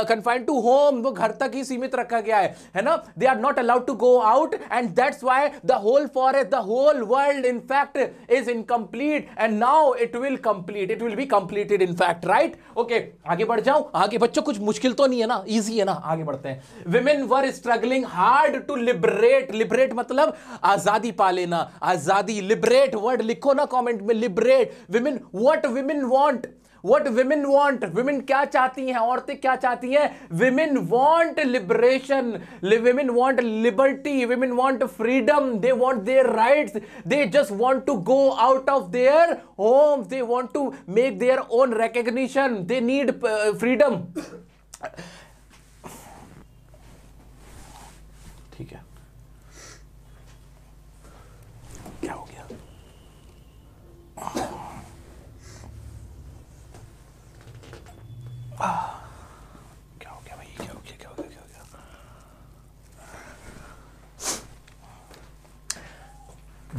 confined to home वो घर तक ही सीमित रखा गया है है ना they are not allowed to go out and that's why the whole forest the whole world in fact is incomplete and now it will complete it will be completed in fact right okay आगे बढ़ जाऊं आगे बच्चों कुछ मुश्किल तो नहीं है ना ईजी है ना आगे बढ़ते हैं women were struggling hard to live liberate liberate मतलब आजादी पा लेना आजादी लिबरेट वर्ड लिखो ना कमेंट में liberate women what women want what women want women क्या चाहती हैं औरतें क्या चाहती हैं women want liberation women want liberty women want freedom they want their rights they just want to go out of their home they want to make their own recognition they need freedom ठीक है क्या हो गया क्या हो गया भाई क्या हो गया क्या हो गया क्या हो गया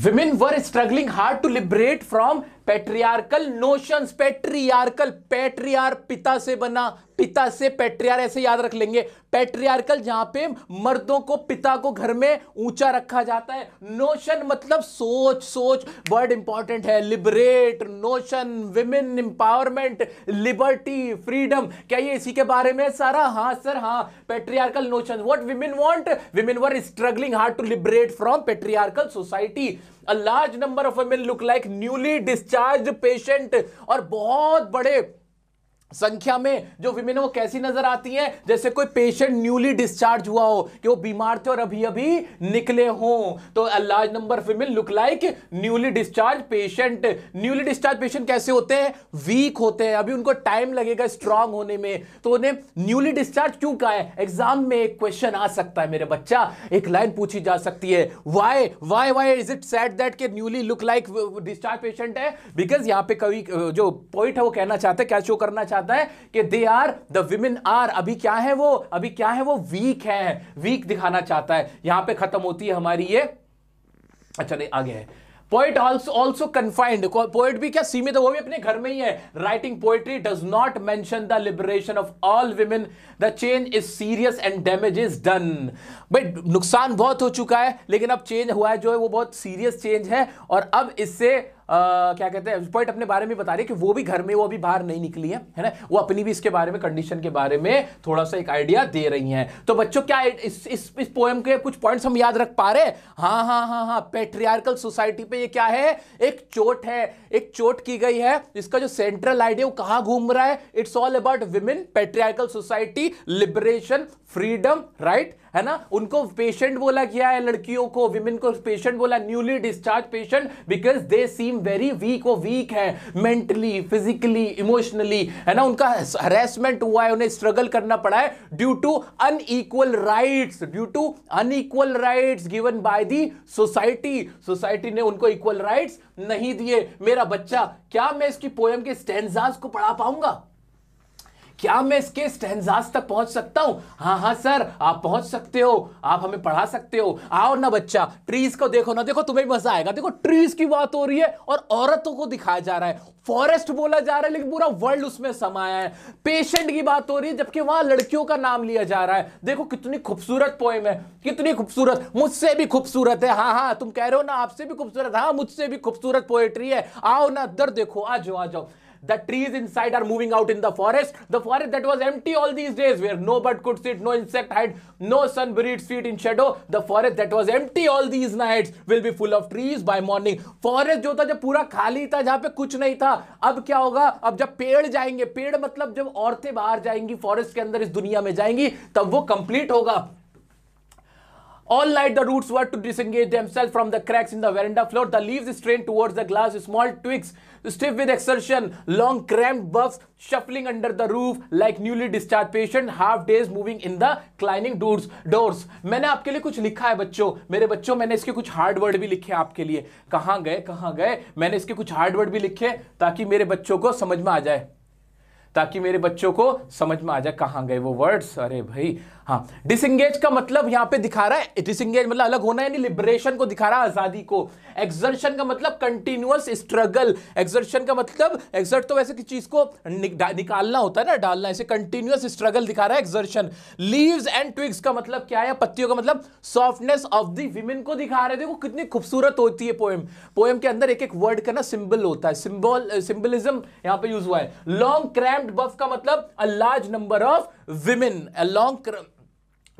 women were struggling hard to liberate from patriarchal notion patriarchal patriarch पिता से बना पिता से पेट्रियार ऐसे याद रख लेंगे पेट्रियार्कल जहां पे मर्दों को पिता को घर में ऊंचा रखा जाता है नोशन मतलब सोच सोच वर्ड इंपॉर्टेंट है liberate notion women empowerment liberty freedom क्या ये इसी के बारे में सारा हाँ सर हाँ patriarchal notion what women want women were struggling hard to liberate from patriarchal society large number of women look like newly discharge patient और बहुत बड़े संख्या में जो विमेन वो कैसी नजर आती है जैसे कोई पेशेंट न्यूली डिस्चार्ज हुआ हो कि वो बीमार थे और अभी अभी निकले हों तो large number women look like newly discharge patient newly discharge patient कैसे होते हैं वीक होते हैं अभी उनको टाइम लगेगा स्ट्रांग होने में तो उन्हें न्यूली डिस्चार्ज क्यों कहा है एग्जाम में एक क्वेश्चन आ सकता है मेरे बच्चा एक लाइन पूछी जा सकती है why why why is it said that के newly look like discharge patient है बिकॉज यहाँ पे कवि जो पॉइंट है वो कहना चाहते हैं क्या शो करना चाहते चाहता है कि they are the women are अभी क्या है वो अभी क्या है वो वीक है वीक दिखाना चाहता है यहां पे खत्म होती है हमारी ये अच्छा नहीं आगे है poet also also confined poet भी क्या सीमित है वो भी अपने घर में ही है writing poetry does not mention the liberation of all women the change is serious and damage is done but नुकसान बहुत हो चुका है लेकिन अब चेंज हुआ है जो है वो बहुत सीरियस चेंज है और अब इससे आ, क्या कहते हैं पॉइंट अपने बारे में बता रही है कि वो भी घर में वो अभी बाहर नहीं निकली है है ना वो अपनी भी इसके बारे में कंडीशन के बारे में थोड़ा सा एक आइडिया दे रही हैं तो बच्चों क्या इस इस, इस पोएम के कुछ पॉइंट्स हम याद रख पा रहे हाँ हाँ हाँ हाँ पेट्रियार्कल सोसाइटी पे ये क्या है एक चोट है एक चोट की गई है इसका जो सेंट्रल आइडिया वो कहाँ घूम रहा है it's all about women patriarchal society liberation freedom right है ना उनको पेशेंट बोला गया है लड़कियों को विमेन को पेशेंट बोला newly discharge patient because they seem very weak वो वीक है मेंटली फिजिकली इमोशनली है ना उनका हरेसमेंट हुआ है उन्हें स्ट्रगल करना पड़ा है due to unequal rights due to unequal rights given by the society society ने उनको इक्वल राइट्स नहीं दिए मेरा बच्चा क्या मैं इसकी पोएम के स्टेंजाज को पढ़ा पाऊंगा क्या मैं इसके स्टेंजास तक पहुंच सकता हूं हाँ हाँ सर आप पहुंच सकते हो आप हमें पढ़ा सकते हो आओ ना बच्चा ट्रीज को देखो ना देखो तुम्हें मजा आएगा देखो ट्रीज की बात हो रही है और औरतों को दिखाया जा रहा है फॉरेस्ट बोला जा रहा है लेकिन पूरा वर्ल्ड उसमें समाया है पेशेंट की बात हो रही है जबकि वहां लड़कियों का नाम लिया जा रहा है देखो कितनी खूबसूरत पोएम है कितनी खूबसूरत मुझसे भी खूबसूरत है हाँ हाँ तुम कह रहे हो ना आपसे भी खूबसूरत हाँ मुझसे भी खूबसूरत पोएट्री है आओ ना दर देखो आ जाओ आ जाओ The trees inside are moving out in the forest. The forest that was empty all these days, where no bird could sit, no insect hide, no sun breathed feet in shadow. The forest that was empty all these nights will be full of trees by morning. Forest jo tha jab pura khali tha jahan pe kuch nahi tha ab kya hoga ab jab ped jayenge ped matlab jab aurte bahar jayengi forest ke andar is duniya mein jayengi tab wo complete hoga All night the roots were to disengage themselves from the cracks in the veranda floor. The leaves strained towards the glass. Small twigs stiff with exertion long cram बर्फ shuffling under the roof like newly discharge patient half dazed moving in the clinic doors doors मैंने आपके लिए कुछ लिखा है बच्चों मेरे बच्चों मैंने इसके कुछ हार्ड वर्ड भी लिखे आपके लिए कहां गए कहां गए मैंने इसके कुछ हार्ड वर्ड भी लिखे ताकि मेरे बच्चों को समझ में आ जाए ताकि मेरे बच्चों को समझ में आ जाए कहां गए वो वर्ड्स अरे भाई हाँ डिसंगेज का मतलब यहां पे दिखा रहा है डिसंगेज मतलब अलग होना यानी लिबरेशन को दिखा रहा है आजादी को एक्सर्शन का मतलब कंटिन्यूअस स्ट्रगल एक्सर्शन का मतलब एक्सर्ट तो वैसे किसी चीज को निक, निकालना होता है ना डालना ऐसे कंटिन्यूअस स्ट्रगल दिखा रहा है एक्सर्शन लीव्स एंड ट्विग्स का मतलब क्या है पत्तियों का मतलब सॉफ्टनेस ऑफ दी विमेन को दिखा रहे देखो कितनी खूबसूरत होती है पोएम पोएम के अंदर एक एक वर्ड का ना सिंबल होता है सिंबल सिंबलिज्म यहां पर यूज हुआ है लॉन्ग क्रैम्ड बफ का मतलब a large number of women a long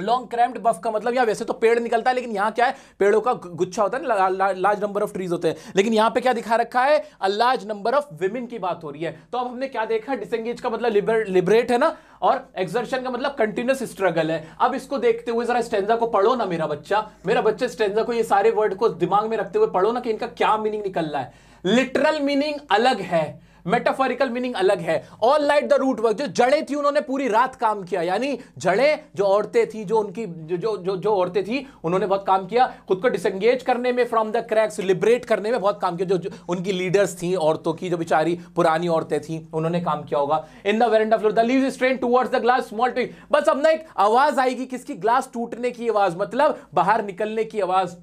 long crammed buff का मतलब यहाँ वैसे तो पेड़ निकलता है लेकिन यहाँ क्या है पेड़ों का गुच्छा होता है ना लार्ज नंबर ऑफ ट्रीज होते हैं लेकिन यहाँ पे क्या दिखा रखा है a large number of women की बात हो रही है तो अब हमने क्या देखा डिसंगेज का मतलब लिबर, लिबरेट है ना और एक्सर्शन का मतलब कंटिन्यूस स्ट्रगल है अब इसको देखते हुए जरा स्टेंजा को पढ़ो ना मेरा बच्चा मेरा बच्चा स्टेंजा को ये सारे वर्ड को दिमाग में रखते हुए पढ़ो ना कि इनका क्या मीनिंग निकल रहा है लिटरल मीनिंग अलग है मेटाफोरिकल मीनिंग अलग है all night the root work जो जड़े थी उन्होंने पूरी रात काम किया यानी जड़े जो औरतें थी जो उनकी जो जो जो औरतें थी उन्होंने बहुत काम किया खुद को डिसंगेज करने में फ्रॉम द क्रैक्स लिबरेट करने में बहुत काम किया जो, जो उनकी लीडर्स थी औरतों की जो बेचारी पुरानी औरतें थी उन्होंने काम किया होगा in the veranda floor the leave strain towards the glass small बस अब ना एक आवाज आएगी किसकी ग्लास टूटने की आवाज मतलब बाहर निकलने की आवाज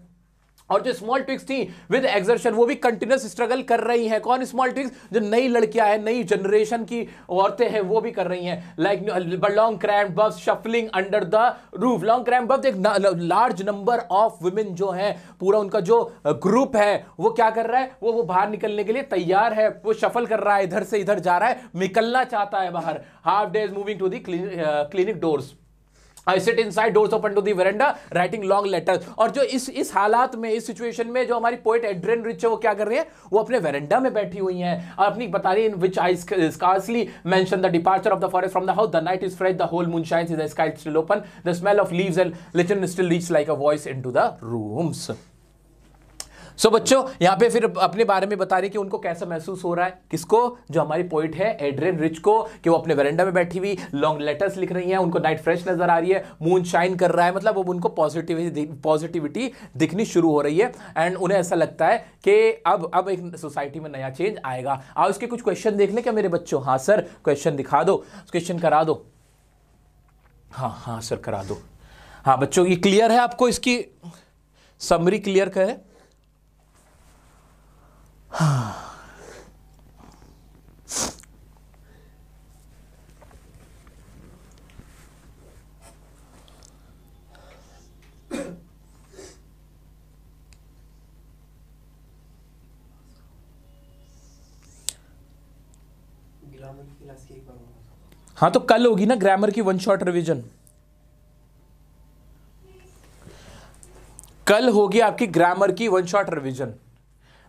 और जो स्मॉल ट्रिक्स थी विद एक्सर्शन वो भी कंटिन्यूस स्ट्रगल कर रही हैं कौन स्मॉल ट्रिक्स जो नई लड़कियां हैं नई जनरेशन की औरतें हैं वो भी कर रही हैं like long cram buff shuffling under the roof long cram buff एक लार्ज नंबर ऑफ वुमेन जो है पूरा उनका जो ग्रुप है वो क्या कर रहा है वो वो बाहर निकलने के लिए तैयार है वो शफल कर रहा है इधर से इधर जा रहा है निकलना चाहता है बाहर half dazed moving to the clinic doors I sit inside doors open to the veranda writing long letter और जो इस इस हालात में इस सिचुएशन में जो हमारी पोइट एड्रेन रिच है वो क्या कर रही है वो अपने वेरेंडा में बैठी हुई है और अपनी बता रही in which I scarcely mention the departure of the forest from the house the night is fresh the whole moon shines is the sky still open the smell of leaves and lichen still reach like a voice into the rooms so बच्चों यहाँ पे फिर अपने बारे में बता रही कि उनको कैसा महसूस हो रहा है किसको जो हमारी पोइट है एड्रेन रिच को कि वो अपने वरेंडा में बैठी हुई लॉन्ग लेटर्स लिख रही हैं उनको नाइट फ्रेश नजर आ रही है मून शाइन कर रहा है मतलब अब उनको पॉजिटिविटी पॉजिटिविटी दिखनी शुरू हो रही है एंड उन्हें ऐसा लगता है कि अब अब एक सोसाइटी में नया चेंज आएगा आप उसके कुछ क्वेश्चन देख लें क्या मेरे बच्चों हाँ सर क्वेश्चन दिखा दो क्वेश्चन करा दो हाँ हाँ सर करा दो हाँ बच्चों ये क्लियर है आपको इसकी समरी क्लियर है हाँ तो कल होगी ना ग्रामर की वन शॉट रिवीजन कल होगी आपकी ग्रामर की वन शॉट रिवीजन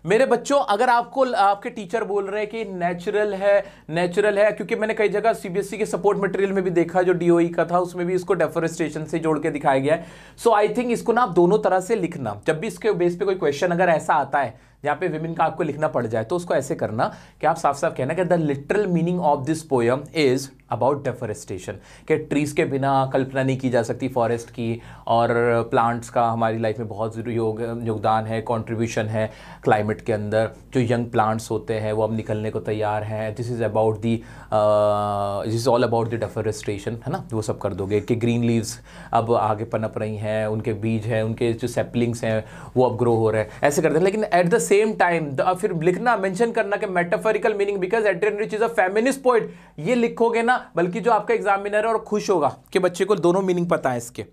मेरे बच्चों अगर आपको आपके टीचर बोल रहे हैं कि नेचुरल है नेचुरल है क्योंकि मैंने कई जगह सीबीएसई e के सपोर्ट मटेरियल में भी देखा जो डीओई e का था उसमें भी इसको डेफोरेस्टेशन से जोड़ के दिखाया गया है सो आई थिंक इसको ना आप दोनों तरह से लिखना जब भी इसके बेस पे कोई क्वेश्चन अगर ऐसा आता है यहाँ पे विमेन का आपको लिखना पड़ जाए तो उसको ऐसे करना कि आप साफ साफ कहना कि the literal meaning of this poem is about deforestation कि ट्रीज़ के बिना कल्पना नहीं की जा सकती फॉरेस्ट की और प्लांट्स का हमारी लाइफ में बहुत ज़रूरी योग योगदान है कॉन्ट्रीब्यूशन है क्लाइमेट के अंदर जो यंग प्लांट्स होते हैं वो अब निकलने को तैयार हैं this is about the this is all about the deforestation है ना वो सब कर दोगे कि ग्रीन लीव्स अब आगे पनप रही हैं उनके बीज हैं उनके जो सेपलिंग्स हैं वो अब ग्रो हो रहे हैं ऐसे करते हैं लेकिन एट द सेम टाइम फिर लिखना मेंशन करना कि metaphorical meaning because Adrienne Rich is a feminist poet ये लिखोगे ना बल्कि जो आपका एग्जामिनर है और खुश होगा कि बच्चे को दोनों मीनिंग पता है इसके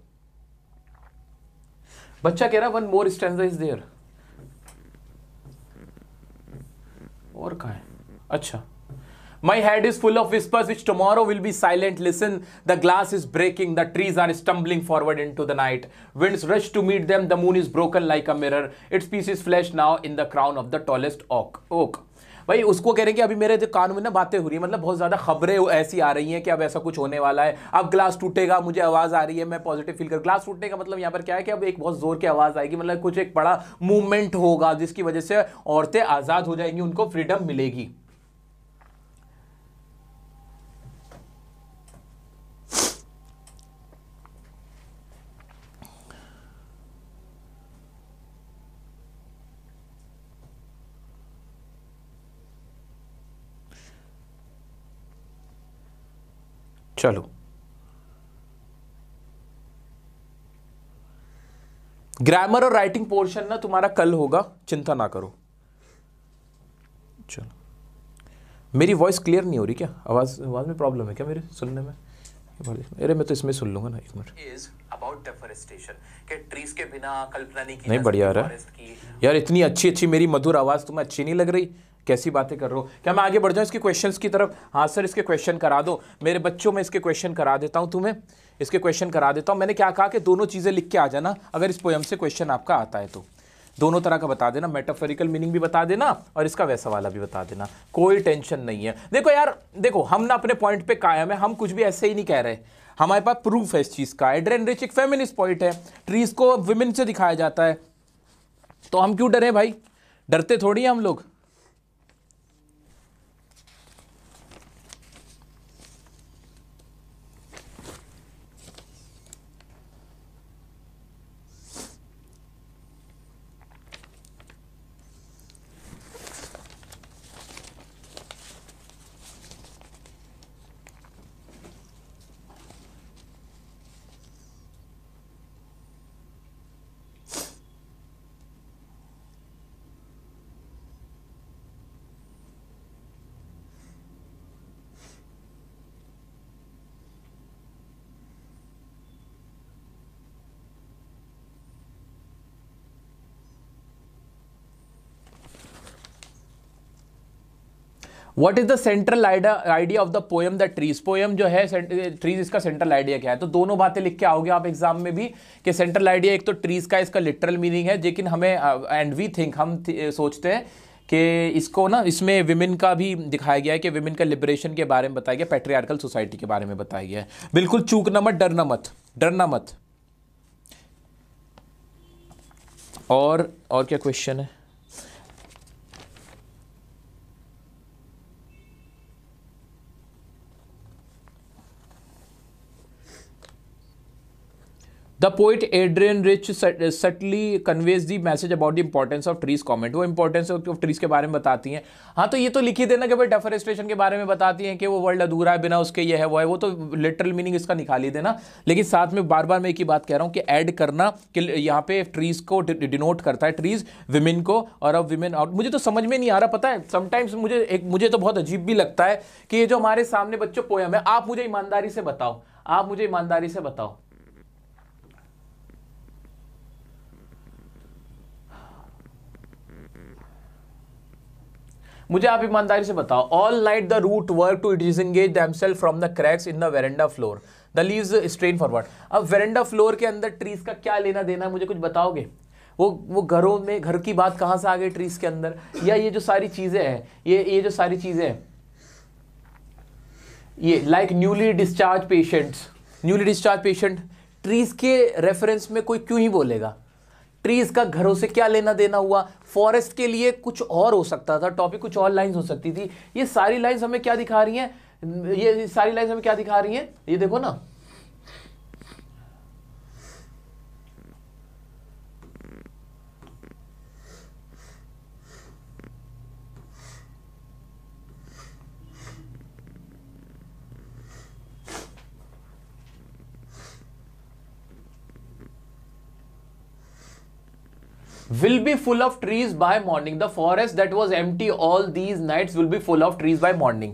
बच्चा कह रहा one more stanza is there और कहा है अच्छा My head is full of whispers which tomorrow will be silent. Listen, the glass is breaking, the trees are stumbling forward into the night. Winds rush to meet them, the moon is broken like a mirror. Its pieces flesh now in the crown of the tallest oak. oak. भाई उसको कह रहे हैं कि अभी मेरे जो कान में ना बातें हो रही है मतलब बहुत ज़्यादा खबरें ऐसी आ रही हैं कि अब ऐसा कुछ होने वाला है अब ग्लास टूटेगा मुझे आवाज़ आ रही है मैं पॉजिटिव फील कर ग्लास टूटने का मतलब यहाँ पर क्या है कि अब एक बहुत ज़ोर की आवाज़ आएगी मतलब कुछ एक बड़ा मूवमेंट होगा जिसकी वजह से औरतें आज़ाद हो जाएंगी उनको फ्रीडम मिलेगी चलो ग्रामर और राइटिंग पोर्शन ना तुम्हारा कल होगा चिंता ना करो चलो मेरी वॉइस क्लियर नहीं हो रही क्या आवाज आवाज में प्रॉब्लम है क्या मेरे सुनने में अरे मैं तो इसमें सुन लूंगा ना एक मिनट अबाउट डेफोरेस्टेशन के ट्रीज के बिना कल्पना नहीं की नहीं बढ़िया रहा यार इतनी अच्छी अच्छी मेरी मधुर आवाज तुम्हें अच्छी नहीं लग रही कैसी बातें कर रहे हो क्या मैं आगे बढ़ जाऊँ इसके क्वेश्चन की तरफ हाँ सर इसके क्वेश्चन करा दो मेरे बच्चों में इसके क्वेश्चन करा देता हूँ तुम्हें इसके क्वेश्चन करा देता हूँ मैंने क्या कहा कि दोनों चीज़ें लिख के आ जाना अगर इस पोएम से क्वेश्चन आपका आता है तो दोनों तरह का बता देना मेटाफोरिकल मीनिंग भी बता देना और इसका वैसा वाला भी बता देना कोई टेंशन नहीं है देखो यार देखो हम ना अपने पॉइंट पे कायम है हम कुछ भी ऐसे ही नहीं कह रहे हमारे पास प्रूफ है इस चीज़ का एड्रेन रिच एक फेमिनिस्ट पॉइंट है ट्रीज को विमेन से दिखाया जाता है तो हम क्यों डरे भाई डरते थोड़ी हैं हम लोग what is the central idea of the poem the trees poem जो है ट्रीज इसका सेंट्रल आइडिया क्या है तो दोनों बातें लिख के आओगे आप एग्जाम में भी कि सेंट्रल आइडिया एक तो ट्रीज का इसका लिटरल मीनिंग है लेकिन हमें एंड वी थिंक हम uh, सोचते हैं कि इसको ना इसमें विमेन का भी दिखाया गया है कि विमेन का लिबरेशन के बारे में बताया गया पेट्रियारिकल सोसाइटी के बारे में बताया गया है बिल्कुल चूकना मत डरना मत डरना मत और और क्या क्वेश्चन है the poet Adrienne Rich subtly conveys the message about the importance of trees comment वो इंपॉर्टेंस ऑफ ट्रीज के बारे में बताती हैं हाँ तो ये तो लिखी देना कि भाई डेफोरेस्टेशन के बारे में बताती हैं कि वो वर्ल्ड अधूरा है बिना उसके ये है वो है वो तो लिटरल मीनिंग इसका निकाली देना लेकिन साथ में बार बार मैं एक ही बात कह रहा हूँ कि ऐड करना कि यहाँ पे ट्रीज को डिनोट करता है ट्रीज विमेन को और अब विमेन आउट मुझे तो समझ में नहीं आ रहा पता है समटाइम्स मुझे एक मुझे तो बहुत अजीब भी लगता है कि ये जो हमारे सामने बच्चों पोयम है आप मुझे ईमानदारी से बताओ आप मुझे ईमानदारी से बताओ मुझे आप ईमानदारी से बताओ all night the root work to disengage themselves from the cracks in the veranda floor the leave strain forward अब वेरेंडा फ्लोर के अंदर ट्रीज का क्या लेना देना है मुझे कुछ बताओगे वो वो घरों में घर की बात कहाँ से आ गई ट्रीज के अंदर या ये जो सारी चीज़ें हैं ये ये जो सारी चीज़ें हैं ये like newly discharge patients newly discharge patient trees के रेफरेंस में कोई क्यों ही बोलेगा ट्रीज का घरों से क्या लेना देना हुआ फॉरेस्ट के लिए कुछ और हो सकता था टॉपिक कुछ और लाइंस हो सकती थी ये सारी लाइंस हमें क्या दिखा रही हैं ये सारी लाइंस हमें क्या दिखा रही हैं ये देखो ना will be full of trees by morning the forest that was empty all these nights will be full of trees by morning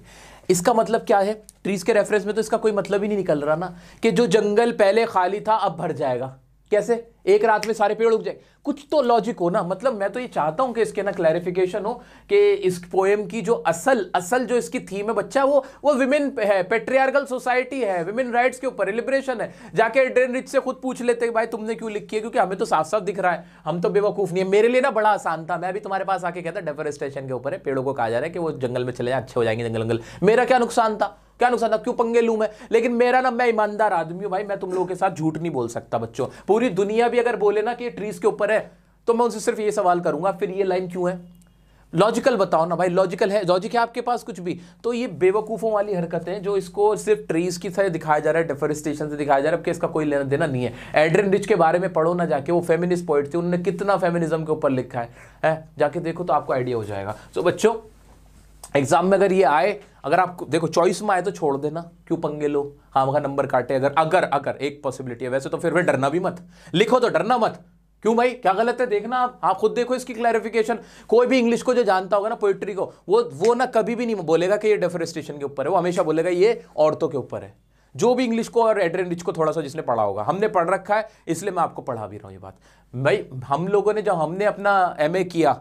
इसका मतलब क्या है ट्रीज के रेफरेंस में तो इसका कोई मतलब ही नहीं निकल रहा ना कि जो जंगल पहले खाली था अब भर जाएगा कैसे एक रात में सारे पेड़ उग जाए कुछ तो लॉजिक हो ना मतलब मैं तो ये चाहता हूं कि इसके ना क्लैरिफिकेशन हो कि इस पोएम की जो असल असल जो इसकी थीम है बच्चा वो वो विमेन पे है पेट्रियार्कल सोसाइटी है विमेन राइट्स के ऊपर लिबरेशन है जाके एड्रेन रिच से खुद पूछ लेते हैं भाई तुमने क्यों लिखी है क्योंकि हमें तो साफ साफ दिख रहा है हम तो बेवकूफ़ नहीं है मेरे लिए ना बड़ा आसान था मैं भी तुम्हारे पास आके कहता डेफोरेस्टेशन के ऊपर है पेड़ों को कहा जा रहा है कि वो जंगल में चले जाए अच्छे हो जाएंगे जंगल जंगल मेरा क्या नुकसान था क्या नुकसान था क्यों पंगे लूँ मैं लेकिन मेरा ना मैं ईमानदार आदमी हूं भाई मैं तुम लोगों के साथ झूठ नहीं बोल सकता बच्चों पूरी दुनिया भी अगर बोले ना कि ट्रीज के ऊपर है तो मैं उनसे सिर्फ ये सवाल करूंगा फिर ये लाइन क्यों है लॉजिकल बताओ ना भाई लॉजिकल है लॉजिक है आपके पास कुछ भी तो ये बेवकूफ़ों वाली हरकतें जो इसको सिर्फ ट्रीज की तरह दिखाया जा रहा है डेफोरेस्टेशन से दिखाया जा रहा है कि इसका कोई लेना देना नहीं है एड्रिन रिच के बारे में पढ़ो ना जाके वो फेमिनिस्ट पॉइंट थे उन्होंने कितना फेमिनिज्म के ऊपर लिखा है, है जाके देखो तो आपको आइडिया हो जाएगा सो so, बच्चों एग्जाम में अगर ये आए अगर आप देखो चॉइस में आए तो छोड़ देना क्यों पंगे लो हाँ वहां नंबर काटे अगर अगर अगर एक पॉसिबिलिटी है वैसे तो फिर वह डरना भी मत लिखो तो डरना मत क्यों भाई क्या गलत है देखना आप आप खुद देखो इसकी क्लैरिफिकेशन कोई भी इंग्लिश को जो जानता होगा ना पोइट्री को वो वो ना कभी भी नहीं बोलेगा कि ये डेफोरेस्टेशन के ऊपर है वो हमेशा बोलेगा ये औरतों के ऊपर है जो भी इंग्लिश को और एड्रेन रिच को थोड़ा सा जिसने पढ़ा होगा हमने पढ़ रखा है इसलिए मैं आपको पढ़ा भी रहा हूँ ये बात भाई हम लोगों ने जब हमने अपना एम किया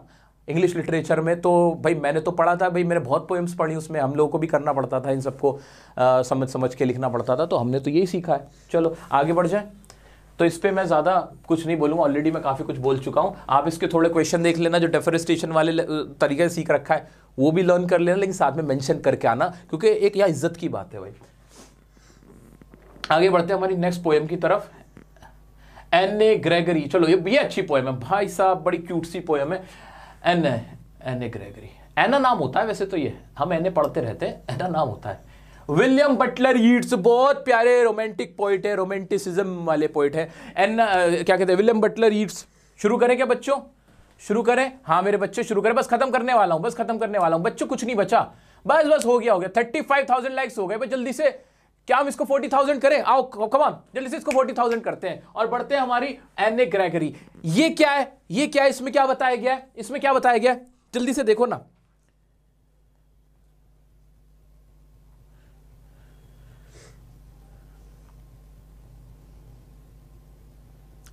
इंग्लिश लिटरेचर में तो भाई मैंने तो पढ़ा था भाई मैंने बहुत पोएम्स पढ़ी उसमें हम लोगों को भी करना पड़ता था इन सबको समझ समझ के लिखना पड़ता था तो हमने तो यही सीखा है चलो आगे बढ़ जाए तो इस पर मैं ज़्यादा कुछ नहीं बोलूँगा ऑलरेडी मैं काफ़ी कुछ बोल चुका हूँ आप इसके थोड़े क्वेश्चन देख लेना जो डेफरेस्टेशन वाले तरीके से सीख रखा है वो भी लर्न कर लेना लेकिन साथ में मैंशन करके आना क्योंकि एक यह इज्जत की बात है भाई आगे बढ़ते हैं हमारी नेक्स्ट पोएम की तरफ एन ए ग्रेगरी चलो ये भी अच्छी पोएम है भाई साहब बड़ी क्यूट सी पोएम है Anne Anne a Gregory Anne नाम होता है वैसे तो ये हम एन पढ़ते रहते हैं एना नाम होता है विलियम बटलर यीट्स बहुत प्यारे रोमांटिक पोइट है रोमांटिसिज्म वाले पोइट है एन क्या कहते हैं विलियम बटलर यीट्स शुरू करें क्या बच्चों शुरू करें हाँ मेरे बच्चे शुरू करें बस खत्म करने वाला हूँ बस खत्म करने वाला हूँ बच्चों कुछ नहीं बचा बस बस हो गया हो गया थर्टी फाइव थाउजेंड लाइक्स हो गए बस जल्दी से क्या हम इसको फोर्टी थाउजेंड करें आओ कम जल्दी से इसको फोर्टी थाउजेंड करते हैं और बढ़ते हैं हमारी एन ए ग्रेगरी ये क्या है ये क्या है इसमें क्या बताया गया है इसमें क्या बताया गया है जल्दी से देखो ना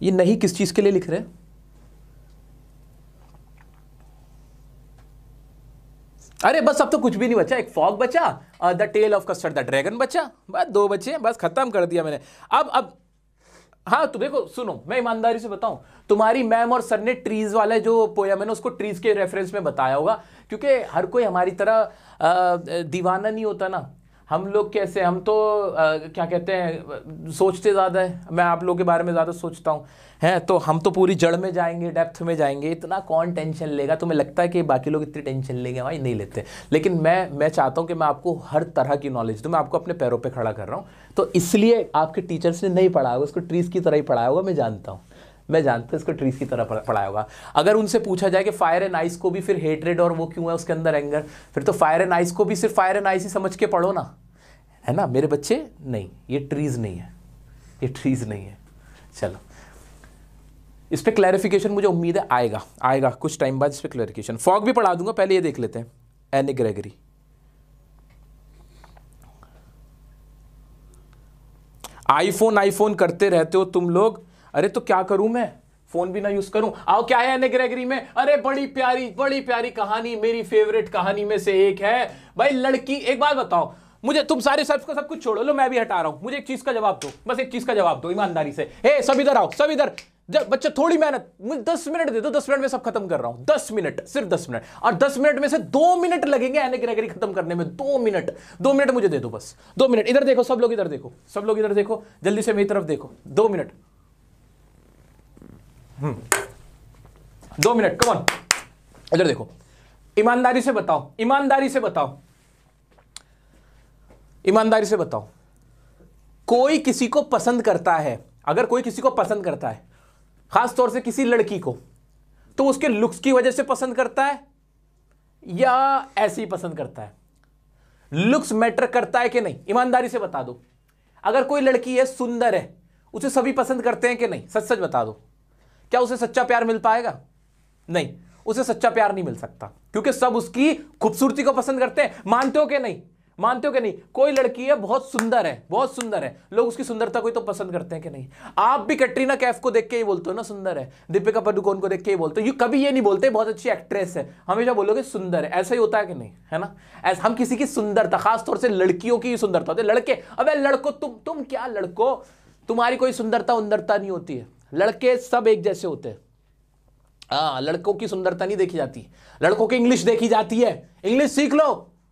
ये नहीं किस चीज के लिए लिख रहे हैं अरे बस अब तो कुछ भी नहीं बचा एक फॉग बचा the tale of custard the dragon बचा बस दो बचे बस खत्म कर दिया मैंने अब अब हाँ तो देखो सुनो मैं ईमानदारी से बताऊं तुम्हारी मैम और सर ने ट्रीज वाला जो पोया मैंने उसको ट्रीज के रेफरेंस में बताया होगा क्योंकि हर कोई हमारी तरह दीवाना नहीं होता ना हम लोग कैसे हम तो आ, क्या कहते हैं सोचते ज़्यादा है मैं आप लोग के बारे में ज़्यादा सोचता हूँ हैं तो हम तो पूरी जड़ में जाएंगे डेप्थ में जाएंगे इतना कौन टेंशन लेगा तुम्हें तो लगता है कि बाकी लोग इतनी टेंशन लेंगे भाई नहीं लेते लेकिन मैं मैं चाहता हूँ कि मैं आपको हर तरह की नॉलेज दूँ मैं आपको अपने पैरों पर पे खड़ा कर रहा हूँ तो इसलिए आपके टीचर्स ने नहीं पढ़ाया होगा उसको ट्रीज़ की तरह ही पढ़ाया होगा मैं जानता हूँ मैं जानता हूँ इसको ट्रीज की तरह पढ़ाया होगा अगर उनसे पूछा जाए कि फायर एंड आइस को भी फिर हेटरेड और वो क्यों है उसके अंदर एंगर फिर तो फायर एंड आइस को भी सिर्फ फायर एंड आइस ही समझ के पढ़ो ना है ना मेरे बच्चे नहीं ये ट्रीज नहीं है ये ट्रीज नहीं है चलो इस पर क्लैरिफिकेशन मुझे उम्मीद है आएगा आएगा कुछ टाइम बाद इस पर क्लैरिफिकेशन फॉग भी पढ़ा दूंगा पहले ये देख लेते हैं एनी ग्रेगरी आईफोन आईफोन करते रहते हो तुम लोग अरे तो क्या करूं मैं फोन भी ना यूज करूं आओ क्या है एने ग्रेगरी में अरे बड़ी प्यारी बड़ी प्यारी कहानी मेरी फेवरेट कहानी में से एक है भाई लड़की एक बात बताओ मुझे तुम सारे सर्फ का सब कुछ छोड़ो लो मैं भी हटा रहा हूं मुझे एक चीज का जवाब दो बस एक चीज का जवाब दो ईमानदारी से हे सब इधर आओ सब इधर जब बच्चा थोड़ी मेहनत मुझे दस मिनट दे दो दस मिनट में सब खत्म कर रहा हूं दस मिनट सिर्फ दस मिनट और दस मिनट में से दो मिनट लगेंगे एने ग्रेगरी खत्म करने में दो मिनट दो मिनट मुझे दे दो बस दो मिनट इधर देखो सब लोग इधर देखो सब लोग इधर देखो जल्दी से मेरी तरफ देखो दो मिनट हम्म। दो मिनट कमॉन इधर देखो ईमानदारी से बताओ ईमानदारी से बताओ ईमानदारी से बताओ कोई किसी को पसंद करता है अगर कोई किसी को पसंद करता है खास तौर से किसी लड़की को तो उसके लुक्स की वजह से पसंद करता है या ऐसे ही पसंद करता है लुक्स मैटर करता है कि नहीं ईमानदारी से बता दो अगर कोई लड़की है सुंदर है उसे सभी पसंद करते हैं कि नहीं सच सच बता दो क्या उसे सच्चा प्यार मिल पाएगा नहीं उसे सच्चा प्यार नहीं मिल सकता क्योंकि सब उसकी खूबसूरती को पसंद करते हैं मानते हो कि नहीं मानते हो कि नहीं कोई लड़की है बहुत सुंदर है बहुत सुंदर है लोग उसकी सुंदरता को ही तो पसंद करते हैं कि नहीं आप भी कैटरीना कैफ को देख के ही बोलते हो ना सुंदर है दीपिका पदुकोन को देख के ही बोलते हो यू कभी ये नहीं बोलते बहुत अच्छी एक्ट्रेस है हमेशा बोलोगे सुंदर है ऐसा ही होता है कि नहीं है ना ऐसा हम किसी की सुंदरता खासतौर से लड़कियों की सुंदरता होती है लड़के अब लड़को तुम तुम क्या लड़को तुम्हारी कोई सुंदरता उंदरता नहीं होती है लड़के सब एक जैसे होते हैं हाँ लड़कों की सुंदरता नहीं देखी जाती लड़कों की इंग्लिश देखी जाती है इंग्लिश सीख लो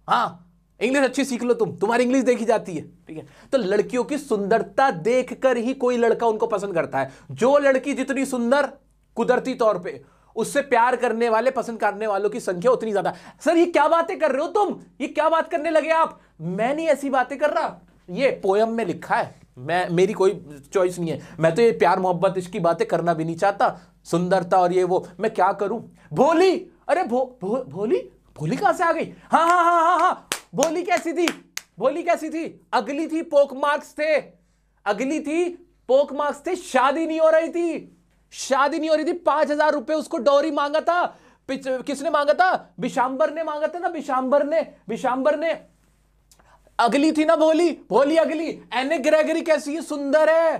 हाँ इंग्लिश अच्छी सीख लो तुम तुम्हारी इंग्लिश देखी जाती है ठीक है तो लड़कियों की सुंदरता देखकर ही कोई लड़का उनको पसंद करता है जो लड़की जितनी सुंदर कुदरती तौर पे उससे प्यार करने वाले पसंद करने वालों की संख्या उतनी ज्यादा सर ये क्या बातें कर रहे हो तुम ये क्या बात करने लगे आप मैं नहीं ऐसी बातें कर रहा ये पोयम में लिखा है मैं मेरी कोई चॉइस नहीं है मैं तो ये प्यार मोहब्बत इसकी बातें करना भी नहीं चाहता सुंदरता और ये वो मैं क्या करूं भोली अरे भो, भो भोली भोली कहां से आ गई हाँ हाँ हाँ हाँ हाँ भोली कैसी थी भोली कैसी थी अगली थी पोक मार्क्स थे अगली थी पोक मार्क्स थे शादी नहीं हो रही थी शादी नहीं हो रही थी पांच हजार रुपए उसको डोरी मांगा था किसने मांगा था बिशाम्बर ने मांगा था ना बिशाम्बर ने बिशाम्बर ने अगली थी ना भोली भोली अगली एने ग्रेगरी कैसी है सुंदर है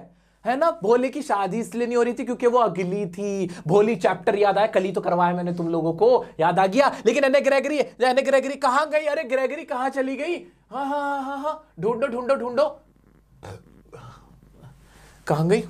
है ना भोली की शादी इसलिए नहीं हो रही थी क्योंकि वो अगली थी भोली चैप्टर याद आया कली तो करवाया मैंने तुम लोगों को याद आ गया लेकिन एने ग्रेगरी एने ग्रेगरी कहां गई अरे ग्रेगरी कहां चली गई हाँ, हाँ हाँ हाँ हाँ ढूंढो ढूंढो ढूंढो कहां गई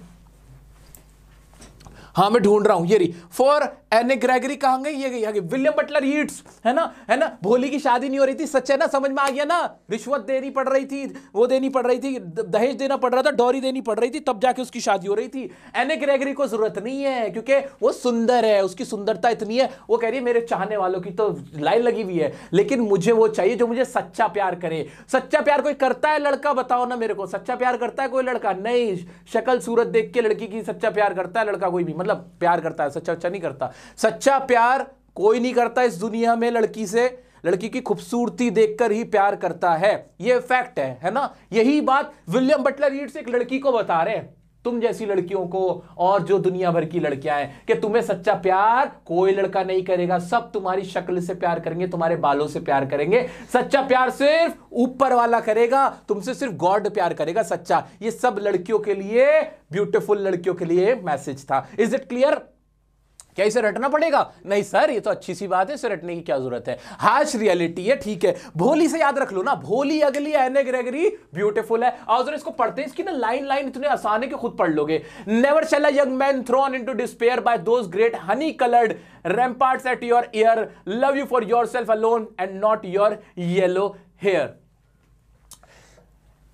हाँ मैं ढूंढ रहा हूं ये रही फॉर एने ग्रेगरी गई ये आगे विलियम बटलर ईट्स है ना है ना भोली की शादी नहीं हो रही थी सच है ना समझ में आ गया ना रिश्वत देनी पड़ रही थी वो देनी पड़ रही थी दहेज देना पड़ रहा था डोरी देनी पड़ रही थी तब जाके उसकी शादी हो रही थी एने ग्रेगरी को जरूरत नहीं है क्योंकि वो सुंदर है उसकी सुंदरता इतनी है वो कह रही है मेरे चाहने वालों की तो लाइन लगी हुई है लेकिन मुझे वो चाहिए जो मुझे सच्चा प्यार करे सच्चा प्यार कोई करता है लड़का बताओ ना मेरे को सच्चा प्यार करता है कोई लड़का नहीं शक्ल सूरत देख के लड़की की सच्चा प्यार करता है लड़का कोई भी मतलब प्यार करता है सच्चा अच्छा नहीं करता सच्चा प्यार कोई नहीं करता इस दुनिया में लड़की से लड़की की खूबसूरती देखकर ही प्यार करता है ये फैक्ट है है ना यही बात विलियम बटलर से एक लड़की को बता रहे हैं तुम जैसी लड़कियों को और जो दुनिया भर की लड़कियां हैं कि तुम्हें सच्चा प्यार कोई लड़का नहीं करेगा सब तुम्हारी शक्ल से प्यार करेंगे तुम्हारे बालों से प्यार करेंगे सच्चा प्यार सिर्फ ऊपर वाला करेगा तुमसे सिर्फ गॉड प्यार करेगा सच्चा ये सब लड़कियों के लिए ब्यूटीफुल लड़कियों के लिए मैसेज था इज इट क्लियर क्या इसे रटना पड़ेगा नहीं सर ये तो अच्छी सी बात है इसे रटने की क्या जरूरत है हार्श रियलिटी है ठीक है भोली से याद रख लो ना भोली अगली एने ग्रेगरी ब्यूटीफुल है और जरा इसको पढ़ते इसकी ना लाइन लाइन इतने आसान है कि खुद पढ़ लोगे never shall young man thrown to despair by those great honey coloured part at your ear love you for yourself alone and not your yellow hair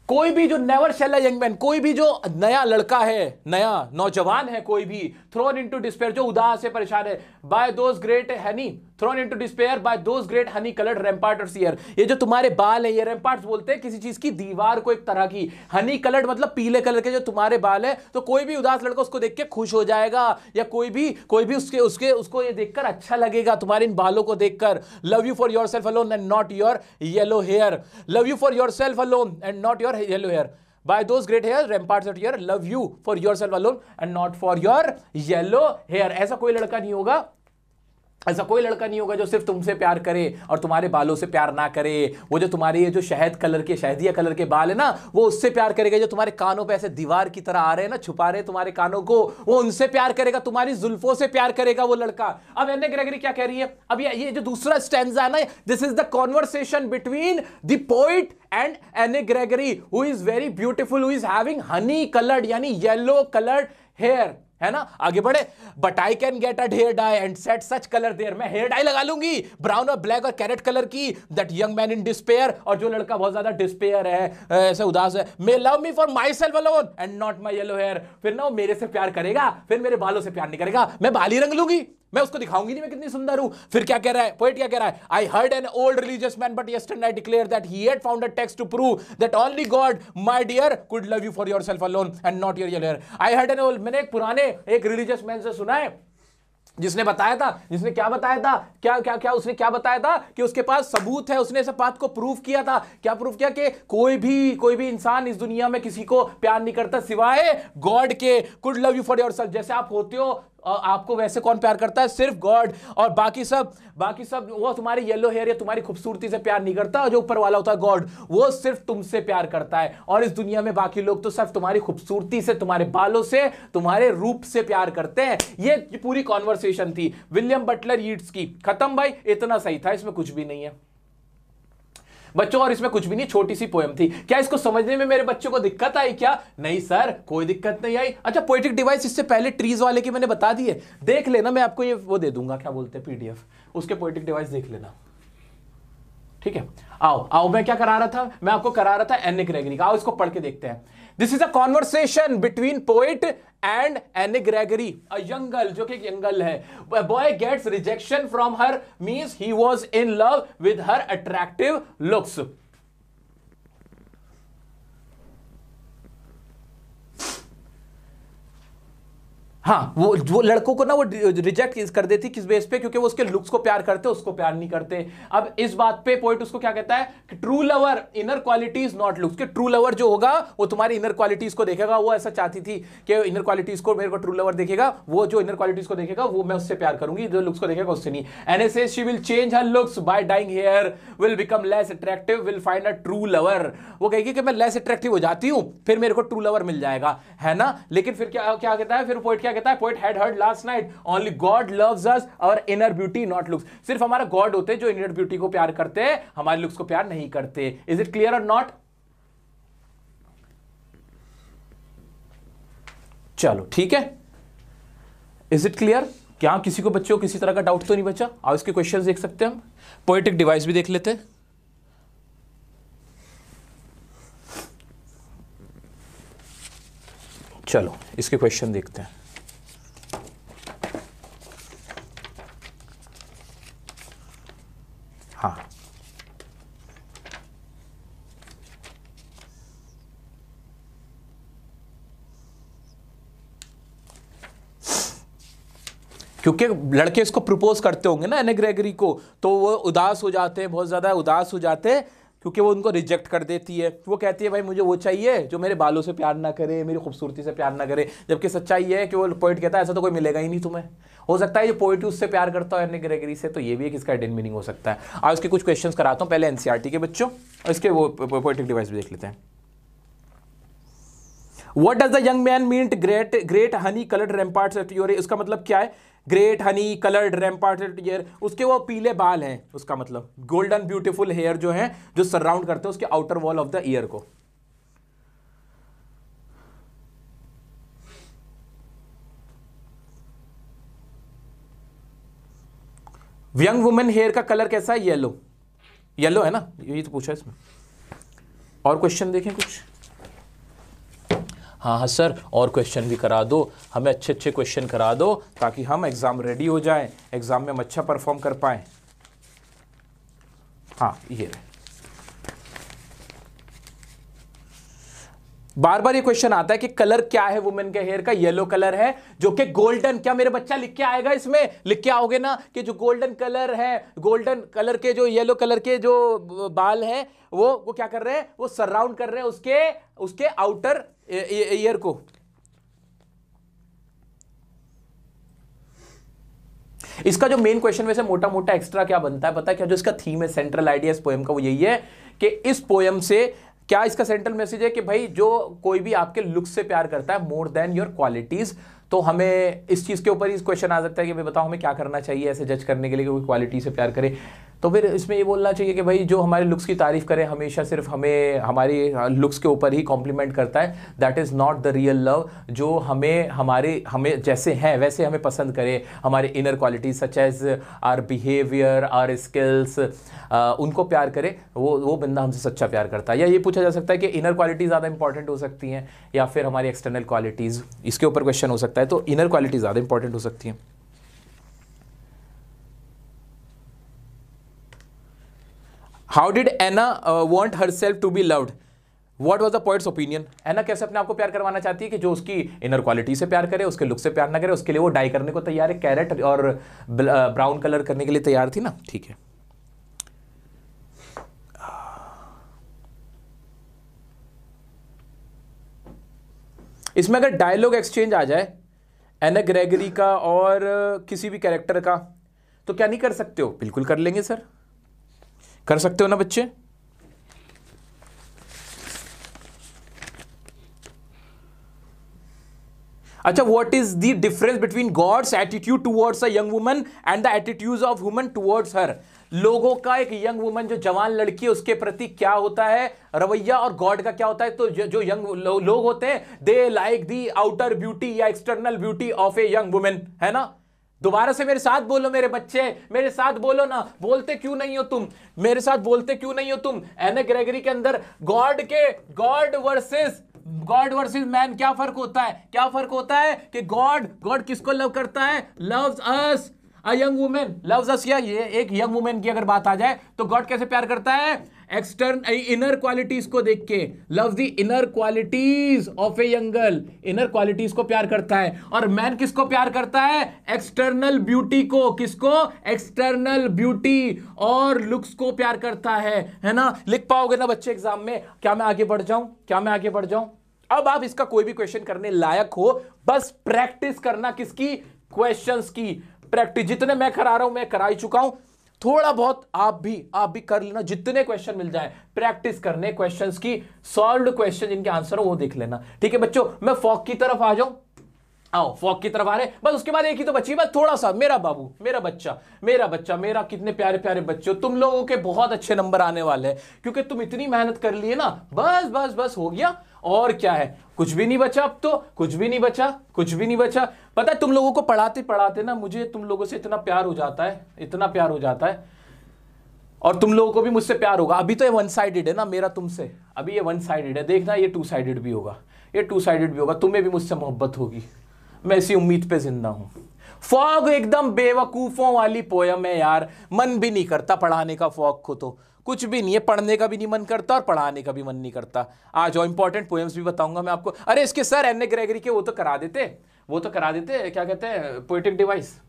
कोई भी जो नेवर शेल यंग मैन कोई भी जो नया लड़का है नया नौजवान है कोई भी थ्रोन इनटू डिस्पेयर जो उदास है परेशान है by those great honey thrown into despair by those great honey coloured rampart और सीयर ये जो तुम्हारे बाल है ये रेमपार्ट बोलते हैं किसी चीज की दीवार को एक तरह की हनी कलर्ड मतलब पीले कलर के जो तुम्हारे बाल है तो कोई भी उदास लड़का उसको देख के खुश हो जाएगा या कोई भी कोई भी उसके उसके उसको ये देखकर अच्छा लगेगा तुम्हारे इन बालों को देखकर love you for yourself alone and not your yellow hair love you for yourself alone and not your yellow hair by those great hairs ramparts out here love you for yourself alone and not for your yellow hair aisa koi ladka nahi hoga ऐसा कोई लड़का नहीं होगा जो सिर्फ तुमसे प्यार करे और तुम्हारे बालों से प्यार ना करे वो जो तुम्हारे ये जो शहद कलर के शहदिया कलर के बाल है ना वो उससे प्यार करेगा जो तुम्हारे कानों पे ऐसे दीवार की तरह आ रहे हैं ना छुपा रहे तुम्हारे कानों को वो उनसे प्यार करेगा तुम्हारी जुल्फों से प्यार करेगा वो लड़का अब एन ग्रेगरी क्या कह रही है अब ये, ये जो दूसरा स्टैंडा है ना this is the conversation between the poet and Anne Gregory who is very beautiful who is having honey coloured यानी येलो कलर्ड हेयर है ना आगे बढ़े but I can get a hair dye and set such colour there मैं hair dye लगा लूंगी brown और black और कैरेट कलर की that young man in despair और जो लड़का बहुत ज्यादा डिस्पेयर है ऐसे उदास है may love me for myself alone and not my yellow hair फिर ना वो मेरे से प्यार करेगा फिर मेरे बालों से प्यार नहीं करेगा मैं बाली रंग लूंगी मैं उसको दिखाऊंगी नहीं मैं कितनी सुंदर हूं फिर क्या कह रहा है पोइट क्या कह रहा है I heard an old religious man but yesterday I declare that he had found a text to prove that only God my dear could love you for yourself alone and not your your I heard an old मैंने एक पुराने एक religious man से सुना है जिसने बताया था जिसने क्या बताया था क्या क्या क्या उसने क्या बताया था कि उसके पास सबूत है उसने ऐसे बात को प्रूफ किया था क्या प्रूफ किया कि कोई भी कोई भी इंसान इस दुनिया में किसी को प्यार नहीं करता सिवाय गॉड के could love you for yourself जैसे आप होते हो और आपको वैसे कौन प्यार करता है सिर्फ गॉड और बाकी सब बाकी सब वो तुम्हारी येलो हेयर या तुम्हारी खूबसूरती से प्यार नहीं करता और जो ऊपर वाला होता है गॉड वो सिर्फ तुमसे प्यार करता है और इस दुनिया में बाकी लोग तो सिर्फ तुम्हारी खूबसूरती से तुम्हारे बालों से तुम्हारे रूप से प्यार करते हैं ये पूरी कॉन्वर्सेशन थी विलियम बटलर यीट्स की खत्म भाई इतना सही था इसमें कुछ भी नहीं है बच्चों और इसमें कुछ भी नहीं छोटी सी पोएम थी क्या इसको समझने में मेरे बच्चों को दिक्कत आई क्या नहीं सर कोई दिक्कत नहीं आई अच्छा पोइटिक डिवाइस इससे पहले ट्रीज वाले की मैंने बता दी है देख लेना मैं आपको ये वो दे दूंगा क्या बोलते हैं पीडीएफ उसके पोइटिक डिवाइस देख लेना ठीक है आओ आओ मैं क्या करा रहा था मैं आपको करा रहा था एनिक रेगरी आओ इसको पढ़ के देखते हैं this is a conversation between poet and Annie Gregory a girl जो कि एक यंग गर्ल है boy gets rejection from her means he was in love with her attractive looks हाँ वो वो लड़कों को ना वो रिजेक्ट कर देती किस बेस पे क्योंकि वो उसके लुक्स को प्यार करते उसको प्यार नहीं करते अब इस बात पे पॉइंट उसको क्या कहता है कि true lover inner qualities not looks कि ट्रू लवर जो होगा वो तुम्हारी इनर क्वालिटीज को देखेगा वो ऐसा चाहती थी कि इनर क्वालिटीज को मेरे को ट्रू लवर देखेगा वो जो इनर क्वालिटीज को देखेगा वो मैं उससे प्यार करूंगी जो लुक्स को देखेगा उससे नहीं and as she will change her looks by dyeing hair will become less attractive will find a true lover वो कहेगी कि मैं लेस अट्रैक्टिव हो जाती हूँ फिर मेरे को ट्रू लवर मिल जाएगा है ना लेकिन फिर क्या क्या कहता है फिर पोइट क्या क्या कहता है poet had heard last night only God loves us our inner beauty not looks सिर्फ हमारा गॉड होते जो इनर ब्यूटी को प्यार करते हैं हमारे लुक्स को प्यार नहीं करते इज इट क्लियर और नॉट चलो ठीक है इज इट क्लियर क्या किसी को बच्चों किसी तरह का डाउट तो नहीं बचा आप इसके क्वेश्चन देख सकते हैं हम पोइटिक डिवाइस भी देख लेते चलो इसके क्वेश्चन देखते हैं क्योंकि लड़के इसको प्रपोज करते होंगे ना एने ग्रेगरी को तो वो उदास हो जाते हैं बहुत ज़्यादा उदास हो जाते हैं क्योंकि वो उनको रिजेक्ट कर देती है वो कहती है भाई मुझे वो चाहिए जो मेरे बालों से प्यार ना करे मेरी खूबसूरती से प्यार ना करे जबकि सच्चाई है कि वो पोइट कहता है ऐसा तो कोई मिलेगा ही नहीं तुम्हें हो सकता है जो पोइट उससे प्यार करता है एने ग्रेगरी से तो ये भी एक इसका डिन मीनिंग हो सकता है आज उसके कुछ क्वेश्चन कराता हूँ पहले एन e के बच्चों इसके वो पोइटिक डिवाइस भी देख लेते हैं what does the young man meet great great honey coloured rampart इसका मतलब क्या है great honey coloured ramparted hair उसके वो पीले बाल हैं उसका मतलब गोल्डन ब्यूटीफुल हेयर जो है जो सराउंड करते हैं उसके outer wall of the ear को यंग वुमेन हेयर का कलर कैसा है येलो येलो है ना यही तो पूछा इसमें और क्वेश्चन देखें कुछ हाँ हाँ सर और क्वेश्चन भी करा दो हमें अच्छे अच्छे क्वेश्चन करा दो ताकि हम एग्ज़ाम रेडी हो जाएं एग्ज़ाम में हम अच्छा परफॉर्म कर पाएँ हाँ ये बार बार ये क्वेश्चन आता है कि कलर क्या है वुमेन के हेयर का येलो कलर है जो कि गोल्डन क्या मेरे बच्चा लिख के आएगा इसमें लिख के आओगे ना कि जो गोल्डन कलर है गोल्डन कलर के जो येलो कलर के जो बाल है वो वो क्या कर रहे हैं वो सराउंड कर रहे हैं उसके उसके आउटर ईयर को इसका जो मेन क्वेश्चन वैसे मोटा मोटा एक्स्ट्रा क्या बनता है पता है क्या जो इसका थीम है सेंट्रल आइडिया इस पोएम का वो यही है कि इस पोएम से क्या इसका सेंट्रल मैसेज है कि भाई जो कोई भी आपके लुक से प्यार करता है मोर देन योर क्वालिटीज तो हमें इस चीज़ के ऊपर ही क्वेश्चन आ सकता है कि भाई बताओ हमें क्या करना चाहिए ऐसे जज करने के लिए कोई क्वालिटी से प्यार करें तो फिर इसमें ये बोलना चाहिए कि भाई जो हमारे लुक्स की तारीफ़ करें हमेशा सिर्फ हमें हमारी लुक्स हाँ, के ऊपर ही कॉम्प्लीमेंट करता है that is not the real love जो हमें हमारे हमें जैसे हैं वैसे हमें पसंद करें हमारे inner quality such as our behaviour our skills उनको प्यार करे वो वो बंदा हमसे सच्चा प्यार करता है या ये पूछा जा सकता है कि इनर क्वालिटी ज़्यादा इंपॉर्टेंट हो सकती हैं या फिर हमारी एक्सटर्नल क्वालिटीज़ इसके ऊपर क्वेश्चन हो सकता है तो इनर क्वालिटी ज़्यादा इंपॉर्टेंट हो सकती हैं how did Anna want herself to be loved what was the points opinion Anna कैसे अपने आपको प्यार करवाना चाहती है कि जो उसकी इनर क्वालिटी से प्यार करे उसके लुक से प्यार ना करे उसके लिए वो डाई करने को तैयार है कैरेट और ब्राउन कलर uh, करने के लिए तैयार थी ना ठीक है इसमें अगर डायलॉग एक्सचेंज आ जाए एना ग्रेगरी का और uh, किसी भी कैरेक्टर का तो क्या नहीं कर सकते हो बिल्कुल कर लेंगे सर कर सकते हो ना बच्चे अच्छा what is the difference between God's attitude towards a young woman and the attitude of woman towards her लोगों का एक यंग वुमन जो जवान लड़की है उसके प्रति क्या होता है रवैया और गॉड का क्या होता है तो जो, यंग यंग लो, लोग होते हैं they like the outer beauty या external beauty of a young women है ना दोबारा से मेरे साथ बोलो मेरे बच्चे मेरे साथ बोलो ना बोलते क्यों नहीं हो तुम मेरे साथ बोलते क्यों नहीं हो तुम एने ग्रेगरी के अंदर गॉड के God versus God versus man क्या फर्क होता है क्या फर्क होता है कि गॉड गॉड किसको लव करता है loves us a young women loves us या ये एक यंग वुमेन की अगर बात आ जाए तो गॉड कैसे प्यार करता है एक्सटर्न इनर क्वालिटीज को देख के love the inner qualities of a young girl inner qualities को प्यार करता है और मैन किसको प्यार करता है एक्सटर्नल ब्यूटी को किसको एक्सटर्नल ब्यूटी और लुक्स को प्यार करता है है ना लिख पाओगे ना बच्चे एग्जाम में क्या मैं आगे बढ़ जाऊं क्या मैं आगे बढ़ जाऊं अब आप इसका कोई भी क्वेश्चन करने लायक हो बस प्रैक्टिस करना किसकी क्वेश्चंस की प्रैक्टिस जितने मैं करा रहा हूं मैं करा ही चुका हूं थोड़ा बहुत आप भी आप भी कर लेना जितने क्वेश्चन मिल जाए प्रैक्टिस करने क्वेश्चंस की सॉल्व क्वेश्चन जिनके आंसर हो वो देख लेना ठीक है बच्चों मैं फॉक की तरफ आ जाऊं आओ फॉक की तरफ आ रहे बस उसके बाद एक ही तो बची बस थोड़ा सा मेरा बाबू मेरा बच्चा मेरा बच्चा मेरा कितने प्यारे प्यारे बच्चे तुम लोगों के बहुत अच्छे नंबर आने वाले हैं क्योंकि तुम इतनी मेहनत कर लिए ना बस बस बस हो गया और क्या है कुछ भी नहीं बचा अब तो कुछ भी नहीं बचा कुछ भी नहीं बचा पता है तुम लोगों को पढ़ाते पढ़ाते ना मुझे तुम लोगों से इतना प्यार हो जाता है इतना प्यार हो जाता है और तुम लोगों को भी मुझसे प्यार होगा अभी तो ये वन साइडेड है ना मेरा तुमसे अभी ये वन साइडेड है देखना ये टू साइडेड भी होगा ये टू साइडेड भी होगा तुम्हें भी मुझसे मोहब्बत होगी मैं इसी उम्मीद पे जिंदा हूं फॉग एकदम बेवकूफ़ों वाली पोयम है यार मन भी नहीं करता पढ़ाने का फॉग को तो कुछ भी नहीं है पढ़ने का भी नहीं मन करता और पढ़ाने का भी मन नहीं करता आज और इंपॉर्टेंट पोएम्स भी बताऊंगा मैं आपको अरे इसके सर एन ए ग्रेगरी के वो तो करा देते वो तो करा देते क्या कहते हैं पोइटिक डिवाइस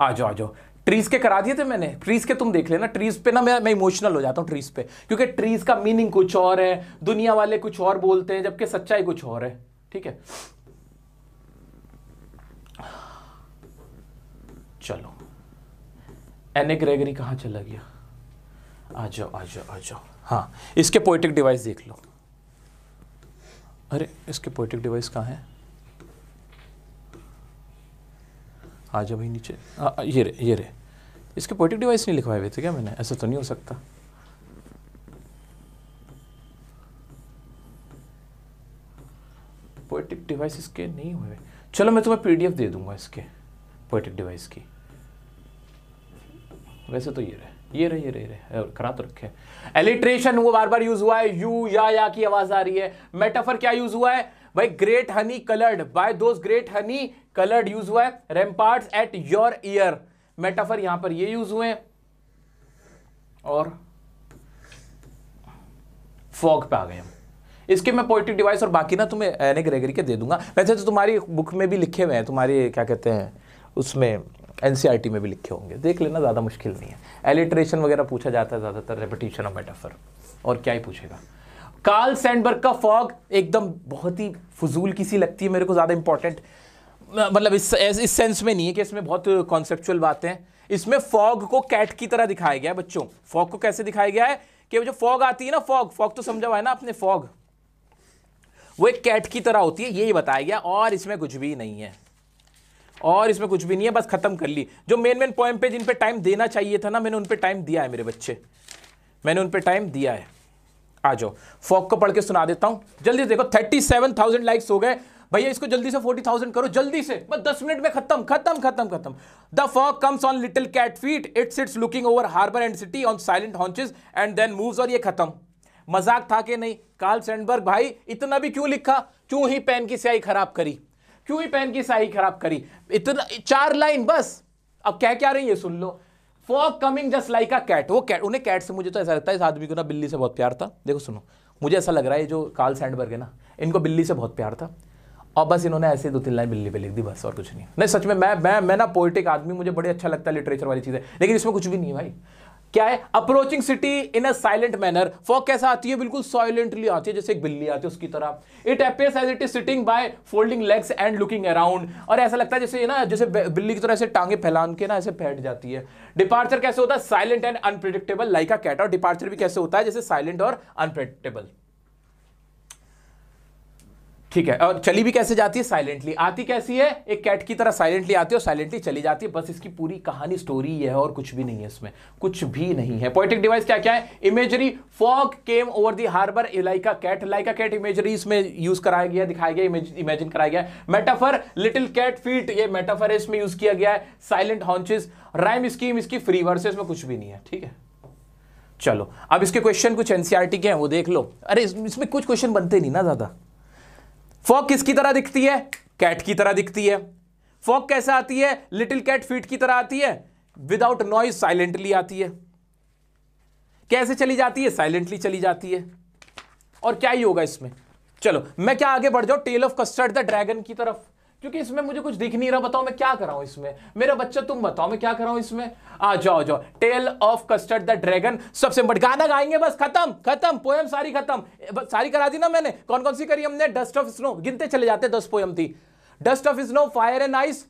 आ जाओ आ जाओ ट्रीज के करा दिए थे मैंने ट्रीज के तुम देख लेना ट्रीज पे ना मैं मैं इमोशनल हो जाता हूँ ट्रीज पे क्योंकि ट्रीज का मीनिंग कुछ और है दुनिया वाले कुछ और बोलते हैं जबकि सच्चाई कुछ और है ठीक है चलो एने ग्रेगरी कहाँ चला गया आ जाओ आ जाओ आ जाओ हाँ इसके पोइटिक डिवाइस देख लो अरे इसके पोइटिक डिवाइस कहाँ है आ जाओ भाई नीचे आ, हाँ, ये रे ये रे इसके पोइटिक डिवाइस नहीं लिखवाए हुए थे क्या मैंने ऐसा तो नहीं हो सकता पोइटिक डिवाइस इसके नहीं हुए चलो मैं तुम्हें पीडीएफ दे दूंगा इसके पोइटिक डिवाइस की वैसे तो ये रहे ये रहे ये रहे, रहे करा तो रखे एलिट्रेशन वो बार बार यूज हुआ है यू या या की आवाज आ रही है मेटाफर क्या यूज हुआ है भाई great honey coloured by those great honey coloured use हुआ है rampart at your ear metaphor यहां पर ये यूज हुए और फॉग पे आ गए हम इसके मैं पोइट्रिक डिवाइस और बाकी ना तुम्हें एने ग्रेगरी के दे दूंगा वैसे तो तुम्हारी बुक में भी लिखे हुए हैं तुम्हारी क्या कहते हैं उसमें एन में भी लिखे होंगे देख लेना ज़्यादा मुश्किल नहीं है एलिट्रेशन वगैरह पूछा जाता है ज़्यादातर रेपिटेशन ऑफ मेटाफर और क्या ही पूछेगा कार्ल सैंडबर्ग का फॉग एकदम बहुत ही फजूल की सी लगती है मेरे को ज़्यादा इंपॉर्टेंट मतलब इस इस सेंस में नहीं है कि इसमें बहुत कॉन्सेप्चुअल बातें हैं इसमें फॉग को कैट की तरह दिखाया गया है बच्चों फॉग को कैसे दिखाया गया है कि जो फॉग आती है ना फॉग फॉग तो समझा हुआ है ना आपने फॉग वो एक कैट की तरह होती है यही बताया गया और इसमें कुछ भी नहीं है और इसमें कुछ भी नहीं है बस खत्म कर ली जो मेन मेन पॉइंट पे जिन पे टाइम देना चाहिए था ना मैंने उन पे टाइम दिया है मेरे बच्चे मैंने उन पे टाइम दिया है आ जाओ फॉक को पढ़ के सुना देता हूँ जल्दी देखो थर्टी सेवन थाउजेंड लाइक्स हो गए भैया इसको जल्दी से फोर्टी थाउजेंड करो जल्दी से बस दस मिनट में खत्म खत्म खत्म खत्म the fog comes on little cat feet it's it's looking over harbour and city on silent haunches and then move और ये खत्म मजाक था कि नहीं कार्ल सेंडबर्ग भाई इतना भी क्यों लिखा क्यों ही पेन की स्याही खराब करी क्यों ही पेन की स्याही खराब करी इतना चार लाइन बस अब कह क्या रही है सुन लो for coming just like a cat वो कैट उन्हें कैट से मुझे तो ऐसा लगता है इस आदमी को ना बिल्ली से बहुत प्यार था देखो सुनो मुझे ऐसा लग रहा है जो कार्ल सैंडबर्ग है ना इनको बिल्ली से बहुत प्यार था और बस इन्होंने ऐसे दो तीन लाइन बिल्ली पे लिख दी बस और कुछ नहीं नहीं सच में मैं मैं मैं ना पोइटिक आदमी मुझे बड़े अच्छा लगता है लिटरेचर वाली चीज़ें लेकिन इसमें कुछ भी नहीं भाई क्या है approaching city in a silent manner fog कैसा आती है बिल्कुल साइलेंटली आती है जैसे एक बिल्ली आती है उसकी तरह it appears as it is sitting by folding legs and looking around और ऐसा लगता है जैसे ना जैसे बिल्ली की तरह ऐसे टांगे फैलान के ना ऐसे बैठ जाती है डिपार्चर कैसे होता है silent and unpredictable like a cat और डिपार्चर भी कैसे होता है जैसे साइलेंट और अनप्रिडिक्टेबल ठीक है और चली भी कैसे जाती है साइलेंटली आती कैसी है एक कैट की तरह साइलेंटली आती है और साइलेंटली चली जाती है बस इसकी पूरी कहानी स्टोरी है और कुछ भी नहीं है इसमें कुछ भी नहीं है पोइटिक डिवाइस क्या क्या है imagery fog came over the harbour like a cat like a cat imagery इसमें यूज कराया गया दिखाया गया इमेजिन कराया गया मेटाफर लिटिल कैट फीट ये मेटाफर है इसमें यूज किया गया है साइलेंट हॉन्चेस राइम स्कीम इसकी फ्री वर्सेस में कुछ भी नहीं है ठीक है चलो अब इसके क्वेश्चन कुछ एनसीआरटी e के हैं वो देख लो अरे इसमें कुछ क्वेश्चन बनते नहीं ना ज्यादा फॉक किसकी तरह दिखती है कैट की तरह दिखती है फॉक कैसे आती है लिटिल कैट फीट की तरह आती है विदाउट नॉइज साइलेंटली आती है कैसे चली जाती है साइलेंटली चली जाती है और क्या ही होगा इसमें चलो मैं क्या आगे बढ़ जाऊं tale of custard the dragon की तरफ क्योंकि इसमें मुझे कुछ दिख नहीं रहा बताओ मैं क्या कराऊ इसमें मेरा बच्चा तुम बताओ मैं क्या कराऊ इसमें आ जाओ जाओ tale of custard the dragon सबसे बट गाना गाएंगे बस खत्म खत्म पोएम सारी खत्म सारी करा दी ना मैंने कौन कौन सी करी हमने डस्ट ऑफ स्नो गिनते चले जाते दस पोएम थी dust of snow fire and ice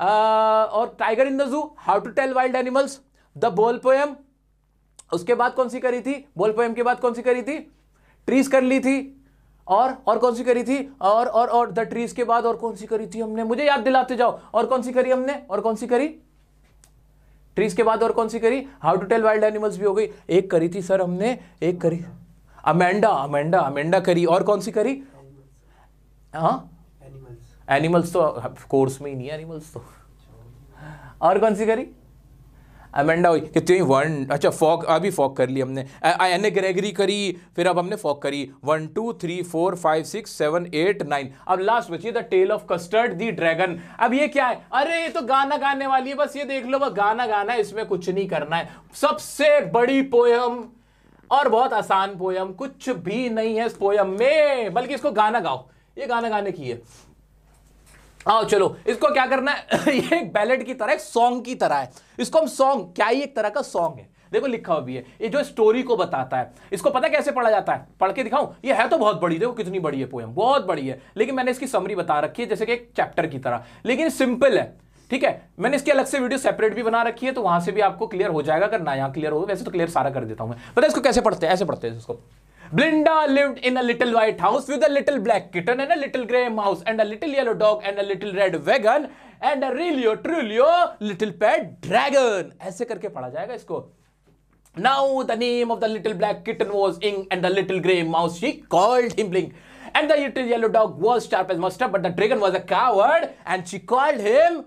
और tiger in the zoo how to tell wild animals the ball poem उसके बाद कौन सी करी थी बोल पोएम के बाद कौन सी करी थी ट्रीज कर ली थी और और कौन सी करी थी और और और द ट्रीज के बाद और कौन सी करी थी हमने मुझे याद दिलाते जाओ और कौन सी करी हमने और कौन सी करी ट्रीज के बाद और कौन सी करी how to tell wild animals भी हो गई एक करी थी सर हमने एक करी अमेंडा अमेंडा अमेंडा करी और कौन सी करी हाँ एनिमल्स तो कोर्स में ही नहीं एनिमल्स तो और कौन सी करी अमेंडा हुई कि हुई वन अच्छा फॉक अभी फॉक कर ली हमने एन ए ग्रेगरी करी फिर अब हमने फॉक करी one two three four five six seven eight nine अब लास्ट बची the tale of custard the dragon अब ये क्या है अरे ये तो गाना गाने वाली है बस ये देख लो वह गाना गाना है इसमें कुछ नहीं करना है सबसे बड़ी पोयम और बहुत आसान पोयम कुछ भी नहीं है इस पोयम में बल्कि इसको गाना गाओ ये गाना गाने की है आओ चलो इसको क्या करना है <laughs> ये एक बैलेट की तरह एक सॉन्ग की तरह है इसको हम सॉन्ग क्या ही एक तरह का सॉन्ग है देखो लिखा हुआ भी है ये जो स्टोरी को बताता है इसको पता कैसे पढ़ा जाता है पढ़ के दिखाऊं ये है तो बहुत बड़ी देखो कितनी बड़ी है पोएम बहुत बड़ी है लेकिन मैंने इसकी समरी बता रखी है जैसे कि एक चैप्टर की तरह लेकिन सिंपल है ठीक है मैंने इसके अलग से वीडियो सेपरेट भी बना रखी है तो वहां से भी आपको क्लियर हो जाएगा अगर ना यहाँ क्लियर हो वैसे तो क्लियर सारा कर देता हूँ मैं पता इसको कैसे पढ़ते हैं ऐसे पढ़ते हैं इसको Blinda lived in a little white house with a little black kitten and a little grey mouse and a little yellow dog and a little red wagon and a Relio Trulio little pet dragon. ऐसे करके पढ़ा जाएगा इसको Now the name of the little black kitten was Ing and the little grey mouse she called him blink And the little yellow dog was sharp as mustard, but the dragon was a coward and she called him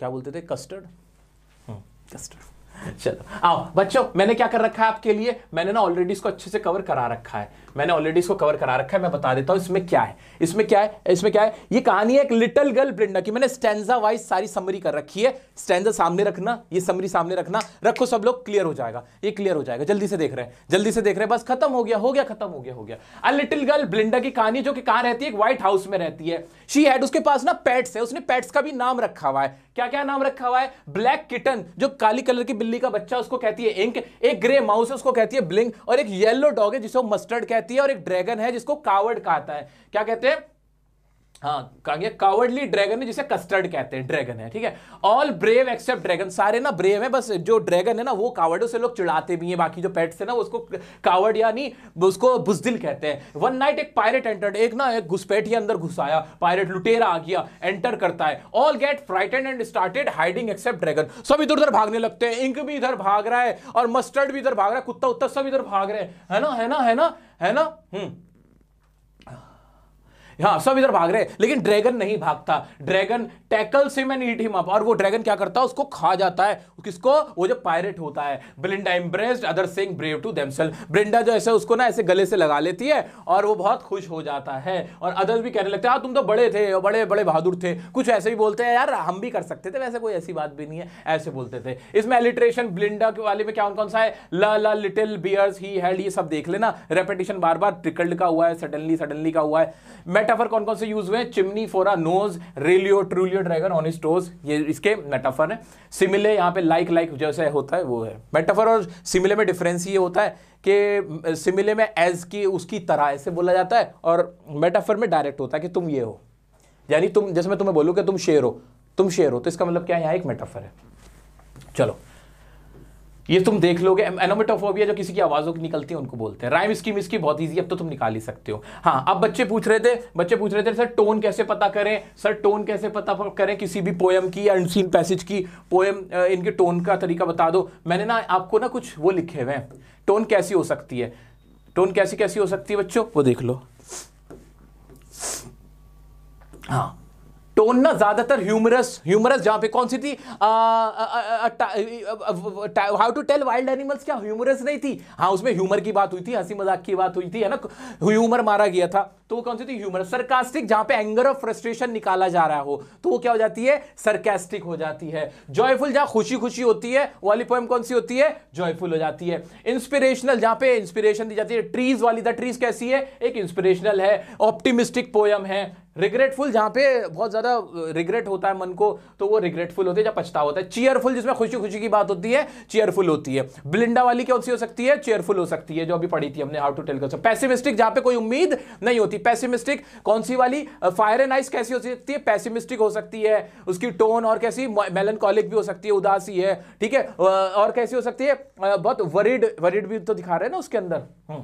क्या बोलते थे hmm. custard <laughs> चलो आओ बच्चों मैंने क्या कर रखा है आपके लिए मैंने ना ऑलरेडी इसको अच्छे से कवर करा रखा है मैंने ऑलरेडी इसको कवर करा रखा है मैं बता देता हूं इसमें क्या है इसमें क्या है इसमें क्या है ये कहानी है एक लिटिल गर्ल ब्रिंडा की मैंने स्टैंडा वाइज सारी समरी कर रखी है स्टैंडा सामने रखना ये समरी सामने रखना रखो सब लोग क्लियर हो जाएगा ये क्लियर हो जाएगा जल्दी से देख रहे हैं जल्दी से देख रहे हैं बस खत्म हो गया हो गया खत्म हो गया हो गया अ लिटिल गर्ल ब्रिंडा की कहानी जो कि कहाँ रहती है एक व्हाइट हाउस में रहती है शी हैड उसके पास ना पैट्स है उसने पैट्स का भी नाम रखा हुआ है क्या क्या नाम रखा हुआ है ब्लैक किटन जो काली कलर की बिल्ली का बच्चा उसको कहती है इंक एक ग्रे माउस है उसको कहती है ब्लिंग और एक येलो डॉग है जिसे मस्टर्ड कहते रहती है और एक ड्रैगन है जिसको कावड़ कहता है क्या कहते हैं हाँ कावर्डली ड्रैगन है जिसे कस्टर्ड कहते हैं ड्रैगन है ठीक है ऑल ब्रेव एक्सेप्ट ड्रैगन सारे ना ब्रेव है बस जो ड्रैगन है ना वो कावर्ड से लोग चिड़ाते भी हैं बाकी जो पेट्स है ना उसको कावर्ड यानी उसको बुजदिल कहते हैं वन नाइट एक पायरेट एंटर एक ना एक घुसपैठिया अंदर घुसाया पायरेट लुटेरा आ गया एंटर करता है all get frightened and started hiding except dragon सब इधर उधर भागने लगते हैं इंक भी इधर भाग रहा है और मस्टर्ड भी इधर भाग रहा है कुत्ता उत्ता सब इधर भाग रहे हैं है ना है ना है ना है ना हम्म हाँ सब इधर भाग रहे लेकिन ड्रैगन नहीं भागता ड्रैगन टैकल से मैन ईट हिम अप और वो ड्रैगन क्या करता है उसको खा जाता है किसको वो जो पायरेट होता है Belinda impressed other sing brave to damsel Belinda जो ऐसे उसको ना ऐसे गले से लगा लेती है और वो बहुत खुश हो जाता है और अदर्स भी कहने लगते हैं हाँ, तुम तो बड़े थे बड़े बड़े बहादुर थे कुछ ऐसे भी बोलते हैं यार हम भी कर सकते थे वैसे कोई ऐसी बात भी नहीं है ऐसे बोलते थे इसमें एलिट्रेशन ब्लिंडा के वाले में क्या कौन सा है ला ला लिटिल बियर्स ही हेल्ड ये सब देख लेना रेपिटेशन बार बार ट्रिकल्ड का हुआ है सडनली सडनली का हुआ है मेटाफर कौन कौन से यूज हुए chimney for a nose realio trulio dragon on toes ये इसके मेटाफर है सिमिले यहाँ पे लाइक लाइक जैसे होता है वो है मेटाफर और सिमिले में डिफरेंस ये होता है कि सिमिले में एज की उसकी तरह ऐसे बोला जाता है और मेटाफर में डायरेक्ट होता है कि तुम ये हो यानी तुम जैसे मैं तुम्हें बोलूँ कि तुम शेर हो तुम शेर हो तो इसका मतलब क्या यहाँ एक मेटाफर है चलो ये तुम देख लोगे एनोमेटोफोबिया जो किसी की आवाज़ों की निकलती है उनको बोलते हैं राइम स्कीम इसकी बहुत ईजी अब तो तुम निकाल ही सकते हो हाँ अब बच्चे पूछ रहे थे बच्चे पूछ रहे थे सर टोन कैसे पता करें सर टोन कैसे पता करें किसी भी पोएम की या अनसीन पैसेज की पोएम इनके टोन का तरीका बता दो मैंने ना आपको ना कुछ वो लिखे हुए हैं टोन कैसी हो सकती है टोन कैसी कैसी हो सकती है बच्चों वो देख लो हाँ टोन तो ना ज्यादातर ह्यूमरस ह्यूमरस जहां पे कौन सी थी how to tell wild animals क्या ह्यूमरस नहीं थी हाँ उसमें ह्यूमर की बात हुई थी हंसी मजाक की बात हुई थी है ना ह्यूमर मारा गया था तो वो कौन सी थी ह्यूमर सरकास्टिक जहां पे एंगर और फ्रस्ट्रेशन निकाला जा रहा हो तो वो क्या हो जाती है सरकास्टिक हो जाती है जॉयफुल जहां खुशी खुशी होती है वाली पोएम कौन सी होती है जॉयफुल हो जाती है इंस्पिरेशनल जहां पे इंस्पिरेशन दी जाती है ट्रीज वाली द ट्रीज कैसी है एक इंस्पिरेशनल है ऑप्टिमिस्टिक पोयम है रिग्रेटफुल जहां पे बहुत ज़्यादा रिग्रेट होता है मन को तो वो रिग्रेटफुल होते है जब पछतावा होता है चेयरफुल जिसमें खुशी खुशी की बात होती है चेयरफुल होती है ब्लिंडा वाली कौन सी हो सकती है चेयरफुल हो सकती है जो अभी पढ़ी थी हमने हाउ टू टेल कर पैसिमिस्टिक जहाँ पे कोई उम्मीद नहीं होती पैसिमिस्टिक कौन सी वाली फायर एंड आइस कैसी हो सकती है पैसिमिस्टिक हो सकती है उसकी टोन और कैसी मेलनकॉलिक भी हो सकती है उदासी है ठीक है और कैसी हो सकती है बहुत वरिड वरिड भी तो दिखा रहे हैं ना उसके अंदर हम्म।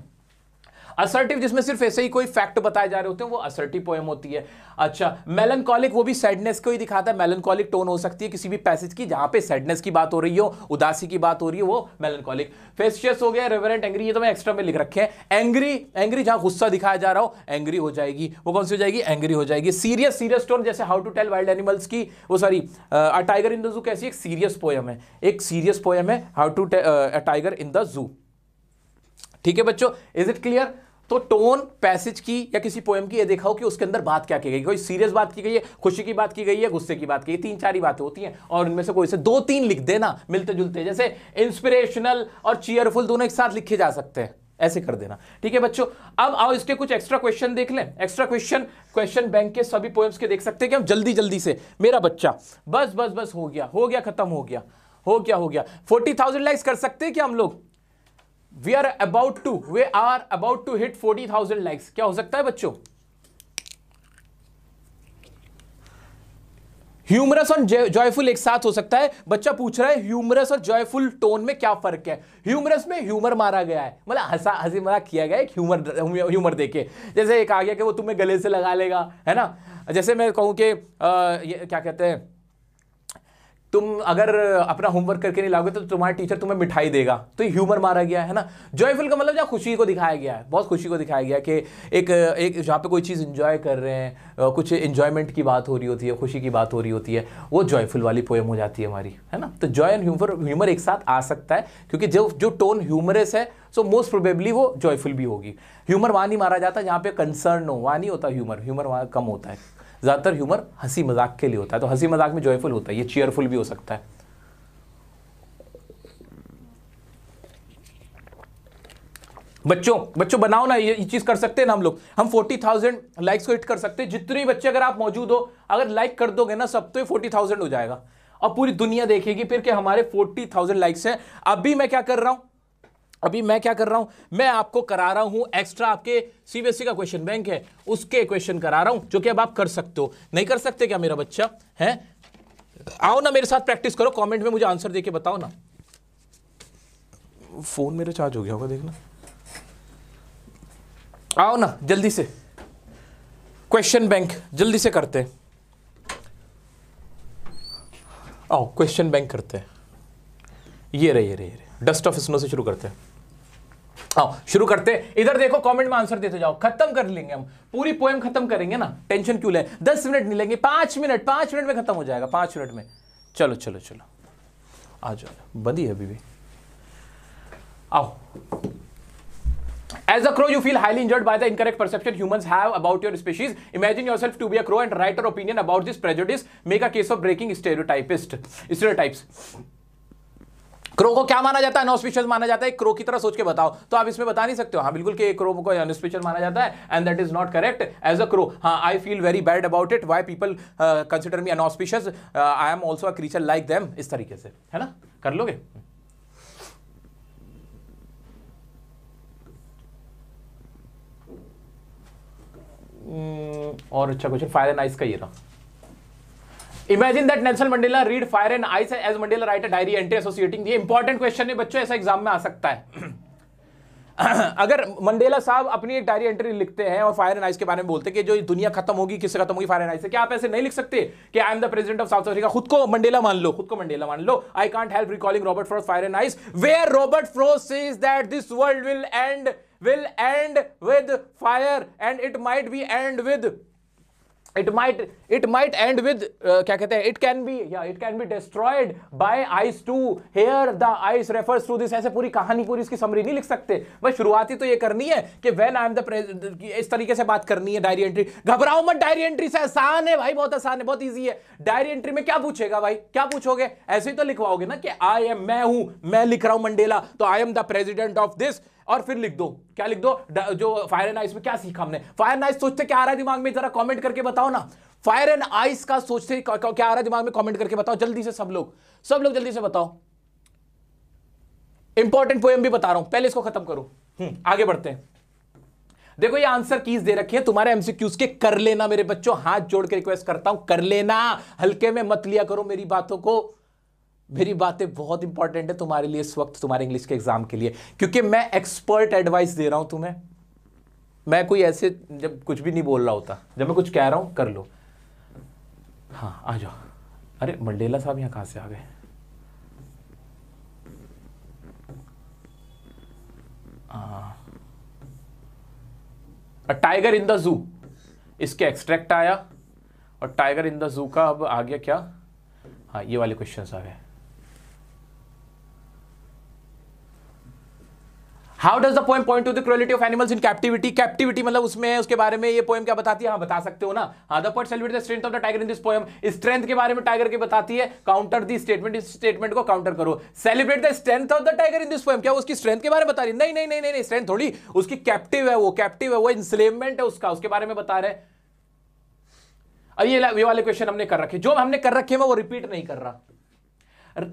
असर्टिव जिसमें सिर्फ ऐसे ही कोई फैक्ट बताए जा रहे होते हैं वो असर्टिव पोएम होती है अच्छा मेलनकॉलिक वो भी सैडनेस को ही दिखाता है मेलनकॉलिक टोन हो सकती है किसी भी पैसेज की जहां पे सैडनेस की बात हो रही हो उदासी की बात हो रही हो वो मेलनकॉलिक फेसियस हो गया रेवरेंट एंग्री ये तो मैं एक्स्ट्रा में लिख रखे हैं एंग्री एंग्री जहां गुस्सा दिखाया जा रहा हो एंग्री हो जाएगी वो कौन सी हो जाएगी एंग्री हो जाएगी सीरियस सीरियस टोन जैसे how to tell wild animals की वो sorry a tiger in the zoo कैसी एक सीरियस पोएम है एक सीरियस पोएम है how to tiger in the zoo ठीक है बच्चों इज इट क्लियर तो टोन पैसेज की या किसी पोएम की ये देखा हो कि उसके अंदर बात क्या की गई कोई सीरियस बात की गई है खुशी की बात की गई है गुस्से की बात की तीन चार ही बातें होती हैं और उनमें से कोई से दो तीन लिख देना मिलते जुलते जैसे इंस्पिरेशनल और चीयरफुल दोनों एक साथ लिखे जा सकते हैं ऐसे कर देना ठीक है बच्चों अब आओ इसके कुछ एक्स्ट्रा क्वेश्चन देख लें एक्स्ट्रा क्वेश्चन क्वेश्चन बैंक के सभी पोएम्स के देख सकते हैं कि हम जल्दी जल्दी से मेरा बच्चा बस बस बस हो गया हो गया खत्म हो गया हो गया हो गया फोर्टी थाउजेंड लाइक्स कर सकते हैं क्या हम लोग we are about to we are about to hit forty thousand likes क्या हो सकता है बच्चों ह्यूमरस और जॉयफुल एक साथ हो सकता है बच्चा पूछ रहा है ह्यूमरस और जॉयफुल टोन में क्या फर्क है ह्यूमरस में ह्यूमर मारा गया है मतलब हंसा हंसी मजाक किया गया एक ह्यूमर ह्यूमर देके जैसे एक आ गया कि वो तुम्हें गले से लगा लेगा है ना जैसे मैं कहूँ कि क्या कहते हैं तुम अगर अपना होमवर्क करके नहीं लाओगे तो तुम्हारा टीचर तुम्हें मिठाई देगा तो ह्यूमर मारा गया है ना जॉयफुल का मतलब जहाँ खुशी को दिखाया गया है बहुत खुशी को दिखाया गया कि एक एक जहाँ पे कोई चीज़ इन्जॉय कर रहे हैं कुछ इन्जॉयमेंट की बात हो रही होती है खुशी की बात हो रही होती है वो जॉयफुल वाली पोएम हो जाती है हमारी है ना तो जॉय एंड ह्यूमर ह्यूमर एक साथ आ सकता है क्योंकि जो जो टोन ह्यूमरस है सो मोस्ट प्रोबेबली वो जॉयफुल भी होगी ह्यूमर वहाँ नहीं मारा जाता जहाँ पे कंसर्न हो वहाँ नहीं होता ह्यूमर ह्यूमर वहाँ कम होता है ज़्यादातर ह्यूमर हंसी मजाक के लिए होता है तो हंसी मजाक में जॉयफुल होता है ये चेयरफुल भी हो सकता है बच्चों बच्चों बनाओ ना ये चीज कर सकते हैं ना हम लोग हम फोर्टी थाउजेंड लाइक्स को हिट कर सकते हैं जितने बच्चे अगर आप मौजूद हो अगर लाइक कर दोगे ना सब तो फोर्टी थाउजेंड हो जाएगा और पूरी दुनिया देखेगी फिर कि हमारे फोर्टी थाउजेंड लाइक्स हैं अभी मैं क्या कर रहा हूं अभी मैं क्या कर रहा हूं मैं आपको करा रहा हूं एक्स्ट्रा आपके सीबीएसई e का क्वेश्चन बैंक है उसके क्वेश्चन करा रहा हूं जो कि अब आप कर सकते हो नहीं कर सकते क्या मेरा बच्चा है आओ ना मेरे साथ प्रैक्टिस करो कमेंट में मुझे आंसर देके बताओ ना फोन मेरा चार्ज हो गया होगा देखना आओ ना जल्दी से क्वेश्चन बैंक जल्दी से करते आओ क्वेश्चन बैंक करते हैं ये रहे ये रहे ये रहे डस्ट ऑफ स्नो से शुरू करते हैं आओ शुरू करते इधर देखो कमेंट में आंसर देते जाओ खत्म कर लेंगे हम पूरी पोएम खत्म करेंगे ना टेंशन क्यों लें दस मिनट नहीं लेंगे पांच मिनट पांच मिनट में खत्म हो जाएगा पांच मिनट में चलो चलो चलो आ जाओ बंदी है अभी भी आओ As a crow, you feel highly injured by the incorrect perception humans have about your species. Imagine yourself to be a crow and write your opinion about this prejudice. Make a case of breaking stereotypist stereotypes. Crow को क्या माना जाता है नॉस्पिशियस माना जाता है crow की तरह सोच के बताओ तो आप इसमें बता नहीं सकते हो हाँ बिल्कुल कि क्रो को अनस्पिशियस माना जाता है and that is not correct as a crow हाँ I feel very bad about it why people consider me inauspicious I am also a creature like them इस तरीके से है ना कर लोगे hmm, और अच्छा क्वेश्चन फायर एंड आइस का ये था imagine that Nelson Mandela read fire and ice as Mandela write a diary entry associating ये इंपॉर्टेंट क्वेश्चन है बच्चों ऐसा एग्जाम में आ सकता है अगर मंडेला साहब अपनी एक डायरी एंट्री लिखते हैं और फायर एंड आइस के बारे में बोलते हैं कि जो दुनिया खत्म होगी किससे खत्म होगी फायर एंड आइस से क्या आप ऐसे नहीं लिख सकते कि आई am the president of south Africa खुद को मंडेला मान लो खुद को मंडेला मान लो I can't help recalling Robert फ्रॉस fire and ice where Robert Frost is that this world will and will end with fire and it might be and with it might it might and with क्या कहते हैं it can be या it can be destroyed by ice to here the ice refers to this ऐसे पूरी कहानी पूरी इसकी summary नहीं लिख सकते बस शुरुआती तो ये करनी है कि वेन आई एम द इस तरीके से बात करनी है डायरी एंट्री घबराओ मत डायरी एंट्री से आसान है भाई बहुत आसान है बहुत ईजी है डायरी एंट्री में क्या पूछेगा भाई क्या पूछोगे ऐसे ही तो लिखवाओगे ना कि आई एम मैं हूं मैं लिख रहा हूं मंडेला तो I am the president of this और फिर लिख दो क्या लिख दो जो फायर एंड आइस में क्या सीखा हमने फायर एंड आइस सोचते क्या आ रहा है दिमाग में जरा कॉमेंट करके बताओ ना फायर एंड आइस का सोचते क्या आ रहा है दिमाग में कॉमेंट करके बताओ जल्दी से सब लोग सब लोग जल्दी से बताओ इंपॉर्टेंट पोएम भी बता रहा हूं पहले इसको खत्म करो हम्म। आगे बढ़ते हैं देखो ये आंसर कीज दे रखे हैं तुम्हारे एमसीक्यूज के कर लेना मेरे बच्चों हाथ जोड़ के रिक्वेस्ट करता हूं कर लेना हल्के में मत लिया करो मेरी बातों को मेरी बातें बहुत इंपॉर्टेंट है तुम्हारे लिए इस वक्त तुम्हारे इंग्लिश के एग्जाम के लिए क्योंकि मैं एक्सपर्ट एडवाइस दे रहा हूं तुम्हें मैं कोई ऐसे जब कुछ भी नहीं बोल रहा होता जब मैं कुछ कह रहा हूं कर लो हाँ आ जाओ अरे मंडेला साहब यहाँ कहां से आ गए अ टाइगर इन द जू इसके एक्सट्रैक्ट आया और टाइगर इन द जू का अब आ गया क्या हाँ ये वाले क्वेश्चन आ गए how does the poem point to the quality of animals in captivity captivity मतलब उसमें उसके बारे में ये पोएम क्या बताती है हाँ बता सकते हो ना हाँ the celebrate the strength of the tiger in this poem strength के बारे में टाइगर के बताती है काउंटर दी स्टेटमेंट इस स्टेटमेंट को काउंटर करो celebrate the strength of the tiger in this poem क्या उसकी स्ट्रेंथ के बारे में बता रही नहीं नहीं नहीं नहीं स्ट्रेंथ थोड़ी उसकी कैप्टिव है वो कैप्टिव है वो इंस्लेवमेंट है उसका उसके बारे में बता रहे हैं ये वाले क्वेश्चन हमने कर रखे जो हमने कर रखे हैं वो रिपीट नहीं कर रहा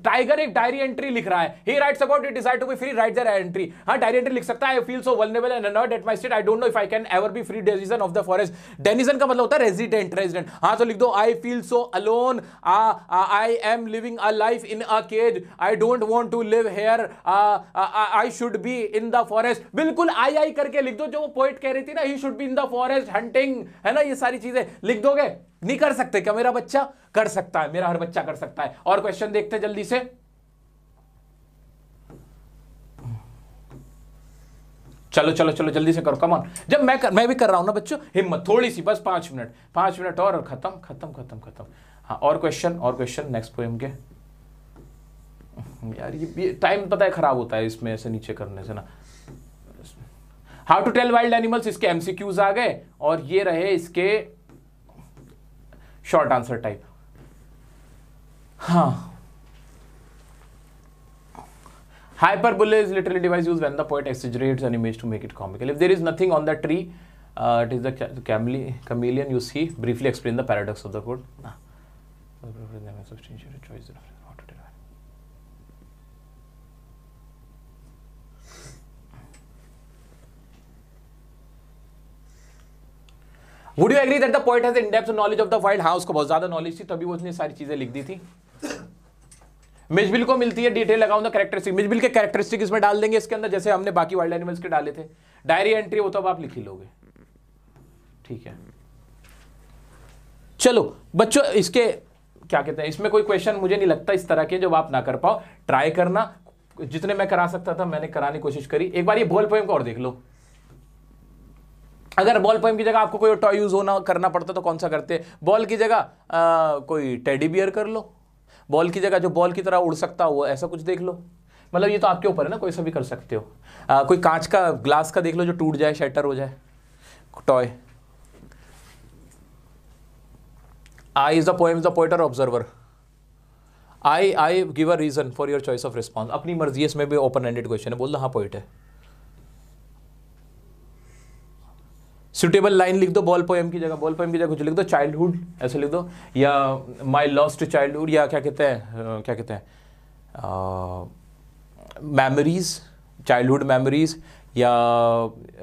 टाइगर एक डायरी एंट्री लिख रहा है he writes about it decide to be free right there entry हां डायरी एंट्री लिख सकता है I feel so vulnerable and annoyed at my state I don't know if I can ever be free denizen of the forest denizen का मतलब होता है resident resident हां तो लिख दो I feel so alone I am living a life in a cage I don't want to live here I should be in the forest बिल्कुल I आई करके लिख दो जो वो पोएट कह रही थी ना he should be in the forest hunting है ना ये सारी चीजें लिख दोगे नहीं कर सकते क्या मेरा बच्चा कर सकता है मेरा हर बच्चा कर सकता है और क्वेश्चन देखते हैं जल्दी से चलो चलो चलो जल्दी से करो कमान जब मैं कर, मैं भी कर रहा हूं ना बच्चों हिम्मत थोड़ी सी बस पांच मिनट पांच मिनट और खत्म खत्म खत्म खत्म हाँ और क्वेश्चन और क्वेश्चन नेक्स्ट पोएम के यार ये टाइम पता है खराब होता है इसमें ऐसे नीचे करने से ना how to tell wild animals इसके एमसीक्यूज आ गए और ये रहे इसके शॉर्ट आंसर टाइप हाँ Hyperbole is literally device used when the poet exaggerates an image to make it comical. If there is nothing on the tree, uh, it is the chameleon you see. Briefly explain the paradox of the code. Nah. Would you agree that the point has in depth knowledge of the wild house को बहुत ज्यादा knowledge थी तभी वो उसने सारी चीजें लिख दी थी मिजबिल को मिलती है डिटेल लगाओ द कैरेक्टरिस्टिक मिजबिल के कैरेक्टरिस्टिक इसमें डाल देंगे इसके अंदर जैसे हमने बाकी वाइल्ड एनिमल्स के डाले थे डायरी एंट्री वो तो आप लिख ही लोगे ठीक है चलो बच्चों इसके क्या कहते हैं इसमें कोई क्वेश्चन मुझे नहीं लगता इस तरह के जो आप ना कर पाओ ट्राई करना जितने मैं करा सकता था मैंने कराने की कोशिश करी एक बार ये बोल पोएम को और देख लो अगर बॉल पॉइम की जगह आपको कोई टॉय यूज़ होना करना पड़ता तो कौन सा करते बॉल की जगह कोई टेडी बियर कर लो बॉल की जगह जो बॉल की तरह उड़ सकता हो ऐसा कुछ देख लो मतलब ये तो आपके ऊपर है ना कोई सा भी कर सकते हो आ, कोई कांच का ग्लास का देख लो जो टूट जाए शटर हो जाए टॉय I is the poem is the poet observer I I give a reason for your choice of response अपनी मर्जी इसमें भी ओपन एंडेड क्वेश्चन है बोल रहा हाँ पोइट है सुटेबल लाइन लिख दो बॉल पोएम की जगह बॉल पोएम की जगह कुछ लिख दो चाइल्डहुड ऐसे लिख दो या माई लॉस्ट चाइल्डहुड या क्या कहते हैं क्या कहते हैं मेमोरीज चाइल्डहुड मेमोरीज या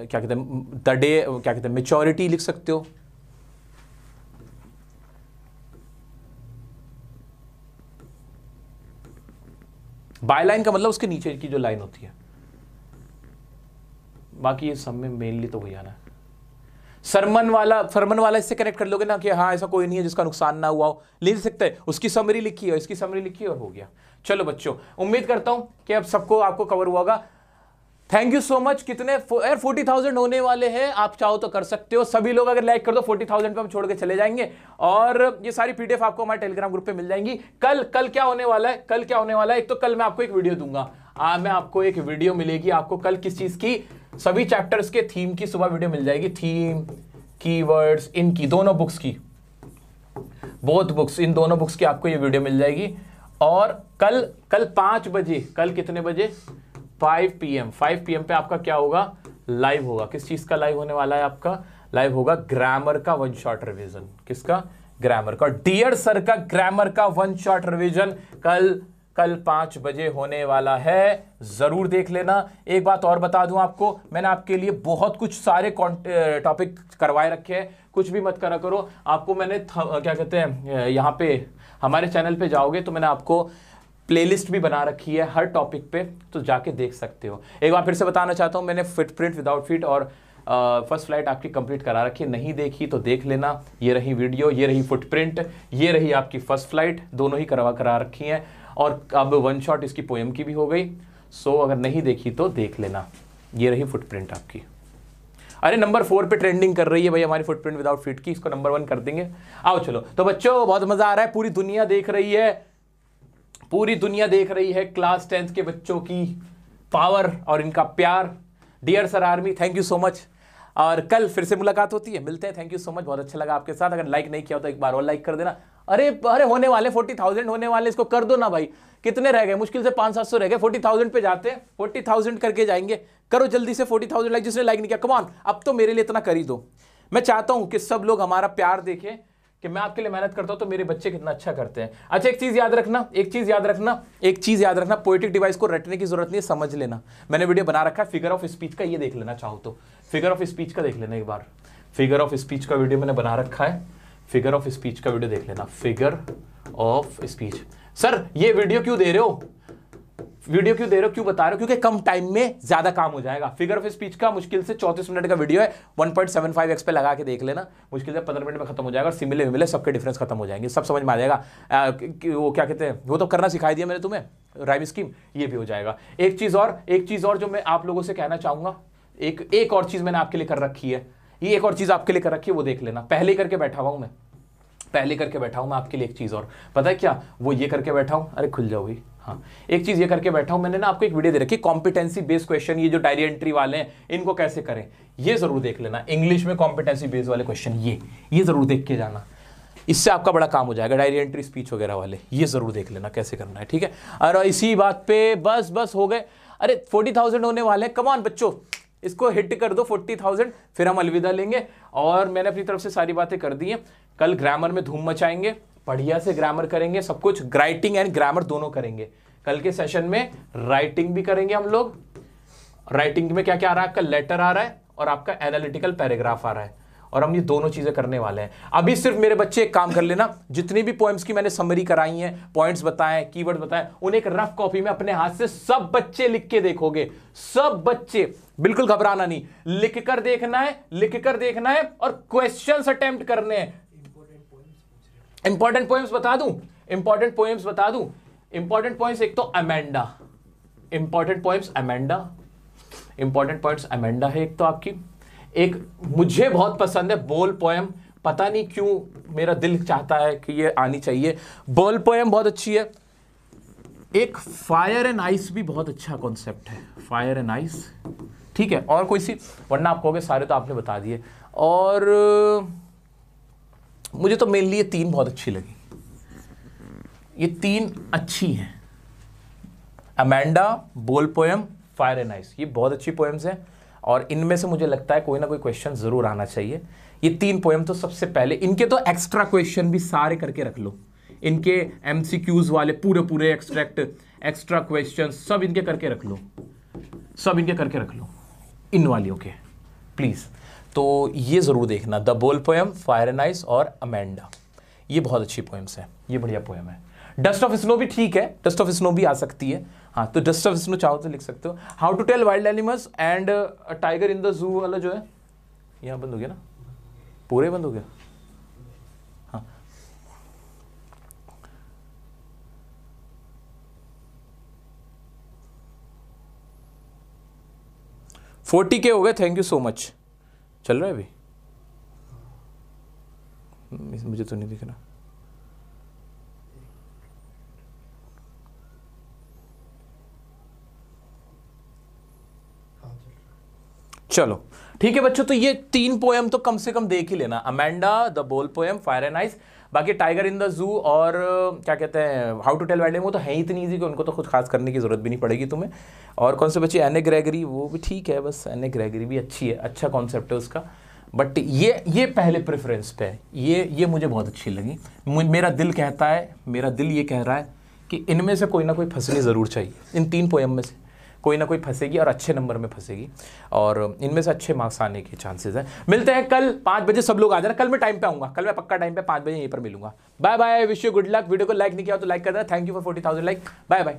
क्या कहते हैं द डे क्या कहते हैं मेचोरिटी लिख सकते हो बाय लाइन का मतलब उसके नीचे की जो लाइन होती है बाकी ये सब में मेनली तो वही आना है सरमन वाला फरमन वाला इससे कनेक्ट कर लोगे ना कि हाँ ऐसा कोई नहीं है जिसका नुकसान ना हुआ हो ले सकते हैं उसकी समरी लिखी है इसकी समरी लिखी और हो गया चलो बच्चों उम्मीद करता हूँ कि अब सबको आपको कवर हुआ होगा थैंक यू सो मच कितने यार फोर्टी थाउजेंड होने वाले हैं आप चाहो तो कर सकते हो सभी लोग अगर लाइक कर दो फोर्टी थाउजेंड पर हम छोड़ के चले जाएंगे और ये सारी पीडीएफ आपको हमारे टेलीग्राम ग्रुप पे मिल जाएंगी कल कल क्या होने वाला है कल क्या होने वाला है एक तो कल मैं आपको एक वीडियो दूंगा आ, मैं आपको एक वीडियो मिलेगी आपको कल किस चीज़ की सभी चैप्टर्स के थीम की सुबह वीडियो मिल जाएगी थीम कीवर्ड्स इनकी दोनों बुक्स की बोथ बुक्स इन दोनों बुक्स की आपको ये वीडियो मिल जाएगी और कल कल पांच बजे कल कितने बजे 5 पीएम 5 पीएम पे आपका क्या होगा लाइव होगा किस चीज़ का लाइव होने वाला है आपका लाइव होगा ग्रामर का वन शॉर्ट रिविजन किसका ग्रामर का डियर सर का ग्रामर का वन शॉर्ट रिविजन कल कल पाँच बजे होने वाला है ज़रूर देख लेना एक बात और बता दूं आपको मैंने आपके लिए बहुत कुछ सारे टॉपिक करवाए रखे हैं कुछ भी मत करा करो आपको मैंने क्या कहते हैं यहाँ पे हमारे चैनल पे जाओगे तो मैंने आपको प्लेलिस्ट भी बना रखी है हर टॉपिक पे तो जाके देख सकते हो एक बार फिर से बताना चाहता हूँ मैंने फिट प्रिंट विदाउट फिट और फर्स्ट फ्लाइट आपकी कंप्लीट करा रखी है नहीं देखी तो देख लेना ये रही वीडियो ये रही फुटप्रिंट ये रही आपकी फर्स्ट फ्लाइट दोनों ही करवा करा रखी हैं और अब वन शॉट इसकी पोएम की भी हो गई सो so, अगर नहीं देखी तो देख लेना ये रही फुटप्रिंट आपकी अरे नंबर फोर पे ट्रेंडिंग कर रही है भाई हमारी फुटप्रिंट विदाउट फिट की इसको नंबर वन कर देंगे आओ चलो तो बच्चों बहुत मजा आ रहा है पूरी दुनिया देख रही है पूरी दुनिया देख रही है क्लास टेंथ के बच्चों की पावर और इनका प्यार dear sir army thank you so much और कल फिर से मुलाकात होती है मिलते हैं थैंक यू सो मच बहुत अच्छा लगा आपके साथ अगर लाइक नहीं किया तो एक बार और लाइक कर देना अरे अरे होने वाले फोर्टी थाउजेंड होने वाले इसको कर दो ना भाई कितने रह गए मुश्किल से पांच सात सौ रह गए फोर्टी थाउजेंड पे जाते हैं फोर्टी थाउजेंड करके जाएंगे करो जल्दी से फोर्टी थाउजेंड लाइक जिसने लाइक नहीं किया कमान अब तो मेरे लिए इतना कर ही दो मैं चाहता हूं कि सब लोग हमारा प्यार देखें कि मैं आपके लिए मेहनत करता हूं तो मेरे बच्चे कितना अच्छा करते हैं अच्छा एक चीज़ याद रखना एक चीज़ याद रखना एक चीज़ याद रखना पोइटिक डिवाइस को रटने की जरूरत नहीं है समझ लेना मैंने वीडियो बना रखा है फिगर ऑफ स्पीच का ये देख लेना चाहो तो फिगर ऑफ स्पीच का देख लेना एक बार फिगर ऑफ स्पीच का वीडियो मैंने बना रखा है फिगर ऑफ स्पीच का वीडियो देख लेना फिगर ऑफ स्पीच सर ये वीडियो क्यों दे रहे हो वीडियो क्यों दे रहे हो क्यों बता रहे हो क्योंकि कम टाइम में ज्यादा काम हो जाएगा फिगर ऑफ स्पीच का मुश्किल से चौतीस मिनट का वीडियो है 1.75 एक्स पे लगा के देख लेना मुश्किल से पंद्रह मिनट में खत्म हो जाएगा और सिमिले विमिले सबके डिफरेंस खत्म हो जाएंगे सब समझ में आ जाएगा आ, वो क्या कहते हैं वो तो करना सिखाई दिया मैंने तुम्हें राइम स्कीम ये भी हो जाएगा एक चीज़ और एक चीज़ और जो मैं आप लोगों से कहना चाहूंगा एक एक और चीज़ मैंने आपके लिए कर रखी है ये एक और चीज़ आपके लिए कर रखी है वो देख लेना पहले करके बैठा हुआ मैं पहले करके बैठा हूं मैं आपके लिए एक चीज़ और पता है क्या वो ये करके बैठा हूं अरे खुल जाओ भाई हाँ एक चीज़ ये करके बैठा हूं मैंने ना आपको एक वीडियो दे रखी कॉम्पिटेंसी बेस्ड क्वेश्चन ये जो डायरी एंट्री वाले हैं इनको कैसे करें ये ज़रूर देख लेना इंग्लिश में कॉम्पिटेंसी बेस्ड वाले क्वेश्चन ये ये ज़रूर देख के जाना इससे आपका बड़ा काम हो जाएगा डायरी एंट्री स्पीच वगैरह वाले ये ज़रूर देख लेना कैसे करना है ठीक है और इसी बात पे बस बस हो गए अरे फोर्टी थाउजेंड होने वाले हैं कमान बच्चों इसको हिट कर दो फोर्टी थाउजेंड फिर हम अलविदा लेंगे और मैंने अपनी तरफ से सारी बातें कर दी हैं कल ग्रामर में धूम मचाएंगे बढ़िया से ग्रामर करेंगे सब कुछ राइटिंग एंड ग्रामर दोनों करेंगे कल के सेशन में राइटिंग भी करेंगे हम लोग राइटिंग में क्या क्या आ रहा है आपका लेटर आ रहा है और आपका एनालिटिकल पैराग्राफ आ रहा है और हम ये दोनों चीज़ें करने वाले हैं अभी सिर्फ मेरे बच्चे एक काम कर लेना जितनी भी पॉइंट्स की मैंने समरी कराई हैं पॉइंट्स बताएं कीवर्ड बताएं उन्हें एक रफ कॉपी में अपने हाथ से सब बच्चे लिख के देखोगे सब बच्चे बिल्कुल घबराना नहीं लिख कर देखना है लिख कर देखना है और क्वेश्चन अटेम्प्ट करने हैं इंपॉर्टेंट पॉइंट्स बता दू इंपॉर्टेंट पॉइंट्स बता दू इंपॉर्टेंट पॉइंट्स एक तो Amanda important points Amanda important points Amanda है एक तो आपकी एक मुझे बहुत पसंद है बोल पोएम पता नहीं क्यों मेरा दिल चाहता है कि ये आनी चाहिए बोल पोएम बहुत अच्छी है एक फायर एंड आइस भी बहुत अच्छा कॉन्सेप्ट है फायर एंड आइस ठीक है और कोई सी वरना आप कहोगे सारे तो आपने बता दिए और मुझे तो मेनली ये तीन बहुत अच्छी लगी ये तीन अच्छी हैं अमेंडा बोल पोएम फायर एंड आइस ये बहुत अच्छी पोएम्स हैं और इनमें से मुझे लगता है कोई ना कोई क्वेश्चन ज़रूर आना चाहिए ये तीन पोएम तो सबसे पहले इनके तो एक्स्ट्रा क्वेश्चन भी सारे करके रख लो इनके एम वाले पूरे पूरे एक्सट्रैक्ट एक्स्ट्रा क्वेश्चन सब इनके करके रख लो सब इनके करके रख लो इन वालियों के प्लीज़ तो ये ज़रूर देखना the ball poem fire and ice और अमेंडा ये बहुत अच्छी पोएम्स हैं ये बढ़िया पोएम है डस्ट ऑफ स्नो भी ठीक है डस्ट ऑफ स्नो भी आ सकती है हाँ तो जस्ट ऑफ इसमें चाहो तो लिख सकते हो how to tell wild animals and tiger in the zoo वाला जो है यहाँ बंद हो गया ना पूरे बंद हो गया हाँ फोर्टी के हो गए थैंक यू सो मच चल रहा है अभी हम्म, मुझे तो नहीं दिख रहा चलो ठीक है बच्चों तो ये तीन पोएम तो कम से कम देख ही लेना Amanda the ball poem fire and ice बाकी टाइगर इन द जू और क्या कहते हैं हाउ टू टेल वैडे वो तो है ही इतनी ईजी कि उनको तो खुद खास करने की ज़रूरत भी नहीं पड़ेगी तुम्हें और कौन से बच्चे एन ए ग्रेगरी वो भी ठीक है बस एन ए ग्रेगरी भी अच्छी है अच्छा कॉन्सेप्ट है उसका बट ये ये पहले प्रेफरेंस पे है ये ये मुझे बहुत अच्छी लगी मेरा दिल कहता है मेरा दिल ये कह रहा है कि इनमें से कोई ना कोई फंसनी ज़रूर चाहिए इन तीन पोएम में से कोई ना कोई फंसेगी और अच्छे नंबर में फंसेगी और इनमें से अच्छे मार्क्स आने के चांसेस हैं मिलते हैं कल पाँच बजे सब लोग आ जाना कल मैं टाइम पे आऊँगा कल मैं पक्का टाइम पे पाँच बजे यहीं पर मिलूंगा bye bye wish you good luck video को लाइक नहीं किया तो लाइक कर देना thank you for forty thousand like bye bye